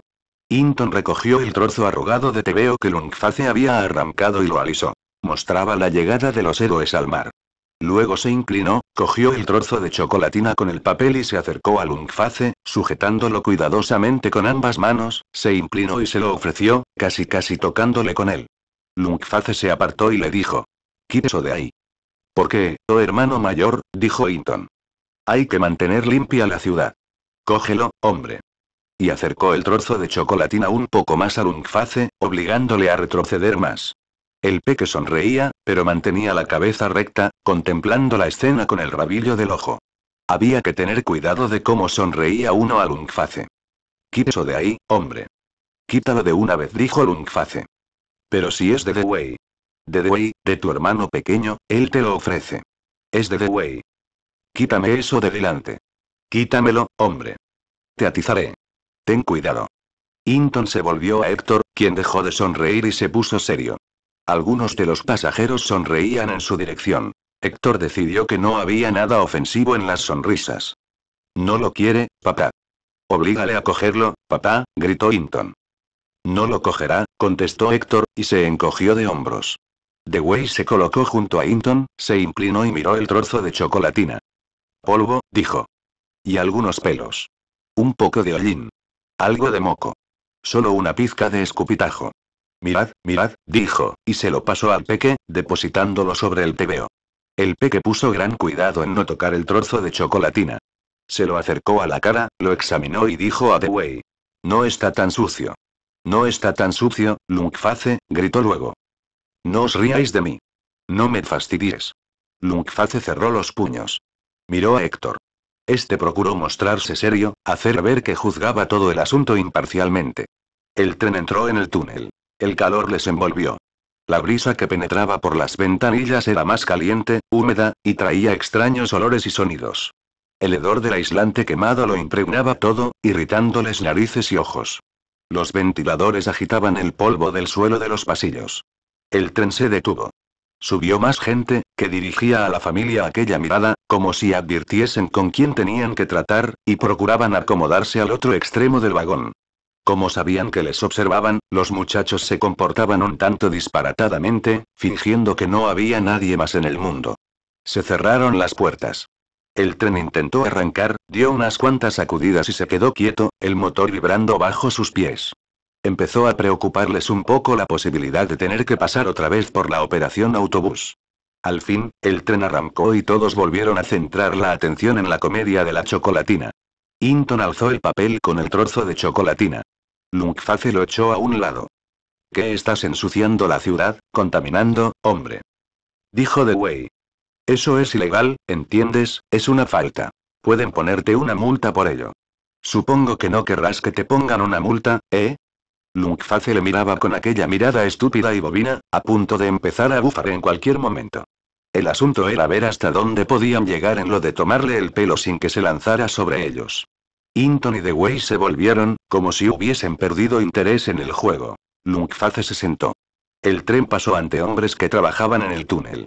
Hinton recogió el trozo arrugado de tebeo que Lungface había arrancado y lo alisó. Mostraba la llegada de los héroes al mar. Luego se inclinó, cogió el trozo de chocolatina con el papel y se acercó a Lungface, sujetándolo cuidadosamente con ambas manos, se inclinó y se lo ofreció, casi casi tocándole con él. Lungface se apartó y le dijo. Quítese de ahí. ¿Por qué, oh hermano mayor, dijo Hinton. Hay que mantener limpia la ciudad. Cógelo, hombre. Y acercó el trozo de chocolatina un poco más a Lungface, obligándole a retroceder más. El peque sonreía, pero mantenía la cabeza recta, contemplando la escena con el rabillo del ojo. Había que tener cuidado de cómo sonreía uno a Lungface. Quítalo de ahí, hombre. Quítalo de una vez, dijo Lungface. Pero si es de The Way, de Dewey, de tu hermano pequeño, él te lo ofrece. Es de Way. Quítame eso de delante. Quítamelo, hombre. Te atizaré. Ten cuidado. Hinton se volvió a Héctor, quien dejó de sonreír y se puso serio. Algunos de los pasajeros sonreían en su dirección. Héctor decidió que no había nada ofensivo en las sonrisas. No lo quiere, papá. Oblígale a cogerlo, papá, gritó Hinton. No lo cogerá, contestó Héctor, y se encogió de hombros. Way se colocó junto a Hinton, se inclinó y miró el trozo de chocolatina. Polvo, dijo. Y algunos pelos. Un poco de hollín. Algo de moco. Solo una pizca de escupitajo. Mirad, mirad, dijo, y se lo pasó al peque, depositándolo sobre el tebeo. El peque puso gran cuidado en no tocar el trozo de chocolatina. Se lo acercó a la cara, lo examinó y dijo a The Way: No está tan sucio. No está tan sucio, Lungface, gritó luego. No os riáis de mí. No me fastidies. Lungface cerró los puños. Miró a Héctor. Este procuró mostrarse serio, hacer ver que juzgaba todo el asunto imparcialmente. El tren entró en el túnel. El calor les envolvió. La brisa que penetraba por las ventanillas era más caliente, húmeda, y traía extraños olores y sonidos. El hedor del aislante quemado lo impregnaba todo, irritándoles narices y ojos. Los ventiladores agitaban el polvo del suelo de los pasillos. El tren se detuvo. Subió más gente, que dirigía a la familia aquella mirada, como si advirtiesen con quién tenían que tratar, y procuraban acomodarse al otro extremo del vagón. Como sabían que les observaban, los muchachos se comportaban un tanto disparatadamente, fingiendo que no había nadie más en el mundo. Se cerraron las puertas. El tren intentó arrancar, dio unas cuantas sacudidas y se quedó quieto, el motor vibrando bajo sus pies. Empezó a preocuparles un poco la posibilidad de tener que pasar otra vez por la operación autobús. Al fin, el tren arrancó y todos volvieron a centrar la atención en la comedia de la chocolatina. Hinton alzó el papel con el trozo de chocolatina. Lunkface lo echó a un lado. ¿Qué estás ensuciando la ciudad, contaminando, hombre? Dijo The Way. Eso es ilegal, ¿entiendes? Es una falta. Pueden ponerte una multa por ello. Supongo que no querrás que te pongan una multa, ¿eh? Lungface le miraba con aquella mirada estúpida y bobina, a punto de empezar a bufar en cualquier momento. El asunto era ver hasta dónde podían llegar en lo de tomarle el pelo sin que se lanzara sobre ellos. Inton y Way se volvieron, como si hubiesen perdido interés en el juego. Lungface se sentó. El tren pasó ante hombres que trabajaban en el túnel.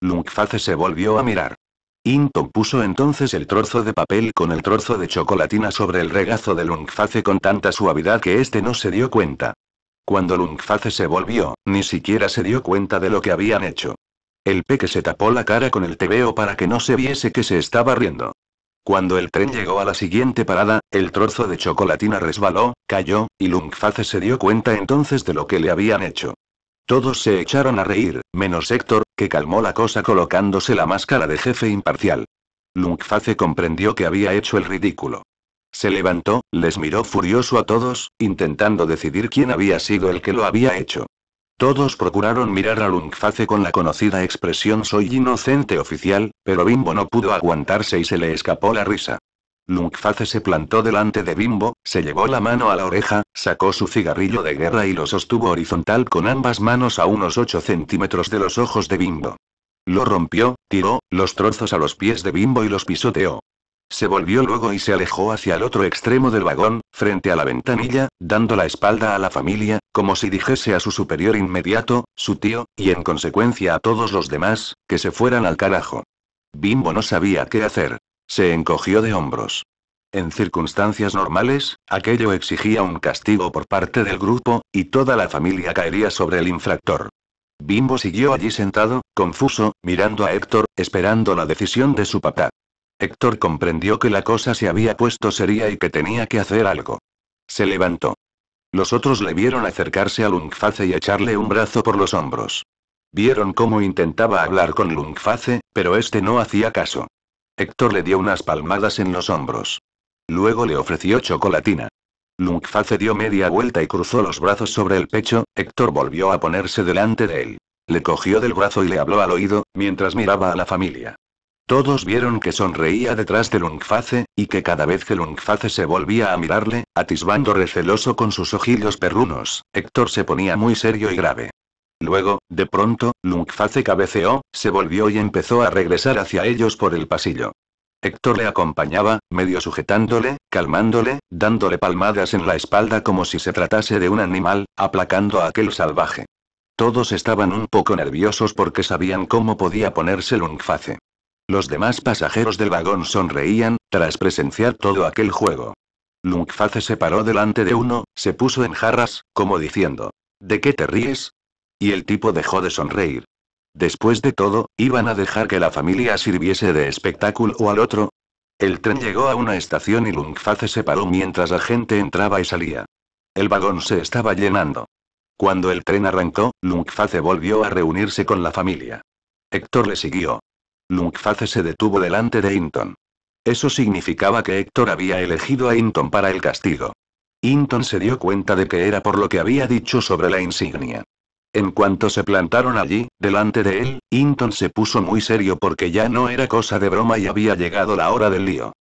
Lungface se volvió a mirar. Inton puso entonces el trozo de papel con el trozo de chocolatina sobre el regazo de Lungface con tanta suavidad que este no se dio cuenta. Cuando Lungface se volvió, ni siquiera se dio cuenta de lo que habían hecho. El peque se tapó la cara con el tebeo para que no se viese que se estaba riendo. Cuando el tren llegó a la siguiente parada, el trozo de chocolatina resbaló, cayó, y Lungface se dio cuenta entonces de lo que le habían hecho. Todos se echaron a reír, menos Héctor, que calmó la cosa colocándose la máscara de jefe imparcial. Lungface comprendió que había hecho el ridículo. Se levantó, les miró furioso a todos, intentando decidir quién había sido el que lo había hecho. Todos procuraron mirar a Lungface con la conocida expresión soy inocente oficial, pero Bimbo no pudo aguantarse y se le escapó la risa. Lungface se plantó delante de Bimbo, se llevó la mano a la oreja, sacó su cigarrillo de guerra y lo sostuvo horizontal con ambas manos a unos 8 centímetros de los ojos de Bimbo. Lo rompió, tiró los trozos a los pies de Bimbo y los pisoteó. Se volvió luego y se alejó hacia el otro extremo del vagón, frente a la ventanilla, dando la espalda a la familia, como si dijese a su superior inmediato, su tío, y en consecuencia a todos los demás, que se fueran al carajo. Bimbo no sabía qué hacer. Se encogió de hombros. En circunstancias normales, aquello exigía un castigo por parte del grupo, y toda la familia caería sobre el infractor. Bimbo siguió allí sentado, confuso, mirando a Héctor, esperando la decisión de su papá. Héctor comprendió que la cosa se había puesto seria y que tenía que hacer algo. Se levantó. Los otros le vieron acercarse a Lungface y echarle un brazo por los hombros. Vieron cómo intentaba hablar con Lungface, pero este no hacía caso. Héctor le dio unas palmadas en los hombros. Luego le ofreció chocolatina. Lungface dio media vuelta y cruzó los brazos sobre el pecho, Héctor volvió a ponerse delante de él. Le cogió del brazo y le habló al oído, mientras miraba a la familia. Todos vieron que sonreía detrás de Lungface, y que cada vez que Lungface se volvía a mirarle, atisbando receloso con sus ojillos perrunos, Héctor se ponía muy serio y grave. Luego, de pronto, Lungface cabeceó, se volvió y empezó a regresar hacia ellos por el pasillo. Héctor le acompañaba, medio sujetándole, calmándole, dándole palmadas en la espalda como si se tratase de un animal, aplacando a aquel salvaje. Todos estaban un poco nerviosos porque sabían cómo podía ponerse Lungface. Los demás pasajeros del vagón sonreían, tras presenciar todo aquel juego. Lungface se paró delante de uno, se puso en jarras, como diciendo, ¿De qué te ríes? Y el tipo dejó de sonreír. Después de todo, ¿iban a dejar que la familia sirviese de espectáculo o al otro? El tren llegó a una estación y Lungface se paró mientras la gente entraba y salía. El vagón se estaba llenando. Cuando el tren arrancó, Lungface volvió a reunirse con la familia. Héctor le siguió. Lungface se detuvo delante de Hinton. Eso significaba que Héctor había elegido a Hinton para el castigo. Hinton se dio cuenta de que era por lo que había dicho sobre la insignia. En cuanto se plantaron allí, delante de él, Hinton se puso muy serio porque ya no era cosa de broma y había llegado la hora del lío.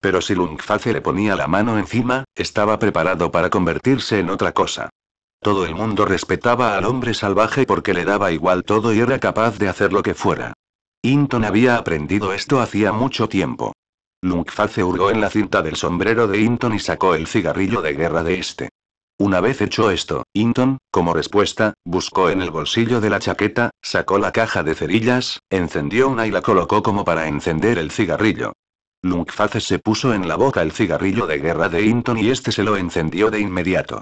Pero si Lungface le ponía la mano encima, estaba preparado para convertirse en otra cosa. Todo el mundo respetaba al hombre salvaje porque le daba igual todo y era capaz de hacer lo que fuera. Hinton había aprendido esto hacía mucho tiempo. Lungface hurgó en la cinta del sombrero de Hinton y sacó el cigarrillo de guerra de este. Una vez hecho esto, Hinton, como respuesta, buscó en el bolsillo de la chaqueta, sacó la caja de cerillas, encendió una y la colocó como para encender el cigarrillo. Lungface se puso en la boca el cigarrillo de guerra de Hinton y este se lo encendió de inmediato.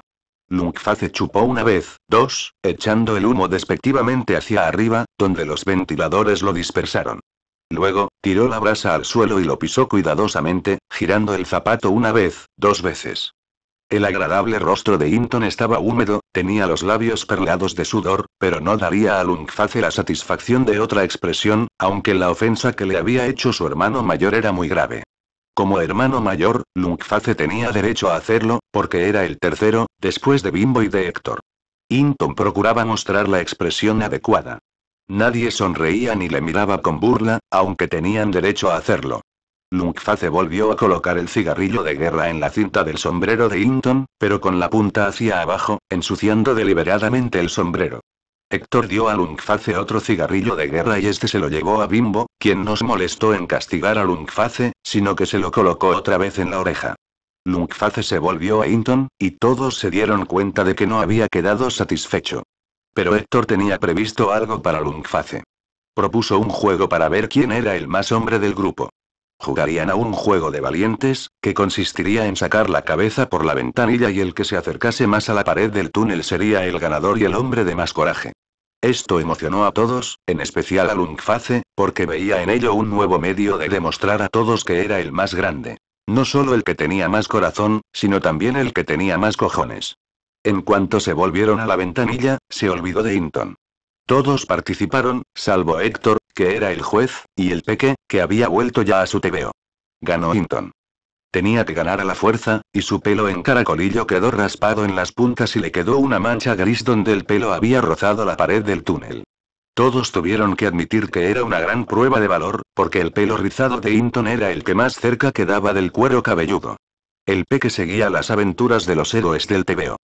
Lungface chupó una vez, dos, echando el humo despectivamente hacia arriba, donde los ventiladores lo dispersaron. Luego, tiró la brasa al suelo y lo pisó cuidadosamente, girando el zapato una vez, dos veces. El agradable rostro de Hinton estaba húmedo, tenía los labios perlados de sudor, pero no daría a Lungface la satisfacción de otra expresión, aunque la ofensa que le había hecho su hermano mayor era muy grave. Como hermano mayor, Lungface tenía derecho a hacerlo, porque era el tercero, después de Bimbo y de Héctor. Hinton procuraba mostrar la expresión adecuada. Nadie sonreía ni le miraba con burla, aunque tenían derecho a hacerlo. Lungface volvió a colocar el cigarrillo de guerra en la cinta del sombrero de Hinton, pero con la punta hacia abajo, ensuciando deliberadamente el sombrero. Héctor dio a Lungface otro cigarrillo de guerra y este se lo llevó a Bimbo, quien no se molestó en castigar a Lungface, sino que se lo colocó otra vez en la oreja. Lungface se volvió a Hinton, y todos se dieron cuenta de que no había quedado satisfecho. Pero Héctor tenía previsto algo para Lungface. Propuso un juego para ver quién era el más hombre del grupo. Jugarían a un juego de valientes, que consistiría en sacar la cabeza por la ventanilla y el que se acercase más a la pared del túnel sería el ganador y el hombre de más coraje. Esto emocionó a todos, en especial a Lungface, porque veía en ello un nuevo medio de demostrar a todos que era el más grande. No solo el que tenía más corazón, sino también el que tenía más cojones. En cuanto se volvieron a la ventanilla, se olvidó de Hinton. Todos participaron, salvo Héctor, que era el juez, y el peque, que había vuelto ya a su tebeo. Ganó Hinton. Tenía que ganar a la fuerza, y su pelo en caracolillo quedó raspado en las puntas y le quedó una mancha gris donde el pelo había rozado la pared del túnel. Todos tuvieron que admitir que era una gran prueba de valor, porque el pelo rizado de Hinton era el que más cerca quedaba del cuero cabelludo. El peque seguía las aventuras de los héroes del tebeo.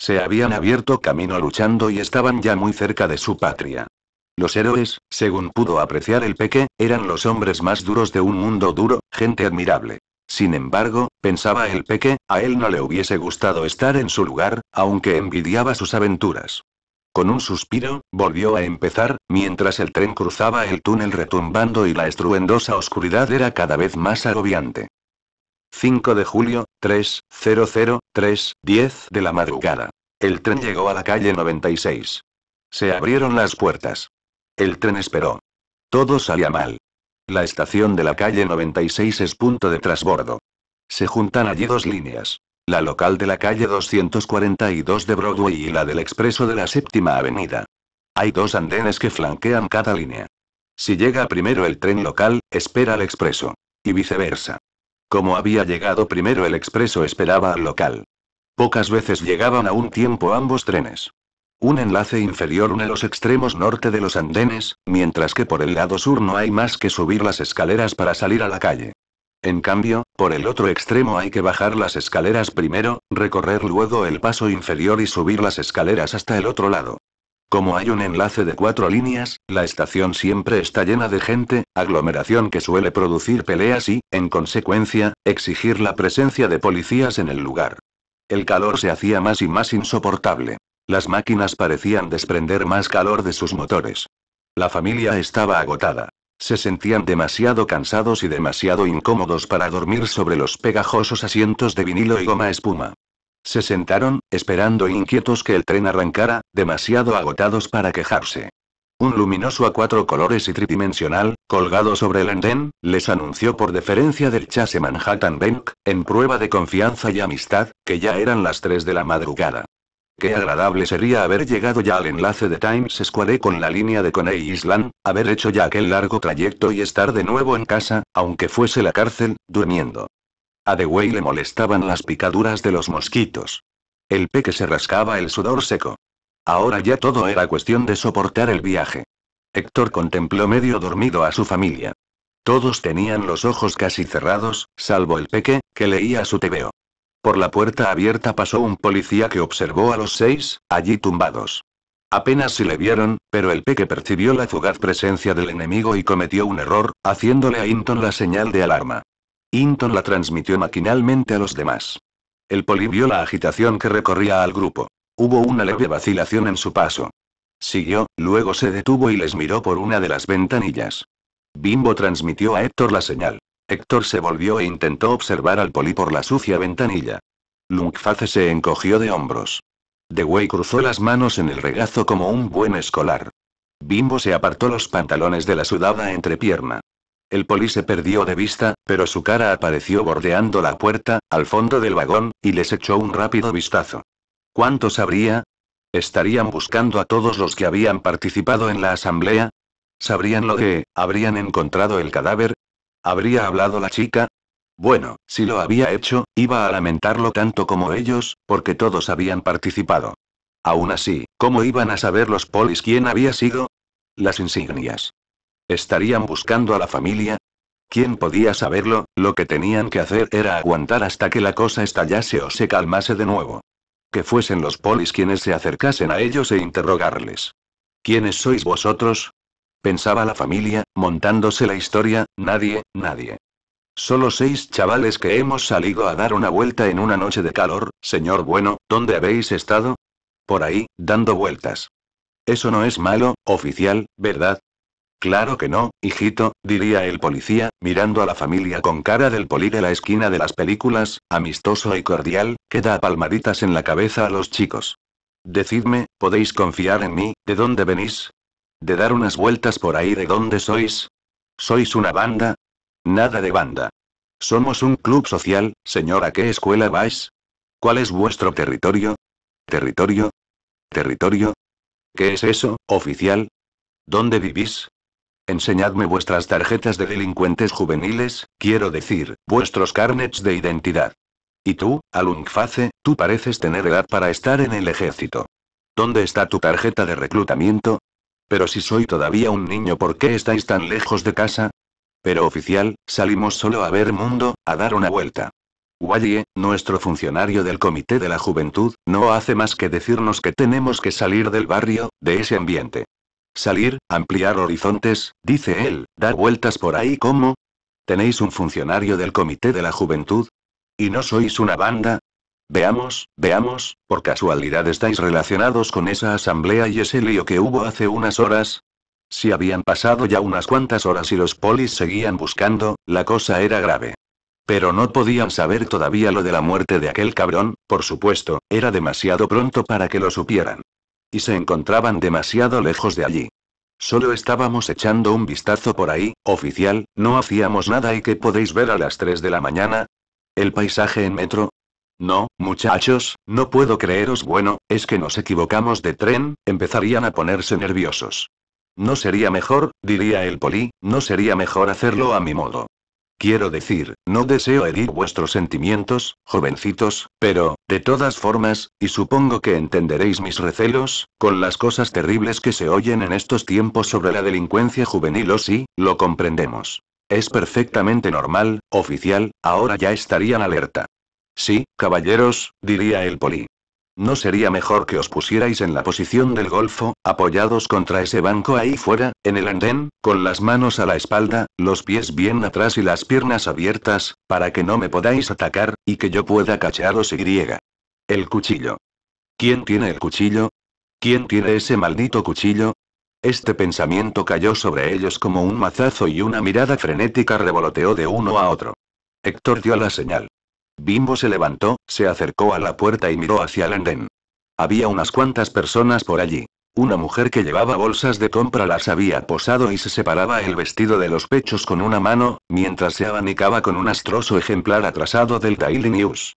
Se habían abierto camino luchando y estaban ya muy cerca de su patria. Los héroes, según pudo apreciar el peque, eran los hombres más duros de un mundo duro, gente admirable. Sin embargo, pensaba el peque, a él no le hubiese gustado estar en su lugar, aunque envidiaba sus aventuras. Con un suspiro, volvió a empezar, mientras el tren cruzaba el túnel retumbando y la estruendosa oscuridad era cada vez más agobiante. 5 de julio, 3, 10 de la madrugada. El tren llegó a la calle 96. Se abrieron las puertas. El tren esperó. Todo salía mal. La estación de la calle 96 es punto de trasbordo. Se juntan allí dos líneas. La local de la calle 242 de Broadway y la del expreso de la séptima avenida. Hay dos andenes que flanquean cada línea. Si llega primero el tren local, espera el expreso. Y viceversa. Como había llegado primero el expreso esperaba al local. Pocas veces llegaban a un tiempo ambos trenes. Un enlace inferior une los extremos norte de los andenes, mientras que por el lado sur no hay más que subir las escaleras para salir a la calle. En cambio, por el otro extremo hay que bajar las escaleras primero, recorrer luego el paso inferior y subir las escaleras hasta el otro lado. Como hay un enlace de cuatro líneas, la estación siempre está llena de gente, aglomeración que suele producir peleas y, en consecuencia, exigir la presencia de policías en el lugar. El calor se hacía más y más insoportable. Las máquinas parecían desprender más calor de sus motores. La familia estaba agotada. Se sentían demasiado cansados y demasiado incómodos para dormir sobre los pegajosos asientos de vinilo y goma espuma. Se sentaron, esperando inquietos que el tren arrancara, demasiado agotados para quejarse. Un luminoso a cuatro colores y tridimensional, colgado sobre el andén, les anunció por deferencia del chase Manhattan Bank, en prueba de confianza y amistad, que ya eran las tres de la madrugada. Qué agradable sería haber llegado ya al enlace de Times Square con la línea de Coney Island, haber hecho ya aquel largo trayecto y estar de nuevo en casa, aunque fuese la cárcel, durmiendo. A The le molestaban las picaduras de los mosquitos. El peque se rascaba el sudor seco. Ahora ya todo era cuestión de soportar el viaje. Héctor contempló medio dormido a su familia. Todos tenían los ojos casi cerrados, salvo el peque, que leía su tebeo. Por la puerta abierta pasó un policía que observó a los seis, allí tumbados. Apenas si le vieron, pero el peque percibió la fugaz presencia del enemigo y cometió un error, haciéndole a Hinton la señal de alarma. Inton la transmitió maquinalmente a los demás. El poli vio la agitación que recorría al grupo. Hubo una leve vacilación en su paso. Siguió, luego se detuvo y les miró por una de las ventanillas. Bimbo transmitió a Héctor la señal. Héctor se volvió e intentó observar al poli por la sucia ventanilla. Lungface se encogió de hombros. Dewey cruzó las manos en el regazo como un buen escolar. Bimbo se apartó los pantalones de la sudada entrepierna. El poli se perdió de vista, pero su cara apareció bordeando la puerta, al fondo del vagón, y les echó un rápido vistazo. ¿Cuántos habría? ¿Estarían buscando a todos los que habían participado en la asamblea? ¿Sabrían lo que, habrían encontrado el cadáver? ¿Habría hablado la chica? Bueno, si lo había hecho, iba a lamentarlo tanto como ellos, porque todos habían participado. Aún así, ¿cómo iban a saber los polis quién había sido? Las insignias. ¿Estarían buscando a la familia? ¿Quién podía saberlo? Lo que tenían que hacer era aguantar hasta que la cosa estallase o se calmase de nuevo. Que fuesen los polis quienes se acercasen a ellos e interrogarles. ¿Quiénes sois vosotros? Pensaba la familia, montándose la historia, nadie, nadie. Solo seis chavales que hemos salido a dar una vuelta en una noche de calor, señor bueno, ¿dónde habéis estado? Por ahí, dando vueltas. Eso no es malo, oficial, ¿verdad? Claro que no, hijito, diría el policía, mirando a la familia con cara del poli de la esquina de las películas, amistoso y cordial, que da palmaditas en la cabeza a los chicos. Decidme, ¿podéis confiar en mí? ¿De dónde venís? ¿De dar unas vueltas por ahí de dónde sois? ¿Sois una banda? Nada de banda. Somos un club social, señora, ¿A qué escuela vais? ¿Cuál es vuestro territorio? ¿Territorio? ¿Territorio? ¿Qué es eso, oficial? ¿Dónde vivís? Enseñadme vuestras tarjetas de delincuentes juveniles, quiero decir, vuestros carnets de identidad. Y tú, Alungface, tú pareces tener edad para estar en el ejército. ¿Dónde está tu tarjeta de reclutamiento? Pero si soy todavía un niño, ¿por qué estáis tan lejos de casa? Pero oficial, salimos solo a ver mundo, a dar una vuelta. Wally, nuestro funcionario del Comité de la Juventud, no hace más que decirnos que tenemos que salir del barrio, de ese ambiente. Salir, ampliar horizontes, dice él, dar vueltas por ahí ¿cómo? ¿Tenéis un funcionario del Comité de la Juventud? ¿Y no sois una banda? Veamos, veamos, por casualidad estáis relacionados con esa asamblea y ese lío que hubo hace unas horas. Si habían pasado ya unas cuantas horas y los polis seguían buscando, la cosa era grave. Pero no podían saber todavía lo de la muerte de aquel cabrón, por supuesto, era demasiado pronto para que lo supieran y se encontraban demasiado lejos de allí. Solo estábamos echando un vistazo por ahí, oficial, no hacíamos nada y que podéis ver a las 3 de la mañana. El paisaje en metro. No, muchachos, no puedo creeros bueno, es que nos equivocamos de tren, empezarían a ponerse nerviosos. No sería mejor, diría el poli, no sería mejor hacerlo a mi modo. Quiero decir, no deseo herir vuestros sentimientos, jovencitos, pero, de todas formas, y supongo que entenderéis mis recelos, con las cosas terribles que se oyen en estos tiempos sobre la delincuencia juvenil o oh sí, lo comprendemos. Es perfectamente normal, oficial, ahora ya estarían alerta. Sí, caballeros, diría el poli. ¿No sería mejor que os pusierais en la posición del golfo, apoyados contra ese banco ahí fuera, en el andén, con las manos a la espalda, los pies bien atrás y las piernas abiertas, para que no me podáis atacar, y que yo pueda cacharos y griega? El cuchillo. ¿Quién tiene el cuchillo? ¿Quién tiene ese maldito cuchillo? Este pensamiento cayó sobre ellos como un mazazo y una mirada frenética revoloteó de uno a otro. Héctor dio la señal. Bimbo se levantó, se acercó a la puerta y miró hacia el andén. Había unas cuantas personas por allí. Una mujer que llevaba bolsas de compra las había posado y se separaba el vestido de los pechos con una mano, mientras se abanicaba con un astroso ejemplar atrasado del Daily News.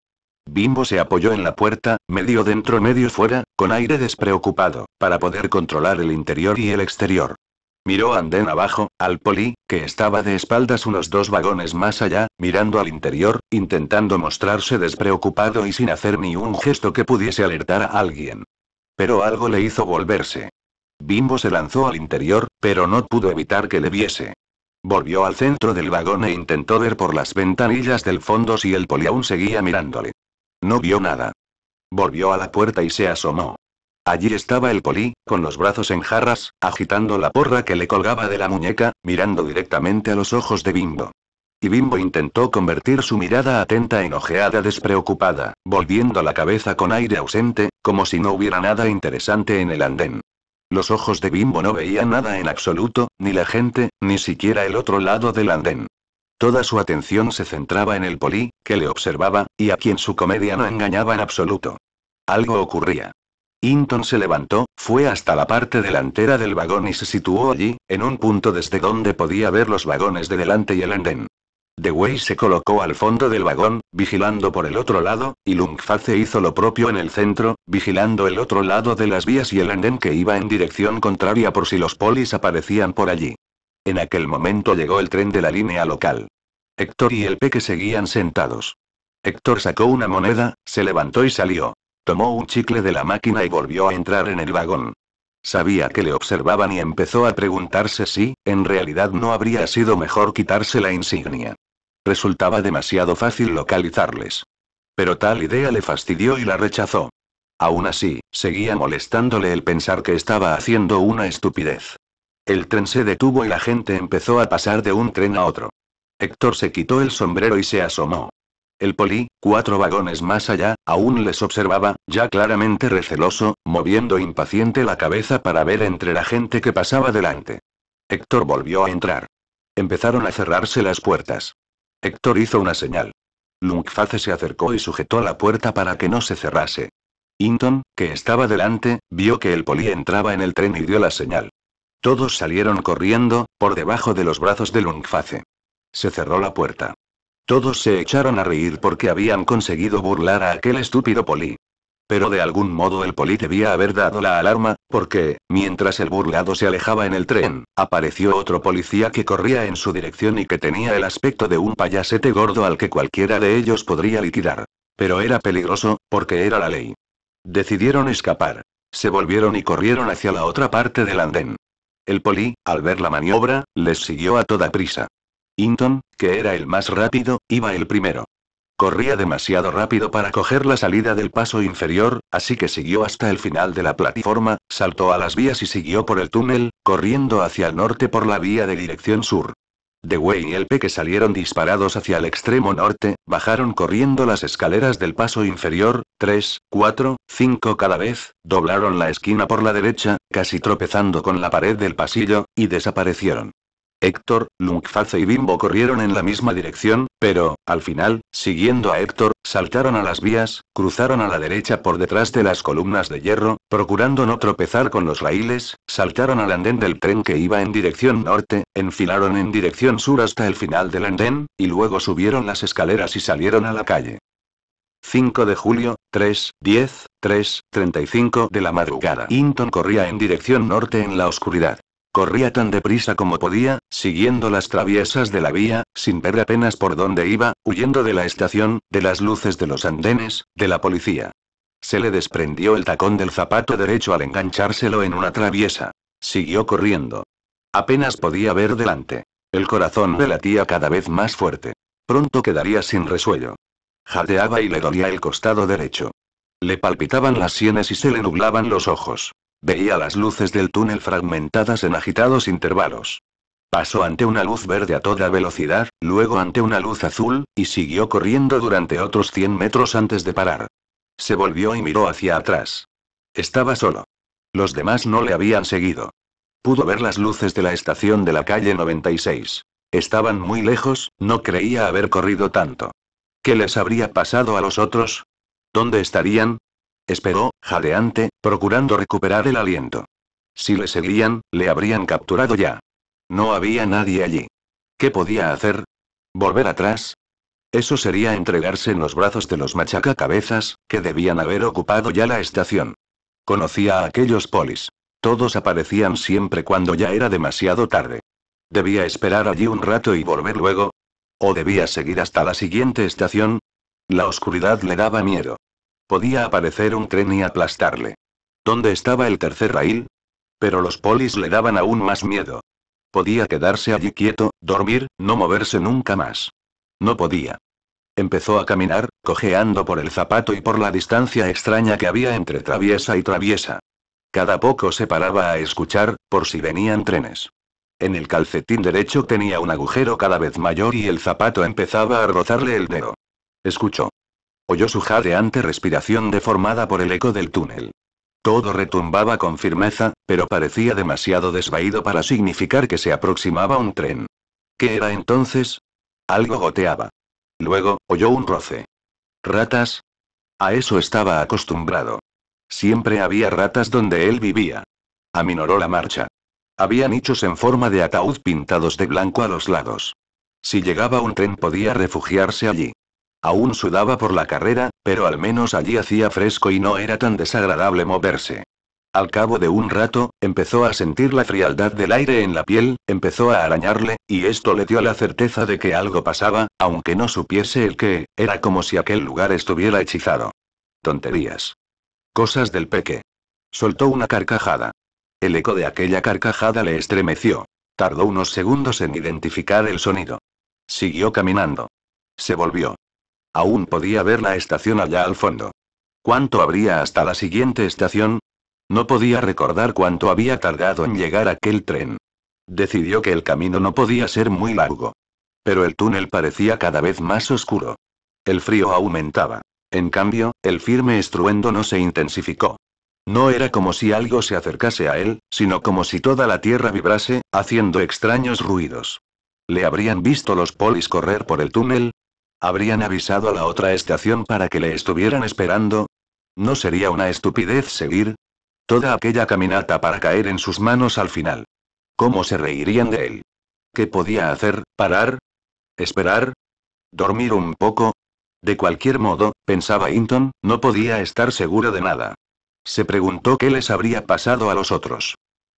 Bimbo se apoyó en la puerta, medio dentro medio fuera, con aire despreocupado, para poder controlar el interior y el exterior. Miró andén abajo, al poli, que estaba de espaldas unos dos vagones más allá, mirando al interior, intentando mostrarse despreocupado y sin hacer ni un gesto que pudiese alertar a alguien. Pero algo le hizo volverse. Bimbo se lanzó al interior, pero no pudo evitar que le viese. Volvió al centro del vagón e intentó ver por las ventanillas del fondo si el poli aún seguía mirándole. No vio nada. Volvió a la puerta y se asomó. Allí estaba el poli, con los brazos en jarras, agitando la porra que le colgaba de la muñeca, mirando directamente a los ojos de Bimbo. Y Bimbo intentó convertir su mirada atenta en ojeada despreocupada, volviendo la cabeza con aire ausente, como si no hubiera nada interesante en el andén. Los ojos de Bimbo no veían nada en absoluto, ni la gente, ni siquiera el otro lado del andén. Toda su atención se centraba en el poli, que le observaba, y a quien su comedia no engañaba en absoluto. Algo ocurría. Hinton se levantó, fue hasta la parte delantera del vagón y se situó allí, en un punto desde donde podía ver los vagones de delante y el andén. Dewey se colocó al fondo del vagón, vigilando por el otro lado, y Lungface hizo lo propio en el centro, vigilando el otro lado de las vías y el andén que iba en dirección contraria por si los polis aparecían por allí. En aquel momento llegó el tren de la línea local. Héctor y el Peque seguían sentados. Héctor sacó una moneda, se levantó y salió. Tomó un chicle de la máquina y volvió a entrar en el vagón. Sabía que le observaban y empezó a preguntarse si, en realidad, no habría sido mejor quitarse la insignia. Resultaba demasiado fácil localizarles. Pero tal idea le fastidió y la rechazó. Aún así, seguía molestándole el pensar que estaba haciendo una estupidez. El tren se detuvo y la gente empezó a pasar de un tren a otro. Héctor se quitó el sombrero y se asomó. El poli, cuatro vagones más allá, aún les observaba, ya claramente receloso, moviendo impaciente la cabeza para ver entre la gente que pasaba delante. Héctor volvió a entrar. Empezaron a cerrarse las puertas. Héctor hizo una señal. Lungface se acercó y sujetó la puerta para que no se cerrase. Hinton, que estaba delante, vio que el poli entraba en el tren y dio la señal. Todos salieron corriendo, por debajo de los brazos de Lungface. Se cerró la puerta. Todos se echaron a reír porque habían conseguido burlar a aquel estúpido Poli. Pero de algún modo el Poli debía haber dado la alarma, porque, mientras el burlado se alejaba en el tren, apareció otro policía que corría en su dirección y que tenía el aspecto de un payasete gordo al que cualquiera de ellos podría liquidar. Pero era peligroso, porque era la ley. Decidieron escapar. Se volvieron y corrieron hacia la otra parte del andén. El Poli, al ver la maniobra, les siguió a toda prisa. Inton, que era el más rápido, iba el primero. Corría demasiado rápido para coger la salida del paso inferior, así que siguió hasta el final de la plataforma, saltó a las vías y siguió por el túnel, corriendo hacia el norte por la vía de dirección sur. Way y el Peque salieron disparados hacia el extremo norte, bajaron corriendo las escaleras del paso inferior, 3, 4, 5 cada vez, doblaron la esquina por la derecha, casi tropezando con la pared del pasillo, y desaparecieron. Héctor, Lungface y Bimbo corrieron en la misma dirección, pero, al final, siguiendo a Héctor, saltaron a las vías, cruzaron a la derecha por detrás de las columnas de hierro, procurando no tropezar con los raíles, saltaron al andén del tren que iba en dirección norte, enfilaron en dirección sur hasta el final del andén, y luego subieron las escaleras y salieron a la calle. 5 de julio, 3, 10, 3, 35 de la madrugada. Hinton corría en dirección norte en la oscuridad. Corría tan deprisa como podía, siguiendo las traviesas de la vía, sin ver apenas por dónde iba, huyendo de la estación, de las luces de los andenes, de la policía. Se le desprendió el tacón del zapato derecho al enganchárselo en una traviesa. Siguió corriendo. Apenas podía ver delante. El corazón le latía cada vez más fuerte. Pronto quedaría sin resuello. Jadeaba y le dolía el costado derecho. Le palpitaban las sienes y se le nublaban los ojos. Veía las luces del túnel fragmentadas en agitados intervalos. Pasó ante una luz verde a toda velocidad, luego ante una luz azul, y siguió corriendo durante otros 100 metros antes de parar. Se volvió y miró hacia atrás. Estaba solo. Los demás no le habían seguido. Pudo ver las luces de la estación de la calle 96. Estaban muy lejos, no creía haber corrido tanto. ¿Qué les habría pasado a los otros? ¿Dónde estarían? Esperó, jadeante, procurando recuperar el aliento. Si le seguían, le habrían capturado ya. No había nadie allí. ¿Qué podía hacer? ¿Volver atrás? Eso sería entregarse en los brazos de los machacacabezas, que debían haber ocupado ya la estación. Conocía a aquellos polis. Todos aparecían siempre cuando ya era demasiado tarde. ¿Debía esperar allí un rato y volver luego? ¿O debía seguir hasta la siguiente estación? La oscuridad le daba miedo. Podía aparecer un tren y aplastarle. ¿Dónde estaba el tercer rail? Pero los polis le daban aún más miedo. Podía quedarse allí quieto, dormir, no moverse nunca más. No podía. Empezó a caminar, cojeando por el zapato y por la distancia extraña que había entre traviesa y traviesa. Cada poco se paraba a escuchar, por si venían trenes. En el calcetín derecho tenía un agujero cada vez mayor y el zapato empezaba a rozarle el dedo. Escuchó. Oyó su jadeante respiración deformada por el eco del túnel. Todo retumbaba con firmeza, pero parecía demasiado desvaído para significar que se aproximaba un tren. ¿Qué era entonces? Algo goteaba. Luego, oyó un roce. ¿Ratas? A eso estaba acostumbrado. Siempre había ratas donde él vivía. Aminoró la marcha. Había nichos en forma de ataúd pintados de blanco a los lados. Si llegaba un tren podía refugiarse allí. Aún sudaba por la carrera, pero al menos allí hacía fresco y no era tan desagradable moverse. Al cabo de un rato, empezó a sentir la frialdad del aire en la piel, empezó a arañarle, y esto le dio la certeza de que algo pasaba, aunque no supiese el qué, era como si aquel lugar estuviera hechizado. Tonterías. Cosas del peque. Soltó una carcajada. El eco de aquella carcajada le estremeció. Tardó unos segundos en identificar el sonido. Siguió caminando. Se volvió. Aún podía ver la estación allá al fondo. ¿Cuánto habría hasta la siguiente estación? No podía recordar cuánto había tardado en llegar aquel tren. Decidió que el camino no podía ser muy largo. Pero el túnel parecía cada vez más oscuro. El frío aumentaba. En cambio, el firme estruendo no se intensificó. No era como si algo se acercase a él, sino como si toda la tierra vibrase, haciendo extraños ruidos. ¿Le habrían visto los polis correr por el túnel? ¿Habrían avisado a la otra estación para que le estuvieran esperando? ¿No sería una estupidez seguir? Toda aquella caminata para caer en sus manos al final. ¿Cómo se reirían de él? ¿Qué podía hacer? ¿Parar? ¿Esperar? ¿Dormir un poco? De cualquier modo, pensaba Hinton, no podía estar seguro de nada. Se preguntó qué les habría pasado a los otros.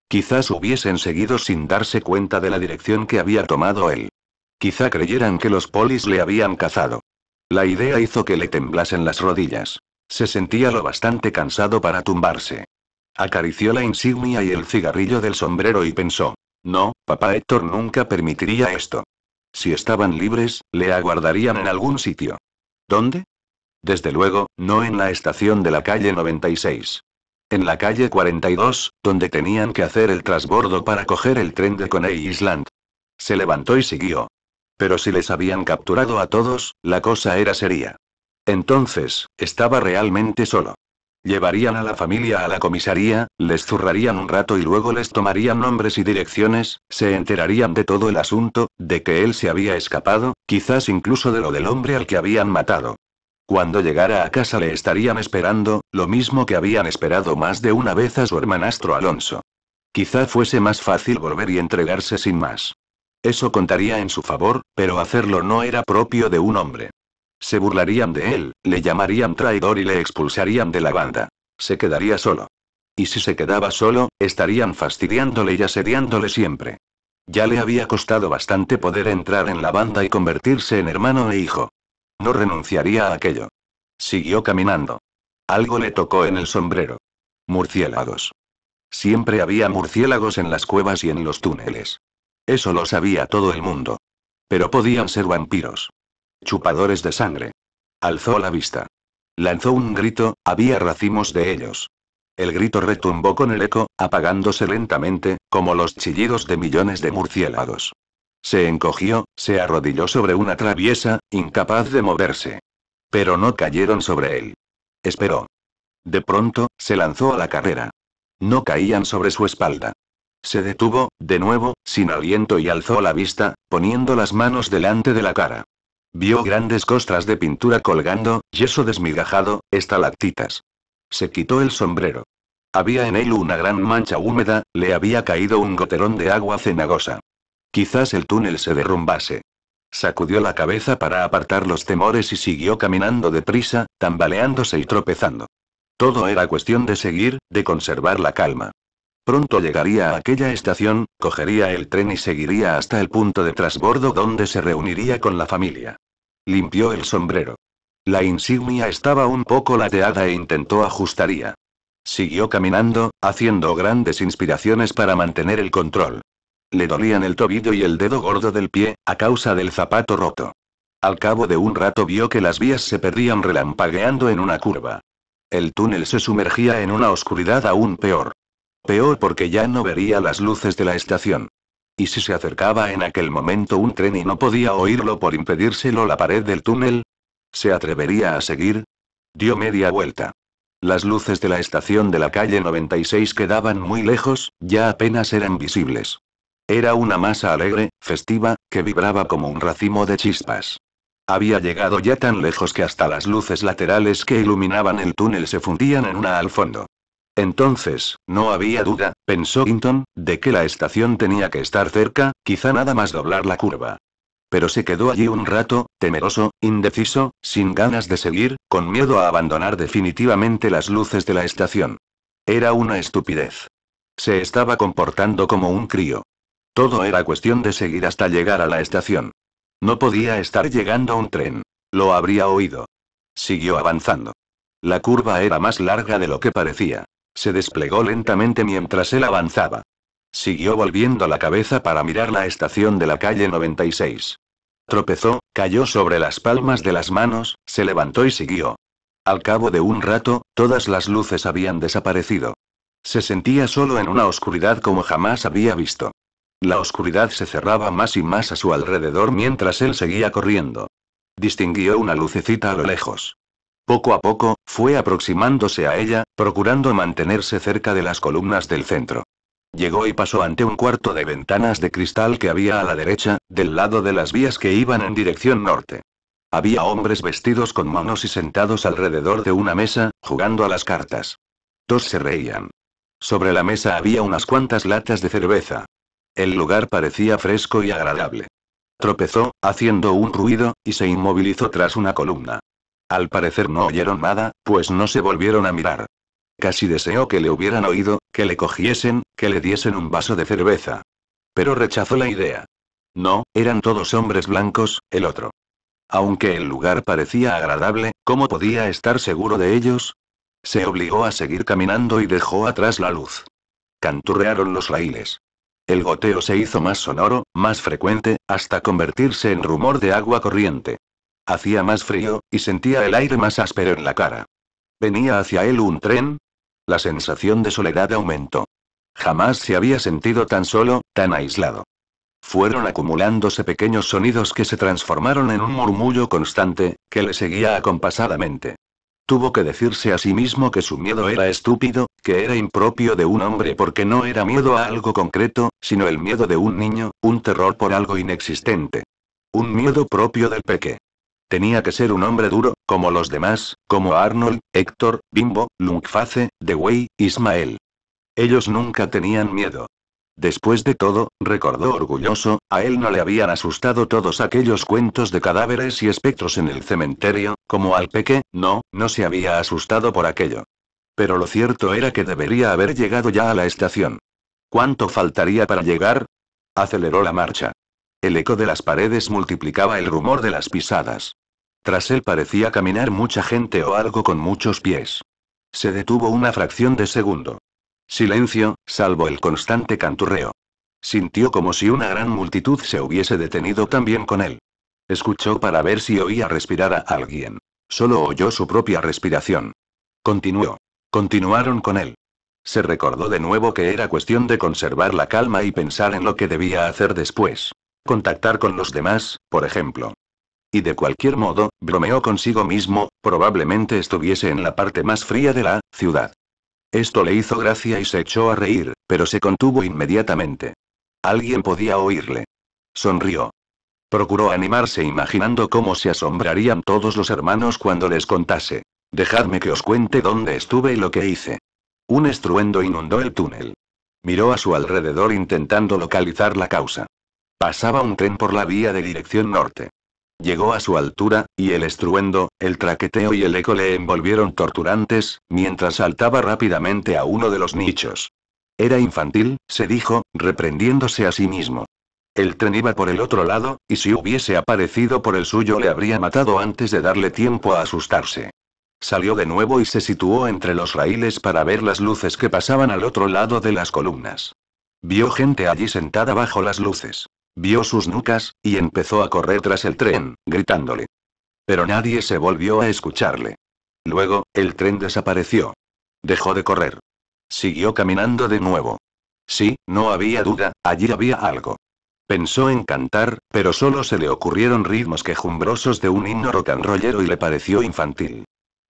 Quizás hubiesen seguido sin darse cuenta de la dirección que había tomado él. Quizá creyeran que los polis le habían cazado. La idea hizo que le temblasen las rodillas. Se sentía lo bastante cansado para tumbarse. Acarició la insignia y el cigarrillo del sombrero y pensó, no, papá Héctor nunca permitiría esto. Si estaban libres, le aguardarían en algún sitio. ¿Dónde? Desde luego, no en la estación de la calle 96. En la calle 42, donde tenían que hacer el trasbordo para coger el tren de Coney Island. Se levantó y siguió. Pero si les habían capturado a todos, la cosa era seria. Entonces, estaba realmente solo. Llevarían a la familia a la comisaría, les zurrarían un rato y luego les tomarían nombres y direcciones, se enterarían de todo el asunto, de que él se había escapado, quizás incluso de lo del hombre al que habían matado. Cuando llegara a casa le estarían esperando, lo mismo que habían esperado más de una vez a su hermanastro Alonso. Quizá fuese más fácil volver y entregarse sin más. Eso contaría en su favor, pero hacerlo no era propio de un hombre. Se burlarían de él, le llamarían traidor y le expulsarían de la banda. Se quedaría solo. Y si se quedaba solo, estarían fastidiándole y asediándole siempre. Ya le había costado bastante poder entrar en la banda y convertirse en hermano e hijo. No renunciaría a aquello. Siguió caminando. Algo le tocó en el sombrero. Murciélagos. Siempre había murciélagos en las cuevas y en los túneles. Eso lo sabía todo el mundo. Pero podían ser vampiros. Chupadores de sangre. Alzó la vista. Lanzó un grito, había racimos de ellos. El grito retumbó con el eco, apagándose lentamente, como los chillidos de millones de murciélagos. Se encogió, se arrodilló sobre una traviesa, incapaz de moverse. Pero no cayeron sobre él. Esperó. De pronto, se lanzó a la carrera. No caían sobre su espalda. Se detuvo, de nuevo, sin aliento y alzó la vista, poniendo las manos delante de la cara. Vio grandes costras de pintura colgando, yeso desmigajado, estalactitas. Se quitó el sombrero. Había en él una gran mancha húmeda, le había caído un goterón de agua cenagosa. Quizás el túnel se derrumbase. Sacudió la cabeza para apartar los temores y siguió caminando deprisa, tambaleándose y tropezando. Todo era cuestión de seguir, de conservar la calma. Pronto llegaría a aquella estación, cogería el tren y seguiría hasta el punto de trasbordo donde se reuniría con la familia. Limpió el sombrero. La insignia estaba un poco lateada e intentó ajustaría. Siguió caminando, haciendo grandes inspiraciones para mantener el control. Le dolían el tobillo y el dedo gordo del pie, a causa del zapato roto. Al cabo de un rato vio que las vías se perdían relampagueando en una curva. El túnel se sumergía en una oscuridad aún peor. Peor porque ya no vería las luces de la estación. ¿Y si se acercaba en aquel momento un tren y no podía oírlo por impedírselo la pared del túnel? ¿Se atrevería a seguir? Dio media vuelta. Las luces de la estación de la calle 96 quedaban muy lejos, ya apenas eran visibles. Era una masa alegre, festiva, que vibraba como un racimo de chispas. Había llegado ya tan lejos que hasta las luces laterales que iluminaban el túnel se fundían en una al fondo. Entonces, no había duda, pensó Hinton, de que la estación tenía que estar cerca, quizá nada más doblar la curva. Pero se quedó allí un rato, temeroso, indeciso, sin ganas de seguir, con miedo a abandonar definitivamente las luces de la estación. Era una estupidez. Se estaba comportando como un crío. Todo era cuestión de seguir hasta llegar a la estación. No podía estar llegando un tren. Lo habría oído. Siguió avanzando. La curva era más larga de lo que parecía. Se desplegó lentamente mientras él avanzaba. Siguió volviendo la cabeza para mirar la estación de la calle 96. Tropezó, cayó sobre las palmas de las manos, se levantó y siguió. Al cabo de un rato, todas las luces habían desaparecido. Se sentía solo en una oscuridad como jamás había visto. La oscuridad se cerraba más y más a su alrededor mientras él seguía corriendo. Distinguió una lucecita a lo lejos. Poco a poco, fue aproximándose a ella, procurando mantenerse cerca de las columnas del centro. Llegó y pasó ante un cuarto de ventanas de cristal que había a la derecha, del lado de las vías que iban en dirección norte. Había hombres vestidos con manos y sentados alrededor de una mesa, jugando a las cartas. Dos se reían. Sobre la mesa había unas cuantas latas de cerveza. El lugar parecía fresco y agradable. Tropezó, haciendo un ruido, y se inmovilizó tras una columna. Al parecer no oyeron nada, pues no se volvieron a mirar. Casi deseó que le hubieran oído, que le cogiesen, que le diesen un vaso de cerveza. Pero rechazó la idea. No, eran todos hombres blancos, el otro. Aunque el lugar parecía agradable, ¿cómo podía estar seguro de ellos? Se obligó a seguir caminando y dejó atrás la luz. Canturrearon los raíles. El goteo se hizo más sonoro, más frecuente, hasta convertirse en rumor de agua corriente. Hacía más frío, y sentía el aire más áspero en la cara. ¿Venía hacia él un tren? La sensación de soledad aumentó. Jamás se había sentido tan solo, tan aislado. Fueron acumulándose pequeños sonidos que se transformaron en un murmullo constante, que le seguía acompasadamente. Tuvo que decirse a sí mismo que su miedo era estúpido, que era impropio de un hombre porque no era miedo a algo concreto, sino el miedo de un niño, un terror por algo inexistente. Un miedo propio del peque. Tenía que ser un hombre duro, como los demás, como Arnold, Héctor, Bimbo, Lungface, Dewey, Ismael. Ellos nunca tenían miedo. Después de todo, recordó orgulloso, a él no le habían asustado todos aquellos cuentos de cadáveres y espectros en el cementerio, como al peque, no, no se había asustado por aquello. Pero lo cierto era que debería haber llegado ya a la estación. ¿Cuánto faltaría para llegar? Aceleró la marcha. El eco de las paredes multiplicaba el rumor de las pisadas. Tras él parecía caminar mucha gente o algo con muchos pies. Se detuvo una fracción de segundo. Silencio, salvo el constante canturreo. Sintió como si una gran multitud se hubiese detenido también con él. Escuchó para ver si oía respirar a alguien. Solo oyó su propia respiración. Continuó. Continuaron con él. Se recordó de nuevo que era cuestión de conservar la calma y pensar en lo que debía hacer después contactar con los demás, por ejemplo. Y de cualquier modo, bromeó consigo mismo, probablemente estuviese en la parte más fría de la ciudad. Esto le hizo gracia y se echó a reír, pero se contuvo inmediatamente. Alguien podía oírle. Sonrió. Procuró animarse imaginando cómo se asombrarían todos los hermanos cuando les contase. Dejadme que os cuente dónde estuve y lo que hice. Un estruendo inundó el túnel. Miró a su alrededor intentando localizar la causa. Pasaba un tren por la vía de dirección norte. Llegó a su altura, y el estruendo, el traqueteo y el eco le envolvieron torturantes, mientras saltaba rápidamente a uno de los nichos. Era infantil, se dijo, reprendiéndose a sí mismo. El tren iba por el otro lado, y si hubiese aparecido por el suyo le habría matado antes de darle tiempo a asustarse. Salió de nuevo y se situó entre los raíles para ver las luces que pasaban al otro lado de las columnas. Vio gente allí sentada bajo las luces. Vio sus nucas, y empezó a correr tras el tren, gritándole. Pero nadie se volvió a escucharle. Luego, el tren desapareció. Dejó de correr. Siguió caminando de nuevo. Sí, no había duda, allí había algo. Pensó en cantar, pero solo se le ocurrieron ritmos quejumbrosos de un himno rock rollero y le pareció infantil.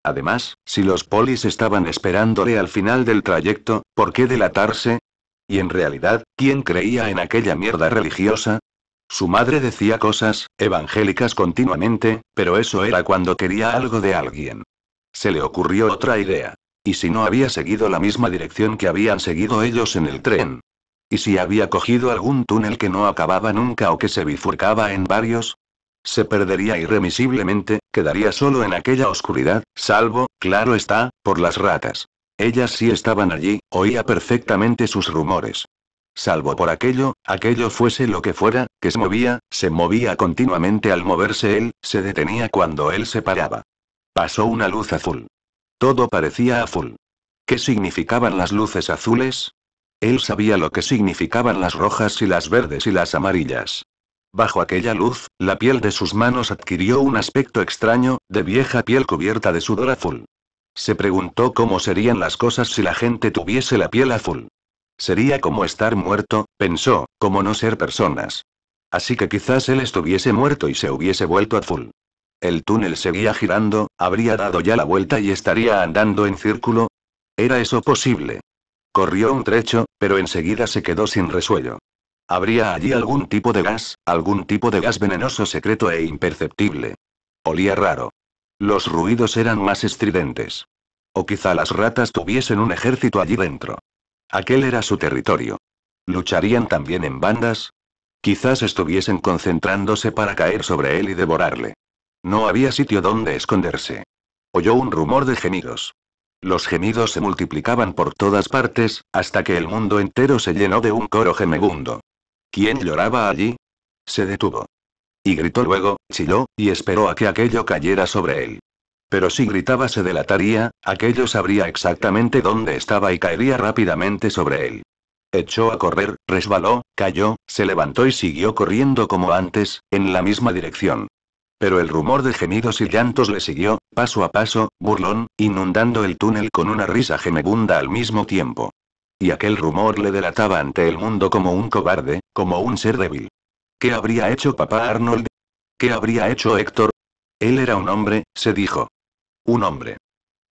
Además, si los polis estaban esperándole al final del trayecto, ¿por qué delatarse? Y en realidad, ¿quién creía en aquella mierda religiosa? Su madre decía cosas evangélicas continuamente, pero eso era cuando quería algo de alguien. Se le ocurrió otra idea. ¿Y si no había seguido la misma dirección que habían seguido ellos en el tren? ¿Y si había cogido algún túnel que no acababa nunca o que se bifurcaba en varios? Se perdería irremisiblemente, quedaría solo en aquella oscuridad, salvo, claro está, por las ratas. Ellas sí estaban allí, oía perfectamente sus rumores. Salvo por aquello, aquello fuese lo que fuera, que se movía, se movía continuamente al moverse él, se detenía cuando él se paraba. Pasó una luz azul. Todo parecía azul. ¿Qué significaban las luces azules? Él sabía lo que significaban las rojas y las verdes y las amarillas. Bajo aquella luz, la piel de sus manos adquirió un aspecto extraño, de vieja piel cubierta de sudor azul. Se preguntó cómo serían las cosas si la gente tuviese la piel azul. Sería como estar muerto, pensó, como no ser personas. Así que quizás él estuviese muerto y se hubiese vuelto azul. El túnel seguía girando, habría dado ya la vuelta y estaría andando en círculo. ¿Era eso posible? Corrió un trecho, pero enseguida se quedó sin resuello. Habría allí algún tipo de gas, algún tipo de gas venenoso secreto e imperceptible. Olía raro. Los ruidos eran más estridentes. O quizá las ratas tuviesen un ejército allí dentro. Aquel era su territorio. ¿Lucharían también en bandas? Quizás estuviesen concentrándose para caer sobre él y devorarle. No había sitio donde esconderse. Oyó un rumor de gemidos. Los gemidos se multiplicaban por todas partes, hasta que el mundo entero se llenó de un coro gemegundo. ¿Quién lloraba allí? Se detuvo. Y gritó luego, chilló, y esperó a que aquello cayera sobre él. Pero si gritaba se delataría, aquello sabría exactamente dónde estaba y caería rápidamente sobre él. Echó a correr, resbaló, cayó, se levantó y siguió corriendo como antes, en la misma dirección. Pero el rumor de gemidos y llantos le siguió, paso a paso, burlón, inundando el túnel con una risa gemebunda al mismo tiempo. Y aquel rumor le delataba ante el mundo como un cobarde, como un ser débil. ¿Qué habría hecho papá Arnold? ¿Qué habría hecho Héctor? Él era un hombre, se dijo. Un hombre.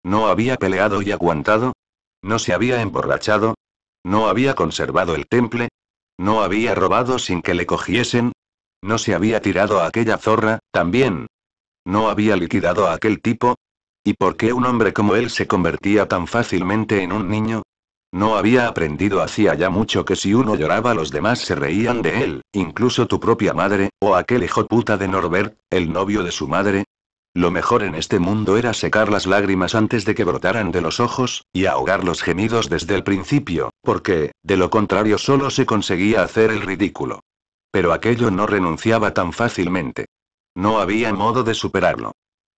No había peleado y aguantado. No se había emborrachado. No había conservado el temple. No había robado sin que le cogiesen. No se había tirado a aquella zorra, también. No había liquidado a aquel tipo. ¿Y por qué un hombre como él se convertía tan fácilmente en un niño? No había aprendido hacía ya mucho que si uno lloraba los demás se reían de él, incluso tu propia madre, o aquel hijo puta de Norbert, el novio de su madre. Lo mejor en este mundo era secar las lágrimas antes de que brotaran de los ojos, y ahogar los gemidos desde el principio, porque, de lo contrario solo se conseguía hacer el ridículo. Pero aquello no renunciaba tan fácilmente. No había modo de superarlo.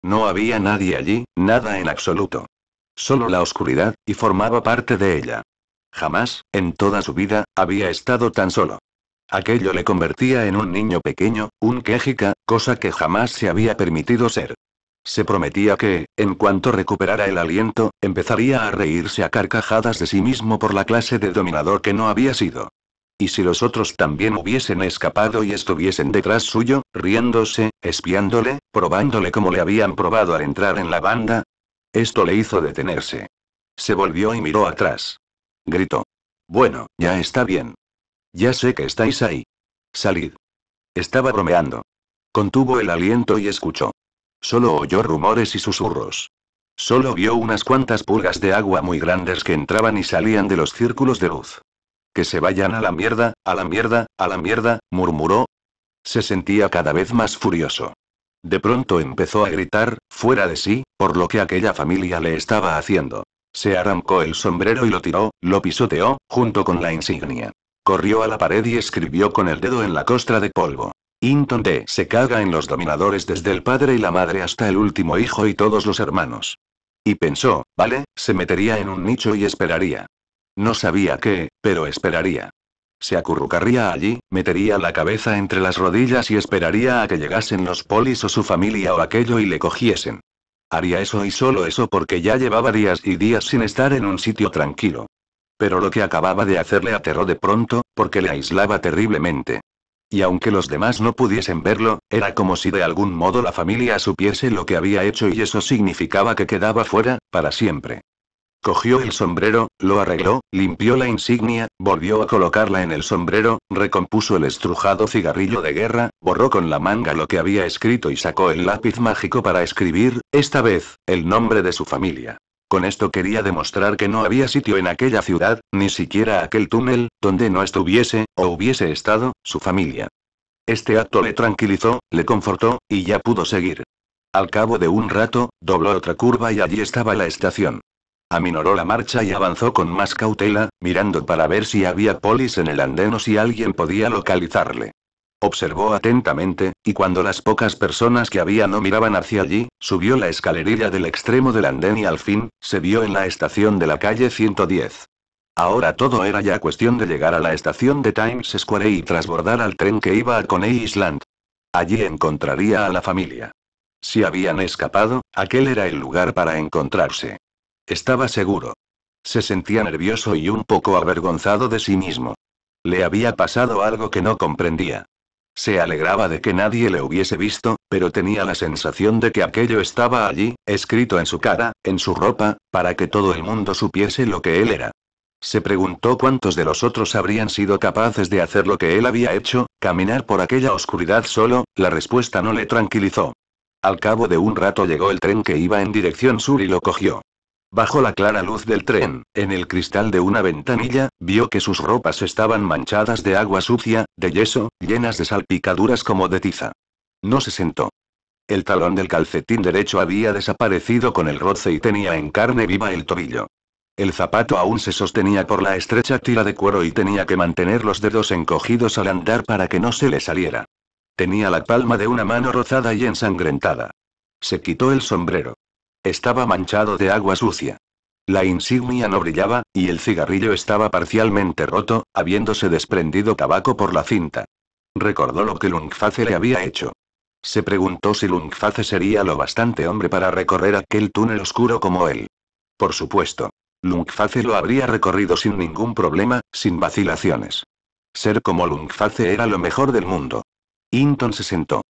No había nadie allí, nada en absoluto solo la oscuridad, y formaba parte de ella. Jamás, en toda su vida, había estado tan solo. Aquello le convertía en un niño pequeño, un quejica, cosa que jamás se había permitido ser. Se prometía que, en cuanto recuperara el aliento, empezaría a reírse a carcajadas de sí mismo por la clase de dominador que no había sido. Y si los otros también hubiesen escapado y estuviesen detrás suyo, riéndose, espiándole, probándole como le habían probado al entrar en la banda, esto le hizo detenerse. Se volvió y miró atrás. Gritó. Bueno, ya está bien. Ya sé que estáis ahí. Salid. Estaba bromeando. Contuvo el aliento y escuchó. Solo oyó rumores y susurros. Solo vio unas cuantas pulgas de agua muy grandes que entraban y salían de los círculos de luz. Que se vayan a la mierda, a la mierda, a la mierda, murmuró. Se sentía cada vez más furioso. De pronto empezó a gritar, fuera de sí, por lo que aquella familia le estaba haciendo. Se arrancó el sombrero y lo tiró, lo pisoteó, junto con la insignia. Corrió a la pared y escribió con el dedo en la costra de polvo. Inton D. se caga en los dominadores desde el padre y la madre hasta el último hijo y todos los hermanos. Y pensó, vale, se metería en un nicho y esperaría. No sabía qué, pero esperaría. Se acurrucaría allí, metería la cabeza entre las rodillas y esperaría a que llegasen los polis o su familia o aquello y le cogiesen. Haría eso y solo eso porque ya llevaba días y días sin estar en un sitio tranquilo. Pero lo que acababa de hacer le aterró de pronto, porque le aislaba terriblemente. Y aunque los demás no pudiesen verlo, era como si de algún modo la familia supiese lo que había hecho y eso significaba que quedaba fuera, para siempre. Cogió el sombrero, lo arregló, limpió la insignia, volvió a colocarla en el sombrero, recompuso el estrujado cigarrillo de guerra, borró con la manga lo que había escrito y sacó el lápiz mágico para escribir, esta vez, el nombre de su familia. Con esto quería demostrar que no había sitio en aquella ciudad, ni siquiera aquel túnel, donde no estuviese, o hubiese estado, su familia. Este acto le tranquilizó, le confortó, y ya pudo seguir. Al cabo de un rato, dobló otra curva y allí estaba la estación. Aminoró la marcha y avanzó con más cautela, mirando para ver si había polis en el andén o si alguien podía localizarle. Observó atentamente, y cuando las pocas personas que había no miraban hacia allí, subió la escalerilla del extremo del andén y al fin, se vio en la estación de la calle 110. Ahora todo era ya cuestión de llegar a la estación de Times Square y trasbordar al tren que iba a Coney Island. Allí encontraría a la familia. Si habían escapado, aquel era el lugar para encontrarse. Estaba seguro. Se sentía nervioso y un poco avergonzado de sí mismo. Le había pasado algo que no comprendía. Se alegraba de que nadie le hubiese visto, pero tenía la sensación de que aquello estaba allí, escrito en su cara, en su ropa, para que todo el mundo supiese lo que él era. Se preguntó cuántos de los otros habrían sido capaces de hacer lo que él había hecho, caminar por aquella oscuridad solo, la respuesta no le tranquilizó. Al cabo de un rato llegó el tren que iba en dirección sur y lo cogió. Bajo la clara luz del tren, en el cristal de una ventanilla, vio que sus ropas estaban manchadas de agua sucia, de yeso, llenas de salpicaduras como de tiza. No se sentó. El talón del calcetín derecho había desaparecido con el roce y tenía en carne viva el tobillo. El zapato aún se sostenía por la estrecha tira de cuero y tenía que mantener los dedos encogidos al andar para que no se le saliera. Tenía la palma de una mano rozada y ensangrentada. Se quitó el sombrero. Estaba manchado de agua sucia. La insignia no brillaba, y el cigarrillo estaba parcialmente roto, habiéndose desprendido tabaco por la cinta. Recordó lo que Lungface le había hecho. Se preguntó si Lungface sería lo bastante hombre para recorrer aquel túnel oscuro como él. Por supuesto. Lungface lo habría recorrido sin ningún problema, sin vacilaciones. Ser como Lungface era lo mejor del mundo. Inton se sentó.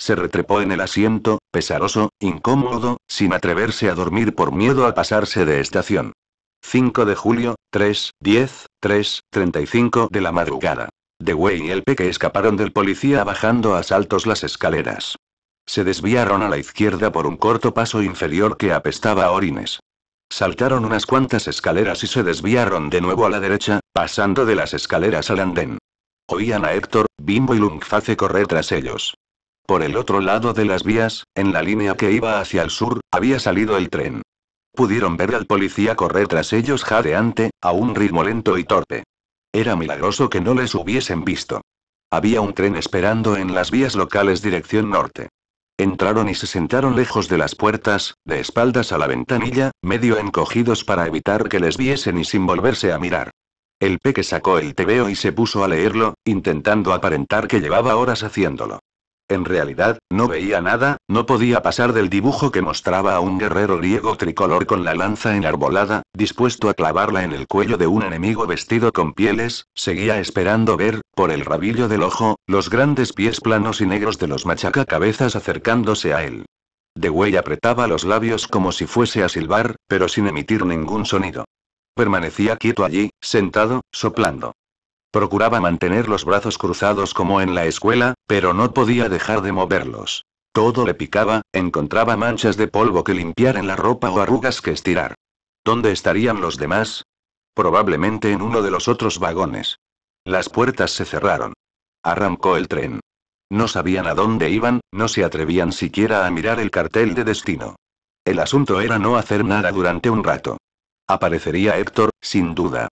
Se retrepó en el asiento, pesaroso, incómodo, sin atreverse a dormir por miedo a pasarse de estación. 5 de julio, 3, 10, 3, 35 de la madrugada. Dewey y el Peque escaparon del policía bajando a saltos las escaleras. Se desviaron a la izquierda por un corto paso inferior que apestaba a orines. Saltaron unas cuantas escaleras y se desviaron de nuevo a la derecha, pasando de las escaleras al andén. Oían a Héctor, Bimbo y Lungface correr tras ellos. Por el otro lado de las vías, en la línea que iba hacia el sur, había salido el tren. Pudieron ver al policía correr tras ellos jadeante, a un ritmo lento y torpe. Era milagroso que no les hubiesen visto. Había un tren esperando en las vías locales dirección norte. Entraron y se sentaron lejos de las puertas, de espaldas a la ventanilla, medio encogidos para evitar que les viesen y sin volverse a mirar. El peque sacó el tebeo y se puso a leerlo, intentando aparentar que llevaba horas haciéndolo. En realidad, no veía nada, no podía pasar del dibujo que mostraba a un guerrero griego tricolor con la lanza enarbolada, dispuesto a clavarla en el cuello de un enemigo vestido con pieles, seguía esperando ver, por el rabillo del ojo, los grandes pies planos y negros de los machacacabezas acercándose a él. De apretaba los labios como si fuese a silbar, pero sin emitir ningún sonido. Permanecía quieto allí, sentado, soplando. Procuraba mantener los brazos cruzados como en la escuela, pero no podía dejar de moverlos. Todo le picaba, encontraba manchas de polvo que limpiar en la ropa o arrugas que estirar. ¿Dónde estarían los demás? Probablemente en uno de los otros vagones. Las puertas se cerraron. Arrancó el tren. No sabían a dónde iban, no se atrevían siquiera a mirar el cartel de destino. El asunto era no hacer nada durante un rato. Aparecería Héctor, sin duda.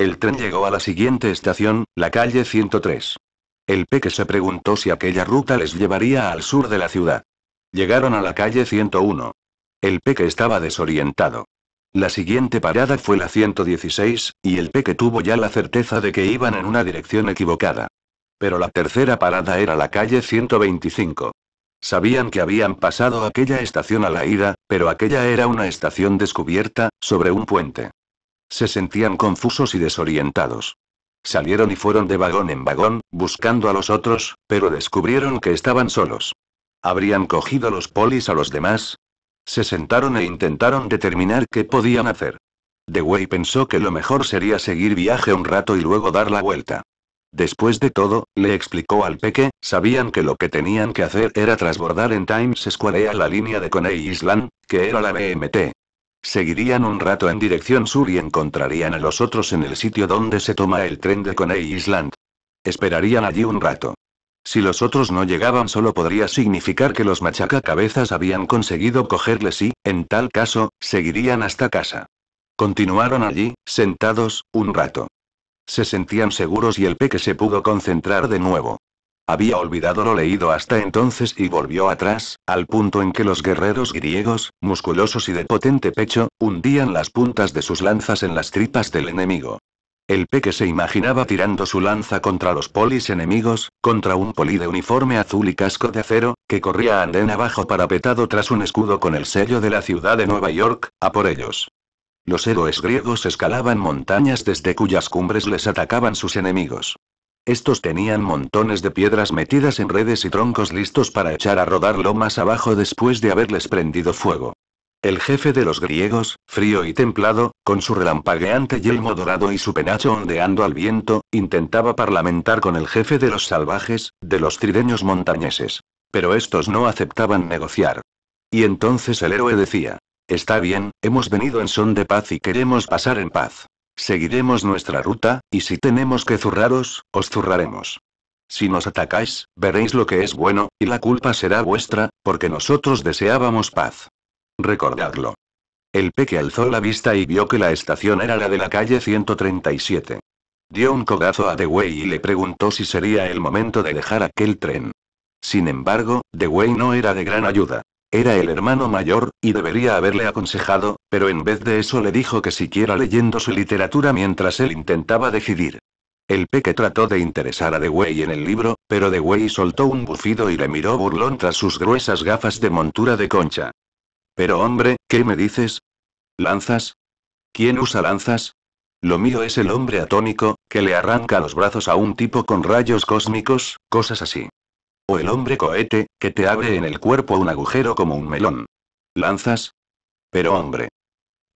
El tren llegó a la siguiente estación, la calle 103. El peque se preguntó si aquella ruta les llevaría al sur de la ciudad. Llegaron a la calle 101. El peque estaba desorientado. La siguiente parada fue la 116, y el peque tuvo ya la certeza de que iban en una dirección equivocada. Pero la tercera parada era la calle 125. Sabían que habían pasado aquella estación a la ida, pero aquella era una estación descubierta, sobre un puente. Se sentían confusos y desorientados. Salieron y fueron de vagón en vagón, buscando a los otros, pero descubrieron que estaban solos. ¿Habrían cogido los polis a los demás? Se sentaron e intentaron determinar qué podían hacer. Way pensó que lo mejor sería seguir viaje un rato y luego dar la vuelta. Después de todo, le explicó al peque, sabían que lo que tenían que hacer era trasbordar en Times Square a la línea de Coney Island, que era la BMT, Seguirían un rato en dirección sur y encontrarían a los otros en el sitio donde se toma el tren de Coney Island. Esperarían allí un rato. Si los otros no llegaban solo podría significar que los machacacabezas habían conseguido cogerles y, en tal caso, seguirían hasta casa. Continuaron allí, sentados, un rato. Se sentían seguros y el peque se pudo concentrar de nuevo. Había olvidado lo leído hasta entonces y volvió atrás, al punto en que los guerreros griegos, musculosos y de potente pecho, hundían las puntas de sus lanzas en las tripas del enemigo. El peque se imaginaba tirando su lanza contra los polis enemigos, contra un poli de uniforme azul y casco de acero, que corría andén abajo parapetado tras un escudo con el sello de la ciudad de Nueva York, a por ellos. Los héroes griegos escalaban montañas desde cuyas cumbres les atacaban sus enemigos. Estos tenían montones de piedras metidas en redes y troncos listos para echar a rodar lo más abajo después de haberles prendido fuego. El jefe de los griegos, frío y templado, con su relampagueante yelmo dorado y su penacho ondeando al viento, intentaba parlamentar con el jefe de los salvajes, de los trideños montañeses. Pero estos no aceptaban negociar. Y entonces el héroe decía, Está bien, hemos venido en son de paz y queremos pasar en paz. Seguiremos nuestra ruta, y si tenemos que zurraros, os zurraremos. Si nos atacáis, veréis lo que es bueno, y la culpa será vuestra, porque nosotros deseábamos paz. Recordadlo. El peque alzó la vista y vio que la estación era la de la calle 137. Dio un codazo a The Way y le preguntó si sería el momento de dejar aquel tren. Sin embargo, The Dewey no era de gran ayuda. Era el hermano mayor, y debería haberle aconsejado, pero en vez de eso le dijo que siquiera leyendo su literatura mientras él intentaba decidir. El peque trató de interesar a Dewey en el libro, pero Dewey soltó un bufido y le miró burlón tras sus gruesas gafas de montura de concha. Pero hombre, ¿qué me dices? ¿Lanzas? ¿Quién usa lanzas? Lo mío es el hombre atónico, que le arranca los brazos a un tipo con rayos cósmicos, cosas así el hombre cohete, que te abre en el cuerpo un agujero como un melón. ¿Lanzas? Pero hombre.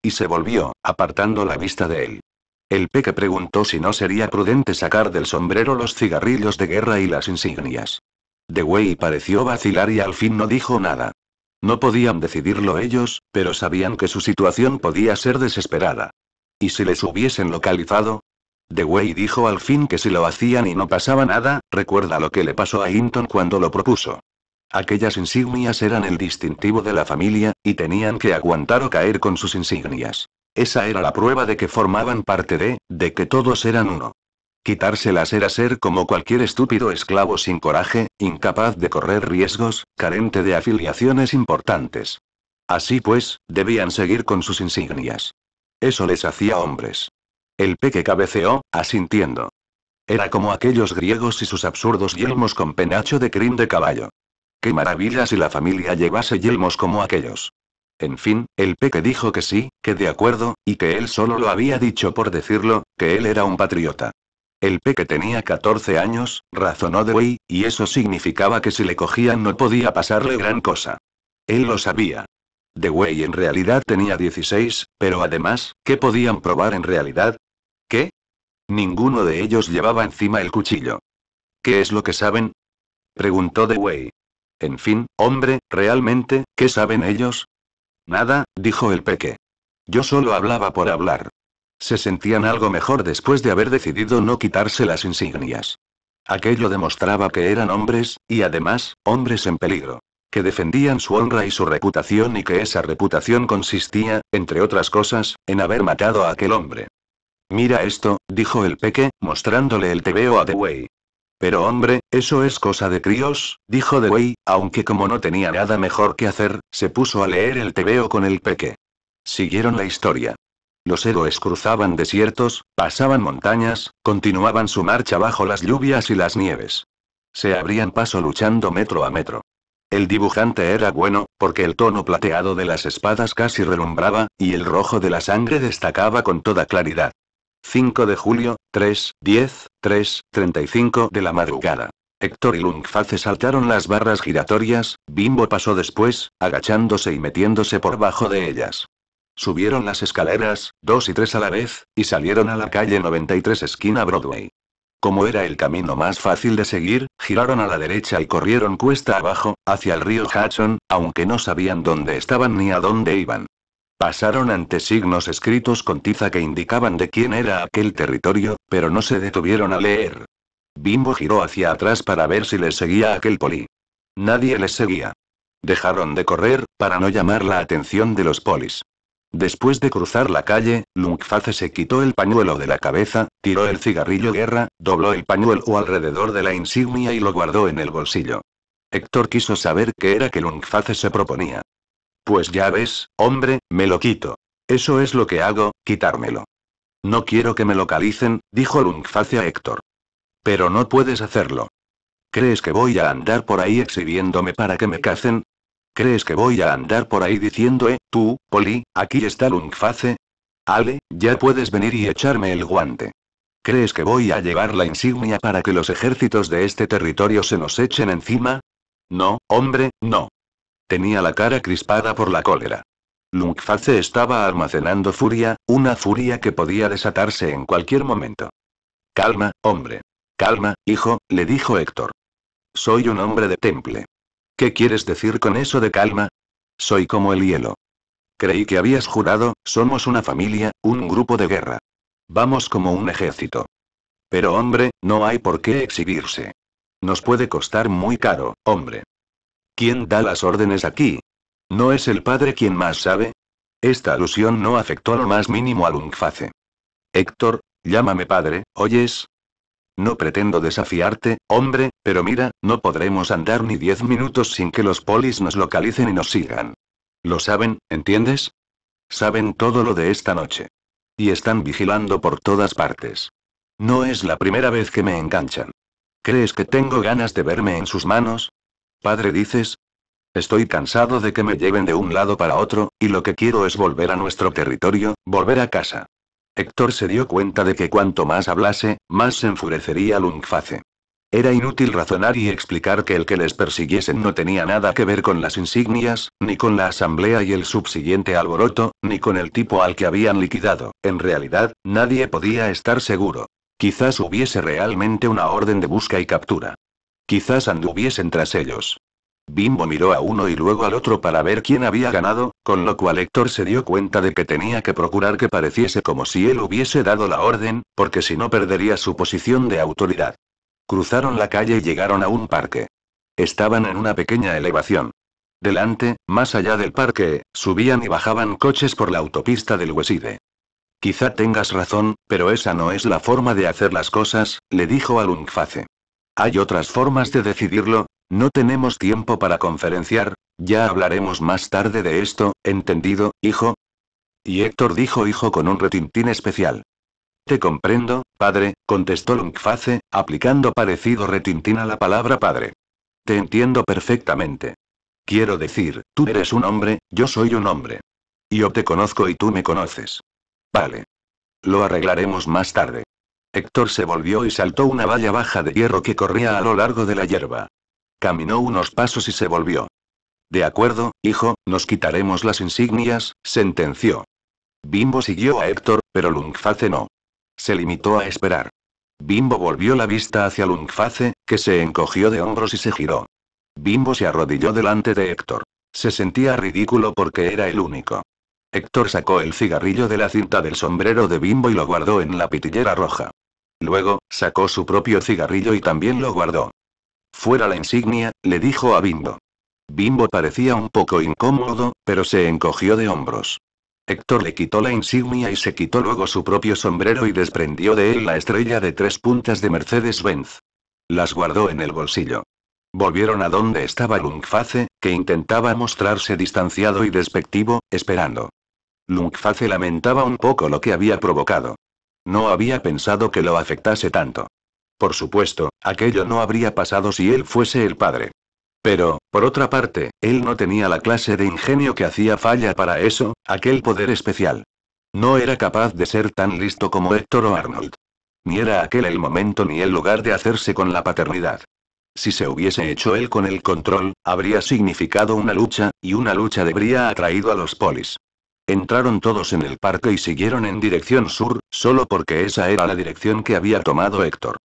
Y se volvió, apartando la vista de él. El peque preguntó si no sería prudente sacar del sombrero los cigarrillos de guerra y las insignias. Wei pareció vacilar y al fin no dijo nada. No podían decidirlo ellos, pero sabían que su situación podía ser desesperada. Y si les hubiesen localizado, de dijo al fin que si lo hacían y no pasaba nada, recuerda lo que le pasó a Hinton cuando lo propuso. Aquellas insignias eran el distintivo de la familia, y tenían que aguantar o caer con sus insignias. Esa era la prueba de que formaban parte de, de que todos eran uno. Quitárselas era ser como cualquier estúpido esclavo sin coraje, incapaz de correr riesgos, carente de afiliaciones importantes. Así pues, debían seguir con sus insignias. Eso les hacía hombres. El peque cabeceó, asintiendo. Era como aquellos griegos y sus absurdos yelmos con penacho de crin de caballo. Qué maravilla si la familia llevase yelmos como aquellos. En fin, el peque dijo que sí, que de acuerdo, y que él solo lo había dicho por decirlo, que él era un patriota. El peque tenía 14 años, razonó Dewey, y eso significaba que si le cogían no podía pasarle gran cosa. Él lo sabía. Dewey en realidad tenía 16, pero además, ¿qué podían probar en realidad? ¿Qué? Ninguno de ellos llevaba encima el cuchillo. ¿Qué es lo que saben? Preguntó Dewey. En fin, hombre, realmente, ¿qué saben ellos? Nada, dijo el peque. Yo solo hablaba por hablar. Se sentían algo mejor después de haber decidido no quitarse las insignias. Aquello demostraba que eran hombres, y además, hombres en peligro. Que defendían su honra y su reputación y que esa reputación consistía, entre otras cosas, en haber matado a aquel hombre. Mira esto, dijo el peque, mostrándole el tebeo a The Way. Pero hombre, eso es cosa de críos, dijo The Dewey, aunque como no tenía nada mejor que hacer, se puso a leer el tebeo con el peque. Siguieron la historia. Los héroes cruzaban desiertos, pasaban montañas, continuaban su marcha bajo las lluvias y las nieves. Se abrían paso luchando metro a metro. El dibujante era bueno, porque el tono plateado de las espadas casi relumbraba, y el rojo de la sangre destacaba con toda claridad. 5 de julio, 3, 10, 3, 35 de la madrugada. Héctor y Lungface saltaron las barras giratorias, Bimbo pasó después, agachándose y metiéndose por bajo de ellas. Subieron las escaleras, dos y tres a la vez, y salieron a la calle 93 esquina Broadway. Como era el camino más fácil de seguir, giraron a la derecha y corrieron cuesta abajo, hacia el río Hudson, aunque no sabían dónde estaban ni a dónde iban. Pasaron ante signos escritos con tiza que indicaban de quién era aquel territorio, pero no se detuvieron a leer. Bimbo giró hacia atrás para ver si les seguía aquel poli. Nadie les seguía. Dejaron de correr, para no llamar la atención de los polis. Después de cruzar la calle, Lungface se quitó el pañuelo de la cabeza, tiró el cigarrillo guerra, dobló el pañuelo alrededor de la insignia y lo guardó en el bolsillo. Héctor quiso saber qué era que Lungface se proponía. Pues ya ves, hombre, me lo quito. Eso es lo que hago, quitármelo. No quiero que me localicen, dijo Lungface a Héctor. Pero no puedes hacerlo. ¿Crees que voy a andar por ahí exhibiéndome para que me cacen? ¿Crees que voy a andar por ahí diciendo, eh, tú, Poli, aquí está Lungface? Ale, ya puedes venir y echarme el guante. ¿Crees que voy a llevar la insignia para que los ejércitos de este territorio se nos echen encima? No, hombre, no. Tenía la cara crispada por la cólera. Lungface estaba almacenando furia, una furia que podía desatarse en cualquier momento. Calma, hombre. Calma, hijo, le dijo Héctor. Soy un hombre de temple. ¿Qué quieres decir con eso de calma? Soy como el hielo. Creí que habías jurado, somos una familia, un grupo de guerra. Vamos como un ejército. Pero hombre, no hay por qué exhibirse. Nos puede costar muy caro, hombre. ¿Quién da las órdenes aquí? ¿No es el padre quien más sabe? Esta alusión no afectó lo más mínimo a Lungface. Héctor, llámame padre, ¿oyes? No pretendo desafiarte, hombre, pero mira, no podremos andar ni diez minutos sin que los polis nos localicen y nos sigan. Lo saben, ¿entiendes? Saben todo lo de esta noche. Y están vigilando por todas partes. No es la primera vez que me enganchan. ¿Crees que tengo ganas de verme en sus manos? Padre dices, Estoy cansado de que me lleven de un lado para otro, y lo que quiero es volver a nuestro territorio, volver a casa. Héctor se dio cuenta de que cuanto más hablase, más se enfurecería Lungface. Era inútil razonar y explicar que el que les persiguiesen no tenía nada que ver con las insignias, ni con la asamblea y el subsiguiente alboroto, ni con el tipo al que habían liquidado. En realidad, nadie podía estar seguro. Quizás hubiese realmente una orden de busca y captura. Quizás anduviesen tras ellos. Bimbo miró a uno y luego al otro para ver quién había ganado, con lo cual Héctor se dio cuenta de que tenía que procurar que pareciese como si él hubiese dado la orden, porque si no perdería su posición de autoridad. Cruzaron la calle y llegaron a un parque. Estaban en una pequeña elevación. Delante, más allá del parque, subían y bajaban coches por la autopista del Hueside. Quizá tengas razón, pero esa no es la forma de hacer las cosas, le dijo a Lungface. Hay otras formas de decidirlo, no tenemos tiempo para conferenciar, ya hablaremos más tarde de esto, ¿entendido, hijo? Y Héctor dijo hijo con un retintín especial. Te comprendo, padre, contestó Lungface, aplicando parecido retintín a la palabra padre. Te entiendo perfectamente. Quiero decir, tú eres un hombre, yo soy un hombre. Yo te conozco y tú me conoces. Vale. Lo arreglaremos más tarde. Héctor se volvió y saltó una valla baja de hierro que corría a lo largo de la hierba. Caminó unos pasos y se volvió. De acuerdo, hijo, nos quitaremos las insignias, sentenció. Bimbo siguió a Héctor, pero Lungface no. Se limitó a esperar. Bimbo volvió la vista hacia Lungface, que se encogió de hombros y se giró. Bimbo se arrodilló delante de Héctor. Se sentía ridículo porque era el único. Héctor sacó el cigarrillo de la cinta del sombrero de Bimbo y lo guardó en la pitillera roja. Luego, sacó su propio cigarrillo y también lo guardó. Fuera la insignia, le dijo a Bimbo. Bimbo parecía un poco incómodo, pero se encogió de hombros. Héctor le quitó la insignia y se quitó luego su propio sombrero y desprendió de él la estrella de tres puntas de Mercedes-Benz. Las guardó en el bolsillo. Volvieron a donde estaba Lungface, que intentaba mostrarse distanciado y despectivo, esperando. Lungface lamentaba un poco lo que había provocado. No había pensado que lo afectase tanto. Por supuesto, aquello no habría pasado si él fuese el padre. Pero, por otra parte, él no tenía la clase de ingenio que hacía falla para eso, aquel poder especial. No era capaz de ser tan listo como Héctor o Arnold. Ni era aquel el momento ni el lugar de hacerse con la paternidad. Si se hubiese hecho él con el control, habría significado una lucha, y una lucha debería atraído a los polis. Entraron todos en el parque y siguieron en dirección sur, solo porque esa era la dirección que había tomado Héctor.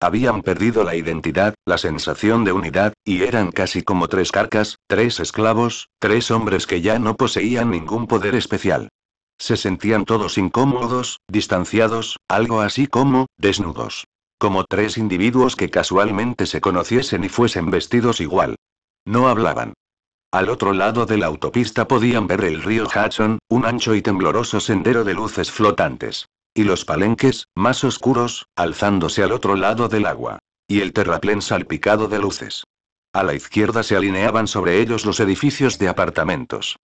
Habían perdido la identidad, la sensación de unidad, y eran casi como tres carcas, tres esclavos, tres hombres que ya no poseían ningún poder especial. Se sentían todos incómodos, distanciados, algo así como, desnudos. Como tres individuos que casualmente se conociesen y fuesen vestidos igual. No hablaban. Al otro lado de la autopista podían ver el río Hudson, un ancho y tembloroso sendero de luces flotantes. Y los palenques, más oscuros, alzándose al otro lado del agua. Y el terraplén salpicado de luces. A la izquierda se alineaban sobre ellos los edificios de apartamentos.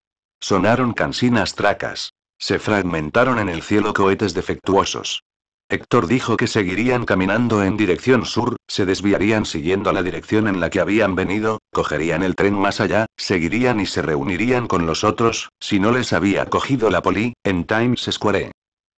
Sonaron cansinas tracas. Se fragmentaron en el cielo cohetes defectuosos. Héctor dijo que seguirían caminando en dirección sur, se desviarían siguiendo la dirección en la que habían venido, cogerían el tren más allá, seguirían y se reunirían con los otros, si no les había cogido la poli, en Times Square.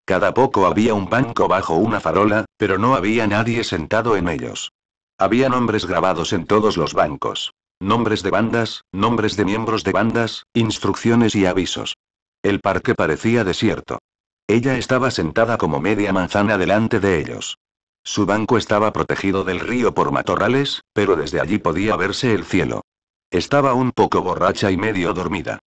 Cada poco había un banco bajo una farola, pero no había nadie sentado en ellos. Había nombres grabados en todos los bancos. Nombres de bandas, nombres de miembros de bandas, instrucciones y avisos. El parque parecía desierto. Ella estaba sentada como media manzana delante de ellos. Su banco estaba protegido del río por matorrales, pero desde allí podía verse el cielo. Estaba un poco borracha y medio dormida.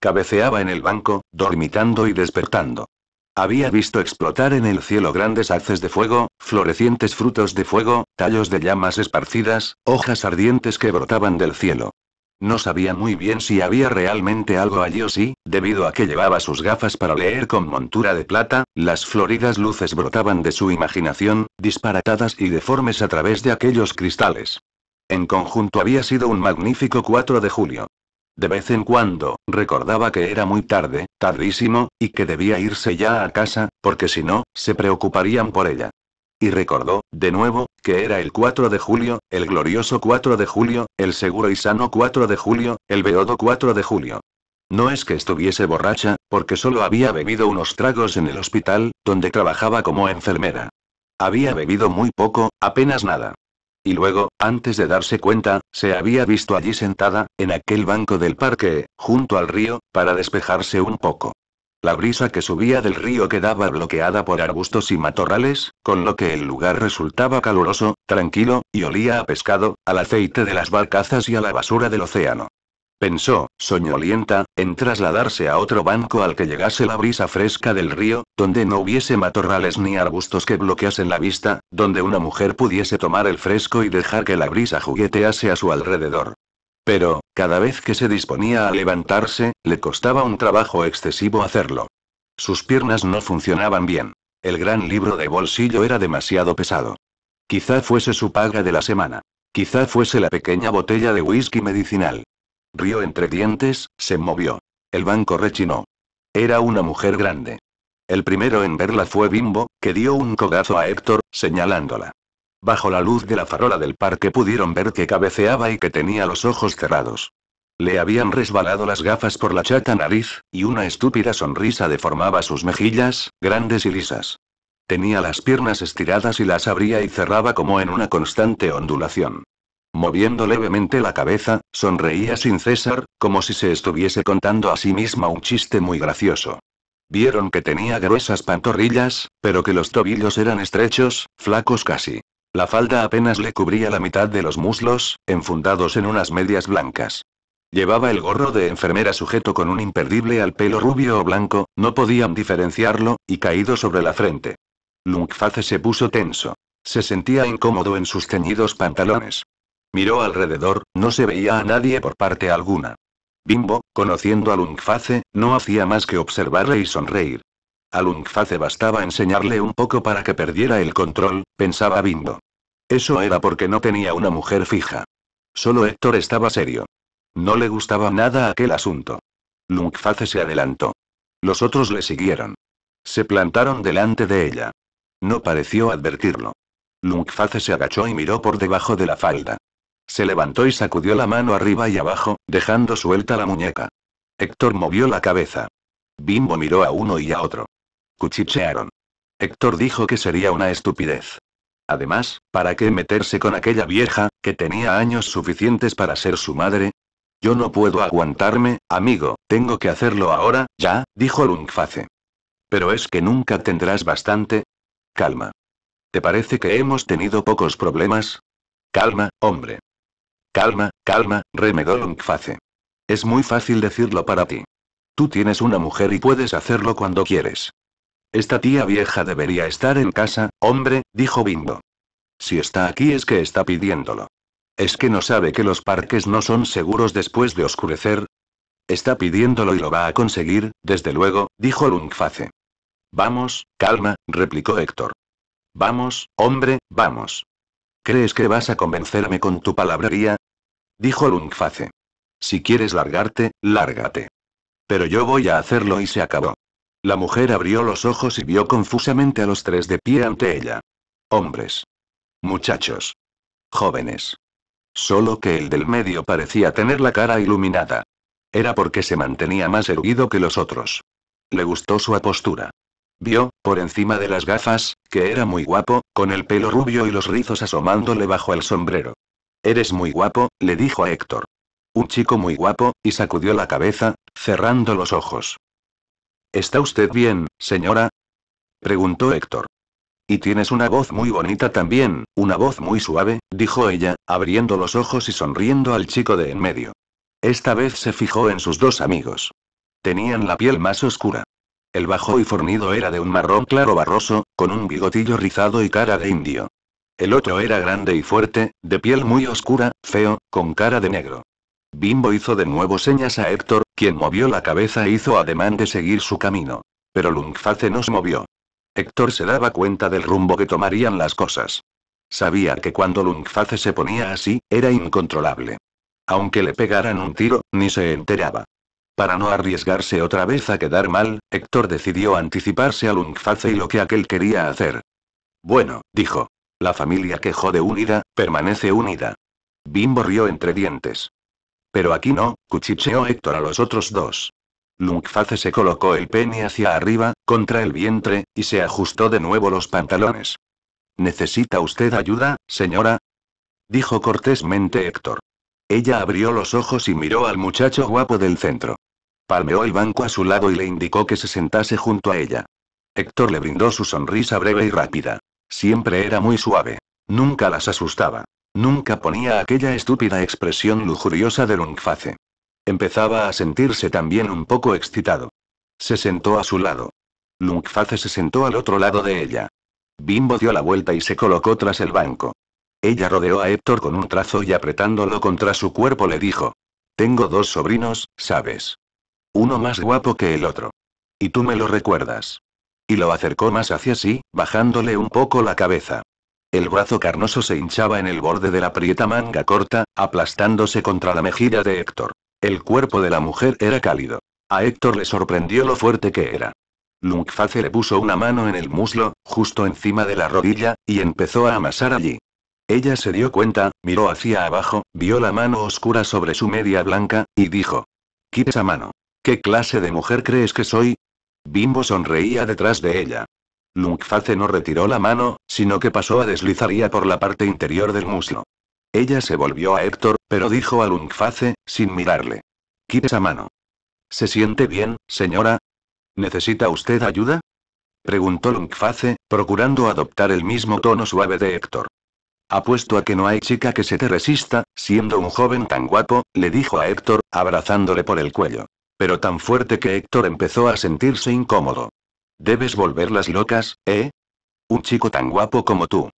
Cabeceaba en el banco, dormitando y despertando. Había visto explotar en el cielo grandes haces de fuego, florecientes frutos de fuego, tallos de llamas esparcidas, hojas ardientes que brotaban del cielo. No sabía muy bien si había realmente algo allí o sí, debido a que llevaba sus gafas para leer con montura de plata, las floridas luces brotaban de su imaginación, disparatadas y deformes a través de aquellos cristales. En conjunto había sido un magnífico 4 de julio. De vez en cuando, recordaba que era muy tarde, tardísimo, y que debía irse ya a casa, porque si no, se preocuparían por ella y recordó, de nuevo, que era el 4 de julio, el glorioso 4 de julio, el seguro y sano 4 de julio, el beodo 4 de julio. No es que estuviese borracha, porque solo había bebido unos tragos en el hospital, donde trabajaba como enfermera. Había bebido muy poco, apenas nada. Y luego, antes de darse cuenta, se había visto allí sentada, en aquel banco del parque, junto al río, para despejarse un poco. La brisa que subía del río quedaba bloqueada por arbustos y matorrales, con lo que el lugar resultaba caluroso, tranquilo, y olía a pescado, al aceite de las barcazas y a la basura del océano. Pensó, soñolienta, en trasladarse a otro banco al que llegase la brisa fresca del río, donde no hubiese matorrales ni arbustos que bloqueasen la vista, donde una mujer pudiese tomar el fresco y dejar que la brisa juguetease a su alrededor. Pero, cada vez que se disponía a levantarse, le costaba un trabajo excesivo hacerlo. Sus piernas no funcionaban bien. El gran libro de bolsillo era demasiado pesado. Quizá fuese su paga de la semana. Quizá fuese la pequeña botella de whisky medicinal. Rió entre dientes, se movió. El banco rechinó. Era una mujer grande. El primero en verla fue Bimbo, que dio un codazo a Héctor, señalándola. Bajo la luz de la farola del parque pudieron ver que cabeceaba y que tenía los ojos cerrados. Le habían resbalado las gafas por la chata nariz, y una estúpida sonrisa deformaba sus mejillas, grandes y lisas. Tenía las piernas estiradas y las abría y cerraba como en una constante ondulación. Moviendo levemente la cabeza, sonreía sin cesar, como si se estuviese contando a sí misma un chiste muy gracioso. Vieron que tenía gruesas pantorrillas, pero que los tobillos eran estrechos, flacos casi. La falda apenas le cubría la mitad de los muslos, enfundados en unas medias blancas. Llevaba el gorro de enfermera sujeto con un imperdible al pelo rubio o blanco, no podían diferenciarlo, y caído sobre la frente. Lungface se puso tenso. Se sentía incómodo en sus ceñidos pantalones. Miró alrededor, no se veía a nadie por parte alguna. Bimbo, conociendo a Lungface, no hacía más que observarle y sonreír. A Lungface bastaba enseñarle un poco para que perdiera el control, pensaba Bimbo. Eso era porque no tenía una mujer fija. Solo Héctor estaba serio. No le gustaba nada aquel asunto. Lungface se adelantó. Los otros le siguieron. Se plantaron delante de ella. No pareció advertirlo. Lungface se agachó y miró por debajo de la falda. Se levantó y sacudió la mano arriba y abajo, dejando suelta la muñeca. Héctor movió la cabeza. Bimbo miró a uno y a otro cuchichearon. Héctor dijo que sería una estupidez. Además, ¿para qué meterse con aquella vieja, que tenía años suficientes para ser su madre? Yo no puedo aguantarme, amigo, tengo que hacerlo ahora, ya, dijo Lungface. Pero es que nunca tendrás bastante. Calma. ¿Te parece que hemos tenido pocos problemas? Calma, hombre. Calma, calma, remedó Lungface. Es muy fácil decirlo para ti. Tú tienes una mujer y puedes hacerlo cuando quieres. Esta tía vieja debería estar en casa, hombre, dijo Bingo. Si está aquí es que está pidiéndolo. ¿Es que no sabe que los parques no son seguros después de oscurecer? Está pidiéndolo y lo va a conseguir, desde luego, dijo Lungface. Vamos, calma, replicó Héctor. Vamos, hombre, vamos. ¿Crees que vas a convencerme con tu palabrería? Dijo Lungface. Si quieres largarte, lárgate. Pero yo voy a hacerlo y se acabó. La mujer abrió los ojos y vio confusamente a los tres de pie ante ella. Hombres. Muchachos. Jóvenes. Solo que el del medio parecía tener la cara iluminada. Era porque se mantenía más erguido que los otros. Le gustó su apostura. Vio, por encima de las gafas, que era muy guapo, con el pelo rubio y los rizos asomándole bajo el sombrero. Eres muy guapo, le dijo a Héctor. Un chico muy guapo, y sacudió la cabeza, cerrando los ojos. ¿Está usted bien, señora? preguntó Héctor. Y tienes una voz muy bonita también, una voz muy suave, dijo ella, abriendo los ojos y sonriendo al chico de en medio. Esta vez se fijó en sus dos amigos. Tenían la piel más oscura. El bajo y fornido era de un marrón claro barroso, con un bigotillo rizado y cara de indio. El otro era grande y fuerte, de piel muy oscura, feo, con cara de negro. Bimbo hizo de nuevo señas a Héctor, quien movió la cabeza e hizo ademán de seguir su camino. Pero Lungface no se movió. Héctor se daba cuenta del rumbo que tomarían las cosas. Sabía que cuando Lungface se ponía así, era incontrolable. Aunque le pegaran un tiro, ni se enteraba. Para no arriesgarse otra vez a quedar mal, Héctor decidió anticiparse a Lungface y lo que aquel quería hacer. Bueno, dijo. La familia quejó de unida, permanece unida. Bimbo rió entre dientes. Pero aquí no, cuchicheó Héctor a los otros dos. Lungface se colocó el pene hacia arriba, contra el vientre, y se ajustó de nuevo los pantalones. ¿Necesita usted ayuda, señora? dijo cortésmente Héctor. Ella abrió los ojos y miró al muchacho guapo del centro. Palmeó el banco a su lado y le indicó que se sentase junto a ella. Héctor le brindó su sonrisa breve y rápida. Siempre era muy suave. Nunca las asustaba. Nunca ponía aquella estúpida expresión lujuriosa de Lungface. Empezaba a sentirse también un poco excitado. Se sentó a su lado. Lungface se sentó al otro lado de ella. Bimbo dio la vuelta y se colocó tras el banco. Ella rodeó a Héctor con un trazo y apretándolo contra su cuerpo le dijo. Tengo dos sobrinos, ¿sabes? Uno más guapo que el otro. Y tú me lo recuerdas. Y lo acercó más hacia sí, bajándole un poco la cabeza. El brazo carnoso se hinchaba en el borde de la prieta manga corta, aplastándose contra la mejilla de Héctor. El cuerpo de la mujer era cálido. A Héctor le sorprendió lo fuerte que era. Lungface le puso una mano en el muslo, justo encima de la rodilla, y empezó a amasar allí. Ella se dio cuenta, miró hacia abajo, vio la mano oscura sobre su media blanca, y dijo. Quita esa mano. ¿Qué clase de mujer crees que soy? Bimbo sonreía detrás de ella. Lunkface no retiró la mano, sino que pasó a deslizaría por la parte interior del muslo. Ella se volvió a Héctor, pero dijo a Lunkface, sin mirarle. Quita esa mano. ¿Se siente bien, señora? ¿Necesita usted ayuda? Preguntó Lunkface, procurando adoptar el mismo tono suave de Héctor. Apuesto a que no hay chica que se te resista, siendo un joven tan guapo, le dijo a Héctor, abrazándole por el cuello. Pero tan fuerte que Héctor empezó a sentirse incómodo. Debes volverlas locas, ¿eh? Un chico tan guapo como tú.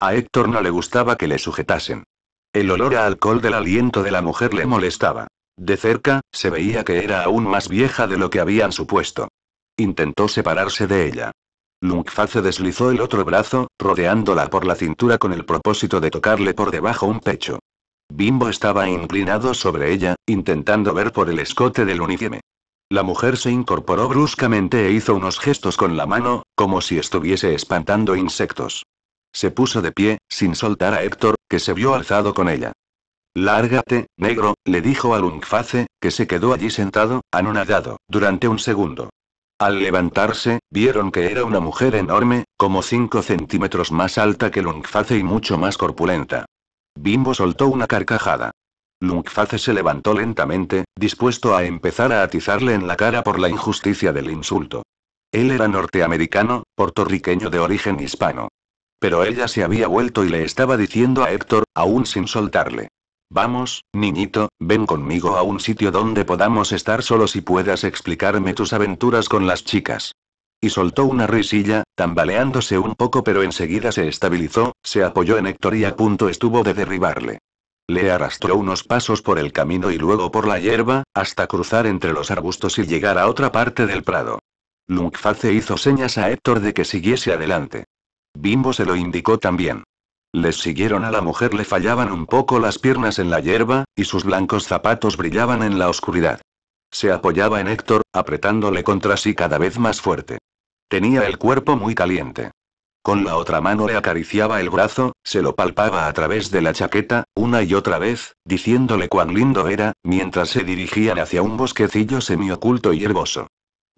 A Héctor no le gustaba que le sujetasen. El olor a alcohol del aliento de la mujer le molestaba. De cerca, se veía que era aún más vieja de lo que habían supuesto. Intentó separarse de ella. Lungfa se deslizó el otro brazo, rodeándola por la cintura con el propósito de tocarle por debajo un pecho. Bimbo estaba inclinado sobre ella, intentando ver por el escote del uniforme. La mujer se incorporó bruscamente e hizo unos gestos con la mano, como si estuviese espantando insectos. Se puso de pie, sin soltar a Héctor, que se vio alzado con ella. Lárgate, negro, le dijo a Lungface, que se quedó allí sentado, anonadado, durante un segundo. Al levantarse, vieron que era una mujer enorme, como 5 centímetros más alta que Lungface y mucho más corpulenta. Bimbo soltó una carcajada. Mukface se levantó lentamente, dispuesto a empezar a atizarle en la cara por la injusticia del insulto. Él era norteamericano, puertorriqueño de origen hispano. Pero ella se había vuelto y le estaba diciendo a Héctor, aún sin soltarle. Vamos, niñito, ven conmigo a un sitio donde podamos estar solos y puedas explicarme tus aventuras con las chicas. Y soltó una risilla, tambaleándose un poco pero enseguida se estabilizó, se apoyó en Héctor y a punto estuvo de derribarle. Le arrastró unos pasos por el camino y luego por la hierba, hasta cruzar entre los arbustos y llegar a otra parte del prado. Lungface hizo señas a Héctor de que siguiese adelante. Bimbo se lo indicó también. Les siguieron a la mujer, le fallaban un poco las piernas en la hierba, y sus blancos zapatos brillaban en la oscuridad. Se apoyaba en Héctor, apretándole contra sí cada vez más fuerte. Tenía el cuerpo muy caliente. Con la otra mano le acariciaba el brazo, se lo palpaba a través de la chaqueta, una y otra vez, diciéndole cuán lindo era, mientras se dirigían hacia un bosquecillo semioculto y herboso.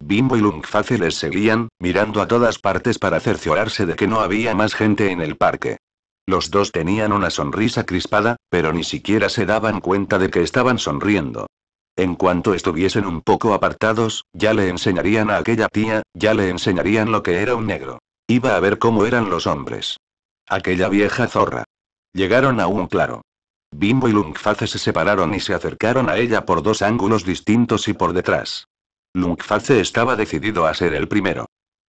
Bimbo y Lungface les seguían, mirando a todas partes para cerciorarse de que no había más gente en el parque. Los dos tenían una sonrisa crispada, pero ni siquiera se daban cuenta de que estaban sonriendo. En cuanto estuviesen un poco apartados, ya le enseñarían a aquella tía, ya le enseñarían lo que era un negro. Iba a ver cómo eran los hombres. Aquella vieja zorra. Llegaron a un claro. Bimbo y Lungface se separaron y se acercaron a ella por dos ángulos distintos y por detrás. Lungface estaba decidido a ser el primero.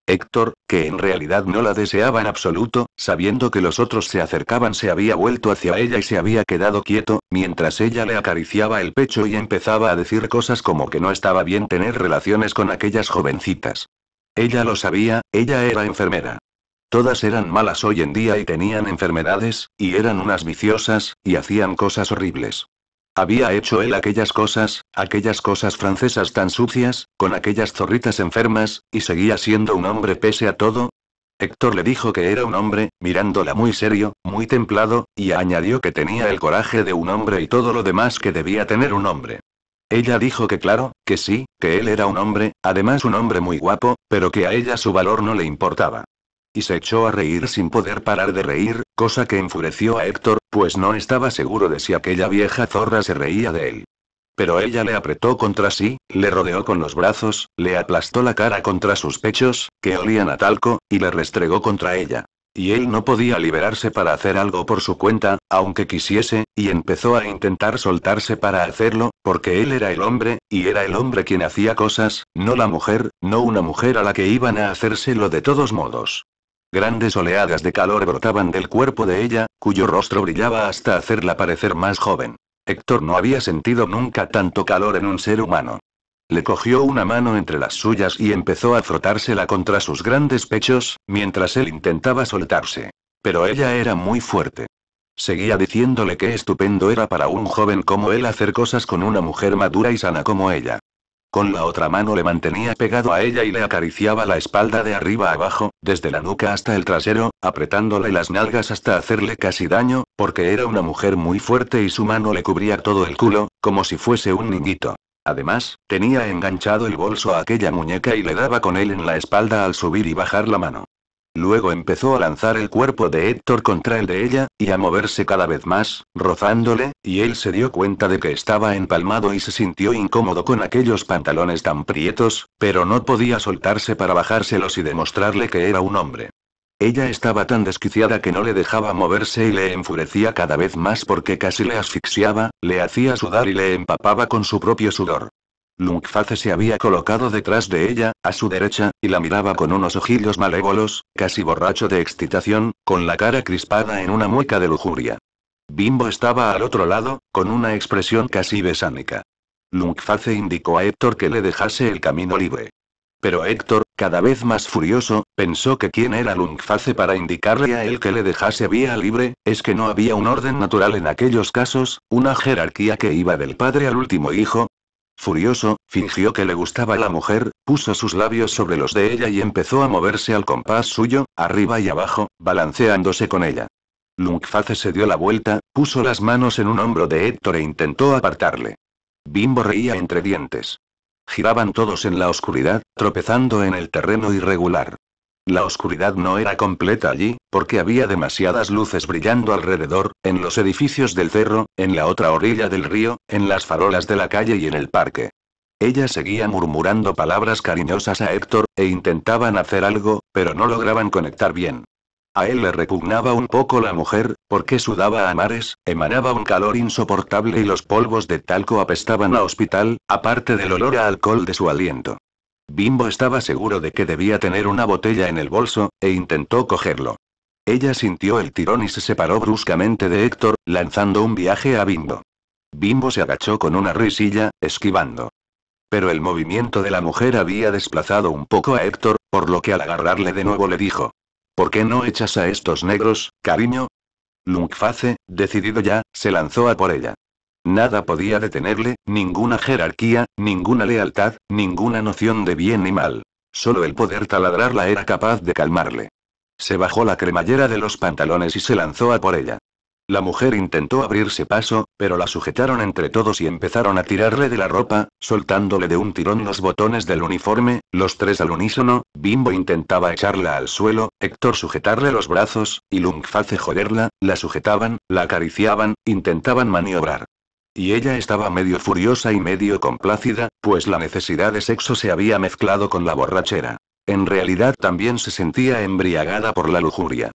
Héctor, que en realidad no la deseaba en absoluto, sabiendo que los otros se acercaban, se había vuelto hacia ella y se había quedado quieto, mientras ella le acariciaba el pecho y empezaba a decir cosas como que no estaba bien tener relaciones con aquellas jovencitas. Ella lo sabía, ella era enfermera. Todas eran malas hoy en día y tenían enfermedades, y eran unas viciosas, y hacían cosas horribles. Había hecho él aquellas cosas, aquellas cosas francesas tan sucias, con aquellas zorritas enfermas, y seguía siendo un hombre pese a todo. Héctor le dijo que era un hombre, mirándola muy serio, muy templado, y añadió que tenía el coraje de un hombre y todo lo demás que debía tener un hombre. Ella dijo que claro, que sí, que él era un hombre, además un hombre muy guapo, pero que a ella su valor no le importaba. Y se echó a reír sin poder parar de reír, cosa que enfureció a Héctor, pues no estaba seguro de si aquella vieja zorra se reía de él. Pero ella le apretó contra sí, le rodeó con los brazos, le aplastó la cara contra sus pechos, que olían a talco, y le restregó contra ella y él no podía liberarse para hacer algo por su cuenta, aunque quisiese, y empezó a intentar soltarse para hacerlo, porque él era el hombre, y era el hombre quien hacía cosas, no la mujer, no una mujer a la que iban a hacérselo de todos modos. Grandes oleadas de calor brotaban del cuerpo de ella, cuyo rostro brillaba hasta hacerla parecer más joven. Héctor no había sentido nunca tanto calor en un ser humano. Le cogió una mano entre las suyas y empezó a frotársela contra sus grandes pechos, mientras él intentaba soltarse. Pero ella era muy fuerte. Seguía diciéndole qué estupendo era para un joven como él hacer cosas con una mujer madura y sana como ella. Con la otra mano le mantenía pegado a ella y le acariciaba la espalda de arriba abajo, desde la nuca hasta el trasero, apretándole las nalgas hasta hacerle casi daño, porque era una mujer muy fuerte y su mano le cubría todo el culo, como si fuese un niñito. Además, tenía enganchado el bolso a aquella muñeca y le daba con él en la espalda al subir y bajar la mano. Luego empezó a lanzar el cuerpo de Héctor contra el de ella, y a moverse cada vez más, rozándole, y él se dio cuenta de que estaba empalmado y se sintió incómodo con aquellos pantalones tan prietos, pero no podía soltarse para bajárselos y demostrarle que era un hombre. Ella estaba tan desquiciada que no le dejaba moverse y le enfurecía cada vez más porque casi le asfixiaba, le hacía sudar y le empapaba con su propio sudor. Lungface se había colocado detrás de ella, a su derecha, y la miraba con unos ojillos malévolos, casi borracho de excitación, con la cara crispada en una mueca de lujuria. Bimbo estaba al otro lado, con una expresión casi besánica. Lungface indicó a Héctor que le dejase el camino libre. Pero Héctor, cada vez más furioso, pensó que quién era Lungface para indicarle a él que le dejase vía libre, es que no había un orden natural en aquellos casos, una jerarquía que iba del padre al último hijo. Furioso, fingió que le gustaba la mujer, puso sus labios sobre los de ella y empezó a moverse al compás suyo, arriba y abajo, balanceándose con ella. Lungface se dio la vuelta, puso las manos en un hombro de Héctor e intentó apartarle. Bimbo reía entre dientes. Giraban todos en la oscuridad, tropezando en el terreno irregular. La oscuridad no era completa allí, porque había demasiadas luces brillando alrededor, en los edificios del cerro, en la otra orilla del río, en las farolas de la calle y en el parque. Ella seguía murmurando palabras cariñosas a Héctor, e intentaban hacer algo, pero no lograban conectar bien. A él le repugnaba un poco la mujer, porque sudaba a mares, emanaba un calor insoportable y los polvos de talco apestaban a hospital, aparte del olor a alcohol de su aliento. Bimbo estaba seguro de que debía tener una botella en el bolso, e intentó cogerlo. Ella sintió el tirón y se separó bruscamente de Héctor, lanzando un viaje a Bimbo. Bimbo se agachó con una risilla, esquivando. Pero el movimiento de la mujer había desplazado un poco a Héctor, por lo que al agarrarle de nuevo le dijo, ¿Por qué no echas a estos negros, cariño? Lungface, decidido ya, se lanzó a por ella. Nada podía detenerle, ninguna jerarquía, ninguna lealtad, ninguna noción de bien ni mal. Solo el poder taladrarla era capaz de calmarle. Se bajó la cremallera de los pantalones y se lanzó a por ella. La mujer intentó abrirse paso, pero la sujetaron entre todos y empezaron a tirarle de la ropa, soltándole de un tirón los botones del uniforme, los tres al unísono, Bimbo intentaba echarla al suelo, Héctor sujetarle los brazos, y Lungface joderla, la sujetaban, la acariciaban, intentaban maniobrar. Y ella estaba medio furiosa y medio complácida, pues la necesidad de sexo se había mezclado con la borrachera. En realidad también se sentía embriagada por la lujuria.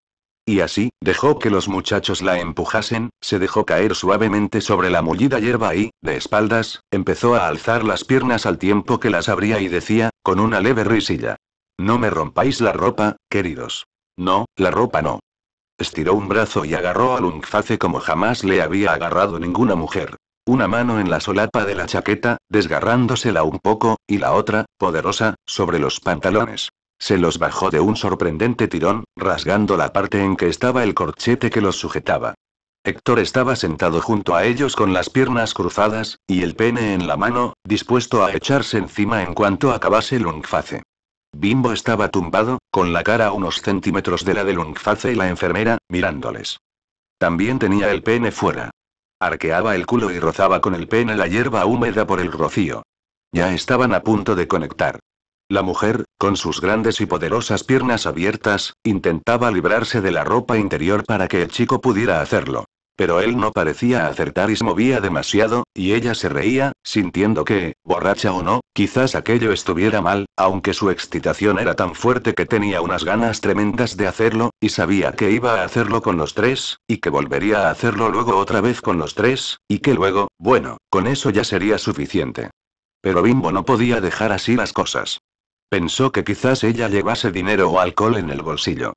Y así, dejó que los muchachos la empujasen, se dejó caer suavemente sobre la mullida hierba y, de espaldas, empezó a alzar las piernas al tiempo que las abría y decía, con una leve risilla. No me rompáis la ropa, queridos. No, la ropa no. Estiró un brazo y agarró a Lungface como jamás le había agarrado ninguna mujer. Una mano en la solapa de la chaqueta, desgarrándosela un poco, y la otra, poderosa, sobre los pantalones. Se los bajó de un sorprendente tirón, rasgando la parte en que estaba el corchete que los sujetaba. Héctor estaba sentado junto a ellos con las piernas cruzadas, y el pene en la mano, dispuesto a echarse encima en cuanto acabase el Lungface. Bimbo estaba tumbado, con la cara a unos centímetros de la de Lungface y la enfermera, mirándoles. También tenía el pene fuera. Arqueaba el culo y rozaba con el pene la hierba húmeda por el rocío. Ya estaban a punto de conectar. La mujer, con sus grandes y poderosas piernas abiertas, intentaba librarse de la ropa interior para que el chico pudiera hacerlo. Pero él no parecía acertar y se movía demasiado, y ella se reía, sintiendo que, borracha o no, quizás aquello estuviera mal, aunque su excitación era tan fuerte que tenía unas ganas tremendas de hacerlo, y sabía que iba a hacerlo con los tres, y que volvería a hacerlo luego otra vez con los tres, y que luego, bueno, con eso ya sería suficiente. Pero Bimbo no podía dejar así las cosas. Pensó que quizás ella llevase dinero o alcohol en el bolsillo.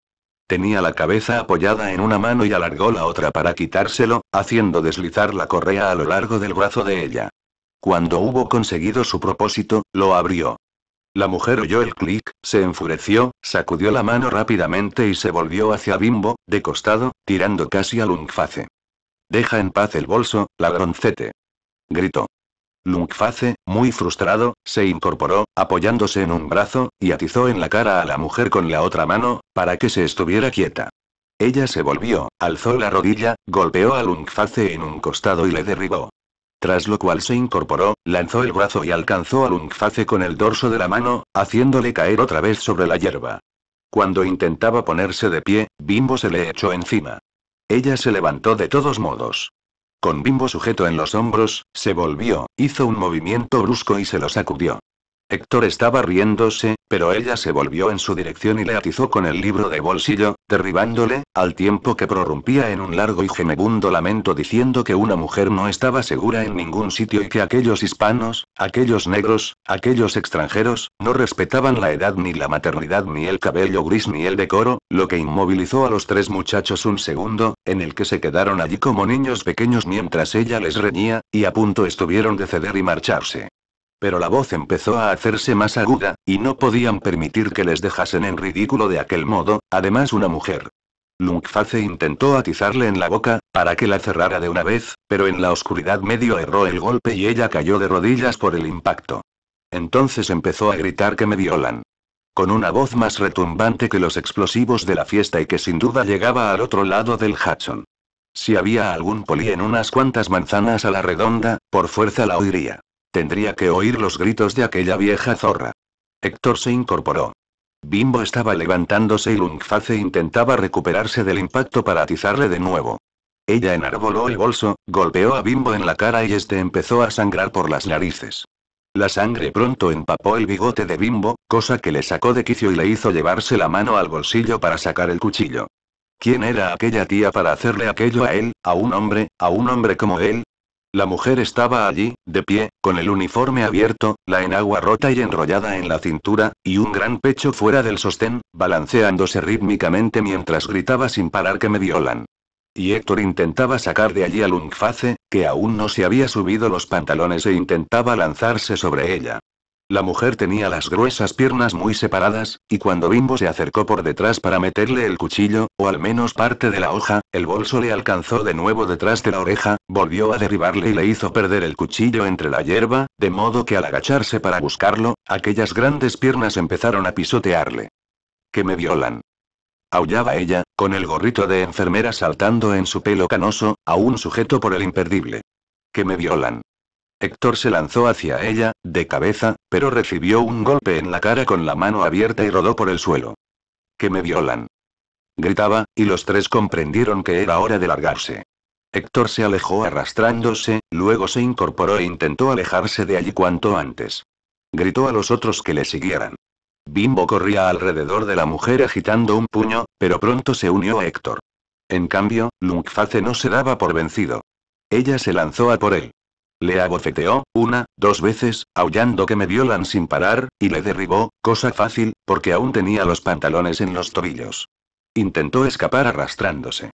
Tenía la cabeza apoyada en una mano y alargó la otra para quitárselo, haciendo deslizar la correa a lo largo del brazo de ella. Cuando hubo conseguido su propósito, lo abrió. La mujer oyó el clic, se enfureció, sacudió la mano rápidamente y se volvió hacia Bimbo, de costado, tirando casi al lungface. Deja en paz el bolso, ladroncete. Gritó. Lungface, muy frustrado, se incorporó, apoyándose en un brazo, y atizó en la cara a la mujer con la otra mano, para que se estuviera quieta. Ella se volvió, alzó la rodilla, golpeó a Lungface en un costado y le derribó. Tras lo cual se incorporó, lanzó el brazo y alcanzó a Lungface con el dorso de la mano, haciéndole caer otra vez sobre la hierba. Cuando intentaba ponerse de pie, Bimbo se le echó encima. Ella se levantó de todos modos con Bimbo sujeto en los hombros, se volvió, hizo un movimiento brusco y se lo sacudió. Héctor estaba riéndose, pero ella se volvió en su dirección y le atizó con el libro de bolsillo, derribándole, al tiempo que prorrumpía en un largo y gemebundo lamento diciendo que una mujer no estaba segura en ningún sitio y que aquellos hispanos, aquellos negros, aquellos extranjeros, no respetaban la edad ni la maternidad ni el cabello gris ni el decoro, lo que inmovilizó a los tres muchachos un segundo, en el que se quedaron allí como niños pequeños mientras ella les reñía, y a punto estuvieron de ceder y marcharse. Pero la voz empezó a hacerse más aguda, y no podían permitir que les dejasen en ridículo de aquel modo, además una mujer. Lungface intentó atizarle en la boca, para que la cerrara de una vez, pero en la oscuridad medio erró el golpe y ella cayó de rodillas por el impacto. Entonces empezó a gritar que me violan. Con una voz más retumbante que los explosivos de la fiesta y que sin duda llegaba al otro lado del Hudson. Si había algún poli en unas cuantas manzanas a la redonda, por fuerza la oiría. Tendría que oír los gritos de aquella vieja zorra. Héctor se incorporó. Bimbo estaba levantándose y Lungface intentaba recuperarse del impacto para atizarle de nuevo. Ella enarboló el bolso, golpeó a Bimbo en la cara y este empezó a sangrar por las narices. La sangre pronto empapó el bigote de Bimbo, cosa que le sacó de quicio y le hizo llevarse la mano al bolsillo para sacar el cuchillo. ¿Quién era aquella tía para hacerle aquello a él, a un hombre, a un hombre como él? La mujer estaba allí, de pie, con el uniforme abierto, la enagua rota y enrollada en la cintura, y un gran pecho fuera del sostén, balanceándose rítmicamente mientras gritaba sin parar que me violan. Y Héctor intentaba sacar de allí a Lungface, que aún no se había subido los pantalones e intentaba lanzarse sobre ella. La mujer tenía las gruesas piernas muy separadas, y cuando Bimbo se acercó por detrás para meterle el cuchillo, o al menos parte de la hoja, el bolso le alcanzó de nuevo detrás de la oreja, volvió a derribarle y le hizo perder el cuchillo entre la hierba, de modo que al agacharse para buscarlo, aquellas grandes piernas empezaron a pisotearle. Que me violan. Aullaba ella, con el gorrito de enfermera saltando en su pelo canoso, aún sujeto por el imperdible. Que me violan. Héctor se lanzó hacia ella, de cabeza, pero recibió un golpe en la cara con la mano abierta y rodó por el suelo. Que me violan. Gritaba, y los tres comprendieron que era hora de largarse. Héctor se alejó arrastrándose, luego se incorporó e intentó alejarse de allí cuanto antes. Gritó a los otros que le siguieran. Bimbo corría alrededor de la mujer agitando un puño, pero pronto se unió a Héctor. En cambio, Lungface no se daba por vencido. Ella se lanzó a por él. Le abofeteó, una, dos veces, aullando que me violan sin parar, y le derribó, cosa fácil, porque aún tenía los pantalones en los tobillos. Intentó escapar arrastrándose.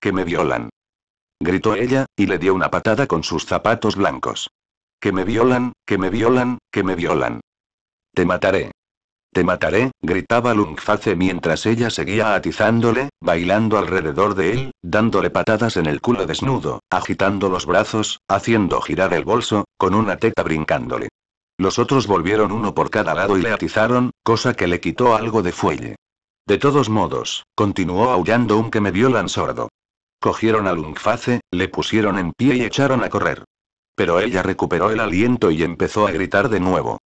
Que me violan. Gritó ella, y le dio una patada con sus zapatos blancos. Que me violan, que me violan, que me violan. Te mataré. Te mataré, gritaba Lungface mientras ella seguía atizándole, bailando alrededor de él, dándole patadas en el culo desnudo, agitando los brazos, haciendo girar el bolso, con una teta brincándole. Los otros volvieron uno por cada lado y le atizaron, cosa que le quitó algo de fuelle. De todos modos, continuó aullando un que me violan sordo. Cogieron a Lungface, le pusieron en pie y echaron a correr. Pero ella recuperó el aliento y empezó a gritar de nuevo.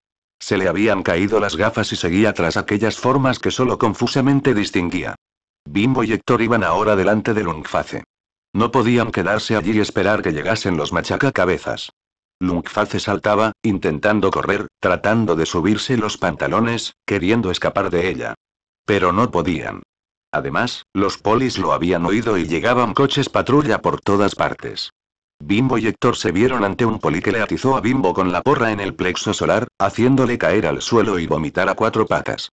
Se le habían caído las gafas y seguía tras aquellas formas que solo confusamente distinguía. Bimbo y Héctor iban ahora delante de Lungface. No podían quedarse allí y esperar que llegasen los machacacabezas. Lungface saltaba, intentando correr, tratando de subirse los pantalones, queriendo escapar de ella. Pero no podían. Además, los polis lo habían oído y llegaban coches patrulla por todas partes. Bimbo y Héctor se vieron ante un poli que le atizó a Bimbo con la porra en el plexo solar, haciéndole caer al suelo y vomitar a cuatro patas.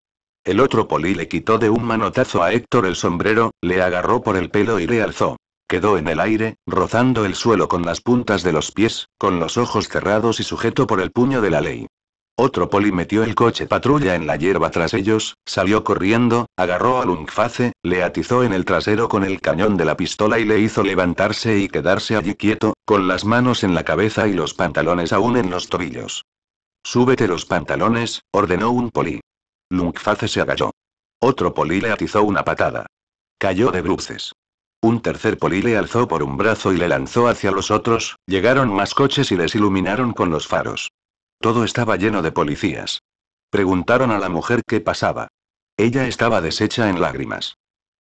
El otro poli le quitó de un manotazo a Héctor el sombrero, le agarró por el pelo y le alzó. Quedó en el aire, rozando el suelo con las puntas de los pies, con los ojos cerrados y sujeto por el puño de la ley. Otro poli metió el coche patrulla en la hierba tras ellos, salió corriendo, agarró a Lungface, le atizó en el trasero con el cañón de la pistola y le hizo levantarse y quedarse allí quieto, con las manos en la cabeza y los pantalones aún en los tobillos. Súbete los pantalones, ordenó un poli. Lungface se agachó. Otro poli le atizó una patada. Cayó de bruces. Un tercer poli le alzó por un brazo y le lanzó hacia los otros, llegaron más coches y les iluminaron con los faros. Todo estaba lleno de policías. Preguntaron a la mujer qué pasaba. Ella estaba deshecha en lágrimas.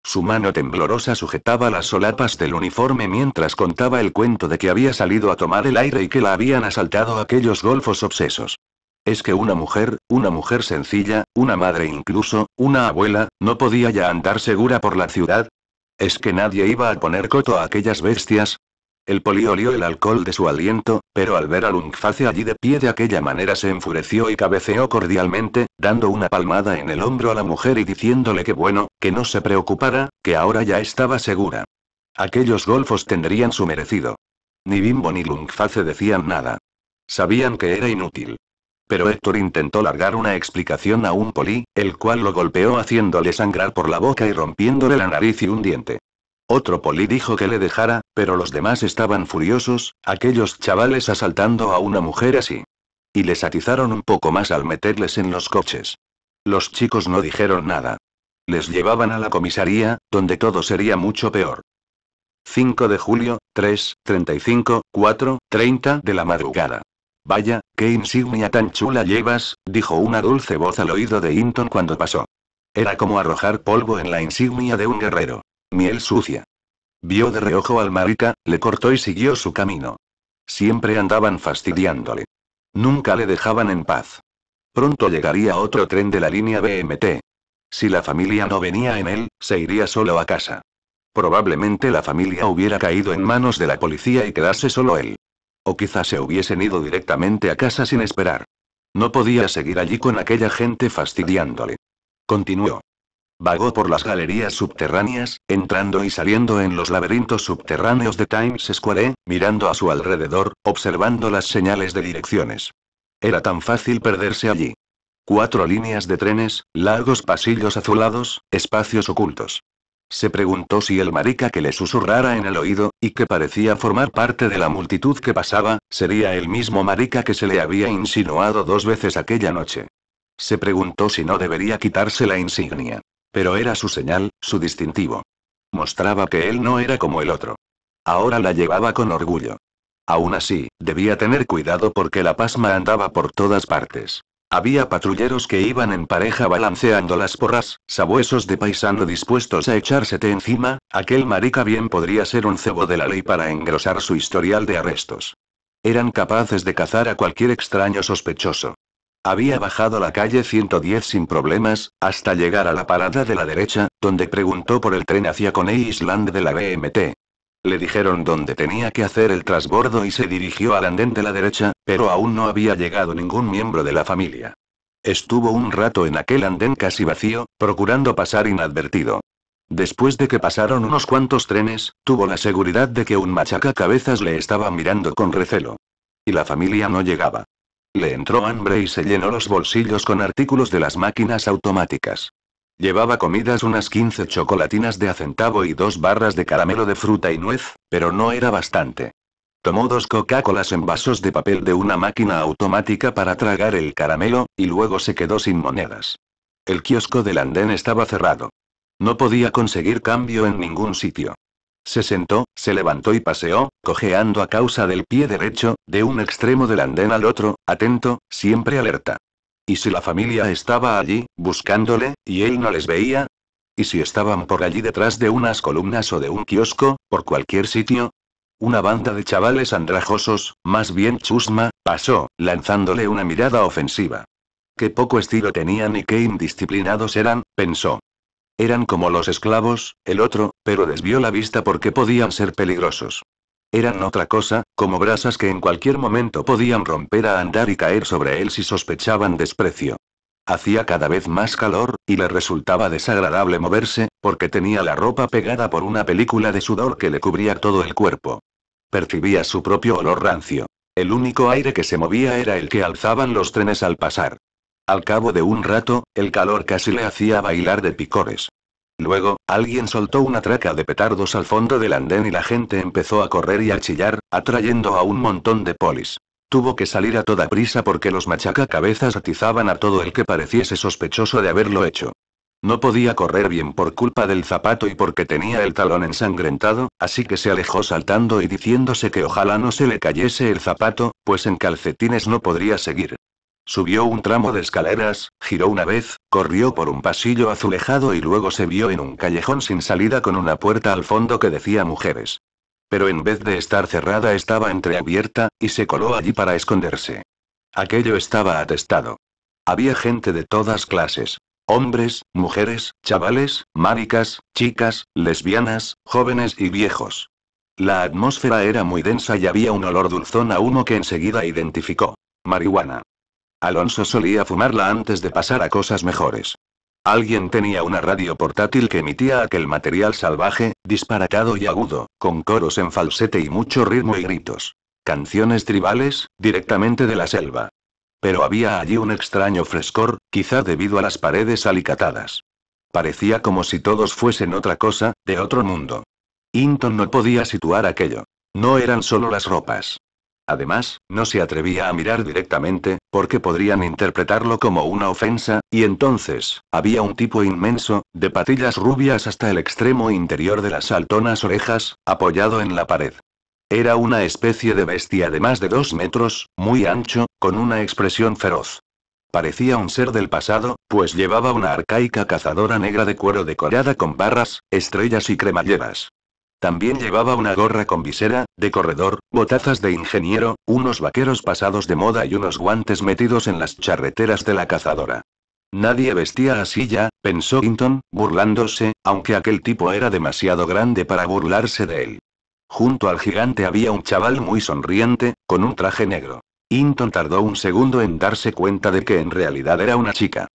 Su mano temblorosa sujetaba las solapas del uniforme mientras contaba el cuento de que había salido a tomar el aire y que la habían asaltado aquellos golfos obsesos. Es que una mujer, una mujer sencilla, una madre incluso, una abuela, no podía ya andar segura por la ciudad. Es que nadie iba a poner coto a aquellas bestias, el poli olió el alcohol de su aliento, pero al ver a Lungface allí de pie de aquella manera se enfureció y cabeceó cordialmente, dando una palmada en el hombro a la mujer y diciéndole que bueno, que no se preocupara, que ahora ya estaba segura. Aquellos golfos tendrían su merecido. Ni Bimbo ni Lungface decían nada. Sabían que era inútil. Pero Héctor intentó largar una explicación a un poli, el cual lo golpeó haciéndole sangrar por la boca y rompiéndole la nariz y un diente. Otro poli dijo que le dejara, pero los demás estaban furiosos, aquellos chavales asaltando a una mujer así. Y les atizaron un poco más al meterles en los coches. Los chicos no dijeron nada. Les llevaban a la comisaría, donde todo sería mucho peor. 5 de julio, 3, 35, 4, 30 de la madrugada. Vaya, qué insignia tan chula llevas, dijo una dulce voz al oído de Hinton cuando pasó. Era como arrojar polvo en la insignia de un guerrero. Miel sucia. Vio de reojo al marica, le cortó y siguió su camino. Siempre andaban fastidiándole. Nunca le dejaban en paz. Pronto llegaría otro tren de la línea BMT. Si la familia no venía en él, se iría solo a casa. Probablemente la familia hubiera caído en manos de la policía y quedase solo él. O quizás se hubiesen ido directamente a casa sin esperar. No podía seguir allí con aquella gente fastidiándole. Continuó. Vagó por las galerías subterráneas, entrando y saliendo en los laberintos subterráneos de Times Square, mirando a su alrededor, observando las señales de direcciones. Era tan fácil perderse allí. Cuatro líneas de trenes, largos pasillos azulados, espacios ocultos. Se preguntó si el marica que le susurrara en el oído, y que parecía formar parte de la multitud que pasaba, sería el mismo marica que se le había insinuado dos veces aquella noche. Se preguntó si no debería quitarse la insignia. Pero era su señal, su distintivo. Mostraba que él no era como el otro. Ahora la llevaba con orgullo. Aún así, debía tener cuidado porque la pasma andaba por todas partes. Había patrulleros que iban en pareja balanceando las porras, sabuesos de paisano dispuestos a echársete encima, aquel marica bien podría ser un cebo de la ley para engrosar su historial de arrestos. Eran capaces de cazar a cualquier extraño sospechoso. Había bajado la calle 110 sin problemas, hasta llegar a la parada de la derecha, donde preguntó por el tren hacia Coney Island de la BMT. Le dijeron dónde tenía que hacer el trasbordo y se dirigió al andén de la derecha, pero aún no había llegado ningún miembro de la familia. Estuvo un rato en aquel andén casi vacío, procurando pasar inadvertido. Después de que pasaron unos cuantos trenes, tuvo la seguridad de que un cabezas le estaba mirando con recelo. Y la familia no llegaba. Le entró hambre y se llenó los bolsillos con artículos de las máquinas automáticas. Llevaba comidas unas 15 chocolatinas de acentavo y dos barras de caramelo de fruta y nuez, pero no era bastante. Tomó dos Coca-Colas en vasos de papel de una máquina automática para tragar el caramelo, y luego se quedó sin monedas. El kiosco del andén estaba cerrado. No podía conseguir cambio en ningún sitio. Se sentó, se levantó y paseó, cojeando a causa del pie derecho, de un extremo del andén al otro, atento, siempre alerta. ¿Y si la familia estaba allí, buscándole, y él no les veía? ¿Y si estaban por allí detrás de unas columnas o de un kiosco, por cualquier sitio? Una banda de chavales andrajosos, más bien chusma, pasó, lanzándole una mirada ofensiva. Qué poco estilo tenían y qué indisciplinados eran, pensó. Eran como los esclavos, el otro, pero desvió la vista porque podían ser peligrosos. Eran otra cosa, como brasas que en cualquier momento podían romper a andar y caer sobre él si sospechaban desprecio. Hacía cada vez más calor, y le resultaba desagradable moverse, porque tenía la ropa pegada por una película de sudor que le cubría todo el cuerpo. Percibía su propio olor rancio. El único aire que se movía era el que alzaban los trenes al pasar. Al cabo de un rato, el calor casi le hacía bailar de picores. Luego, alguien soltó una traca de petardos al fondo del andén y la gente empezó a correr y a chillar, atrayendo a un montón de polis. Tuvo que salir a toda prisa porque los machacacabezas atizaban a todo el que pareciese sospechoso de haberlo hecho. No podía correr bien por culpa del zapato y porque tenía el talón ensangrentado, así que se alejó saltando y diciéndose que ojalá no se le cayese el zapato, pues en calcetines no podría seguir. Subió un tramo de escaleras, giró una vez, corrió por un pasillo azulejado y luego se vio en un callejón sin salida con una puerta al fondo que decía mujeres. Pero en vez de estar cerrada estaba entreabierta, y se coló allí para esconderse. Aquello estaba atestado. Había gente de todas clases. Hombres, mujeres, chavales, maricas, chicas, lesbianas, jóvenes y viejos. La atmósfera era muy densa y había un olor dulzón a humo que enseguida identificó. Marihuana. Alonso solía fumarla antes de pasar a cosas mejores. Alguien tenía una radio portátil que emitía aquel material salvaje, disparatado y agudo, con coros en falsete y mucho ritmo y gritos. Canciones tribales, directamente de la selva. Pero había allí un extraño frescor, quizá debido a las paredes alicatadas. Parecía como si todos fuesen otra cosa, de otro mundo. Hinton no podía situar aquello. No eran solo las ropas. Además, no se atrevía a mirar directamente, porque podrían interpretarlo como una ofensa, y entonces, había un tipo inmenso, de patillas rubias hasta el extremo interior de las altonas orejas, apoyado en la pared. Era una especie de bestia de más de dos metros, muy ancho, con una expresión feroz. Parecía un ser del pasado, pues llevaba una arcaica cazadora negra de cuero decorada con barras, estrellas y cremalleras. También llevaba una gorra con visera, de corredor, botazas de ingeniero, unos vaqueros pasados de moda y unos guantes metidos en las charreteras de la cazadora. Nadie vestía así ya, pensó Hinton, burlándose, aunque aquel tipo era demasiado grande para burlarse de él. Junto al gigante había un chaval muy sonriente, con un traje negro. Hinton tardó un segundo en darse cuenta de que en realidad era una chica.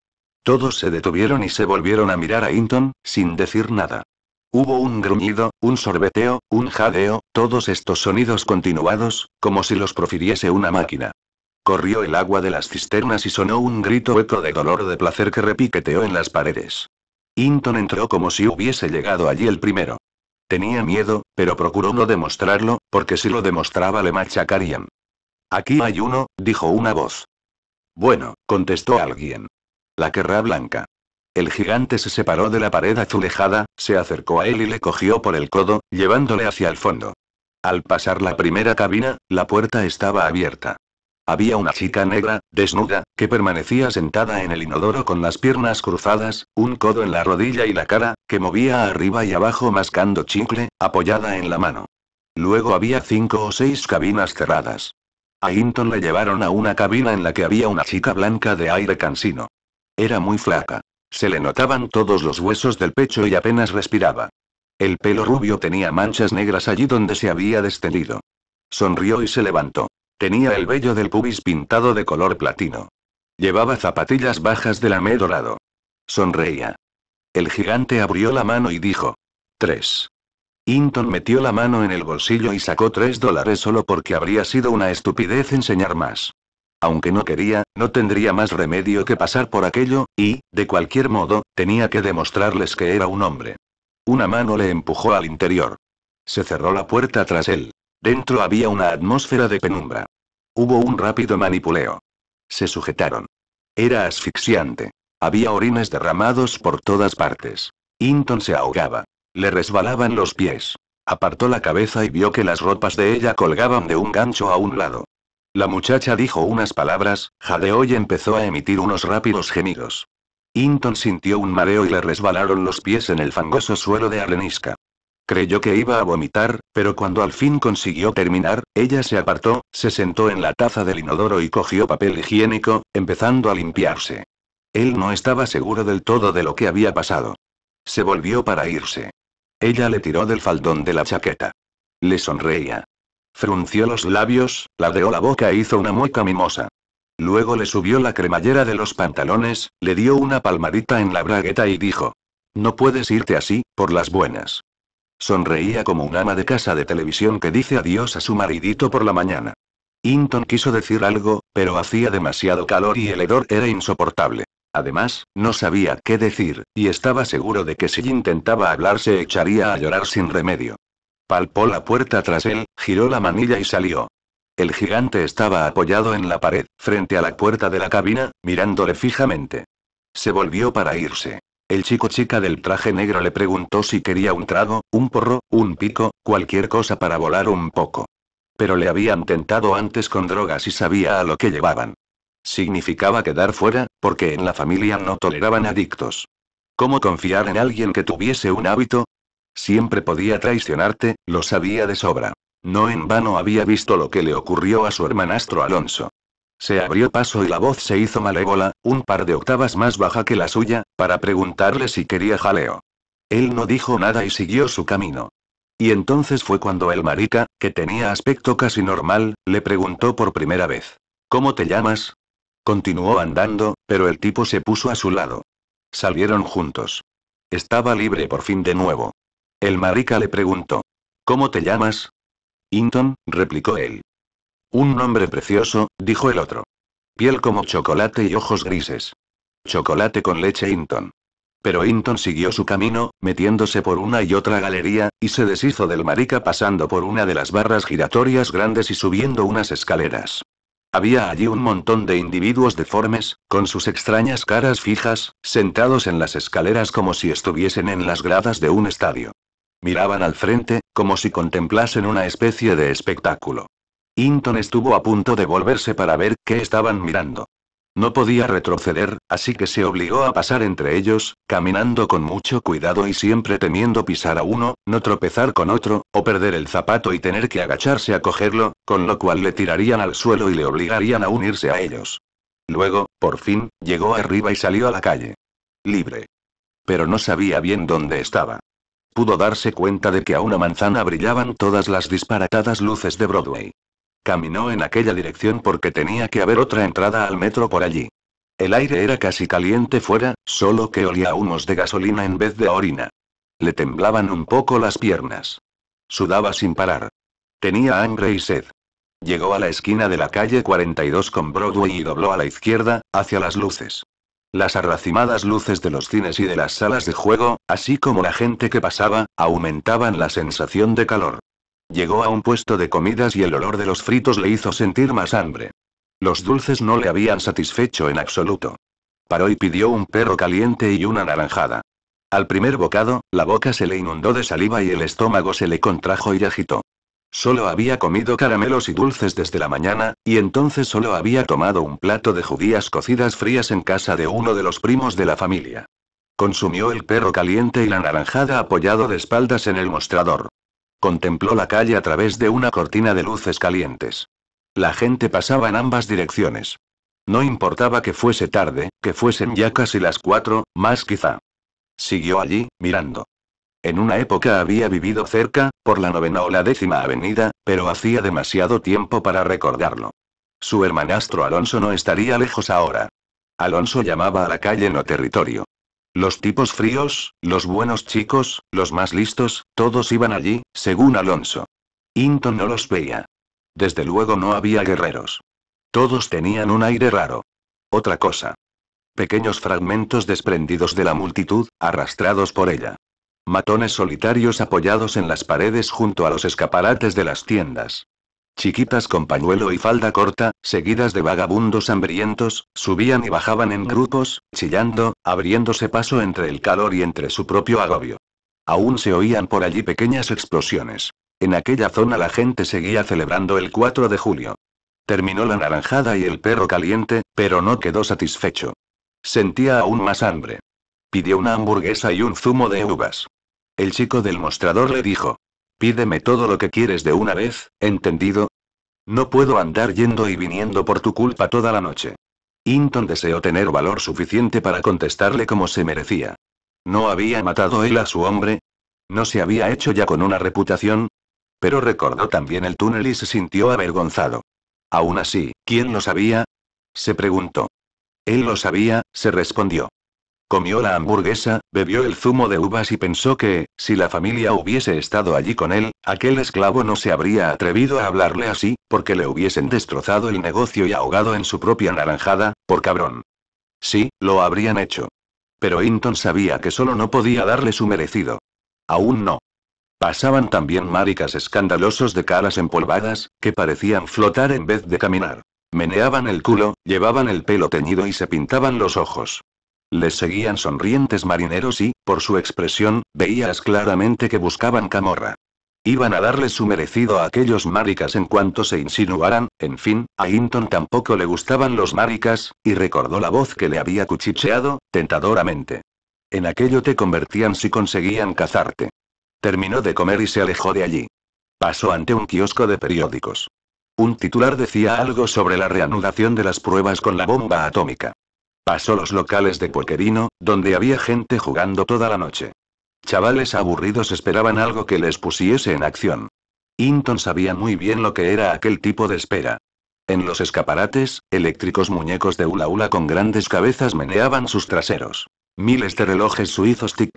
Todos se detuvieron y se volvieron a mirar a Hinton, sin decir nada. Hubo un gruñido, un sorbeteo, un jadeo, todos estos sonidos continuados, como si los profiriese una máquina. Corrió el agua de las cisternas y sonó un grito hueco de dolor de placer que repiqueteó en las paredes. Hinton entró como si hubiese llegado allí el primero. Tenía miedo, pero procuró no demostrarlo, porque si lo demostraba le machacarían. Aquí hay uno, dijo una voz. Bueno, contestó alguien. La querrá blanca. El gigante se separó de la pared azulejada, se acercó a él y le cogió por el codo, llevándole hacia el fondo. Al pasar la primera cabina, la puerta estaba abierta. Había una chica negra, desnuda, que permanecía sentada en el inodoro con las piernas cruzadas, un codo en la rodilla y la cara, que movía arriba y abajo mascando chicle, apoyada en la mano. Luego había cinco o seis cabinas cerradas. A Hinton le llevaron a una cabina en la que había una chica blanca de aire cansino. Era muy flaca. Se le notaban todos los huesos del pecho y apenas respiraba. El pelo rubio tenía manchas negras allí donde se había destelido. Sonrió y se levantó. Tenía el vello del pubis pintado de color platino. Llevaba zapatillas bajas de lamé dorado. Sonreía. El gigante abrió la mano y dijo. Tres. Hinton metió la mano en el bolsillo y sacó tres dólares solo porque habría sido una estupidez enseñar más aunque no quería, no tendría más remedio que pasar por aquello, y, de cualquier modo, tenía que demostrarles que era un hombre. Una mano le empujó al interior. Se cerró la puerta tras él. Dentro había una atmósfera de penumbra. Hubo un rápido manipuleo. Se sujetaron. Era asfixiante. Había orines derramados por todas partes. Hinton se ahogaba. Le resbalaban los pies. Apartó la cabeza y vio que las ropas de ella colgaban de un gancho a un lado. La muchacha dijo unas palabras, jadeó y empezó a emitir unos rápidos gemidos. Hinton sintió un mareo y le resbalaron los pies en el fangoso suelo de arenisca. Creyó que iba a vomitar, pero cuando al fin consiguió terminar, ella se apartó, se sentó en la taza del inodoro y cogió papel higiénico, empezando a limpiarse. Él no estaba seguro del todo de lo que había pasado. Se volvió para irse. Ella le tiró del faldón de la chaqueta. Le sonreía. Frunció los labios, ladeó la boca e hizo una mueca mimosa. Luego le subió la cremallera de los pantalones, le dio una palmadita en la bragueta y dijo. No puedes irte así, por las buenas. Sonreía como un ama de casa de televisión que dice adiós a su maridito por la mañana. Hinton quiso decir algo, pero hacía demasiado calor y el hedor era insoportable. Además, no sabía qué decir, y estaba seguro de que si intentaba hablar se echaría a llorar sin remedio. Palpó la puerta tras él, giró la manilla y salió. El gigante estaba apoyado en la pared, frente a la puerta de la cabina, mirándole fijamente. Se volvió para irse. El chico chica del traje negro le preguntó si quería un trago, un porro, un pico, cualquier cosa para volar un poco. Pero le habían tentado antes con drogas y sabía a lo que llevaban. Significaba quedar fuera, porque en la familia no toleraban adictos. ¿Cómo confiar en alguien que tuviese un hábito? Siempre podía traicionarte, lo sabía de sobra. No en vano había visto lo que le ocurrió a su hermanastro Alonso. Se abrió paso y la voz se hizo malévola, un par de octavas más baja que la suya, para preguntarle si quería jaleo. Él no dijo nada y siguió su camino. Y entonces fue cuando el marica, que tenía aspecto casi normal, le preguntó por primera vez. ¿Cómo te llamas? Continuó andando, pero el tipo se puso a su lado. Salieron juntos. Estaba libre por fin de nuevo. El marica le preguntó. ¿Cómo te llamas? Hinton, replicó él. Un nombre precioso, dijo el otro. Piel como chocolate y ojos grises. Chocolate con leche Hinton. Pero Hinton siguió su camino, metiéndose por una y otra galería, y se deshizo del marica pasando por una de las barras giratorias grandes y subiendo unas escaleras. Había allí un montón de individuos deformes, con sus extrañas caras fijas, sentados en las escaleras como si estuviesen en las gradas de un estadio. Miraban al frente, como si contemplasen una especie de espectáculo. Hinton estuvo a punto de volverse para ver qué estaban mirando. No podía retroceder, así que se obligó a pasar entre ellos, caminando con mucho cuidado y siempre temiendo pisar a uno, no tropezar con otro, o perder el zapato y tener que agacharse a cogerlo, con lo cual le tirarían al suelo y le obligarían a unirse a ellos. Luego, por fin, llegó arriba y salió a la calle. Libre. Pero no sabía bien dónde estaba pudo darse cuenta de que a una manzana brillaban todas las disparatadas luces de Broadway. Caminó en aquella dirección porque tenía que haber otra entrada al metro por allí. El aire era casi caliente fuera, solo que olía humos de gasolina en vez de orina. Le temblaban un poco las piernas. Sudaba sin parar. Tenía hambre y sed. Llegó a la esquina de la calle 42 con Broadway y dobló a la izquierda, hacia las luces. Las arracimadas luces de los cines y de las salas de juego, así como la gente que pasaba, aumentaban la sensación de calor. Llegó a un puesto de comidas y el olor de los fritos le hizo sentir más hambre. Los dulces no le habían satisfecho en absoluto. Paró y pidió un perro caliente y una naranjada. Al primer bocado, la boca se le inundó de saliva y el estómago se le contrajo y agitó. Solo había comido caramelos y dulces desde la mañana, y entonces solo había tomado un plato de judías cocidas frías en casa de uno de los primos de la familia. Consumió el perro caliente y la naranjada apoyado de espaldas en el mostrador. Contempló la calle a través de una cortina de luces calientes. La gente pasaba en ambas direcciones. No importaba que fuese tarde, que fuesen ya casi las cuatro, más quizá. Siguió allí, mirando. En una época había vivido cerca, por la novena o la décima avenida, pero hacía demasiado tiempo para recordarlo. Su hermanastro Alonso no estaría lejos ahora. Alonso llamaba a la calle no territorio. Los tipos fríos, los buenos chicos, los más listos, todos iban allí, según Alonso. Hinton no los veía. Desde luego no había guerreros. Todos tenían un aire raro. Otra cosa. Pequeños fragmentos desprendidos de la multitud, arrastrados por ella. Matones solitarios apoyados en las paredes junto a los escaparates de las tiendas. Chiquitas con pañuelo y falda corta, seguidas de vagabundos hambrientos, subían y bajaban en grupos, chillando, abriéndose paso entre el calor y entre su propio agobio. Aún se oían por allí pequeñas explosiones. En aquella zona la gente seguía celebrando el 4 de julio. Terminó la naranjada y el perro caliente, pero no quedó satisfecho. Sentía aún más hambre. Pidió una hamburguesa y un zumo de uvas. El chico del mostrador le dijo. Pídeme todo lo que quieres de una vez, ¿entendido? No puedo andar yendo y viniendo por tu culpa toda la noche. Hinton deseó tener valor suficiente para contestarle como se merecía. ¿No había matado él a su hombre? ¿No se había hecho ya con una reputación? Pero recordó también el túnel y se sintió avergonzado. Aún así, ¿quién lo sabía? Se preguntó. Él lo sabía, se respondió. Comió la hamburguesa, bebió el zumo de uvas y pensó que, si la familia hubiese estado allí con él, aquel esclavo no se habría atrevido a hablarle así, porque le hubiesen destrozado el negocio y ahogado en su propia naranjada, por cabrón. Sí, lo habrían hecho. Pero Hinton sabía que solo no podía darle su merecido. Aún no. Pasaban también maricas escandalosos de caras empolvadas, que parecían flotar en vez de caminar. Meneaban el culo, llevaban el pelo teñido y se pintaban los ojos. Les seguían sonrientes marineros y, por su expresión, veías claramente que buscaban camorra. Iban a darle su merecido a aquellos maricas en cuanto se insinuaran, en fin, a Hinton tampoco le gustaban los maricas, y recordó la voz que le había cuchicheado, tentadoramente. En aquello te convertían si conseguían cazarte. Terminó de comer y se alejó de allí. Pasó ante un kiosco de periódicos. Un titular decía algo sobre la reanudación de las pruebas con la bomba atómica. Pasó los locales de Poquerino, donde había gente jugando toda la noche. Chavales aburridos esperaban algo que les pusiese en acción. Hinton sabía muy bien lo que era aquel tipo de espera. En los escaparates, eléctricos muñecos de hula hula con grandes cabezas meneaban sus traseros. Miles de relojes suizos tic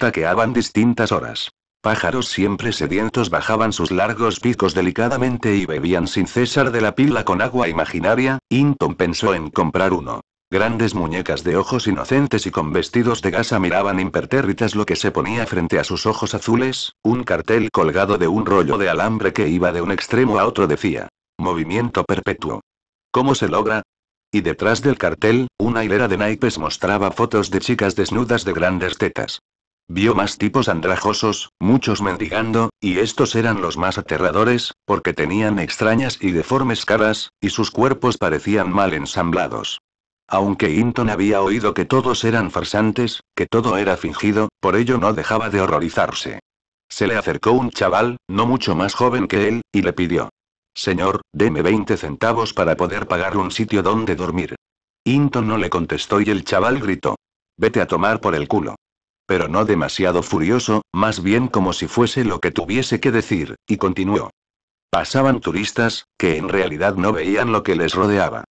distintas horas. Pájaros siempre sedientos bajaban sus largos picos delicadamente y bebían sin cesar de la pila con agua imaginaria. Inton pensó en comprar uno. Grandes muñecas de ojos inocentes y con vestidos de gasa miraban impertérritas lo que se ponía frente a sus ojos azules, un cartel colgado de un rollo de alambre que iba de un extremo a otro decía. Movimiento perpetuo. ¿Cómo se logra? Y detrás del cartel, una hilera de naipes mostraba fotos de chicas desnudas de grandes tetas. Vio más tipos andrajosos, muchos mendigando, y estos eran los más aterradores, porque tenían extrañas y deformes caras, y sus cuerpos parecían mal ensamblados. Aunque Hinton había oído que todos eran farsantes, que todo era fingido, por ello no dejaba de horrorizarse. Se le acercó un chaval, no mucho más joven que él, y le pidió. Señor, deme 20 centavos para poder pagar un sitio donde dormir. Hinton no le contestó y el chaval gritó. Vete a tomar por el culo. Pero no demasiado furioso, más bien como si fuese lo que tuviese que decir, y continuó. Pasaban turistas, que en realidad no veían lo que les rodeaba.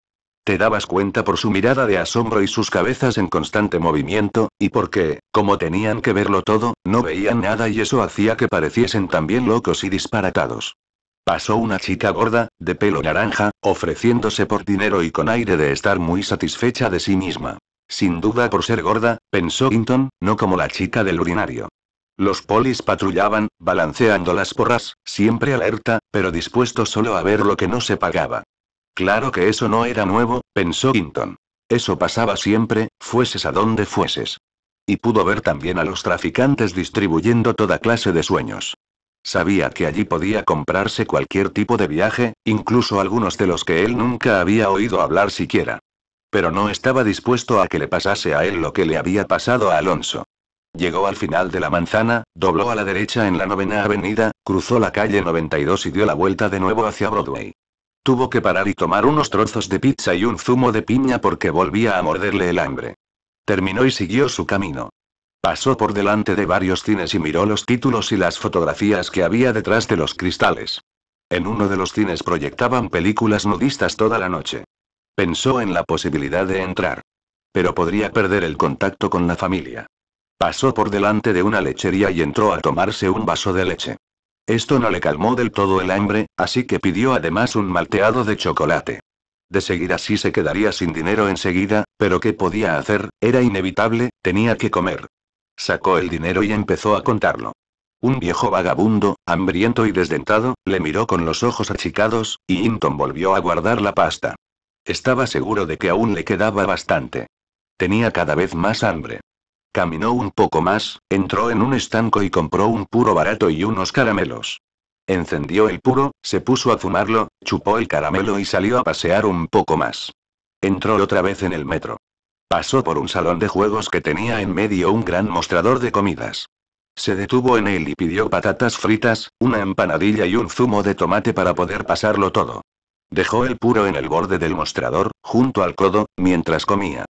Te dabas cuenta por su mirada de asombro y sus cabezas en constante movimiento, y porque, como tenían que verlo todo, no veían nada y eso hacía que pareciesen también locos y disparatados. Pasó una chica gorda, de pelo naranja, ofreciéndose por dinero y con aire de estar muy satisfecha de sí misma. Sin duda por ser gorda, pensó Hinton, no como la chica del urinario. Los polis patrullaban, balanceando las porras, siempre alerta, pero dispuesto solo a ver lo que no se pagaba. Claro que eso no era nuevo, pensó Quinton. Eso pasaba siempre, fueses a donde fueses. Y pudo ver también a los traficantes distribuyendo toda clase de sueños. Sabía que allí podía comprarse cualquier tipo de viaje, incluso algunos de los que él nunca había oído hablar siquiera. Pero no estaba dispuesto a que le pasase a él lo que le había pasado a Alonso. Llegó al final de la manzana, dobló a la derecha en la novena avenida, cruzó la calle 92 y dio la vuelta de nuevo hacia Broadway. Tuvo que parar y tomar unos trozos de pizza y un zumo de piña porque volvía a morderle el hambre. Terminó y siguió su camino. Pasó por delante de varios cines y miró los títulos y las fotografías que había detrás de los cristales. En uno de los cines proyectaban películas nudistas toda la noche. Pensó en la posibilidad de entrar. Pero podría perder el contacto con la familia. Pasó por delante de una lechería y entró a tomarse un vaso de leche. Esto no le calmó del todo el hambre, así que pidió además un malteado de chocolate. De seguir así se quedaría sin dinero enseguida, pero ¿qué podía hacer? Era inevitable, tenía que comer. Sacó el dinero y empezó a contarlo. Un viejo vagabundo, hambriento y desdentado, le miró con los ojos achicados, y Hinton volvió a guardar la pasta. Estaba seguro de que aún le quedaba bastante. Tenía cada vez más hambre. Caminó un poco más, entró en un estanco y compró un puro barato y unos caramelos. Encendió el puro, se puso a fumarlo, chupó el caramelo y salió a pasear un poco más. Entró otra vez en el metro. Pasó por un salón de juegos que tenía en medio un gran mostrador de comidas. Se detuvo en él y pidió patatas fritas, una empanadilla y un zumo de tomate para poder pasarlo todo. Dejó el puro en el borde del mostrador, junto al codo, mientras comía.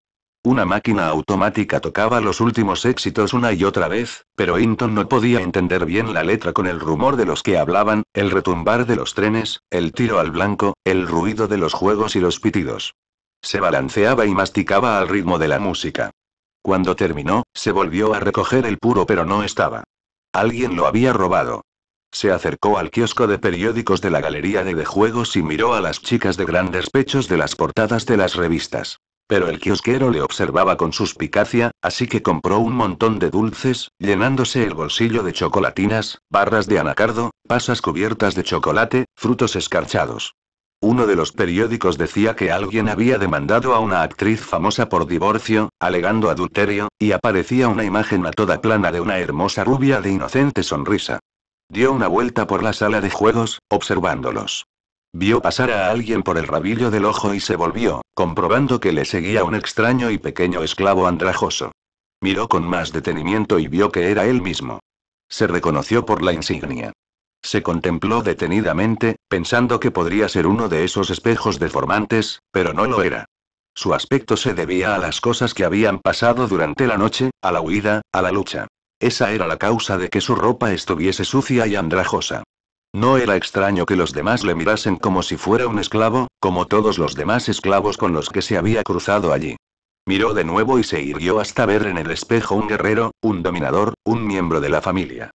Una máquina automática tocaba los últimos éxitos una y otra vez, pero Hinton no podía entender bien la letra con el rumor de los que hablaban, el retumbar de los trenes, el tiro al blanco, el ruido de los juegos y los pitidos. Se balanceaba y masticaba al ritmo de la música. Cuando terminó, se volvió a recoger el puro pero no estaba. Alguien lo había robado. Se acercó al kiosco de periódicos de la galería de, de juegos y miró a las chicas de grandes pechos de las portadas de las revistas. Pero el kiosquero le observaba con suspicacia, así que compró un montón de dulces, llenándose el bolsillo de chocolatinas, barras de anacardo, pasas cubiertas de chocolate, frutos escarchados. Uno de los periódicos decía que alguien había demandado a una actriz famosa por divorcio, alegando adulterio, y aparecía una imagen a toda plana de una hermosa rubia de inocente sonrisa. Dio una vuelta por la sala de juegos, observándolos. Vio pasar a alguien por el rabillo del ojo y se volvió, comprobando que le seguía un extraño y pequeño esclavo andrajoso. Miró con más detenimiento y vio que era él mismo. Se reconoció por la insignia. Se contempló detenidamente, pensando que podría ser uno de esos espejos deformantes, pero no lo era. Su aspecto se debía a las cosas que habían pasado durante la noche, a la huida, a la lucha. Esa era la causa de que su ropa estuviese sucia y andrajosa. No era extraño que los demás le mirasen como si fuera un esclavo, como todos los demás esclavos con los que se había cruzado allí. Miró de nuevo y se irguió hasta ver en el espejo un guerrero, un dominador, un miembro de la familia.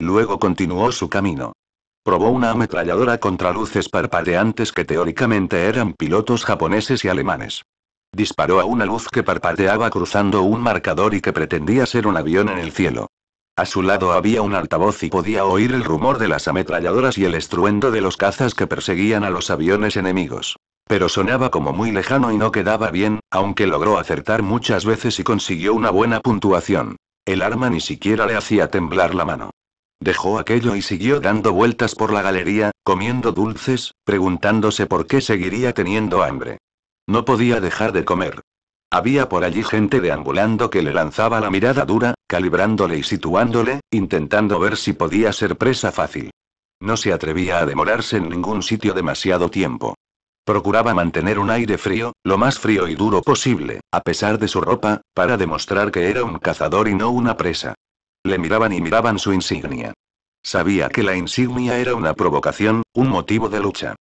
Luego continuó su camino. Probó una ametralladora contra luces parpadeantes que teóricamente eran pilotos japoneses y alemanes. Disparó a una luz que parpadeaba cruzando un marcador y que pretendía ser un avión en el cielo. A su lado había un altavoz y podía oír el rumor de las ametralladoras y el estruendo de los cazas que perseguían a los aviones enemigos. Pero sonaba como muy lejano y no quedaba bien, aunque logró acertar muchas veces y consiguió una buena puntuación. El arma ni siquiera le hacía temblar la mano. Dejó aquello y siguió dando vueltas por la galería, comiendo dulces, preguntándose por qué seguiría teniendo hambre. No podía dejar de comer. Había por allí gente deambulando que le lanzaba la mirada dura, calibrándole y situándole, intentando ver si podía ser presa fácil. No se atrevía a demorarse en ningún sitio demasiado tiempo. Procuraba mantener un aire frío, lo más frío y duro posible, a pesar de su ropa, para demostrar que era un cazador y no una presa. Le miraban y miraban su insignia. Sabía que la insignia era una provocación, un motivo de lucha.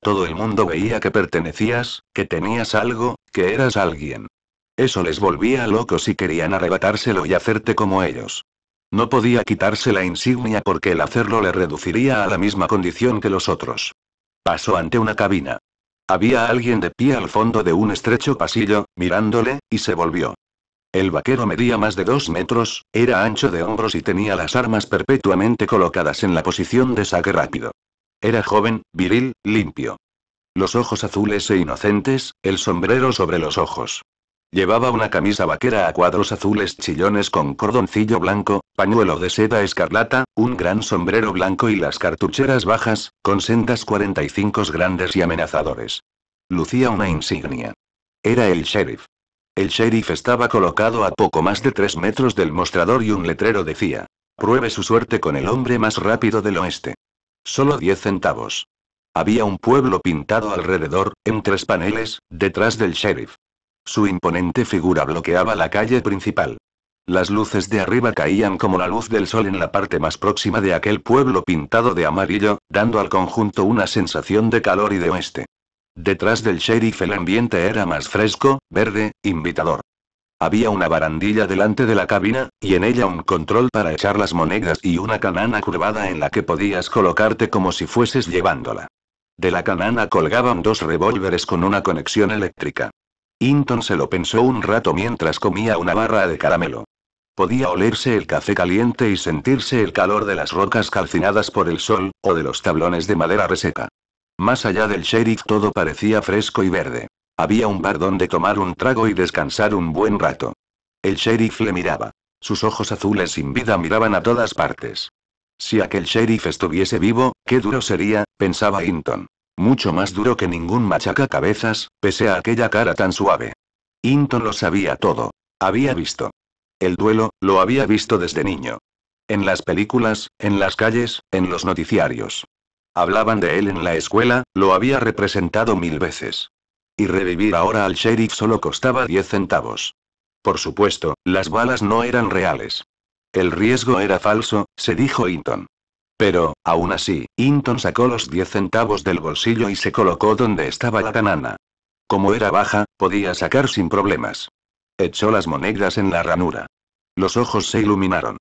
Todo el mundo veía que pertenecías, que tenías algo, que eras alguien. Eso les volvía locos y querían arrebatárselo y hacerte como ellos. No podía quitarse la insignia porque el hacerlo le reduciría a la misma condición que los otros. Pasó ante una cabina. Había alguien de pie al fondo de un estrecho pasillo, mirándole, y se volvió. El vaquero medía más de dos metros, era ancho de hombros y tenía las armas perpetuamente colocadas en la posición de saque rápido. Era joven, viril, limpio. Los ojos azules e inocentes, el sombrero sobre los ojos. Llevaba una camisa vaquera a cuadros azules chillones con cordoncillo blanco, pañuelo de seda escarlata, un gran sombrero blanco y las cartucheras bajas, con sendas 45 grandes y amenazadores. Lucía una insignia. Era el sheriff. El sheriff estaba colocado a poco más de tres metros del mostrador y un letrero decía, pruebe su suerte con el hombre más rápido del oeste. Solo 10 centavos. Había un pueblo pintado alrededor, en tres paneles, detrás del sheriff. Su imponente figura bloqueaba la calle principal. Las luces de arriba caían como la luz del sol en la parte más próxima de aquel pueblo pintado de amarillo, dando al conjunto una sensación de calor y de oeste. Detrás del sheriff el ambiente era más fresco, verde, invitador. Había una barandilla delante de la cabina, y en ella un control para echar las monedas y una canana curvada en la que podías colocarte como si fueses llevándola. De la canana colgaban dos revólveres con una conexión eléctrica. Hinton se lo pensó un rato mientras comía una barra de caramelo. Podía olerse el café caliente y sentirse el calor de las rocas calcinadas por el sol, o de los tablones de madera reseca. Más allá del sheriff todo parecía fresco y verde. Había un bar donde tomar un trago y descansar un buen rato. El sheriff le miraba. Sus ojos azules sin vida miraban a todas partes. Si aquel sheriff estuviese vivo, qué duro sería, pensaba Hinton. Mucho más duro que ningún machacacabezas, pese a aquella cara tan suave. Hinton lo sabía todo. Había visto. El duelo, lo había visto desde niño. En las películas, en las calles, en los noticiarios. Hablaban de él en la escuela, lo había representado mil veces. Y revivir ahora al sheriff solo costaba 10 centavos. Por supuesto, las balas no eran reales. El riesgo era falso, se dijo Hinton. Pero, aún así, Hinton sacó los 10 centavos del bolsillo y se colocó donde estaba la banana. Como era baja, podía sacar sin problemas. Echó las monedas en la ranura. Los ojos se iluminaron.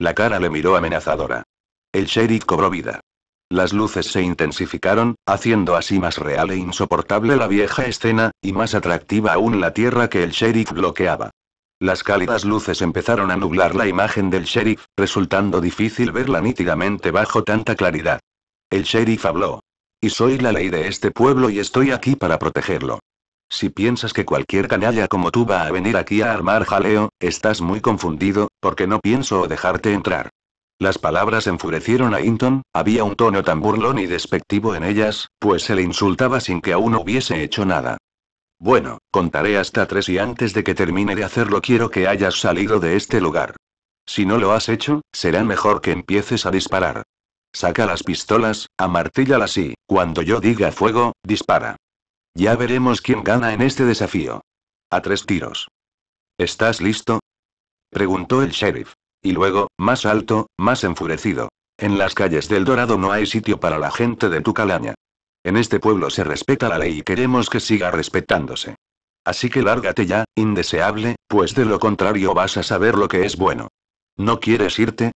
La cara le miró amenazadora. El sheriff cobró vida. Las luces se intensificaron, haciendo así más real e insoportable la vieja escena, y más atractiva aún la tierra que el sheriff bloqueaba. Las cálidas luces empezaron a nublar la imagen del sheriff, resultando difícil verla nítidamente bajo tanta claridad. El sheriff habló. Y soy la ley de este pueblo y estoy aquí para protegerlo. Si piensas que cualquier canalla como tú va a venir aquí a armar jaleo, estás muy confundido, porque no pienso dejarte entrar. Las palabras enfurecieron a Hinton, había un tono tan burlón y despectivo en ellas, pues se le insultaba sin que aún hubiese hecho nada. Bueno, contaré hasta tres y antes de que termine de hacerlo quiero que hayas salido de este lugar. Si no lo has hecho, será mejor que empieces a disparar. Saca las pistolas, amartíllalas y, cuando yo diga fuego, dispara. Ya veremos quién gana en este desafío. A tres tiros. ¿Estás listo? Preguntó el sheriff. Y luego, más alto, más enfurecido. En las calles del Dorado no hay sitio para la gente de tu calaña. En este pueblo se respeta la ley y queremos que siga respetándose. Así que lárgate ya, indeseable, pues de lo contrario vas a saber lo que es bueno. ¿No quieres irte?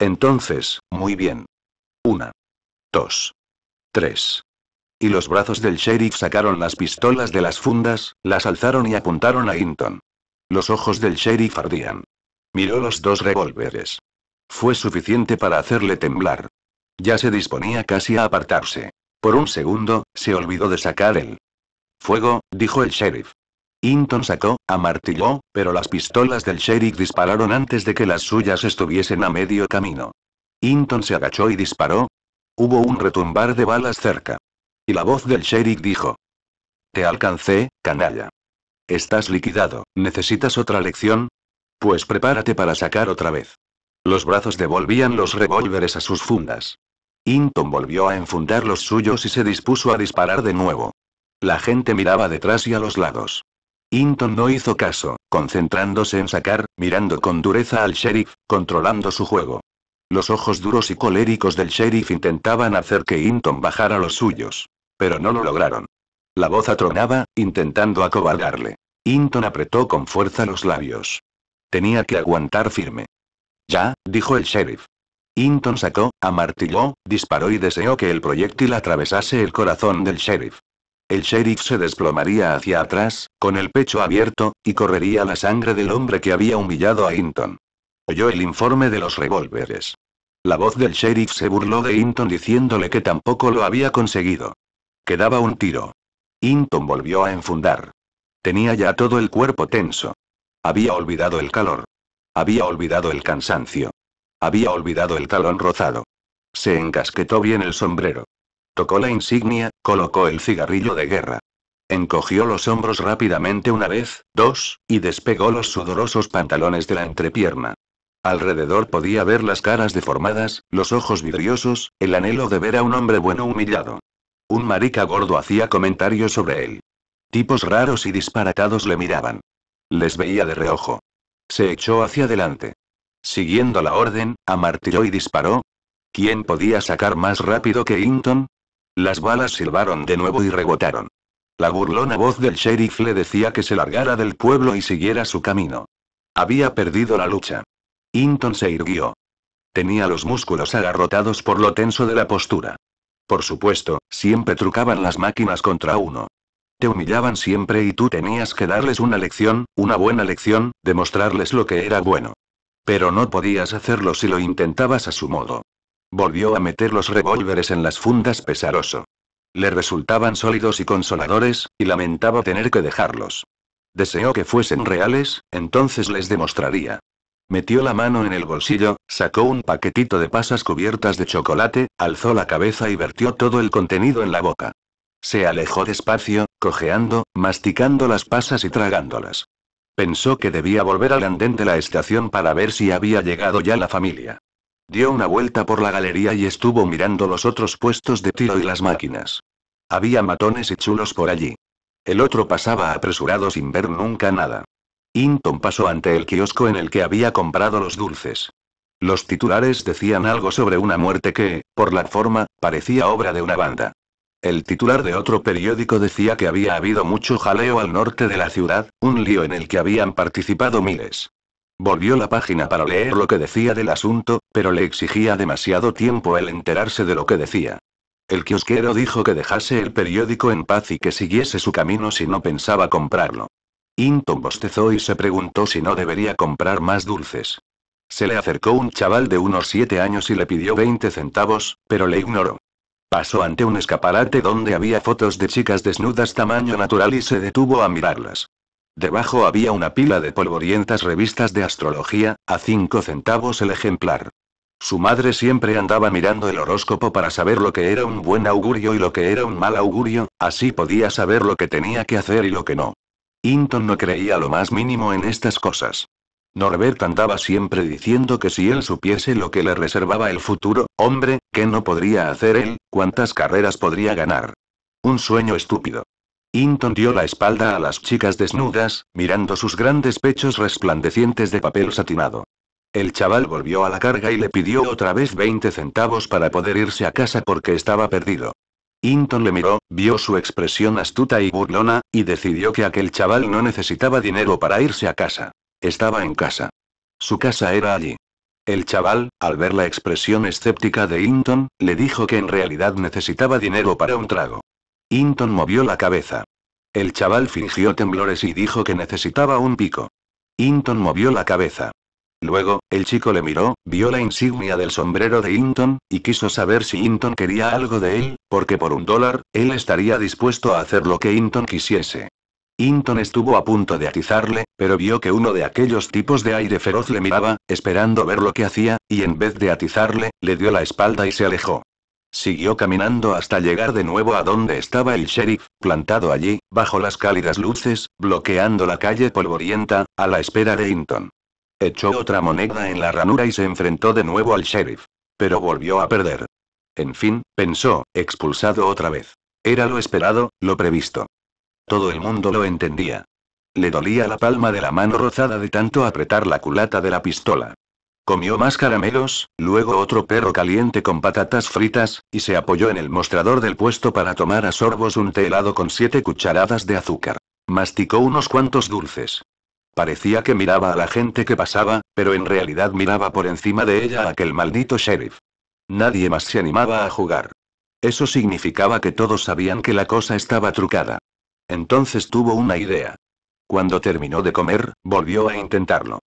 Entonces, muy bien. Una. Dos. Tres. Y los brazos del sheriff sacaron las pistolas de las fundas, las alzaron y apuntaron a Hinton. Los ojos del sheriff ardían. Miró los dos revólveres. Fue suficiente para hacerle temblar. Ya se disponía casi a apartarse. Por un segundo, se olvidó de sacar el fuego, dijo el sheriff. Hinton sacó, amartilló, pero las pistolas del sheriff dispararon antes de que las suyas estuviesen a medio camino. Hinton se agachó y disparó. Hubo un retumbar de balas cerca. Y la voz del sheriff dijo. Te alcancé, canalla. Estás liquidado, ¿necesitas otra lección? Pues prepárate para sacar otra vez. Los brazos devolvían los revólveres a sus fundas. Inton volvió a enfundar los suyos y se dispuso a disparar de nuevo. La gente miraba detrás y a los lados. Inton no hizo caso, concentrándose en sacar, mirando con dureza al sheriff, controlando su juego. Los ojos duros y coléricos del sheriff intentaban hacer que Inton bajara los suyos. Pero no lo lograron. La voz atronaba, intentando acobardarle. Inton apretó con fuerza los labios. Tenía que aguantar firme. Ya, dijo el sheriff. Hinton sacó, amartilló, disparó y deseó que el proyectil atravesase el corazón del sheriff. El sheriff se desplomaría hacia atrás, con el pecho abierto, y correría la sangre del hombre que había humillado a Hinton. Oyó el informe de los revólveres. La voz del sheriff se burló de Hinton diciéndole que tampoco lo había conseguido. Quedaba un tiro. Hinton volvió a enfundar. Tenía ya todo el cuerpo tenso. Había olvidado el calor. Había olvidado el cansancio. Había olvidado el talón rozado. Se encasquetó bien el sombrero. Tocó la insignia, colocó el cigarrillo de guerra. Encogió los hombros rápidamente una vez, dos, y despegó los sudorosos pantalones de la entrepierna. Alrededor podía ver las caras deformadas, los ojos vidriosos, el anhelo de ver a un hombre bueno humillado. Un marica gordo hacía comentarios sobre él. Tipos raros y disparatados le miraban. Les veía de reojo. Se echó hacia adelante. Siguiendo la orden, amartilló y disparó. ¿Quién podía sacar más rápido que Hinton? Las balas silbaron de nuevo y rebotaron. La burlona voz del sheriff le decía que se largara del pueblo y siguiera su camino. Había perdido la lucha. Hinton se irguió. Tenía los músculos agarrotados por lo tenso de la postura. Por supuesto, siempre trucaban las máquinas contra uno. Te humillaban siempre y tú tenías que darles una lección, una buena lección, demostrarles lo que era bueno. Pero no podías hacerlo si lo intentabas a su modo. Volvió a meter los revólveres en las fundas pesaroso. Le resultaban sólidos y consoladores, y lamentaba tener que dejarlos. Deseó que fuesen reales, entonces les demostraría. Metió la mano en el bolsillo, sacó un paquetito de pasas cubiertas de chocolate, alzó la cabeza y vertió todo el contenido en la boca. Se alejó despacio, cojeando, masticando las pasas y tragándolas. Pensó que debía volver al andén de la estación para ver si había llegado ya la familia. Dio una vuelta por la galería y estuvo mirando los otros puestos de tiro y las máquinas. Había matones y chulos por allí. El otro pasaba apresurado sin ver nunca nada. Hinton pasó ante el kiosco en el que había comprado los dulces. Los titulares decían algo sobre una muerte que, por la forma, parecía obra de una banda. El titular de otro periódico decía que había habido mucho jaleo al norte de la ciudad, un lío en el que habían participado miles. Volvió la página para leer lo que decía del asunto, pero le exigía demasiado tiempo el enterarse de lo que decía. El kiosquero dijo que dejase el periódico en paz y que siguiese su camino si no pensaba comprarlo. Inton bostezó y se preguntó si no debería comprar más dulces. Se le acercó un chaval de unos siete años y le pidió 20 centavos, pero le ignoró. Pasó ante un escaparate donde había fotos de chicas desnudas tamaño natural y se detuvo a mirarlas. Debajo había una pila de polvorientas revistas de astrología, a cinco centavos el ejemplar. Su madre siempre andaba mirando el horóscopo para saber lo que era un buen augurio y lo que era un mal augurio, así podía saber lo que tenía que hacer y lo que no. Hinton no creía lo más mínimo en estas cosas. Norbert andaba siempre diciendo que si él supiese lo que le reservaba el futuro, hombre, ¿qué no podría hacer él? ¿Cuántas carreras podría ganar? Un sueño estúpido. Hinton dio la espalda a las chicas desnudas, mirando sus grandes pechos resplandecientes de papel satinado. El chaval volvió a la carga y le pidió otra vez 20 centavos para poder irse a casa porque estaba perdido. Hinton le miró, vio su expresión astuta y burlona, y decidió que aquel chaval no necesitaba dinero para irse a casa. Estaba en casa. Su casa era allí. El chaval, al ver la expresión escéptica de Hinton, le dijo que en realidad necesitaba dinero para un trago. Hinton movió la cabeza. El chaval fingió temblores y dijo que necesitaba un pico. Hinton movió la cabeza. Luego, el chico le miró, vio la insignia del sombrero de Hinton, y quiso saber si Hinton quería algo de él, porque por un dólar, él estaría dispuesto a hacer lo que Hinton quisiese. Hinton estuvo a punto de atizarle, pero vio que uno de aquellos tipos de aire feroz le miraba, esperando ver lo que hacía, y en vez de atizarle, le dio la espalda y se alejó. Siguió caminando hasta llegar de nuevo a donde estaba el sheriff, plantado allí, bajo las cálidas luces, bloqueando la calle polvorienta, a la espera de Hinton. Echó otra moneda en la ranura y se enfrentó de nuevo al sheriff. Pero volvió a perder. En fin, pensó, expulsado otra vez. Era lo esperado, lo previsto. Todo el mundo lo entendía. Le dolía la palma de la mano rozada de tanto apretar la culata de la pistola. Comió más caramelos, luego otro perro caliente con patatas fritas, y se apoyó en el mostrador del puesto para tomar a sorbos un té helado con siete cucharadas de azúcar. Masticó unos cuantos dulces. Parecía que miraba a la gente que pasaba, pero en realidad miraba por encima de ella a aquel maldito sheriff. Nadie más se animaba a jugar. Eso significaba que todos sabían que la cosa estaba trucada. Entonces tuvo una idea. Cuando terminó de comer, volvió a intentarlo.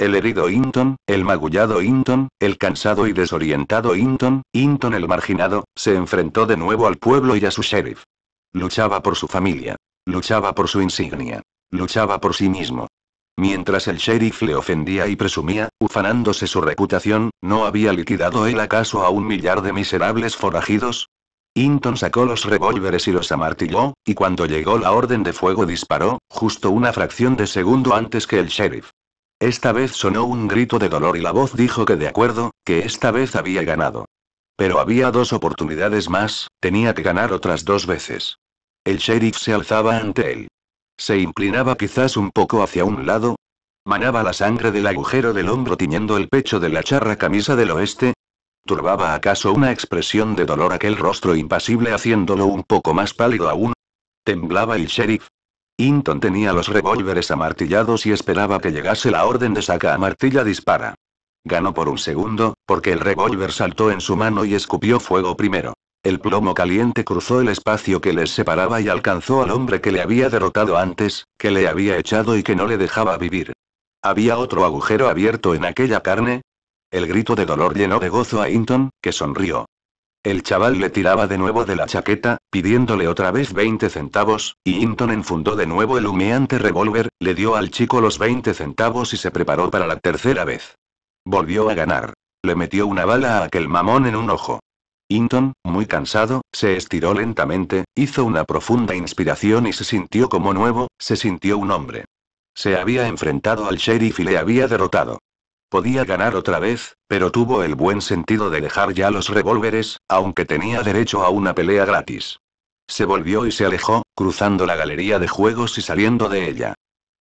El herido Hinton, el magullado Hinton, el cansado y desorientado Hinton, Hinton el marginado, se enfrentó de nuevo al pueblo y a su sheriff. Luchaba por su familia. Luchaba por su insignia. Luchaba por sí mismo. Mientras el sheriff le ofendía y presumía, ufanándose su reputación, ¿no había liquidado él acaso a un millar de miserables forajidos? Hinton sacó los revólveres y los amartilló, y cuando llegó la orden de fuego disparó, justo una fracción de segundo antes que el sheriff. Esta vez sonó un grito de dolor y la voz dijo que de acuerdo, que esta vez había ganado. Pero había dos oportunidades más, tenía que ganar otras dos veces. El sheriff se alzaba ante él. Se inclinaba quizás un poco hacia un lado. Manaba la sangre del agujero del hombro tiñendo el pecho de la charra camisa del oeste, ¿Turbaba acaso una expresión de dolor aquel rostro impasible haciéndolo un poco más pálido aún? Temblaba el sheriff. Hinton tenía los revólveres amartillados y esperaba que llegase la orden de saca a martilla dispara. Ganó por un segundo, porque el revólver saltó en su mano y escupió fuego primero. El plomo caliente cruzó el espacio que les separaba y alcanzó al hombre que le había derrotado antes, que le había echado y que no le dejaba vivir. Había otro agujero abierto en aquella carne, el grito de dolor llenó de gozo a Hinton, que sonrió. El chaval le tiraba de nuevo de la chaqueta, pidiéndole otra vez 20 centavos, y Hinton enfundó de nuevo el humeante revólver, le dio al chico los 20 centavos y se preparó para la tercera vez. Volvió a ganar. Le metió una bala a aquel mamón en un ojo. Hinton, muy cansado, se estiró lentamente, hizo una profunda inspiración y se sintió como nuevo, se sintió un hombre. Se había enfrentado al sheriff y le había derrotado. Podía ganar otra vez, pero tuvo el buen sentido de dejar ya los revólveres, aunque tenía derecho a una pelea gratis. Se volvió y se alejó, cruzando la galería de juegos y saliendo de ella.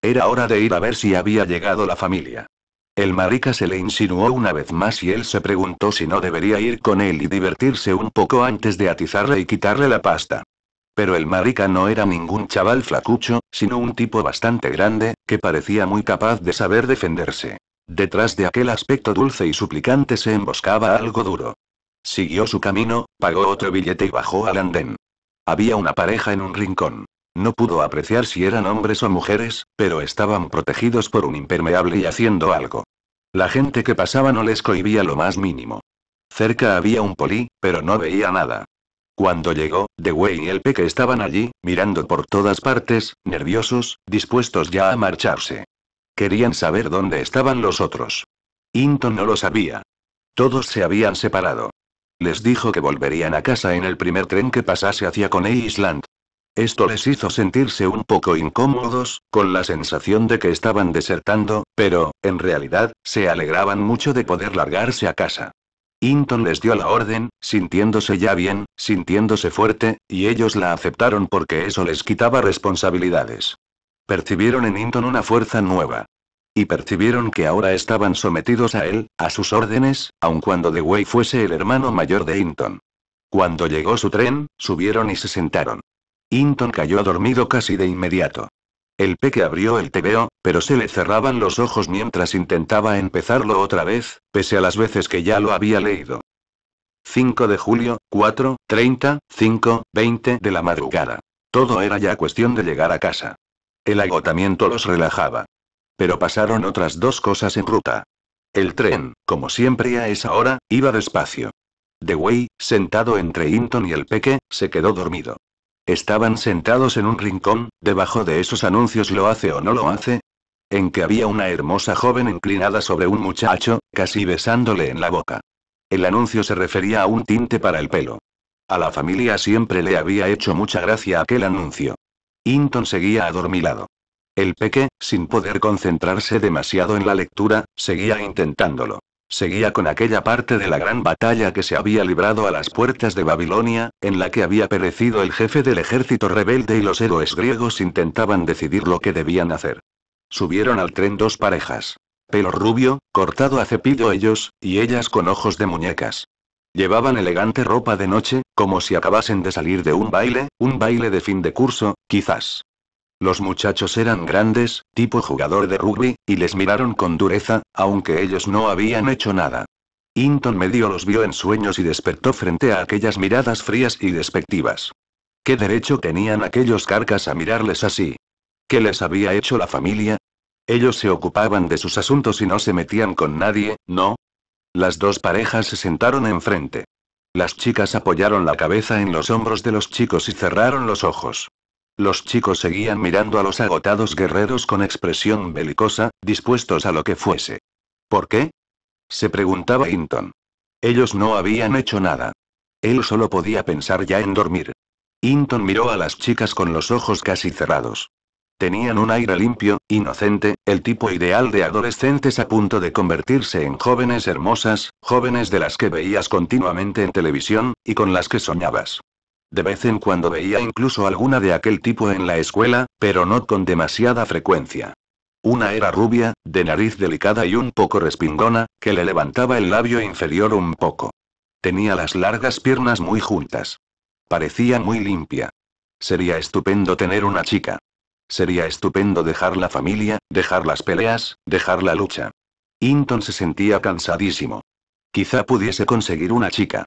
Era hora de ir a ver si había llegado la familia. El marica se le insinuó una vez más y él se preguntó si no debería ir con él y divertirse un poco antes de atizarle y quitarle la pasta. Pero el marica no era ningún chaval flacucho, sino un tipo bastante grande, que parecía muy capaz de saber defenderse. Detrás de aquel aspecto dulce y suplicante se emboscaba algo duro. Siguió su camino, pagó otro billete y bajó al andén. Había una pareja en un rincón. No pudo apreciar si eran hombres o mujeres, pero estaban protegidos por un impermeable y haciendo algo. La gente que pasaba no les cohibía lo más mínimo. Cerca había un poli, pero no veía nada. Cuando llegó, The Way y el Peque estaban allí, mirando por todas partes, nerviosos, dispuestos ya a marcharse. Querían saber dónde estaban los otros. Hinton no lo sabía. Todos se habían separado. Les dijo que volverían a casa en el primer tren que pasase hacia Coney Island. Esto les hizo sentirse un poco incómodos, con la sensación de que estaban desertando, pero, en realidad, se alegraban mucho de poder largarse a casa. Hinton les dio la orden, sintiéndose ya bien, sintiéndose fuerte, y ellos la aceptaron porque eso les quitaba responsabilidades. Percibieron en Hinton una fuerza nueva. Y percibieron que ahora estaban sometidos a él, a sus órdenes, aun cuando Dewey fuese el hermano mayor de Hinton. Cuando llegó su tren, subieron y se sentaron. Hinton cayó dormido casi de inmediato. El peque abrió el tebeo, pero se le cerraban los ojos mientras intentaba empezarlo otra vez, pese a las veces que ya lo había leído. 5 de julio, 4, 30, 5, 20 de la madrugada. Todo era ya cuestión de llegar a casa. El agotamiento los relajaba. Pero pasaron otras dos cosas en ruta. El tren, como siempre a esa hora, iba despacio. Dewey, sentado entre Hinton y el peque, se quedó dormido. Estaban sentados en un rincón, debajo de esos anuncios lo hace o no lo hace, en que había una hermosa joven inclinada sobre un muchacho, casi besándole en la boca. El anuncio se refería a un tinte para el pelo. A la familia siempre le había hecho mucha gracia aquel anuncio. Hinton seguía adormilado. El peque, sin poder concentrarse demasiado en la lectura, seguía intentándolo. Seguía con aquella parte de la gran batalla que se había librado a las puertas de Babilonia, en la que había perecido el jefe del ejército rebelde y los héroes griegos intentaban decidir lo que debían hacer. Subieron al tren dos parejas. Pelo rubio, cortado a cepillo ellos, y ellas con ojos de muñecas. Llevaban elegante ropa de noche, como si acabasen de salir de un baile, un baile de fin de curso, quizás. Los muchachos eran grandes, tipo jugador de rugby, y les miraron con dureza, aunque ellos no habían hecho nada. Hinton medio los vio en sueños y despertó frente a aquellas miradas frías y despectivas. ¿Qué derecho tenían aquellos carcas a mirarles así? ¿Qué les había hecho la familia? Ellos se ocupaban de sus asuntos y no se metían con nadie, no, las dos parejas se sentaron enfrente. Las chicas apoyaron la cabeza en los hombros de los chicos y cerraron los ojos. Los chicos seguían mirando a los agotados guerreros con expresión belicosa, dispuestos a lo que fuese. ¿Por qué? se preguntaba Hinton. Ellos no habían hecho nada. Él solo podía pensar ya en dormir. Hinton miró a las chicas con los ojos casi cerrados. Tenían un aire limpio, inocente, el tipo ideal de adolescentes a punto de convertirse en jóvenes hermosas, jóvenes de las que veías continuamente en televisión, y con las que soñabas. De vez en cuando veía incluso alguna de aquel tipo en la escuela, pero no con demasiada frecuencia. Una era rubia, de nariz delicada y un poco respingona, que le levantaba el labio inferior un poco. Tenía las largas piernas muy juntas. Parecía muy limpia. Sería estupendo tener una chica. Sería estupendo dejar la familia, dejar las peleas, dejar la lucha. Hinton se sentía cansadísimo. Quizá pudiese conseguir una chica.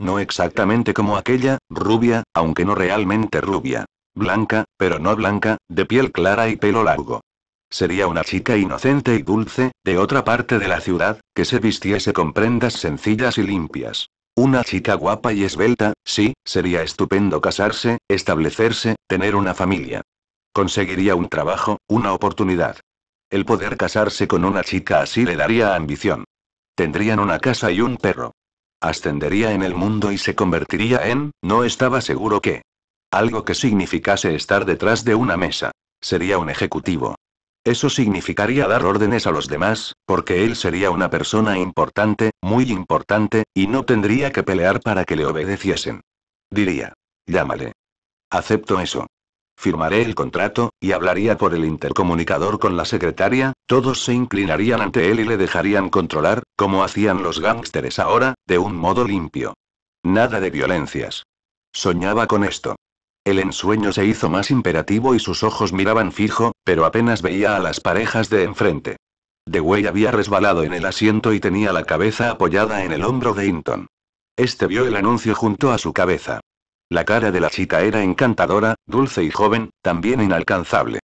No exactamente como aquella, rubia, aunque no realmente rubia. Blanca, pero no blanca, de piel clara y pelo largo. Sería una chica inocente y dulce, de otra parte de la ciudad, que se vistiese con prendas sencillas y limpias. Una chica guapa y esbelta, sí, sería estupendo casarse, establecerse, tener una familia. Conseguiría un trabajo, una oportunidad. El poder casarse con una chica así le daría ambición. Tendrían una casa y un perro. Ascendería en el mundo y se convertiría en, no estaba seguro qué. Algo que significase estar detrás de una mesa. Sería un ejecutivo. Eso significaría dar órdenes a los demás, porque él sería una persona importante, muy importante, y no tendría que pelear para que le obedeciesen. Diría. Llámale. Acepto eso firmaré el contrato, y hablaría por el intercomunicador con la secretaria, todos se inclinarían ante él y le dejarían controlar, como hacían los gángsteres ahora, de un modo limpio. Nada de violencias. Soñaba con esto. El ensueño se hizo más imperativo y sus ojos miraban fijo, pero apenas veía a las parejas de enfrente. Dewey había resbalado en el asiento y tenía la cabeza apoyada en el hombro de Hinton. Este vio el anuncio junto a su cabeza. La cara de la chica era encantadora, dulce y joven, también inalcanzable.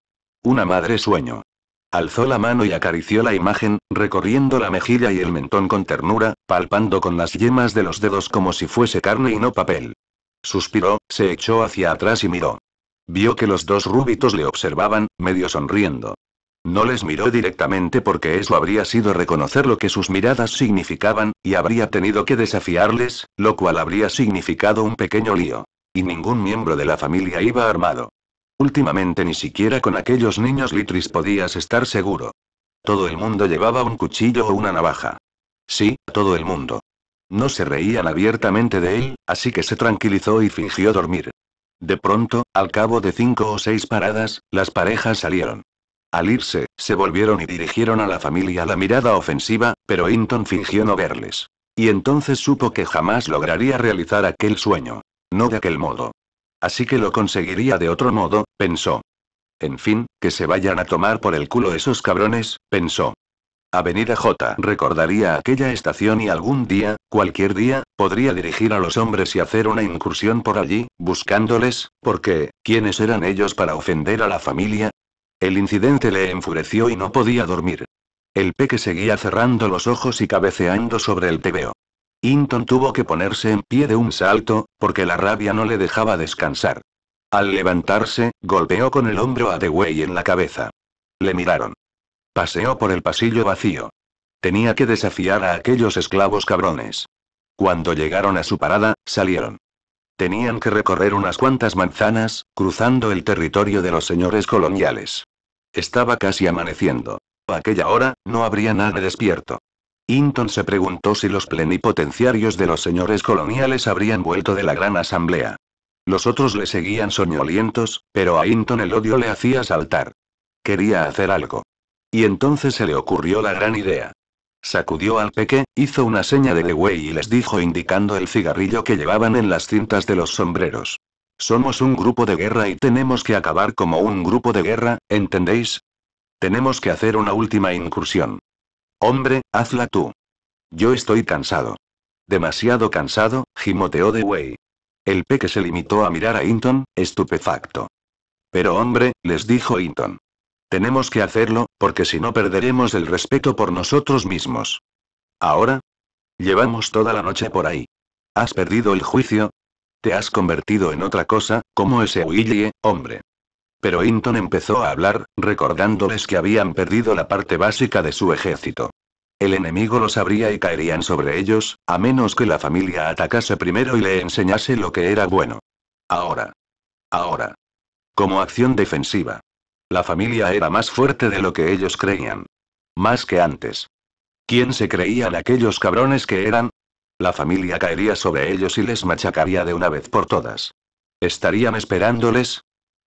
Una madre sueño. Alzó la mano y acarició la imagen, recorriendo la mejilla y el mentón con ternura, palpando con las yemas de los dedos como si fuese carne y no papel. Suspiró, se echó hacia atrás y miró. Vio que los dos rúbitos le observaban, medio sonriendo. No les miró directamente porque eso habría sido reconocer lo que sus miradas significaban, y habría tenido que desafiarles, lo cual habría significado un pequeño lío. Y ningún miembro de la familia iba armado. Últimamente ni siquiera con aquellos niños litris podías estar seguro. Todo el mundo llevaba un cuchillo o una navaja. Sí, todo el mundo. No se reían abiertamente de él, así que se tranquilizó y fingió dormir. De pronto, al cabo de cinco o seis paradas, las parejas salieron. Al irse, se volvieron y dirigieron a la familia la mirada ofensiva, pero Hinton fingió no verles. Y entonces supo que jamás lograría realizar aquel sueño. No de aquel modo. Así que lo conseguiría de otro modo, pensó. En fin, que se vayan a tomar por el culo esos cabrones, pensó. Avenida J recordaría aquella estación y algún día, cualquier día, podría dirigir a los hombres y hacer una incursión por allí, buscándoles, porque, ¿quiénes eran ellos para ofender a la familia? El incidente le enfureció y no podía dormir. El peque seguía cerrando los ojos y cabeceando sobre el tebeo. Hinton tuvo que ponerse en pie de un salto, porque la rabia no le dejaba descansar. Al levantarse, golpeó con el hombro a Dewey en la cabeza. Le miraron. Paseó por el pasillo vacío. Tenía que desafiar a aquellos esclavos cabrones. Cuando llegaron a su parada, salieron. Tenían que recorrer unas cuantas manzanas, cruzando el territorio de los señores coloniales. Estaba casi amaneciendo. A aquella hora, no habría nadie despierto. Hinton se preguntó si los plenipotenciarios de los señores coloniales habrían vuelto de la gran asamblea. Los otros le seguían soñolientos, pero a Hinton el odio le hacía saltar. Quería hacer algo. Y entonces se le ocurrió la gran idea. Sacudió al peque, hizo una seña de Dewey y les dijo indicando el cigarrillo que llevaban en las cintas de los sombreros. Somos un grupo de guerra y tenemos que acabar como un grupo de guerra, ¿entendéis? Tenemos que hacer una última incursión. Hombre, hazla tú. Yo estoy cansado. Demasiado cansado, gimoteó de Way. El peque se limitó a mirar a Hinton, estupefacto. Pero hombre, les dijo Hinton. Tenemos que hacerlo, porque si no perderemos el respeto por nosotros mismos. ¿Ahora? Llevamos toda la noche por ahí. ¿Has perdido el juicio? Te has convertido en otra cosa, como ese Willie, eh, hombre pero Hinton empezó a hablar, recordándoles que habían perdido la parte básica de su ejército. El enemigo los sabría y caerían sobre ellos, a menos que la familia atacase primero y le enseñase lo que era bueno. Ahora. Ahora. Como acción defensiva. La familia era más fuerte de lo que ellos creían. Más que antes. ¿Quién se creían aquellos cabrones que eran? La familia caería sobre ellos y les machacaría de una vez por todas. Estarían esperándoles,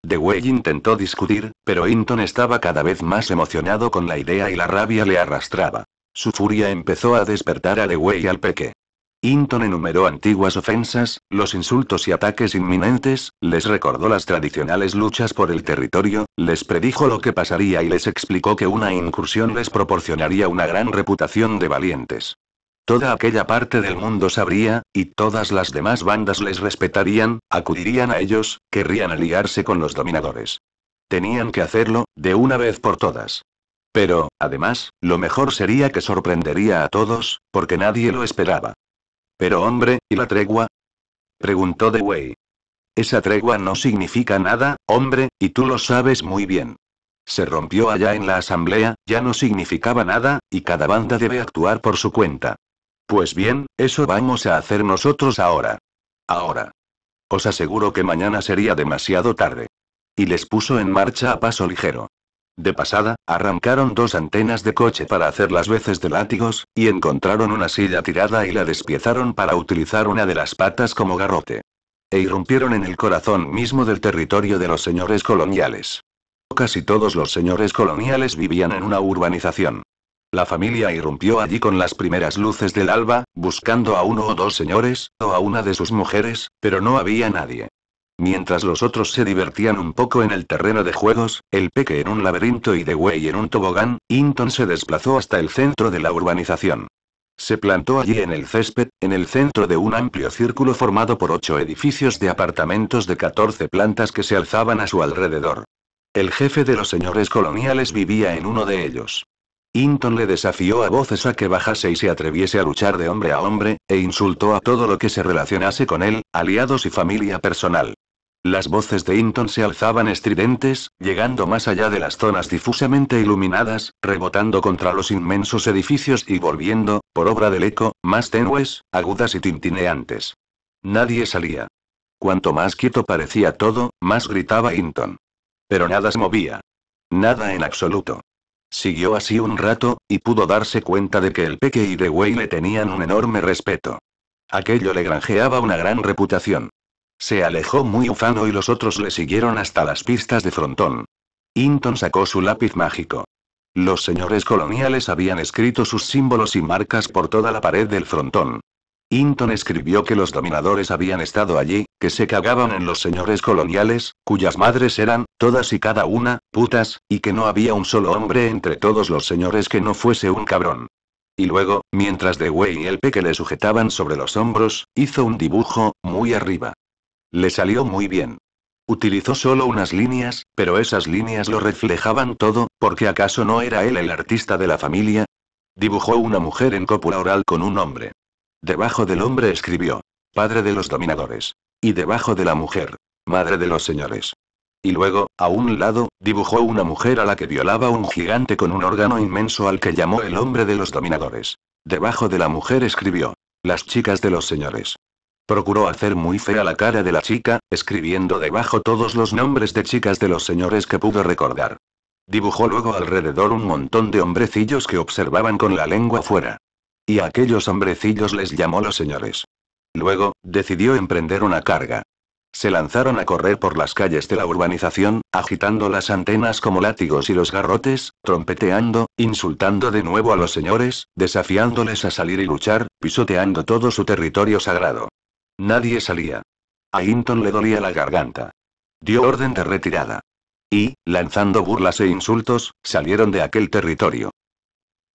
Dewey intentó discutir, pero Hinton estaba cada vez más emocionado con la idea y la rabia le arrastraba. Su furia empezó a despertar a The al peque. Hinton enumeró antiguas ofensas, los insultos y ataques inminentes, les recordó las tradicionales luchas por el territorio, les predijo lo que pasaría y les explicó que una incursión les proporcionaría una gran reputación de valientes. Toda aquella parte del mundo sabría, y todas las demás bandas les respetarían, acudirían a ellos, querrían aliarse con los dominadores. Tenían que hacerlo, de una vez por todas. Pero, además, lo mejor sería que sorprendería a todos, porque nadie lo esperaba. Pero hombre, ¿y la tregua? Preguntó The Way. Esa tregua no significa nada, hombre, y tú lo sabes muy bien. Se rompió allá en la asamblea, ya no significaba nada, y cada banda debe actuar por su cuenta. Pues bien, eso vamos a hacer nosotros ahora. Ahora. Os aseguro que mañana sería demasiado tarde. Y les puso en marcha a paso ligero. De pasada, arrancaron dos antenas de coche para hacer las veces de látigos, y encontraron una silla tirada y la despiezaron para utilizar una de las patas como garrote. E irrumpieron en el corazón mismo del territorio de los señores coloniales. Casi todos los señores coloniales vivían en una urbanización. La familia irrumpió allí con las primeras luces del alba, buscando a uno o dos señores, o a una de sus mujeres, pero no había nadie. Mientras los otros se divertían un poco en el terreno de juegos, el peque en un laberinto y de güey en un tobogán, Inton se desplazó hasta el centro de la urbanización. Se plantó allí en el césped, en el centro de un amplio círculo formado por ocho edificios de apartamentos de 14 plantas que se alzaban a su alrededor. El jefe de los señores coloniales vivía en uno de ellos. Inton le desafió a voces a que bajase y se atreviese a luchar de hombre a hombre, e insultó a todo lo que se relacionase con él, aliados y familia personal. Las voces de Inton se alzaban estridentes, llegando más allá de las zonas difusamente iluminadas, rebotando contra los inmensos edificios y volviendo, por obra del eco, más tenues, agudas y tintineantes. Nadie salía. Cuanto más quieto parecía todo, más gritaba Inton. Pero nada se movía. Nada en absoluto. Siguió así un rato, y pudo darse cuenta de que el Peque y de Wey le tenían un enorme respeto. Aquello le granjeaba una gran reputación. Se alejó muy ufano y los otros le siguieron hasta las pistas de frontón. Hinton sacó su lápiz mágico. Los señores coloniales habían escrito sus símbolos y marcas por toda la pared del frontón. Hinton escribió que los dominadores habían estado allí, que se cagaban en los señores coloniales, cuyas madres eran, todas y cada una, putas, y que no había un solo hombre entre todos los señores que no fuese un cabrón. Y luego, mientras Dewey y el Peque le sujetaban sobre los hombros, hizo un dibujo, muy arriba. Le salió muy bien. Utilizó solo unas líneas, pero esas líneas lo reflejaban todo, porque acaso no era él el artista de la familia. Dibujó una mujer en cópula oral con un hombre. Debajo del hombre escribió, Padre de los dominadores. Y debajo de la mujer, Madre de los señores. Y luego, a un lado, dibujó una mujer a la que violaba un gigante con un órgano inmenso al que llamó el hombre de los dominadores. Debajo de la mujer escribió, Las chicas de los señores. Procuró hacer muy fea la cara de la chica, escribiendo debajo todos los nombres de chicas de los señores que pudo recordar. Dibujó luego alrededor un montón de hombrecillos que observaban con la lengua fuera. Y a aquellos hombrecillos les llamó los señores. Luego, decidió emprender una carga. Se lanzaron a correr por las calles de la urbanización, agitando las antenas como látigos y los garrotes, trompeteando, insultando de nuevo a los señores, desafiándoles a salir y luchar, pisoteando todo su territorio sagrado. Nadie salía. A Hinton le dolía la garganta. Dio orden de retirada. Y, lanzando burlas e insultos, salieron de aquel territorio.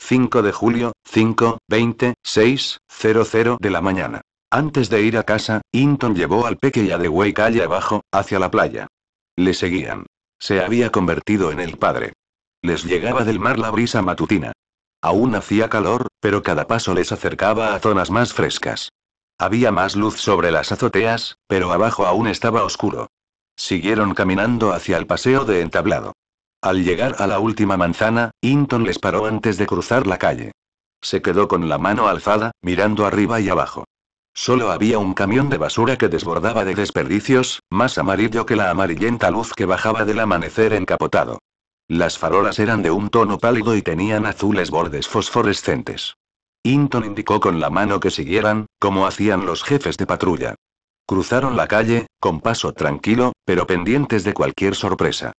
5 de julio, 5, 20, 6, 00 de la mañana. Antes de ir a casa, Hinton llevó al pequeño y a calle abajo, hacia la playa. Le seguían. Se había convertido en el padre. Les llegaba del mar la brisa matutina. Aún hacía calor, pero cada paso les acercaba a zonas más frescas. Había más luz sobre las azoteas, pero abajo aún estaba oscuro. Siguieron caminando hacia el paseo de entablado. Al llegar a la última manzana, Hinton les paró antes de cruzar la calle. Se quedó con la mano alzada, mirando arriba y abajo. Solo había un camión de basura que desbordaba de desperdicios, más amarillo que la amarillenta luz que bajaba del amanecer encapotado. Las farolas eran de un tono pálido y tenían azules bordes fosforescentes. Hinton indicó con la mano que siguieran, como hacían los jefes de patrulla. Cruzaron la calle, con paso tranquilo, pero pendientes de cualquier sorpresa.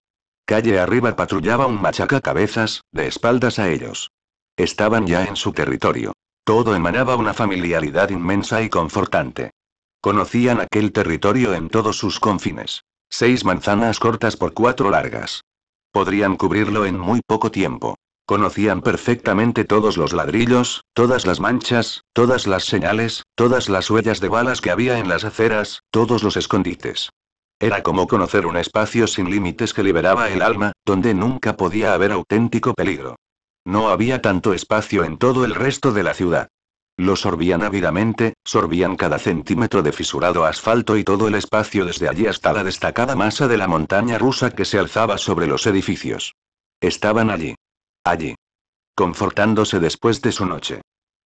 Calle arriba patrullaba un cabezas, de espaldas a ellos. Estaban ya en su territorio. Todo emanaba una familiaridad inmensa y confortante. Conocían aquel territorio en todos sus confines. Seis manzanas cortas por cuatro largas. Podrían cubrirlo en muy poco tiempo. Conocían perfectamente todos los ladrillos, todas las manchas, todas las señales, todas las huellas de balas que había en las aceras, todos los escondites. Era como conocer un espacio sin límites que liberaba el alma, donde nunca podía haber auténtico peligro. No había tanto espacio en todo el resto de la ciudad. Lo sorbían ávidamente, sorbían cada centímetro de fisurado asfalto y todo el espacio desde allí hasta la destacada masa de la montaña rusa que se alzaba sobre los edificios. Estaban allí. Allí. Confortándose después de su noche.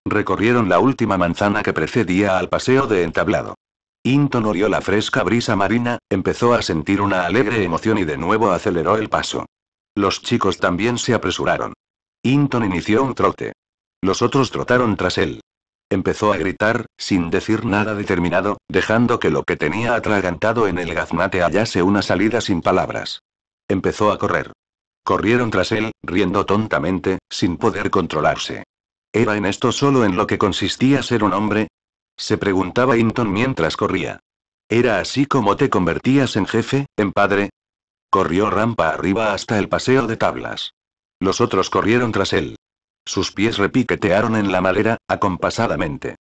Recorrieron la última manzana que precedía al paseo de entablado. Inton olió la fresca brisa marina, empezó a sentir una alegre emoción y de nuevo aceleró el paso. Los chicos también se apresuraron. Inton inició un trote. Los otros trotaron tras él. Empezó a gritar, sin decir nada determinado, dejando que lo que tenía atragantado en el gaznate hallase una salida sin palabras. Empezó a correr. Corrieron tras él, riendo tontamente, sin poder controlarse. Era en esto solo en lo que consistía ser un hombre, se preguntaba Hinton mientras corría. ¿Era así como te convertías en jefe, en padre? Corrió rampa arriba hasta el paseo de tablas. Los otros corrieron tras él. Sus pies repiquetearon en la madera, acompasadamente.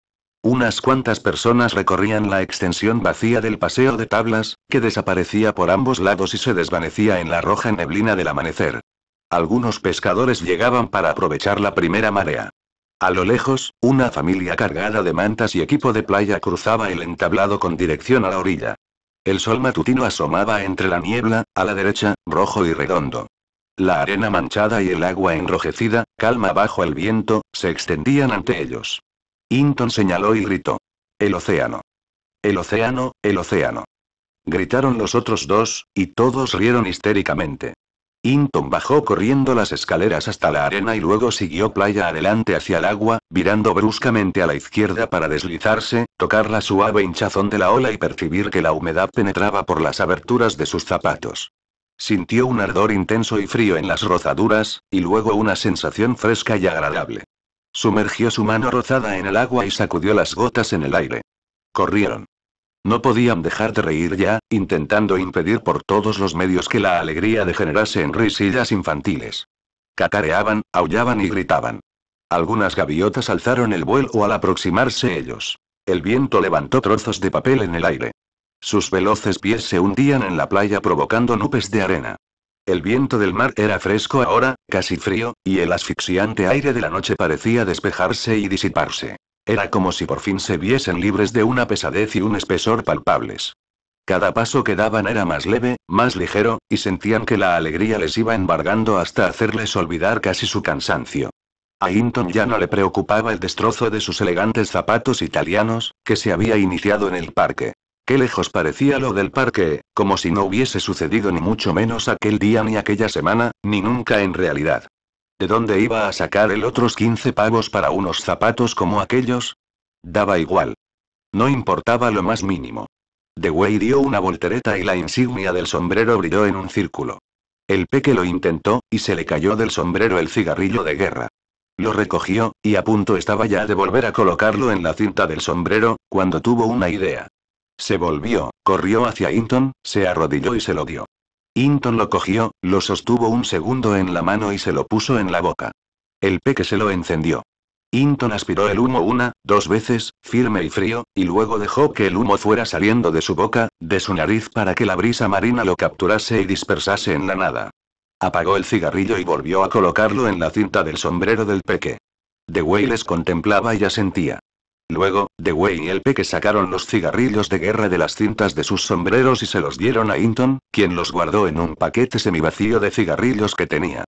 Unas cuantas personas recorrían la extensión vacía del paseo de tablas, que desaparecía por ambos lados y se desvanecía en la roja neblina del amanecer. Algunos pescadores llegaban para aprovechar la primera marea. A lo lejos, una familia cargada de mantas y equipo de playa cruzaba el entablado con dirección a la orilla. El sol matutino asomaba entre la niebla, a la derecha, rojo y redondo. La arena manchada y el agua enrojecida, calma bajo el viento, se extendían ante ellos. Hinton señaló y gritó. El océano. El océano, el océano. Gritaron los otros dos, y todos rieron histéricamente. Inton bajó corriendo las escaleras hasta la arena y luego siguió playa adelante hacia el agua, virando bruscamente a la izquierda para deslizarse, tocar la suave hinchazón de la ola y percibir que la humedad penetraba por las aberturas de sus zapatos. Sintió un ardor intenso y frío en las rozaduras, y luego una sensación fresca y agradable. Sumergió su mano rozada en el agua y sacudió las gotas en el aire. Corrieron. No podían dejar de reír ya, intentando impedir por todos los medios que la alegría degenerase en risillas infantiles. Cacareaban, aullaban y gritaban. Algunas gaviotas alzaron el vuelo al aproximarse ellos. El viento levantó trozos de papel en el aire. Sus veloces pies se hundían en la playa provocando nubes de arena. El viento del mar era fresco ahora, casi frío, y el asfixiante aire de la noche parecía despejarse y disiparse. Era como si por fin se viesen libres de una pesadez y un espesor palpables. Cada paso que daban era más leve, más ligero, y sentían que la alegría les iba embargando hasta hacerles olvidar casi su cansancio. A Hinton ya no le preocupaba el destrozo de sus elegantes zapatos italianos, que se había iniciado en el parque. Qué lejos parecía lo del parque, como si no hubiese sucedido ni mucho menos aquel día ni aquella semana, ni nunca en realidad. ¿De dónde iba a sacar el otros 15 pavos para unos zapatos como aquellos? Daba igual. No importaba lo más mínimo. Way dio una voltereta y la insignia del sombrero brilló en un círculo. El peque lo intentó, y se le cayó del sombrero el cigarrillo de guerra. Lo recogió, y a punto estaba ya de volver a colocarlo en la cinta del sombrero, cuando tuvo una idea. Se volvió, corrió hacia Hinton, se arrodilló y se lo dio. Inton lo cogió, lo sostuvo un segundo en la mano y se lo puso en la boca. El peque se lo encendió. Hinton aspiró el humo una, dos veces, firme y frío, y luego dejó que el humo fuera saliendo de su boca, de su nariz para que la brisa marina lo capturase y dispersase en la nada. Apagó el cigarrillo y volvió a colocarlo en la cinta del sombrero del peque. De Way contemplaba y asentía. Luego, Dewey y el Peque sacaron los cigarrillos de guerra de las cintas de sus sombreros y se los dieron a Hinton, quien los guardó en un paquete semivacío de cigarrillos que tenía.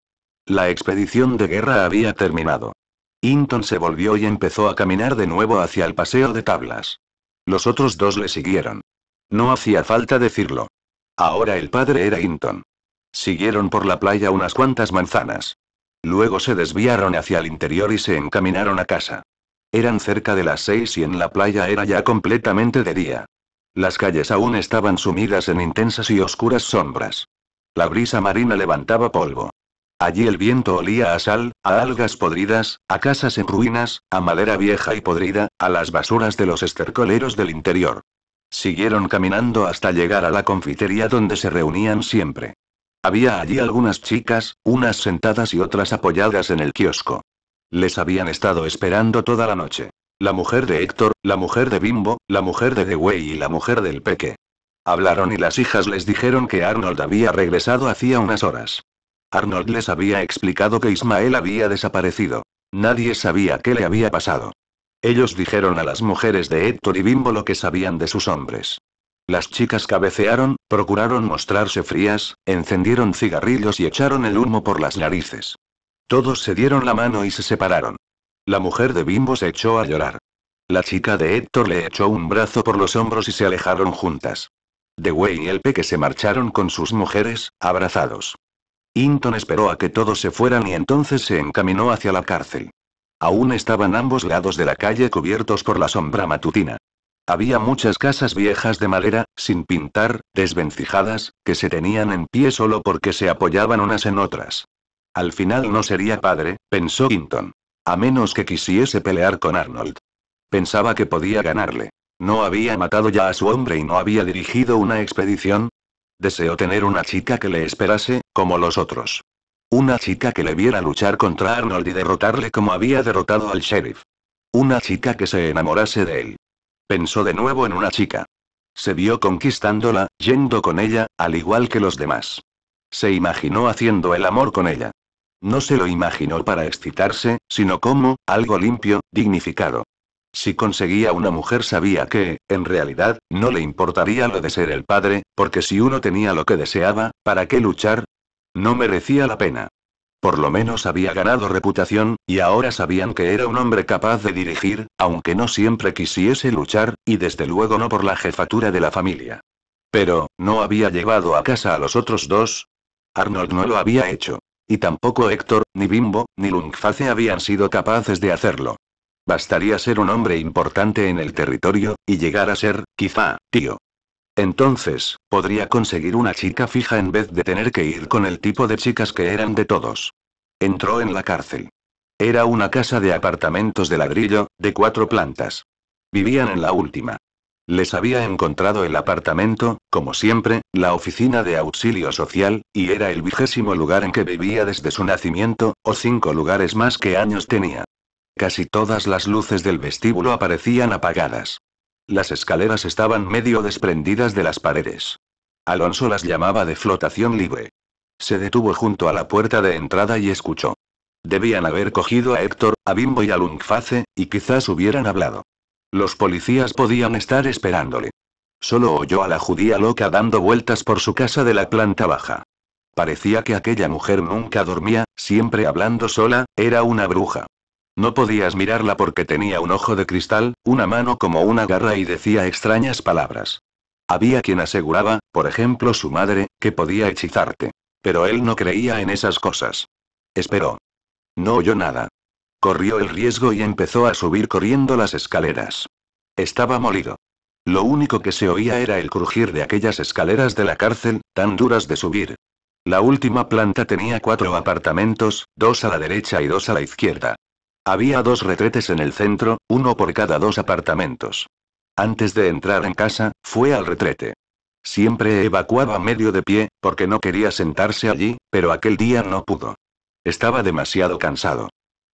La expedición de guerra había terminado. Hinton se volvió y empezó a caminar de nuevo hacia el paseo de tablas. Los otros dos le siguieron. No hacía falta decirlo. Ahora el padre era Hinton. Siguieron por la playa unas cuantas manzanas. Luego se desviaron hacia el interior y se encaminaron a casa. Eran cerca de las seis y en la playa era ya completamente de día. Las calles aún estaban sumidas en intensas y oscuras sombras. La brisa marina levantaba polvo. Allí el viento olía a sal, a algas podridas, a casas en ruinas, a madera vieja y podrida, a las basuras de los estercoleros del interior. Siguieron caminando hasta llegar a la confitería donde se reunían siempre. Había allí algunas chicas, unas sentadas y otras apoyadas en el kiosco. Les habían estado esperando toda la noche. La mujer de Héctor, la mujer de Bimbo, la mujer de Dewey y la mujer del Peque. Hablaron y las hijas les dijeron que Arnold había regresado hacía unas horas. Arnold les había explicado que Ismael había desaparecido. Nadie sabía qué le había pasado. Ellos dijeron a las mujeres de Héctor y Bimbo lo que sabían de sus hombres. Las chicas cabecearon, procuraron mostrarse frías, encendieron cigarrillos y echaron el humo por las narices. Todos se dieron la mano y se separaron. La mujer de Bimbo se echó a llorar. La chica de Héctor le echó un brazo por los hombros y se alejaron juntas. Dewey y el Peque se marcharon con sus mujeres, abrazados. Hinton esperó a que todos se fueran y entonces se encaminó hacia la cárcel. Aún estaban ambos lados de la calle cubiertos por la sombra matutina. Había muchas casas viejas de madera, sin pintar, desvencijadas, que se tenían en pie solo porque se apoyaban unas en otras. Al final no sería padre, pensó Quinton. A menos que quisiese pelear con Arnold. Pensaba que podía ganarle. ¿No había matado ya a su hombre y no había dirigido una expedición? Deseó tener una chica que le esperase, como los otros. Una chica que le viera luchar contra Arnold y derrotarle como había derrotado al sheriff. Una chica que se enamorase de él. Pensó de nuevo en una chica. Se vio conquistándola, yendo con ella, al igual que los demás. Se imaginó haciendo el amor con ella. No se lo imaginó para excitarse, sino como, algo limpio, dignificado. Si conseguía una mujer sabía que, en realidad, no le importaría lo de ser el padre, porque si uno tenía lo que deseaba, ¿para qué luchar? No merecía la pena. Por lo menos había ganado reputación, y ahora sabían que era un hombre capaz de dirigir, aunque no siempre quisiese luchar, y desde luego no por la jefatura de la familia. Pero, ¿no había llevado a casa a los otros dos? Arnold no lo había hecho. Y tampoco Héctor, ni Bimbo, ni Lungface habían sido capaces de hacerlo. Bastaría ser un hombre importante en el territorio, y llegar a ser, quizá, tío. Entonces, podría conseguir una chica fija en vez de tener que ir con el tipo de chicas que eran de todos. Entró en la cárcel. Era una casa de apartamentos de ladrillo, de cuatro plantas. Vivían en la última. Les había encontrado el apartamento, como siempre, la oficina de auxilio social, y era el vigésimo lugar en que vivía desde su nacimiento, o cinco lugares más que años tenía. Casi todas las luces del vestíbulo aparecían apagadas. Las escaleras estaban medio desprendidas de las paredes. Alonso las llamaba de flotación libre. Se detuvo junto a la puerta de entrada y escuchó. Debían haber cogido a Héctor, a Bimbo y a Lungface, y quizás hubieran hablado. Los policías podían estar esperándole. Solo oyó a la judía loca dando vueltas por su casa de la planta baja. Parecía que aquella mujer nunca dormía, siempre hablando sola, era una bruja. No podías mirarla porque tenía un ojo de cristal, una mano como una garra y decía extrañas palabras. Había quien aseguraba, por ejemplo su madre, que podía hechizarte. Pero él no creía en esas cosas. Esperó. No oyó nada. Corrió el riesgo y empezó a subir corriendo las escaleras. Estaba molido. Lo único que se oía era el crujir de aquellas escaleras de la cárcel, tan duras de subir. La última planta tenía cuatro apartamentos, dos a la derecha y dos a la izquierda. Había dos retretes en el centro, uno por cada dos apartamentos. Antes de entrar en casa, fue al retrete. Siempre evacuaba medio de pie, porque no quería sentarse allí, pero aquel día no pudo. Estaba demasiado cansado.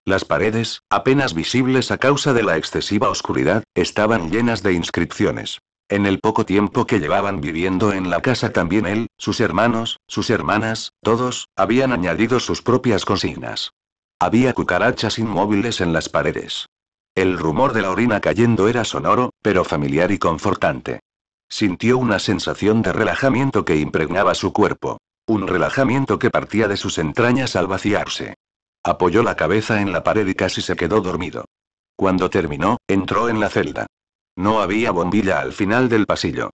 Las paredes, apenas visibles a causa de la excesiva oscuridad, estaban llenas de inscripciones. En el poco tiempo que llevaban viviendo en la casa también él, sus hermanos, sus hermanas, todos, habían añadido sus propias consignas. Había cucarachas inmóviles en las paredes. El rumor de la orina cayendo era sonoro, pero familiar y confortante. Sintió una sensación de relajamiento que impregnaba su cuerpo. Un relajamiento que partía de sus entrañas al vaciarse. Apoyó la cabeza en la pared y casi se quedó dormido. Cuando terminó, entró en la celda. No había bombilla al final del pasillo.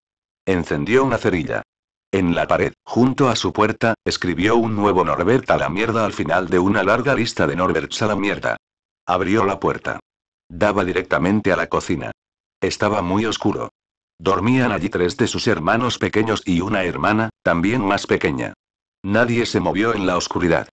Encendió una cerilla. En la pared, junto a su puerta, escribió un nuevo Norbert a la mierda al final de una larga lista de Norberts a la mierda. Abrió la puerta. Daba directamente a la cocina. Estaba muy oscuro. Dormían allí tres de sus hermanos pequeños y una hermana, también más pequeña. Nadie se movió en la oscuridad.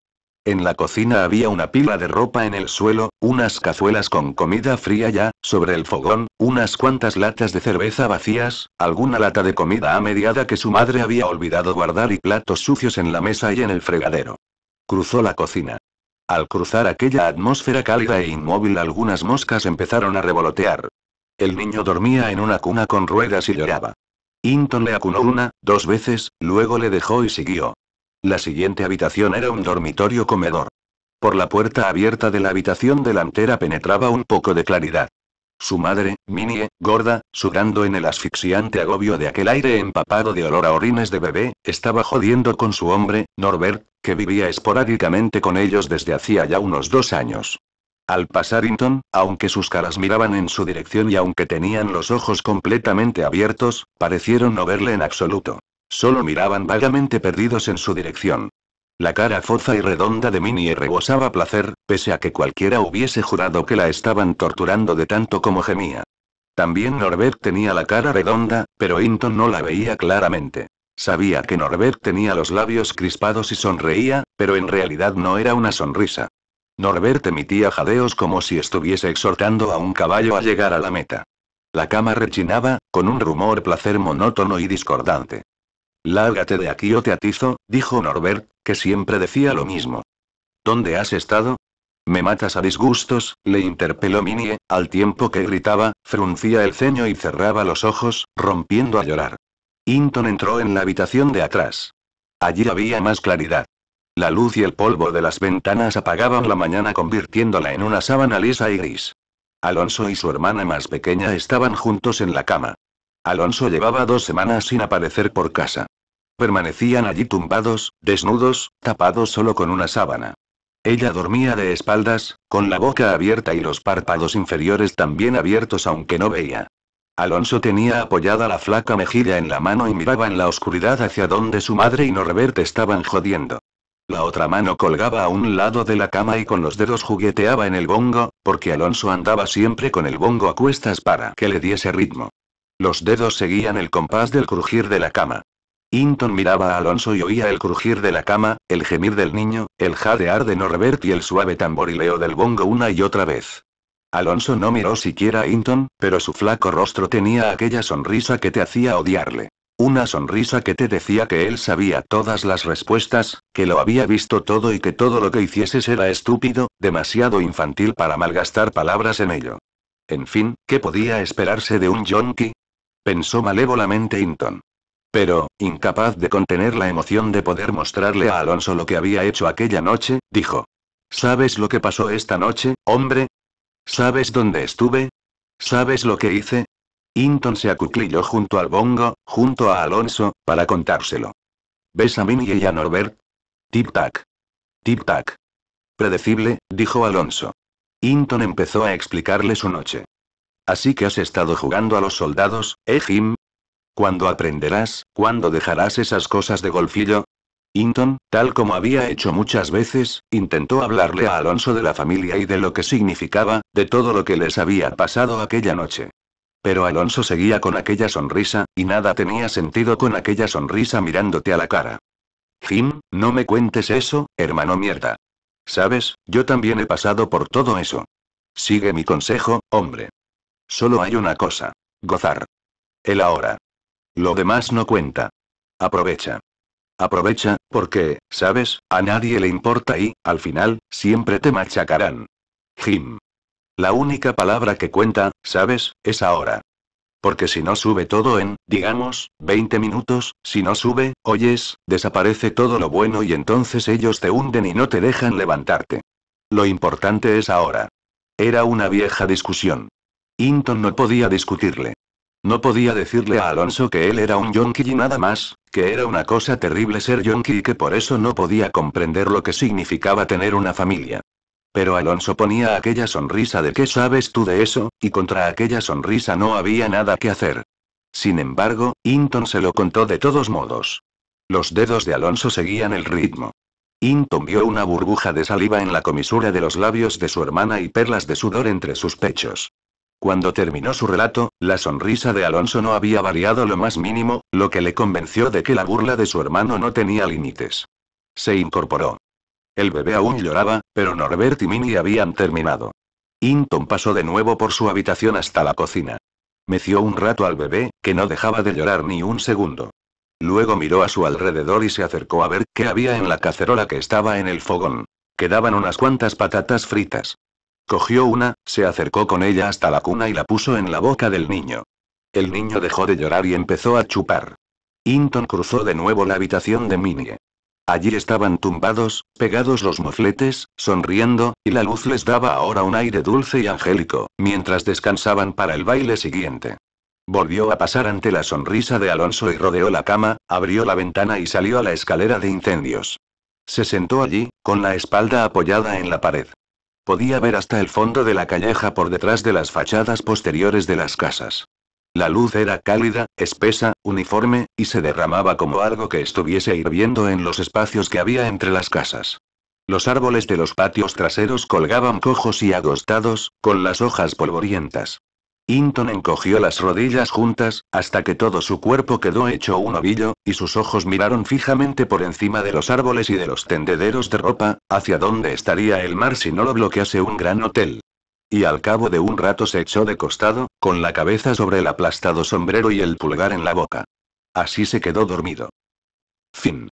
En la cocina había una pila de ropa en el suelo, unas cazuelas con comida fría ya, sobre el fogón, unas cuantas latas de cerveza vacías, alguna lata de comida a mediada que su madre había olvidado guardar y platos sucios en la mesa y en el fregadero. Cruzó la cocina. Al cruzar aquella atmósfera cálida e inmóvil algunas moscas empezaron a revolotear. El niño dormía en una cuna con ruedas y lloraba. Hinton le acunó una, dos veces, luego le dejó y siguió. La siguiente habitación era un dormitorio comedor. Por la puerta abierta de la habitación delantera penetraba un poco de claridad. Su madre, Minnie, gorda, sudando en el asfixiante agobio de aquel aire empapado de olor a orines de bebé, estaba jodiendo con su hombre, Norbert, que vivía esporádicamente con ellos desde hacía ya unos dos años. Al pasar Inton, aunque sus caras miraban en su dirección y aunque tenían los ojos completamente abiertos, parecieron no verle en absoluto. Solo miraban vagamente perdidos en su dirección. La cara foza y redonda de Minnie rebosaba placer, pese a que cualquiera hubiese jurado que la estaban torturando de tanto como gemía. También Norbert tenía la cara redonda, pero Hinton no la veía claramente. Sabía que Norbert tenía los labios crispados y sonreía, pero en realidad no era una sonrisa. Norbert emitía jadeos como si estuviese exhortando a un caballo a llegar a la meta. La cama rechinaba, con un rumor placer monótono y discordante. Lárgate de aquí o te atizo, dijo Norbert, que siempre decía lo mismo. ¿Dónde has estado? Me matas a disgustos, le interpeló Minnie, al tiempo que gritaba, fruncía el ceño y cerraba los ojos, rompiendo a llorar. Hinton entró en la habitación de atrás. Allí había más claridad. La luz y el polvo de las ventanas apagaban la mañana convirtiéndola en una sábana lisa y gris. Alonso y su hermana más pequeña estaban juntos en la cama. Alonso llevaba dos semanas sin aparecer por casa. Permanecían allí tumbados, desnudos, tapados solo con una sábana. Ella dormía de espaldas, con la boca abierta y los párpados inferiores también abiertos aunque no veía. Alonso tenía apoyada la flaca mejilla en la mano y miraba en la oscuridad hacia donde su madre y Norbert estaban jodiendo. La otra mano colgaba a un lado de la cama y con los dedos jugueteaba en el bongo, porque Alonso andaba siempre con el bongo a cuestas para que le diese ritmo. Los dedos seguían el compás del crujir de la cama. Hinton miraba a Alonso y oía el crujir de la cama, el gemir del niño, el jadear de Norbert y el suave tamborileo del bongo una y otra vez. Alonso no miró siquiera a Hinton, pero su flaco rostro tenía aquella sonrisa que te hacía odiarle. Una sonrisa que te decía que él sabía todas las respuestas, que lo había visto todo y que todo lo que hicieses era estúpido, demasiado infantil para malgastar palabras en ello. En fin, ¿qué podía esperarse de un yonki? Pensó malévolamente Hinton. Pero, incapaz de contener la emoción de poder mostrarle a Alonso lo que había hecho aquella noche, dijo. ¿Sabes lo que pasó esta noche, hombre? ¿Sabes dónde estuve? ¿Sabes lo que hice? Inton se acuclilló junto al bongo, junto a Alonso, para contárselo. ¿Ves a Minnie y a Norbert? Tip tac tip tac Predecible, dijo Alonso. Inton empezó a explicarle su noche. Así que has estado jugando a los soldados, ¿eh, Jim? ¿Cuándo aprenderás, cuándo dejarás esas cosas de golfillo? Inton. tal como había hecho muchas veces, intentó hablarle a Alonso de la familia y de lo que significaba, de todo lo que les había pasado aquella noche. Pero Alonso seguía con aquella sonrisa, y nada tenía sentido con aquella sonrisa mirándote a la cara. Jim, no me cuentes eso, hermano mierda. Sabes, yo también he pasado por todo eso. Sigue mi consejo, hombre. Solo hay una cosa. Gozar. El ahora. Lo demás no cuenta. Aprovecha. Aprovecha, porque, sabes, a nadie le importa y, al final, siempre te machacarán. Jim. La única palabra que cuenta, sabes, es ahora. Porque si no sube todo en, digamos, 20 minutos, si no sube, oyes, desaparece todo lo bueno y entonces ellos te hunden y no te dejan levantarte. Lo importante es ahora. Era una vieja discusión. Hinton no podía discutirle. No podía decirle a Alonso que él era un yonki y nada más, que era una cosa terrible ser yonki y que por eso no podía comprender lo que significaba tener una familia. Pero Alonso ponía aquella sonrisa de ¿qué sabes tú de eso? y contra aquella sonrisa no había nada que hacer. Sin embargo, Inton se lo contó de todos modos. Los dedos de Alonso seguían el ritmo. Inton vio una burbuja de saliva en la comisura de los labios de su hermana y perlas de sudor entre sus pechos. Cuando terminó su relato, la sonrisa de Alonso no había variado lo más mínimo, lo que le convenció de que la burla de su hermano no tenía límites. Se incorporó. El bebé aún lloraba, pero Norbert y Minnie habían terminado. Hinton pasó de nuevo por su habitación hasta la cocina. Meció un rato al bebé, que no dejaba de llorar ni un segundo. Luego miró a su alrededor y se acercó a ver qué había en la cacerola que estaba en el fogón. Quedaban unas cuantas patatas fritas. Cogió una, se acercó con ella hasta la cuna y la puso en la boca del niño. El niño dejó de llorar y empezó a chupar. Hinton cruzó de nuevo la habitación de Minnie. Allí estaban tumbados, pegados los mofletes, sonriendo, y la luz les daba ahora un aire dulce y angélico, mientras descansaban para el baile siguiente. Volvió a pasar ante la sonrisa de Alonso y rodeó la cama, abrió la ventana y salió a la escalera de incendios. Se sentó allí, con la espalda apoyada en la pared. Podía ver hasta el fondo de la calleja por detrás de las fachadas posteriores de las casas. La luz era cálida, espesa, uniforme, y se derramaba como algo que estuviese hirviendo en los espacios que había entre las casas. Los árboles de los patios traseros colgaban cojos y agostados, con las hojas polvorientas. Hinton encogió las rodillas juntas, hasta que todo su cuerpo quedó hecho un ovillo, y sus ojos miraron fijamente por encima de los árboles y de los tendederos de ropa, hacia dónde estaría el mar si no lo bloquease un gran hotel. Y al cabo de un rato se echó de costado, con la cabeza sobre el aplastado sombrero y el pulgar en la boca. Así se quedó dormido. Fin.